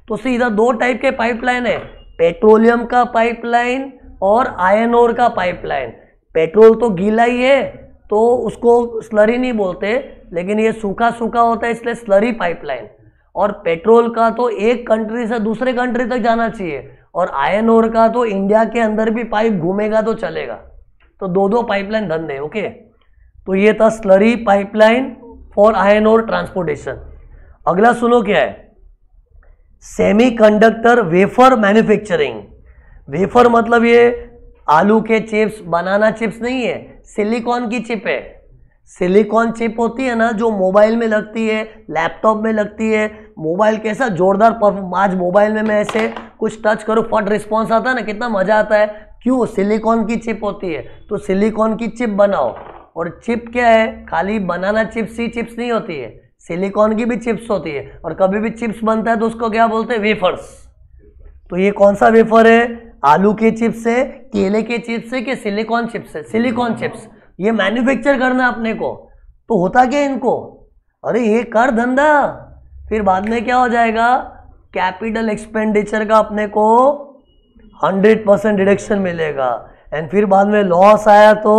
तो सीधा दो टाइप के पाइपलाइन है पेट्रोलियम का पाइपलाइन और आयन ओर का पाइपलाइन पेट्रोल तो गीला ही है तो उसको स्लरी नहीं बोलते लेकिन ये सूखा सूखा होता है इसलिए स्लरी पाइपलाइन और पेट्रोल का तो एक कंट्री से दूसरे कंट्री तक जाना चाहिए और आयन ओर का तो इंडिया के अंदर भी पाइप घूमेगा तो चलेगा तो दो दो पाइपलाइन धन दे ओके तो ये था slurry pipeline for iron ore transportation अगला सुनो क्या है सेमीकंडक्टर वेफर मैन्युफैक्चरिंग वेफर मतलब ये आलू के चिप्स बनाना चिप्स नहीं है सिलिकॉन की चिप है सिलिकॉन चिप होती है ना जो मोबाइल में लगती है लैपटॉप में लगती है मोबाइल कैसा जोरदार परफॉर्म आज मोबाइल में मैं ऐसे कुछ टच करूँ फट रिस्पॉन्स आता है ना कितना मज़ा आता है क्यों सिलिकॉन की चिप होती है तो सिलिकॉन की चिप बनाओ और चिप क्या है खाली बनाना चिप्स ही चिप्स नहीं होती है सिलिकॉन की भी चिप्स होती है और कभी भी चिप्स बनता है तो उसको क्या बोलते हैं वेफर्स तो ये कौन सा वेफर है आलू के चिप्स है केले के चिप्स है कि सिलिकॉन चिप्स है सिलिकॉन चिप्स ये मैन्युफैक्चर करना अपने को तो होता क्या इनको अरे ये कर धंधा फिर बाद में क्या हो जाएगा कैपिटल एक्सपेंडिचर का अपने को हंड्रेड परसेंट डिडक्शन मिलेगा एंड फिर बाद में लॉस आया तो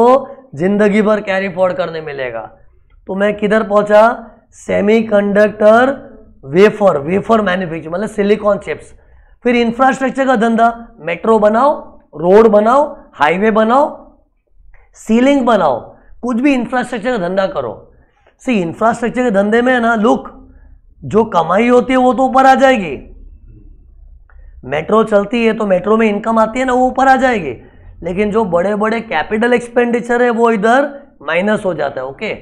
जिंदगी भर कैरी फॉर्ड करने मिलेगा तो मैं किधर पहुंचा सेमीकंडक्टर वेफर वेफर मैन्युफैक्चर मतलब सिलिकॉन चिप्स फिर इंफ्रास्ट्रक्चर का धंधा मेट्रो बनाओ रोड बनाओ हाईवे बनाओ सीलिंग बनाओ कुछ भी इंफ्रास्ट्रक्चर का धंधा करो सी इंफ्रास्ट्रक्चर के धंधे में ना लुक जो कमाई होती है वो तो ऊपर आ जाएगी मेट्रो चलती है तो मेट्रो में इनकम आती है ना वो ऊपर आ जाएगी लेकिन जो बड़े बड़े कैपिटल एक्सपेंडिचर है वो इधर माइनस हो जाता है ओके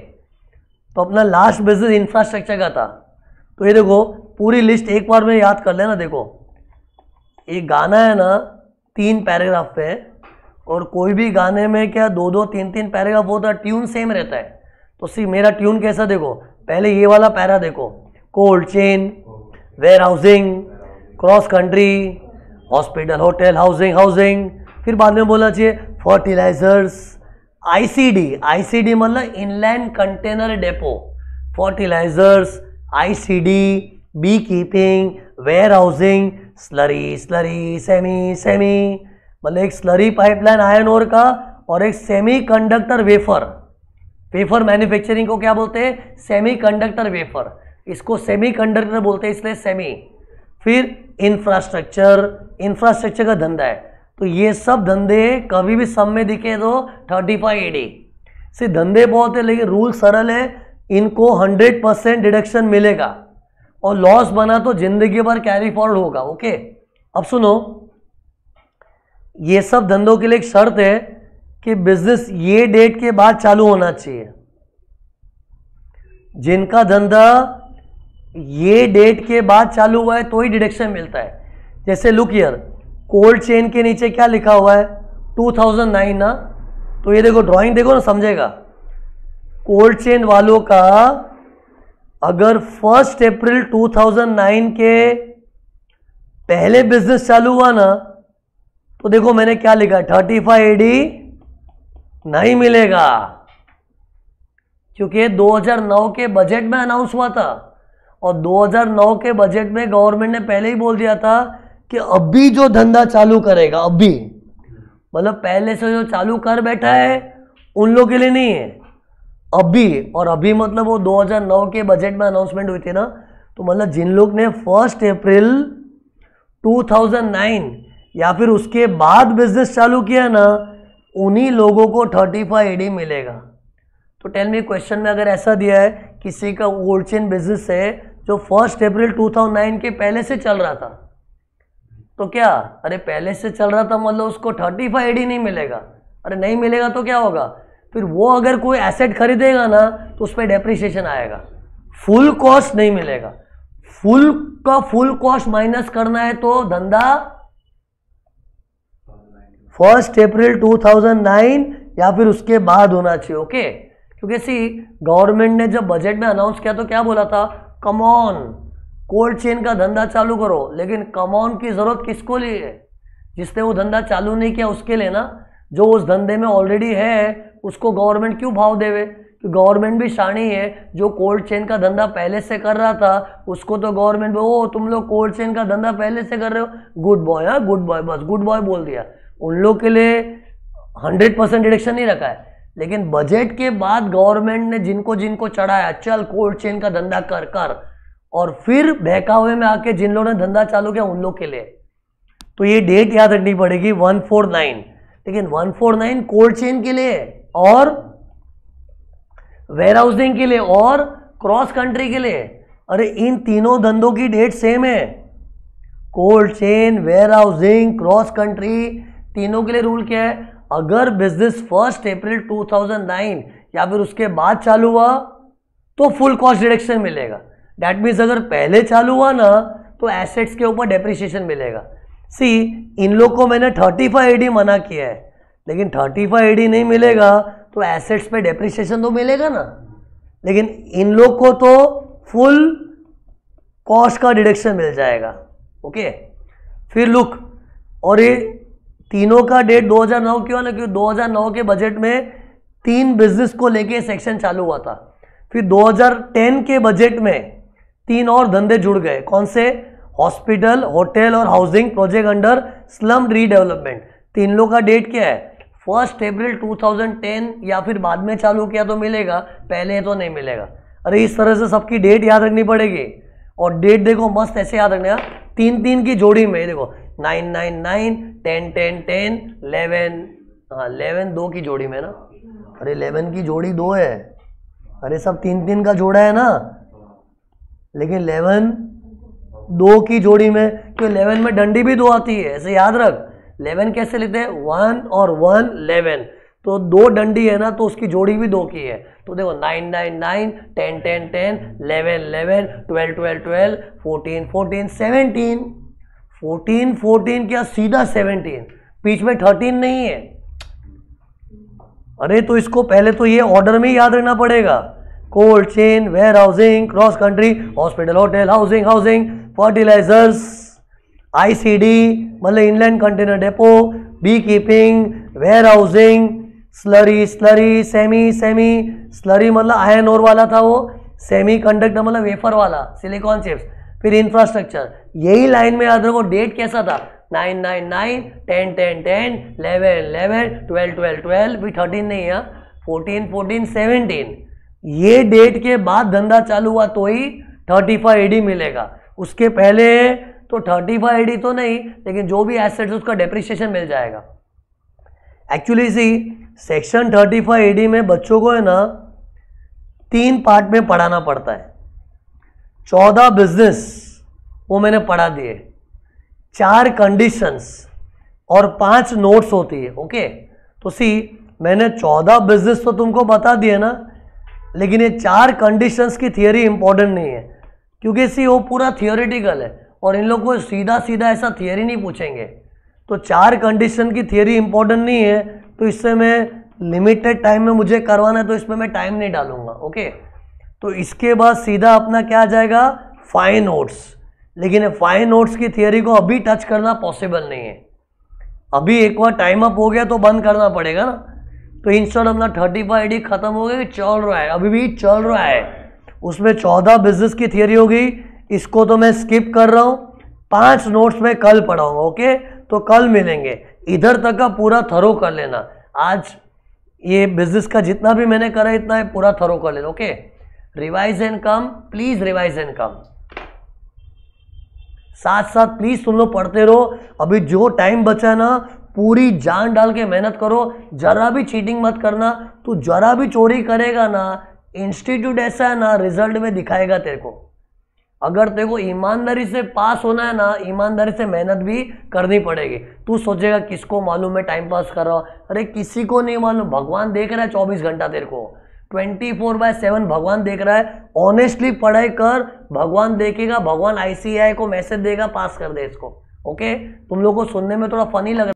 तो अपना लास्ट बिजनेस इंफ्रास्ट्रक्चर का था तो ये देखो पूरी लिस्ट एक बार में याद कर लेना देखो ये गाना है ना तीन पैराग्राफ पे और कोई भी गाने में क्या दो दो तीन तीन पैराग्राफ होता है ट्यून सेम रहता है तो सी मेरा ट्यून कैसा देखो पहले ये वाला पैरा देखो cold chain warehousing cross country hospital hotel housing housing फिर बाद में बोलना चाहिए फर्टिलाइजर्स आईसीडी आईसीडी मतलब inland container depot fertilizers ICD bee keeping warehousing slurry slurry semi semi मतलब एक स्लरी पाइपलाइन आयन और का और एक semiconductor wafer wafer manufacturing को क्या बोलते हैं सेमी कंडक्टर वेफर इसको सेमी कंडक्टर बोलते हैं इसलिए सेमी फिर इंफ्रास्ट्रक्चर इंफ्रास्ट्रक्चर का धंधा है तो ये सब धंधे कभी भी सब में दिखे तो थर्टी फाइव एडी से धंधे बहुत है लेकिन रूल सरल है इनको हंड्रेड परसेंट डिडक्शन मिलेगा और लॉस बना तो जिंदगी भर कैरी फॉरवर्ड होगा ओके अब सुनो ये सब धंधों के लिए एक शर्त है कि बिजनेस ये डेट के बाद चालू होना चाहिए जिनका धंधा ये डेट के बाद चालू हुआ है तो ही डिडक्शन मिलता है जैसे लुक ईयर कोल्ड चेन के नीचे क्या लिखा हुआ है 2009 ना तो ये देखो ड्राइंग देखो ना समझेगा कोल्ड चेन वालों का अगर फर्स्ट अप्रैल 2009 के पहले बिजनेस चालू हुआ ना तो देखो मैंने क्या लिखा थर्टी फाइव एडी नहीं मिलेगा क्योंकि 2009 के बजट में अनाउंस हुआ था और 2009 के बजट में गवर्नमेंट ने पहले ही बोल दिया था कि अभी जो धंधा चालू करेगा अभी मतलब पहले से जो चालू कर बैठा है उन लोगों के लिए नहीं है अभी और अभी मतलब वो 2009 के बजट में अनाउंसमेंट हुई थी ना तो मतलब जिन लोग ने फर्स्ट अप्रैल 2009 या फिर उसके बाद बिजनेस चालू किया ना उन्हीं लोगों को 35 फाइव मिलेगा तो टेल मी क्वेश्चन में अगर ऐसा दिया है किसी का ओल्ड चेन बिजनेस है जो फर्स्ट अप्रैल 2009 के पहले से चल रहा था तो क्या अरे पहले से चल रहा था मतलब उसको थर्टी फाइव एडी नहीं मिलेगा अरे नहीं मिलेगा तो क्या होगा फिर वो अगर कोई एसेट खरीदेगा ना तो उस पर डेप्रिसिएशन आएगा फुल कॉस्ट नहीं मिलेगा फुल का फुल कॉस्ट माइनस करना है तो धंधा फर्स्ट अप्रैल 2009 या फिर उसके बाद होना चाहिए ओके क्योंकि सी गवर्नमेंट ने जब बजट में अनाउंस किया तो क्या बोला था कमॉन कोल्ड चेन का धंधा चालू करो लेकिन कमॉन की ज़रूरत किसको लिए है जिसने वो धंधा चालू नहीं किया उसके लिए ना जो उस धंधे में ऑलरेडी है उसको गवर्नमेंट क्यों भाव देवे तो गवर्नमेंट भी शाणी है जो कोल्ड चेन का धंधा पहले से कर रहा था उसको तो गवर्नमेंट ओ तुम लोग कोल्ड चेन का धंधा पहले से कर रहे हो गुड बॉय हाँ गुड बॉय बस गुड बॉय बोल दिया उन लोग के लिए हंड्रेड परसेंट डिडक्शन नहीं रखा है लेकिन बजट के बाद गवर्नमेंट ने जिनको जिनको चढ़ाया चल कोल्ड चेन का धंधा कर कर और फिर बहकावे में आके जिन लोगों ने धंधा चालू किया उन लोग के लिए तो ये डेट याद रखनी पड़ेगी वन फोर नाइन लेकिन one four nine cold chain के लिए और वेयर हाउसिंग के लिए और क्रॉस कंट्री के लिए अरे इन तीनों धंधों की डेट सेम है cold chain warehousing cross country तीनों के लिए रूल क्या है अगर बिजनेस फर्स्ट अप्रैल 2009 या फिर उसके बाद चालू हुआ तो फुल कॉस्ट डिडक्शन मिलेगा डैट मीन्स अगर पहले चालू हुआ ना तो एसेट्स के ऊपर डेप्रिसिएशन मिलेगा सी इन लोग को मैंने 35 फाइव मना किया है लेकिन 35 फाइव नहीं मिलेगा तो एसेट्स पे डेप्रिसिएशन तो मिलेगा ना लेकिन इन लोग को तो फुल कॉस्ट का डिडक्शन मिल जाएगा ओके फिर लुक और ये तीनों का डेट 2009 क्यों ना क्यों 2009 के बजट में तीन बिजनेस को लेके सेक्शन चालू हुआ था फिर 2010 के बजट में तीन और धंधे जुड़ गए कौन से हॉस्पिटल होटल और housing project under slum redevelopment तीनों का डेट क्या है फर्स्ट अप्रैल 2010 या फिर बाद में चालू किया तो मिलेगा पहले तो नहीं मिलेगा अरे इस तरह से सबकी डेट याद रखनी पड़ेगी और डेट देखो मस्त ऐसे याद रखना तीन तीन की जोड़ी में देखो nine nine nine ten ten ten eleven हाँ लेवन दो की जोड़ी में ना अरे इलेवन की जोड़ी दो है अरे सब तीन तीन का जोड़ा है ना लेकिन इलेवन दो की जोड़ी में क्यों इलेवन में डंडी भी दो आती है ऐसे याद रख इलेवन कैसे लेते हैं वन और वन लेवन तो दो डंडी है ना तो उसकी जोड़ी भी दो की है तो देखो nine nine nine ten ten ten eleven eleven twelve twelve twelve fourteen fourteen seventeen fourteen fourteen क्या सीधा सेवनटीन बीच में थर्टीन नहीं है अरे तो इसको पहले तो ये ऑर्डर में याद रखना पड़ेगा cold chain warehousing cross country hospital hotel housing housing fertilizers ICD मतलब inland container depot bee keeping warehousing slurry slurry semi semi slurry मतलब आयन और वाला था वो सेमी कंडक्टर मतलब वेफर वाला सिलिकॉन चिप्स फिर infrastructure यही line में याद रखो डेट कैसा था nine nine nine ten ten ten eleven eleven twelve twelve twelve भी थर्टीन नहीं है फोर्टीन फोर्टीन सेवनटीन ये डेट के बाद धंधा चालू हुआ तो ही थर्टी फाइव एडी मिलेगा उसके पहले तो थर्टी फाइव एडी तो नहीं लेकिन जो भी एसेट्स उसका डेप्रिसिएशन मिल जाएगा actually see section thirty five A D में बच्चों को है ना तीन पार्ट में पढ़ाना पड़ता है चौदह बिजनेस वो मैंने पढ़ा दिए चार कंडीशंस और पांच नोट्स होती है ओके तो सी मैंने चौदह बिजनेस तो तुमको बता दिए ना लेकिन ये चार कंडीशंस की थियोरी इंपॉर्टेंट नहीं है क्योंकि सी वो पूरा थियोरिटिकल है और इन लोग को सीधा सीधा ऐसा थियोरी नहीं पूछेंगे तो चार कंडीशन की थियोरी इंपॉर्टेंट नहीं है तो इससे मैं लिमिटेड टाइम में मुझे करवाना है तो इसमें मैं टाइम नहीं डालूंगा ओके तो इसके बाद सीधा अपना क्या आ जाएगा फाइन नोट्स लेकिन फाइन नोट्स की थियोरी को अभी टच करना पॉसिबल नहीं है अभी एक बार टाइम अप हो गया तो बंद करना पड़ेगा ना तो इंस्टॉल अपना थर्टी फाइव डी खत्म हो गया चल रहा है अभी भी चल रहा है उसमें चौदह बिजनेस की थियोरी हो गई इसको तो मैं स्किप कर रहा हूँ पांच नोट्स में कल पढ़ाऊंगा ओके तो कल मिलेंगे इधर तक का पूरा थरो कर लेना आज ये बिजनेस का जितना भी मैंने करा इतना पूरा थरो कर लेना okay revise and come please revise and come साथ साथ प्लीज सुन लो पढ़ते रहो अभी जो टाइम बचा ना पूरी जान डाल के मेहनत करो जरा भी चीटिंग मत करना तू जरा भी चोरी करेगा ना इंस्टीट्यूट ऐसा है ना रिजल्ट में दिखाएगा तेरे को अगर तेरे को ईमानदारी से पास होना है ना ईमानदारी से मेहनत भी करनी पड़ेगी तू सोचेगा किसको मालूम है टाइम पास कर रहा अरे किसी को नहीं मालूम भगवान देख रहा है चौबीस घंटा तेरे को ट्वेंटी फोर बाय सेवन भगवान देख रहा है ऑनेस्टली पढ़ाई कर भगवान देखेगा भगवान आईसीआई को मैसेज देगा पास कर दे इसको ओके तुम लोग को सुनने में थोड़ा फनी लग